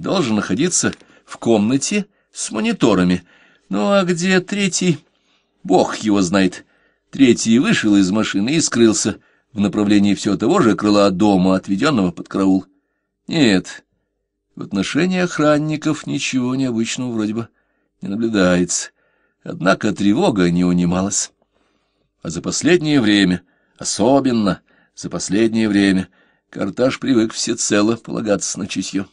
должен находиться в комнате с мониторами. Ну а где третий? Бог его знает. Третий вышел из машины и скрылся в направлении все того же крыла дома, отведенного под караул. Нет, в отношении охранников ничего необычного вроде бы не наблюдается. Однако тревога не унималась. А за последнее время, особенно за последнее время, Карташ привык всецело полагаться на чутье.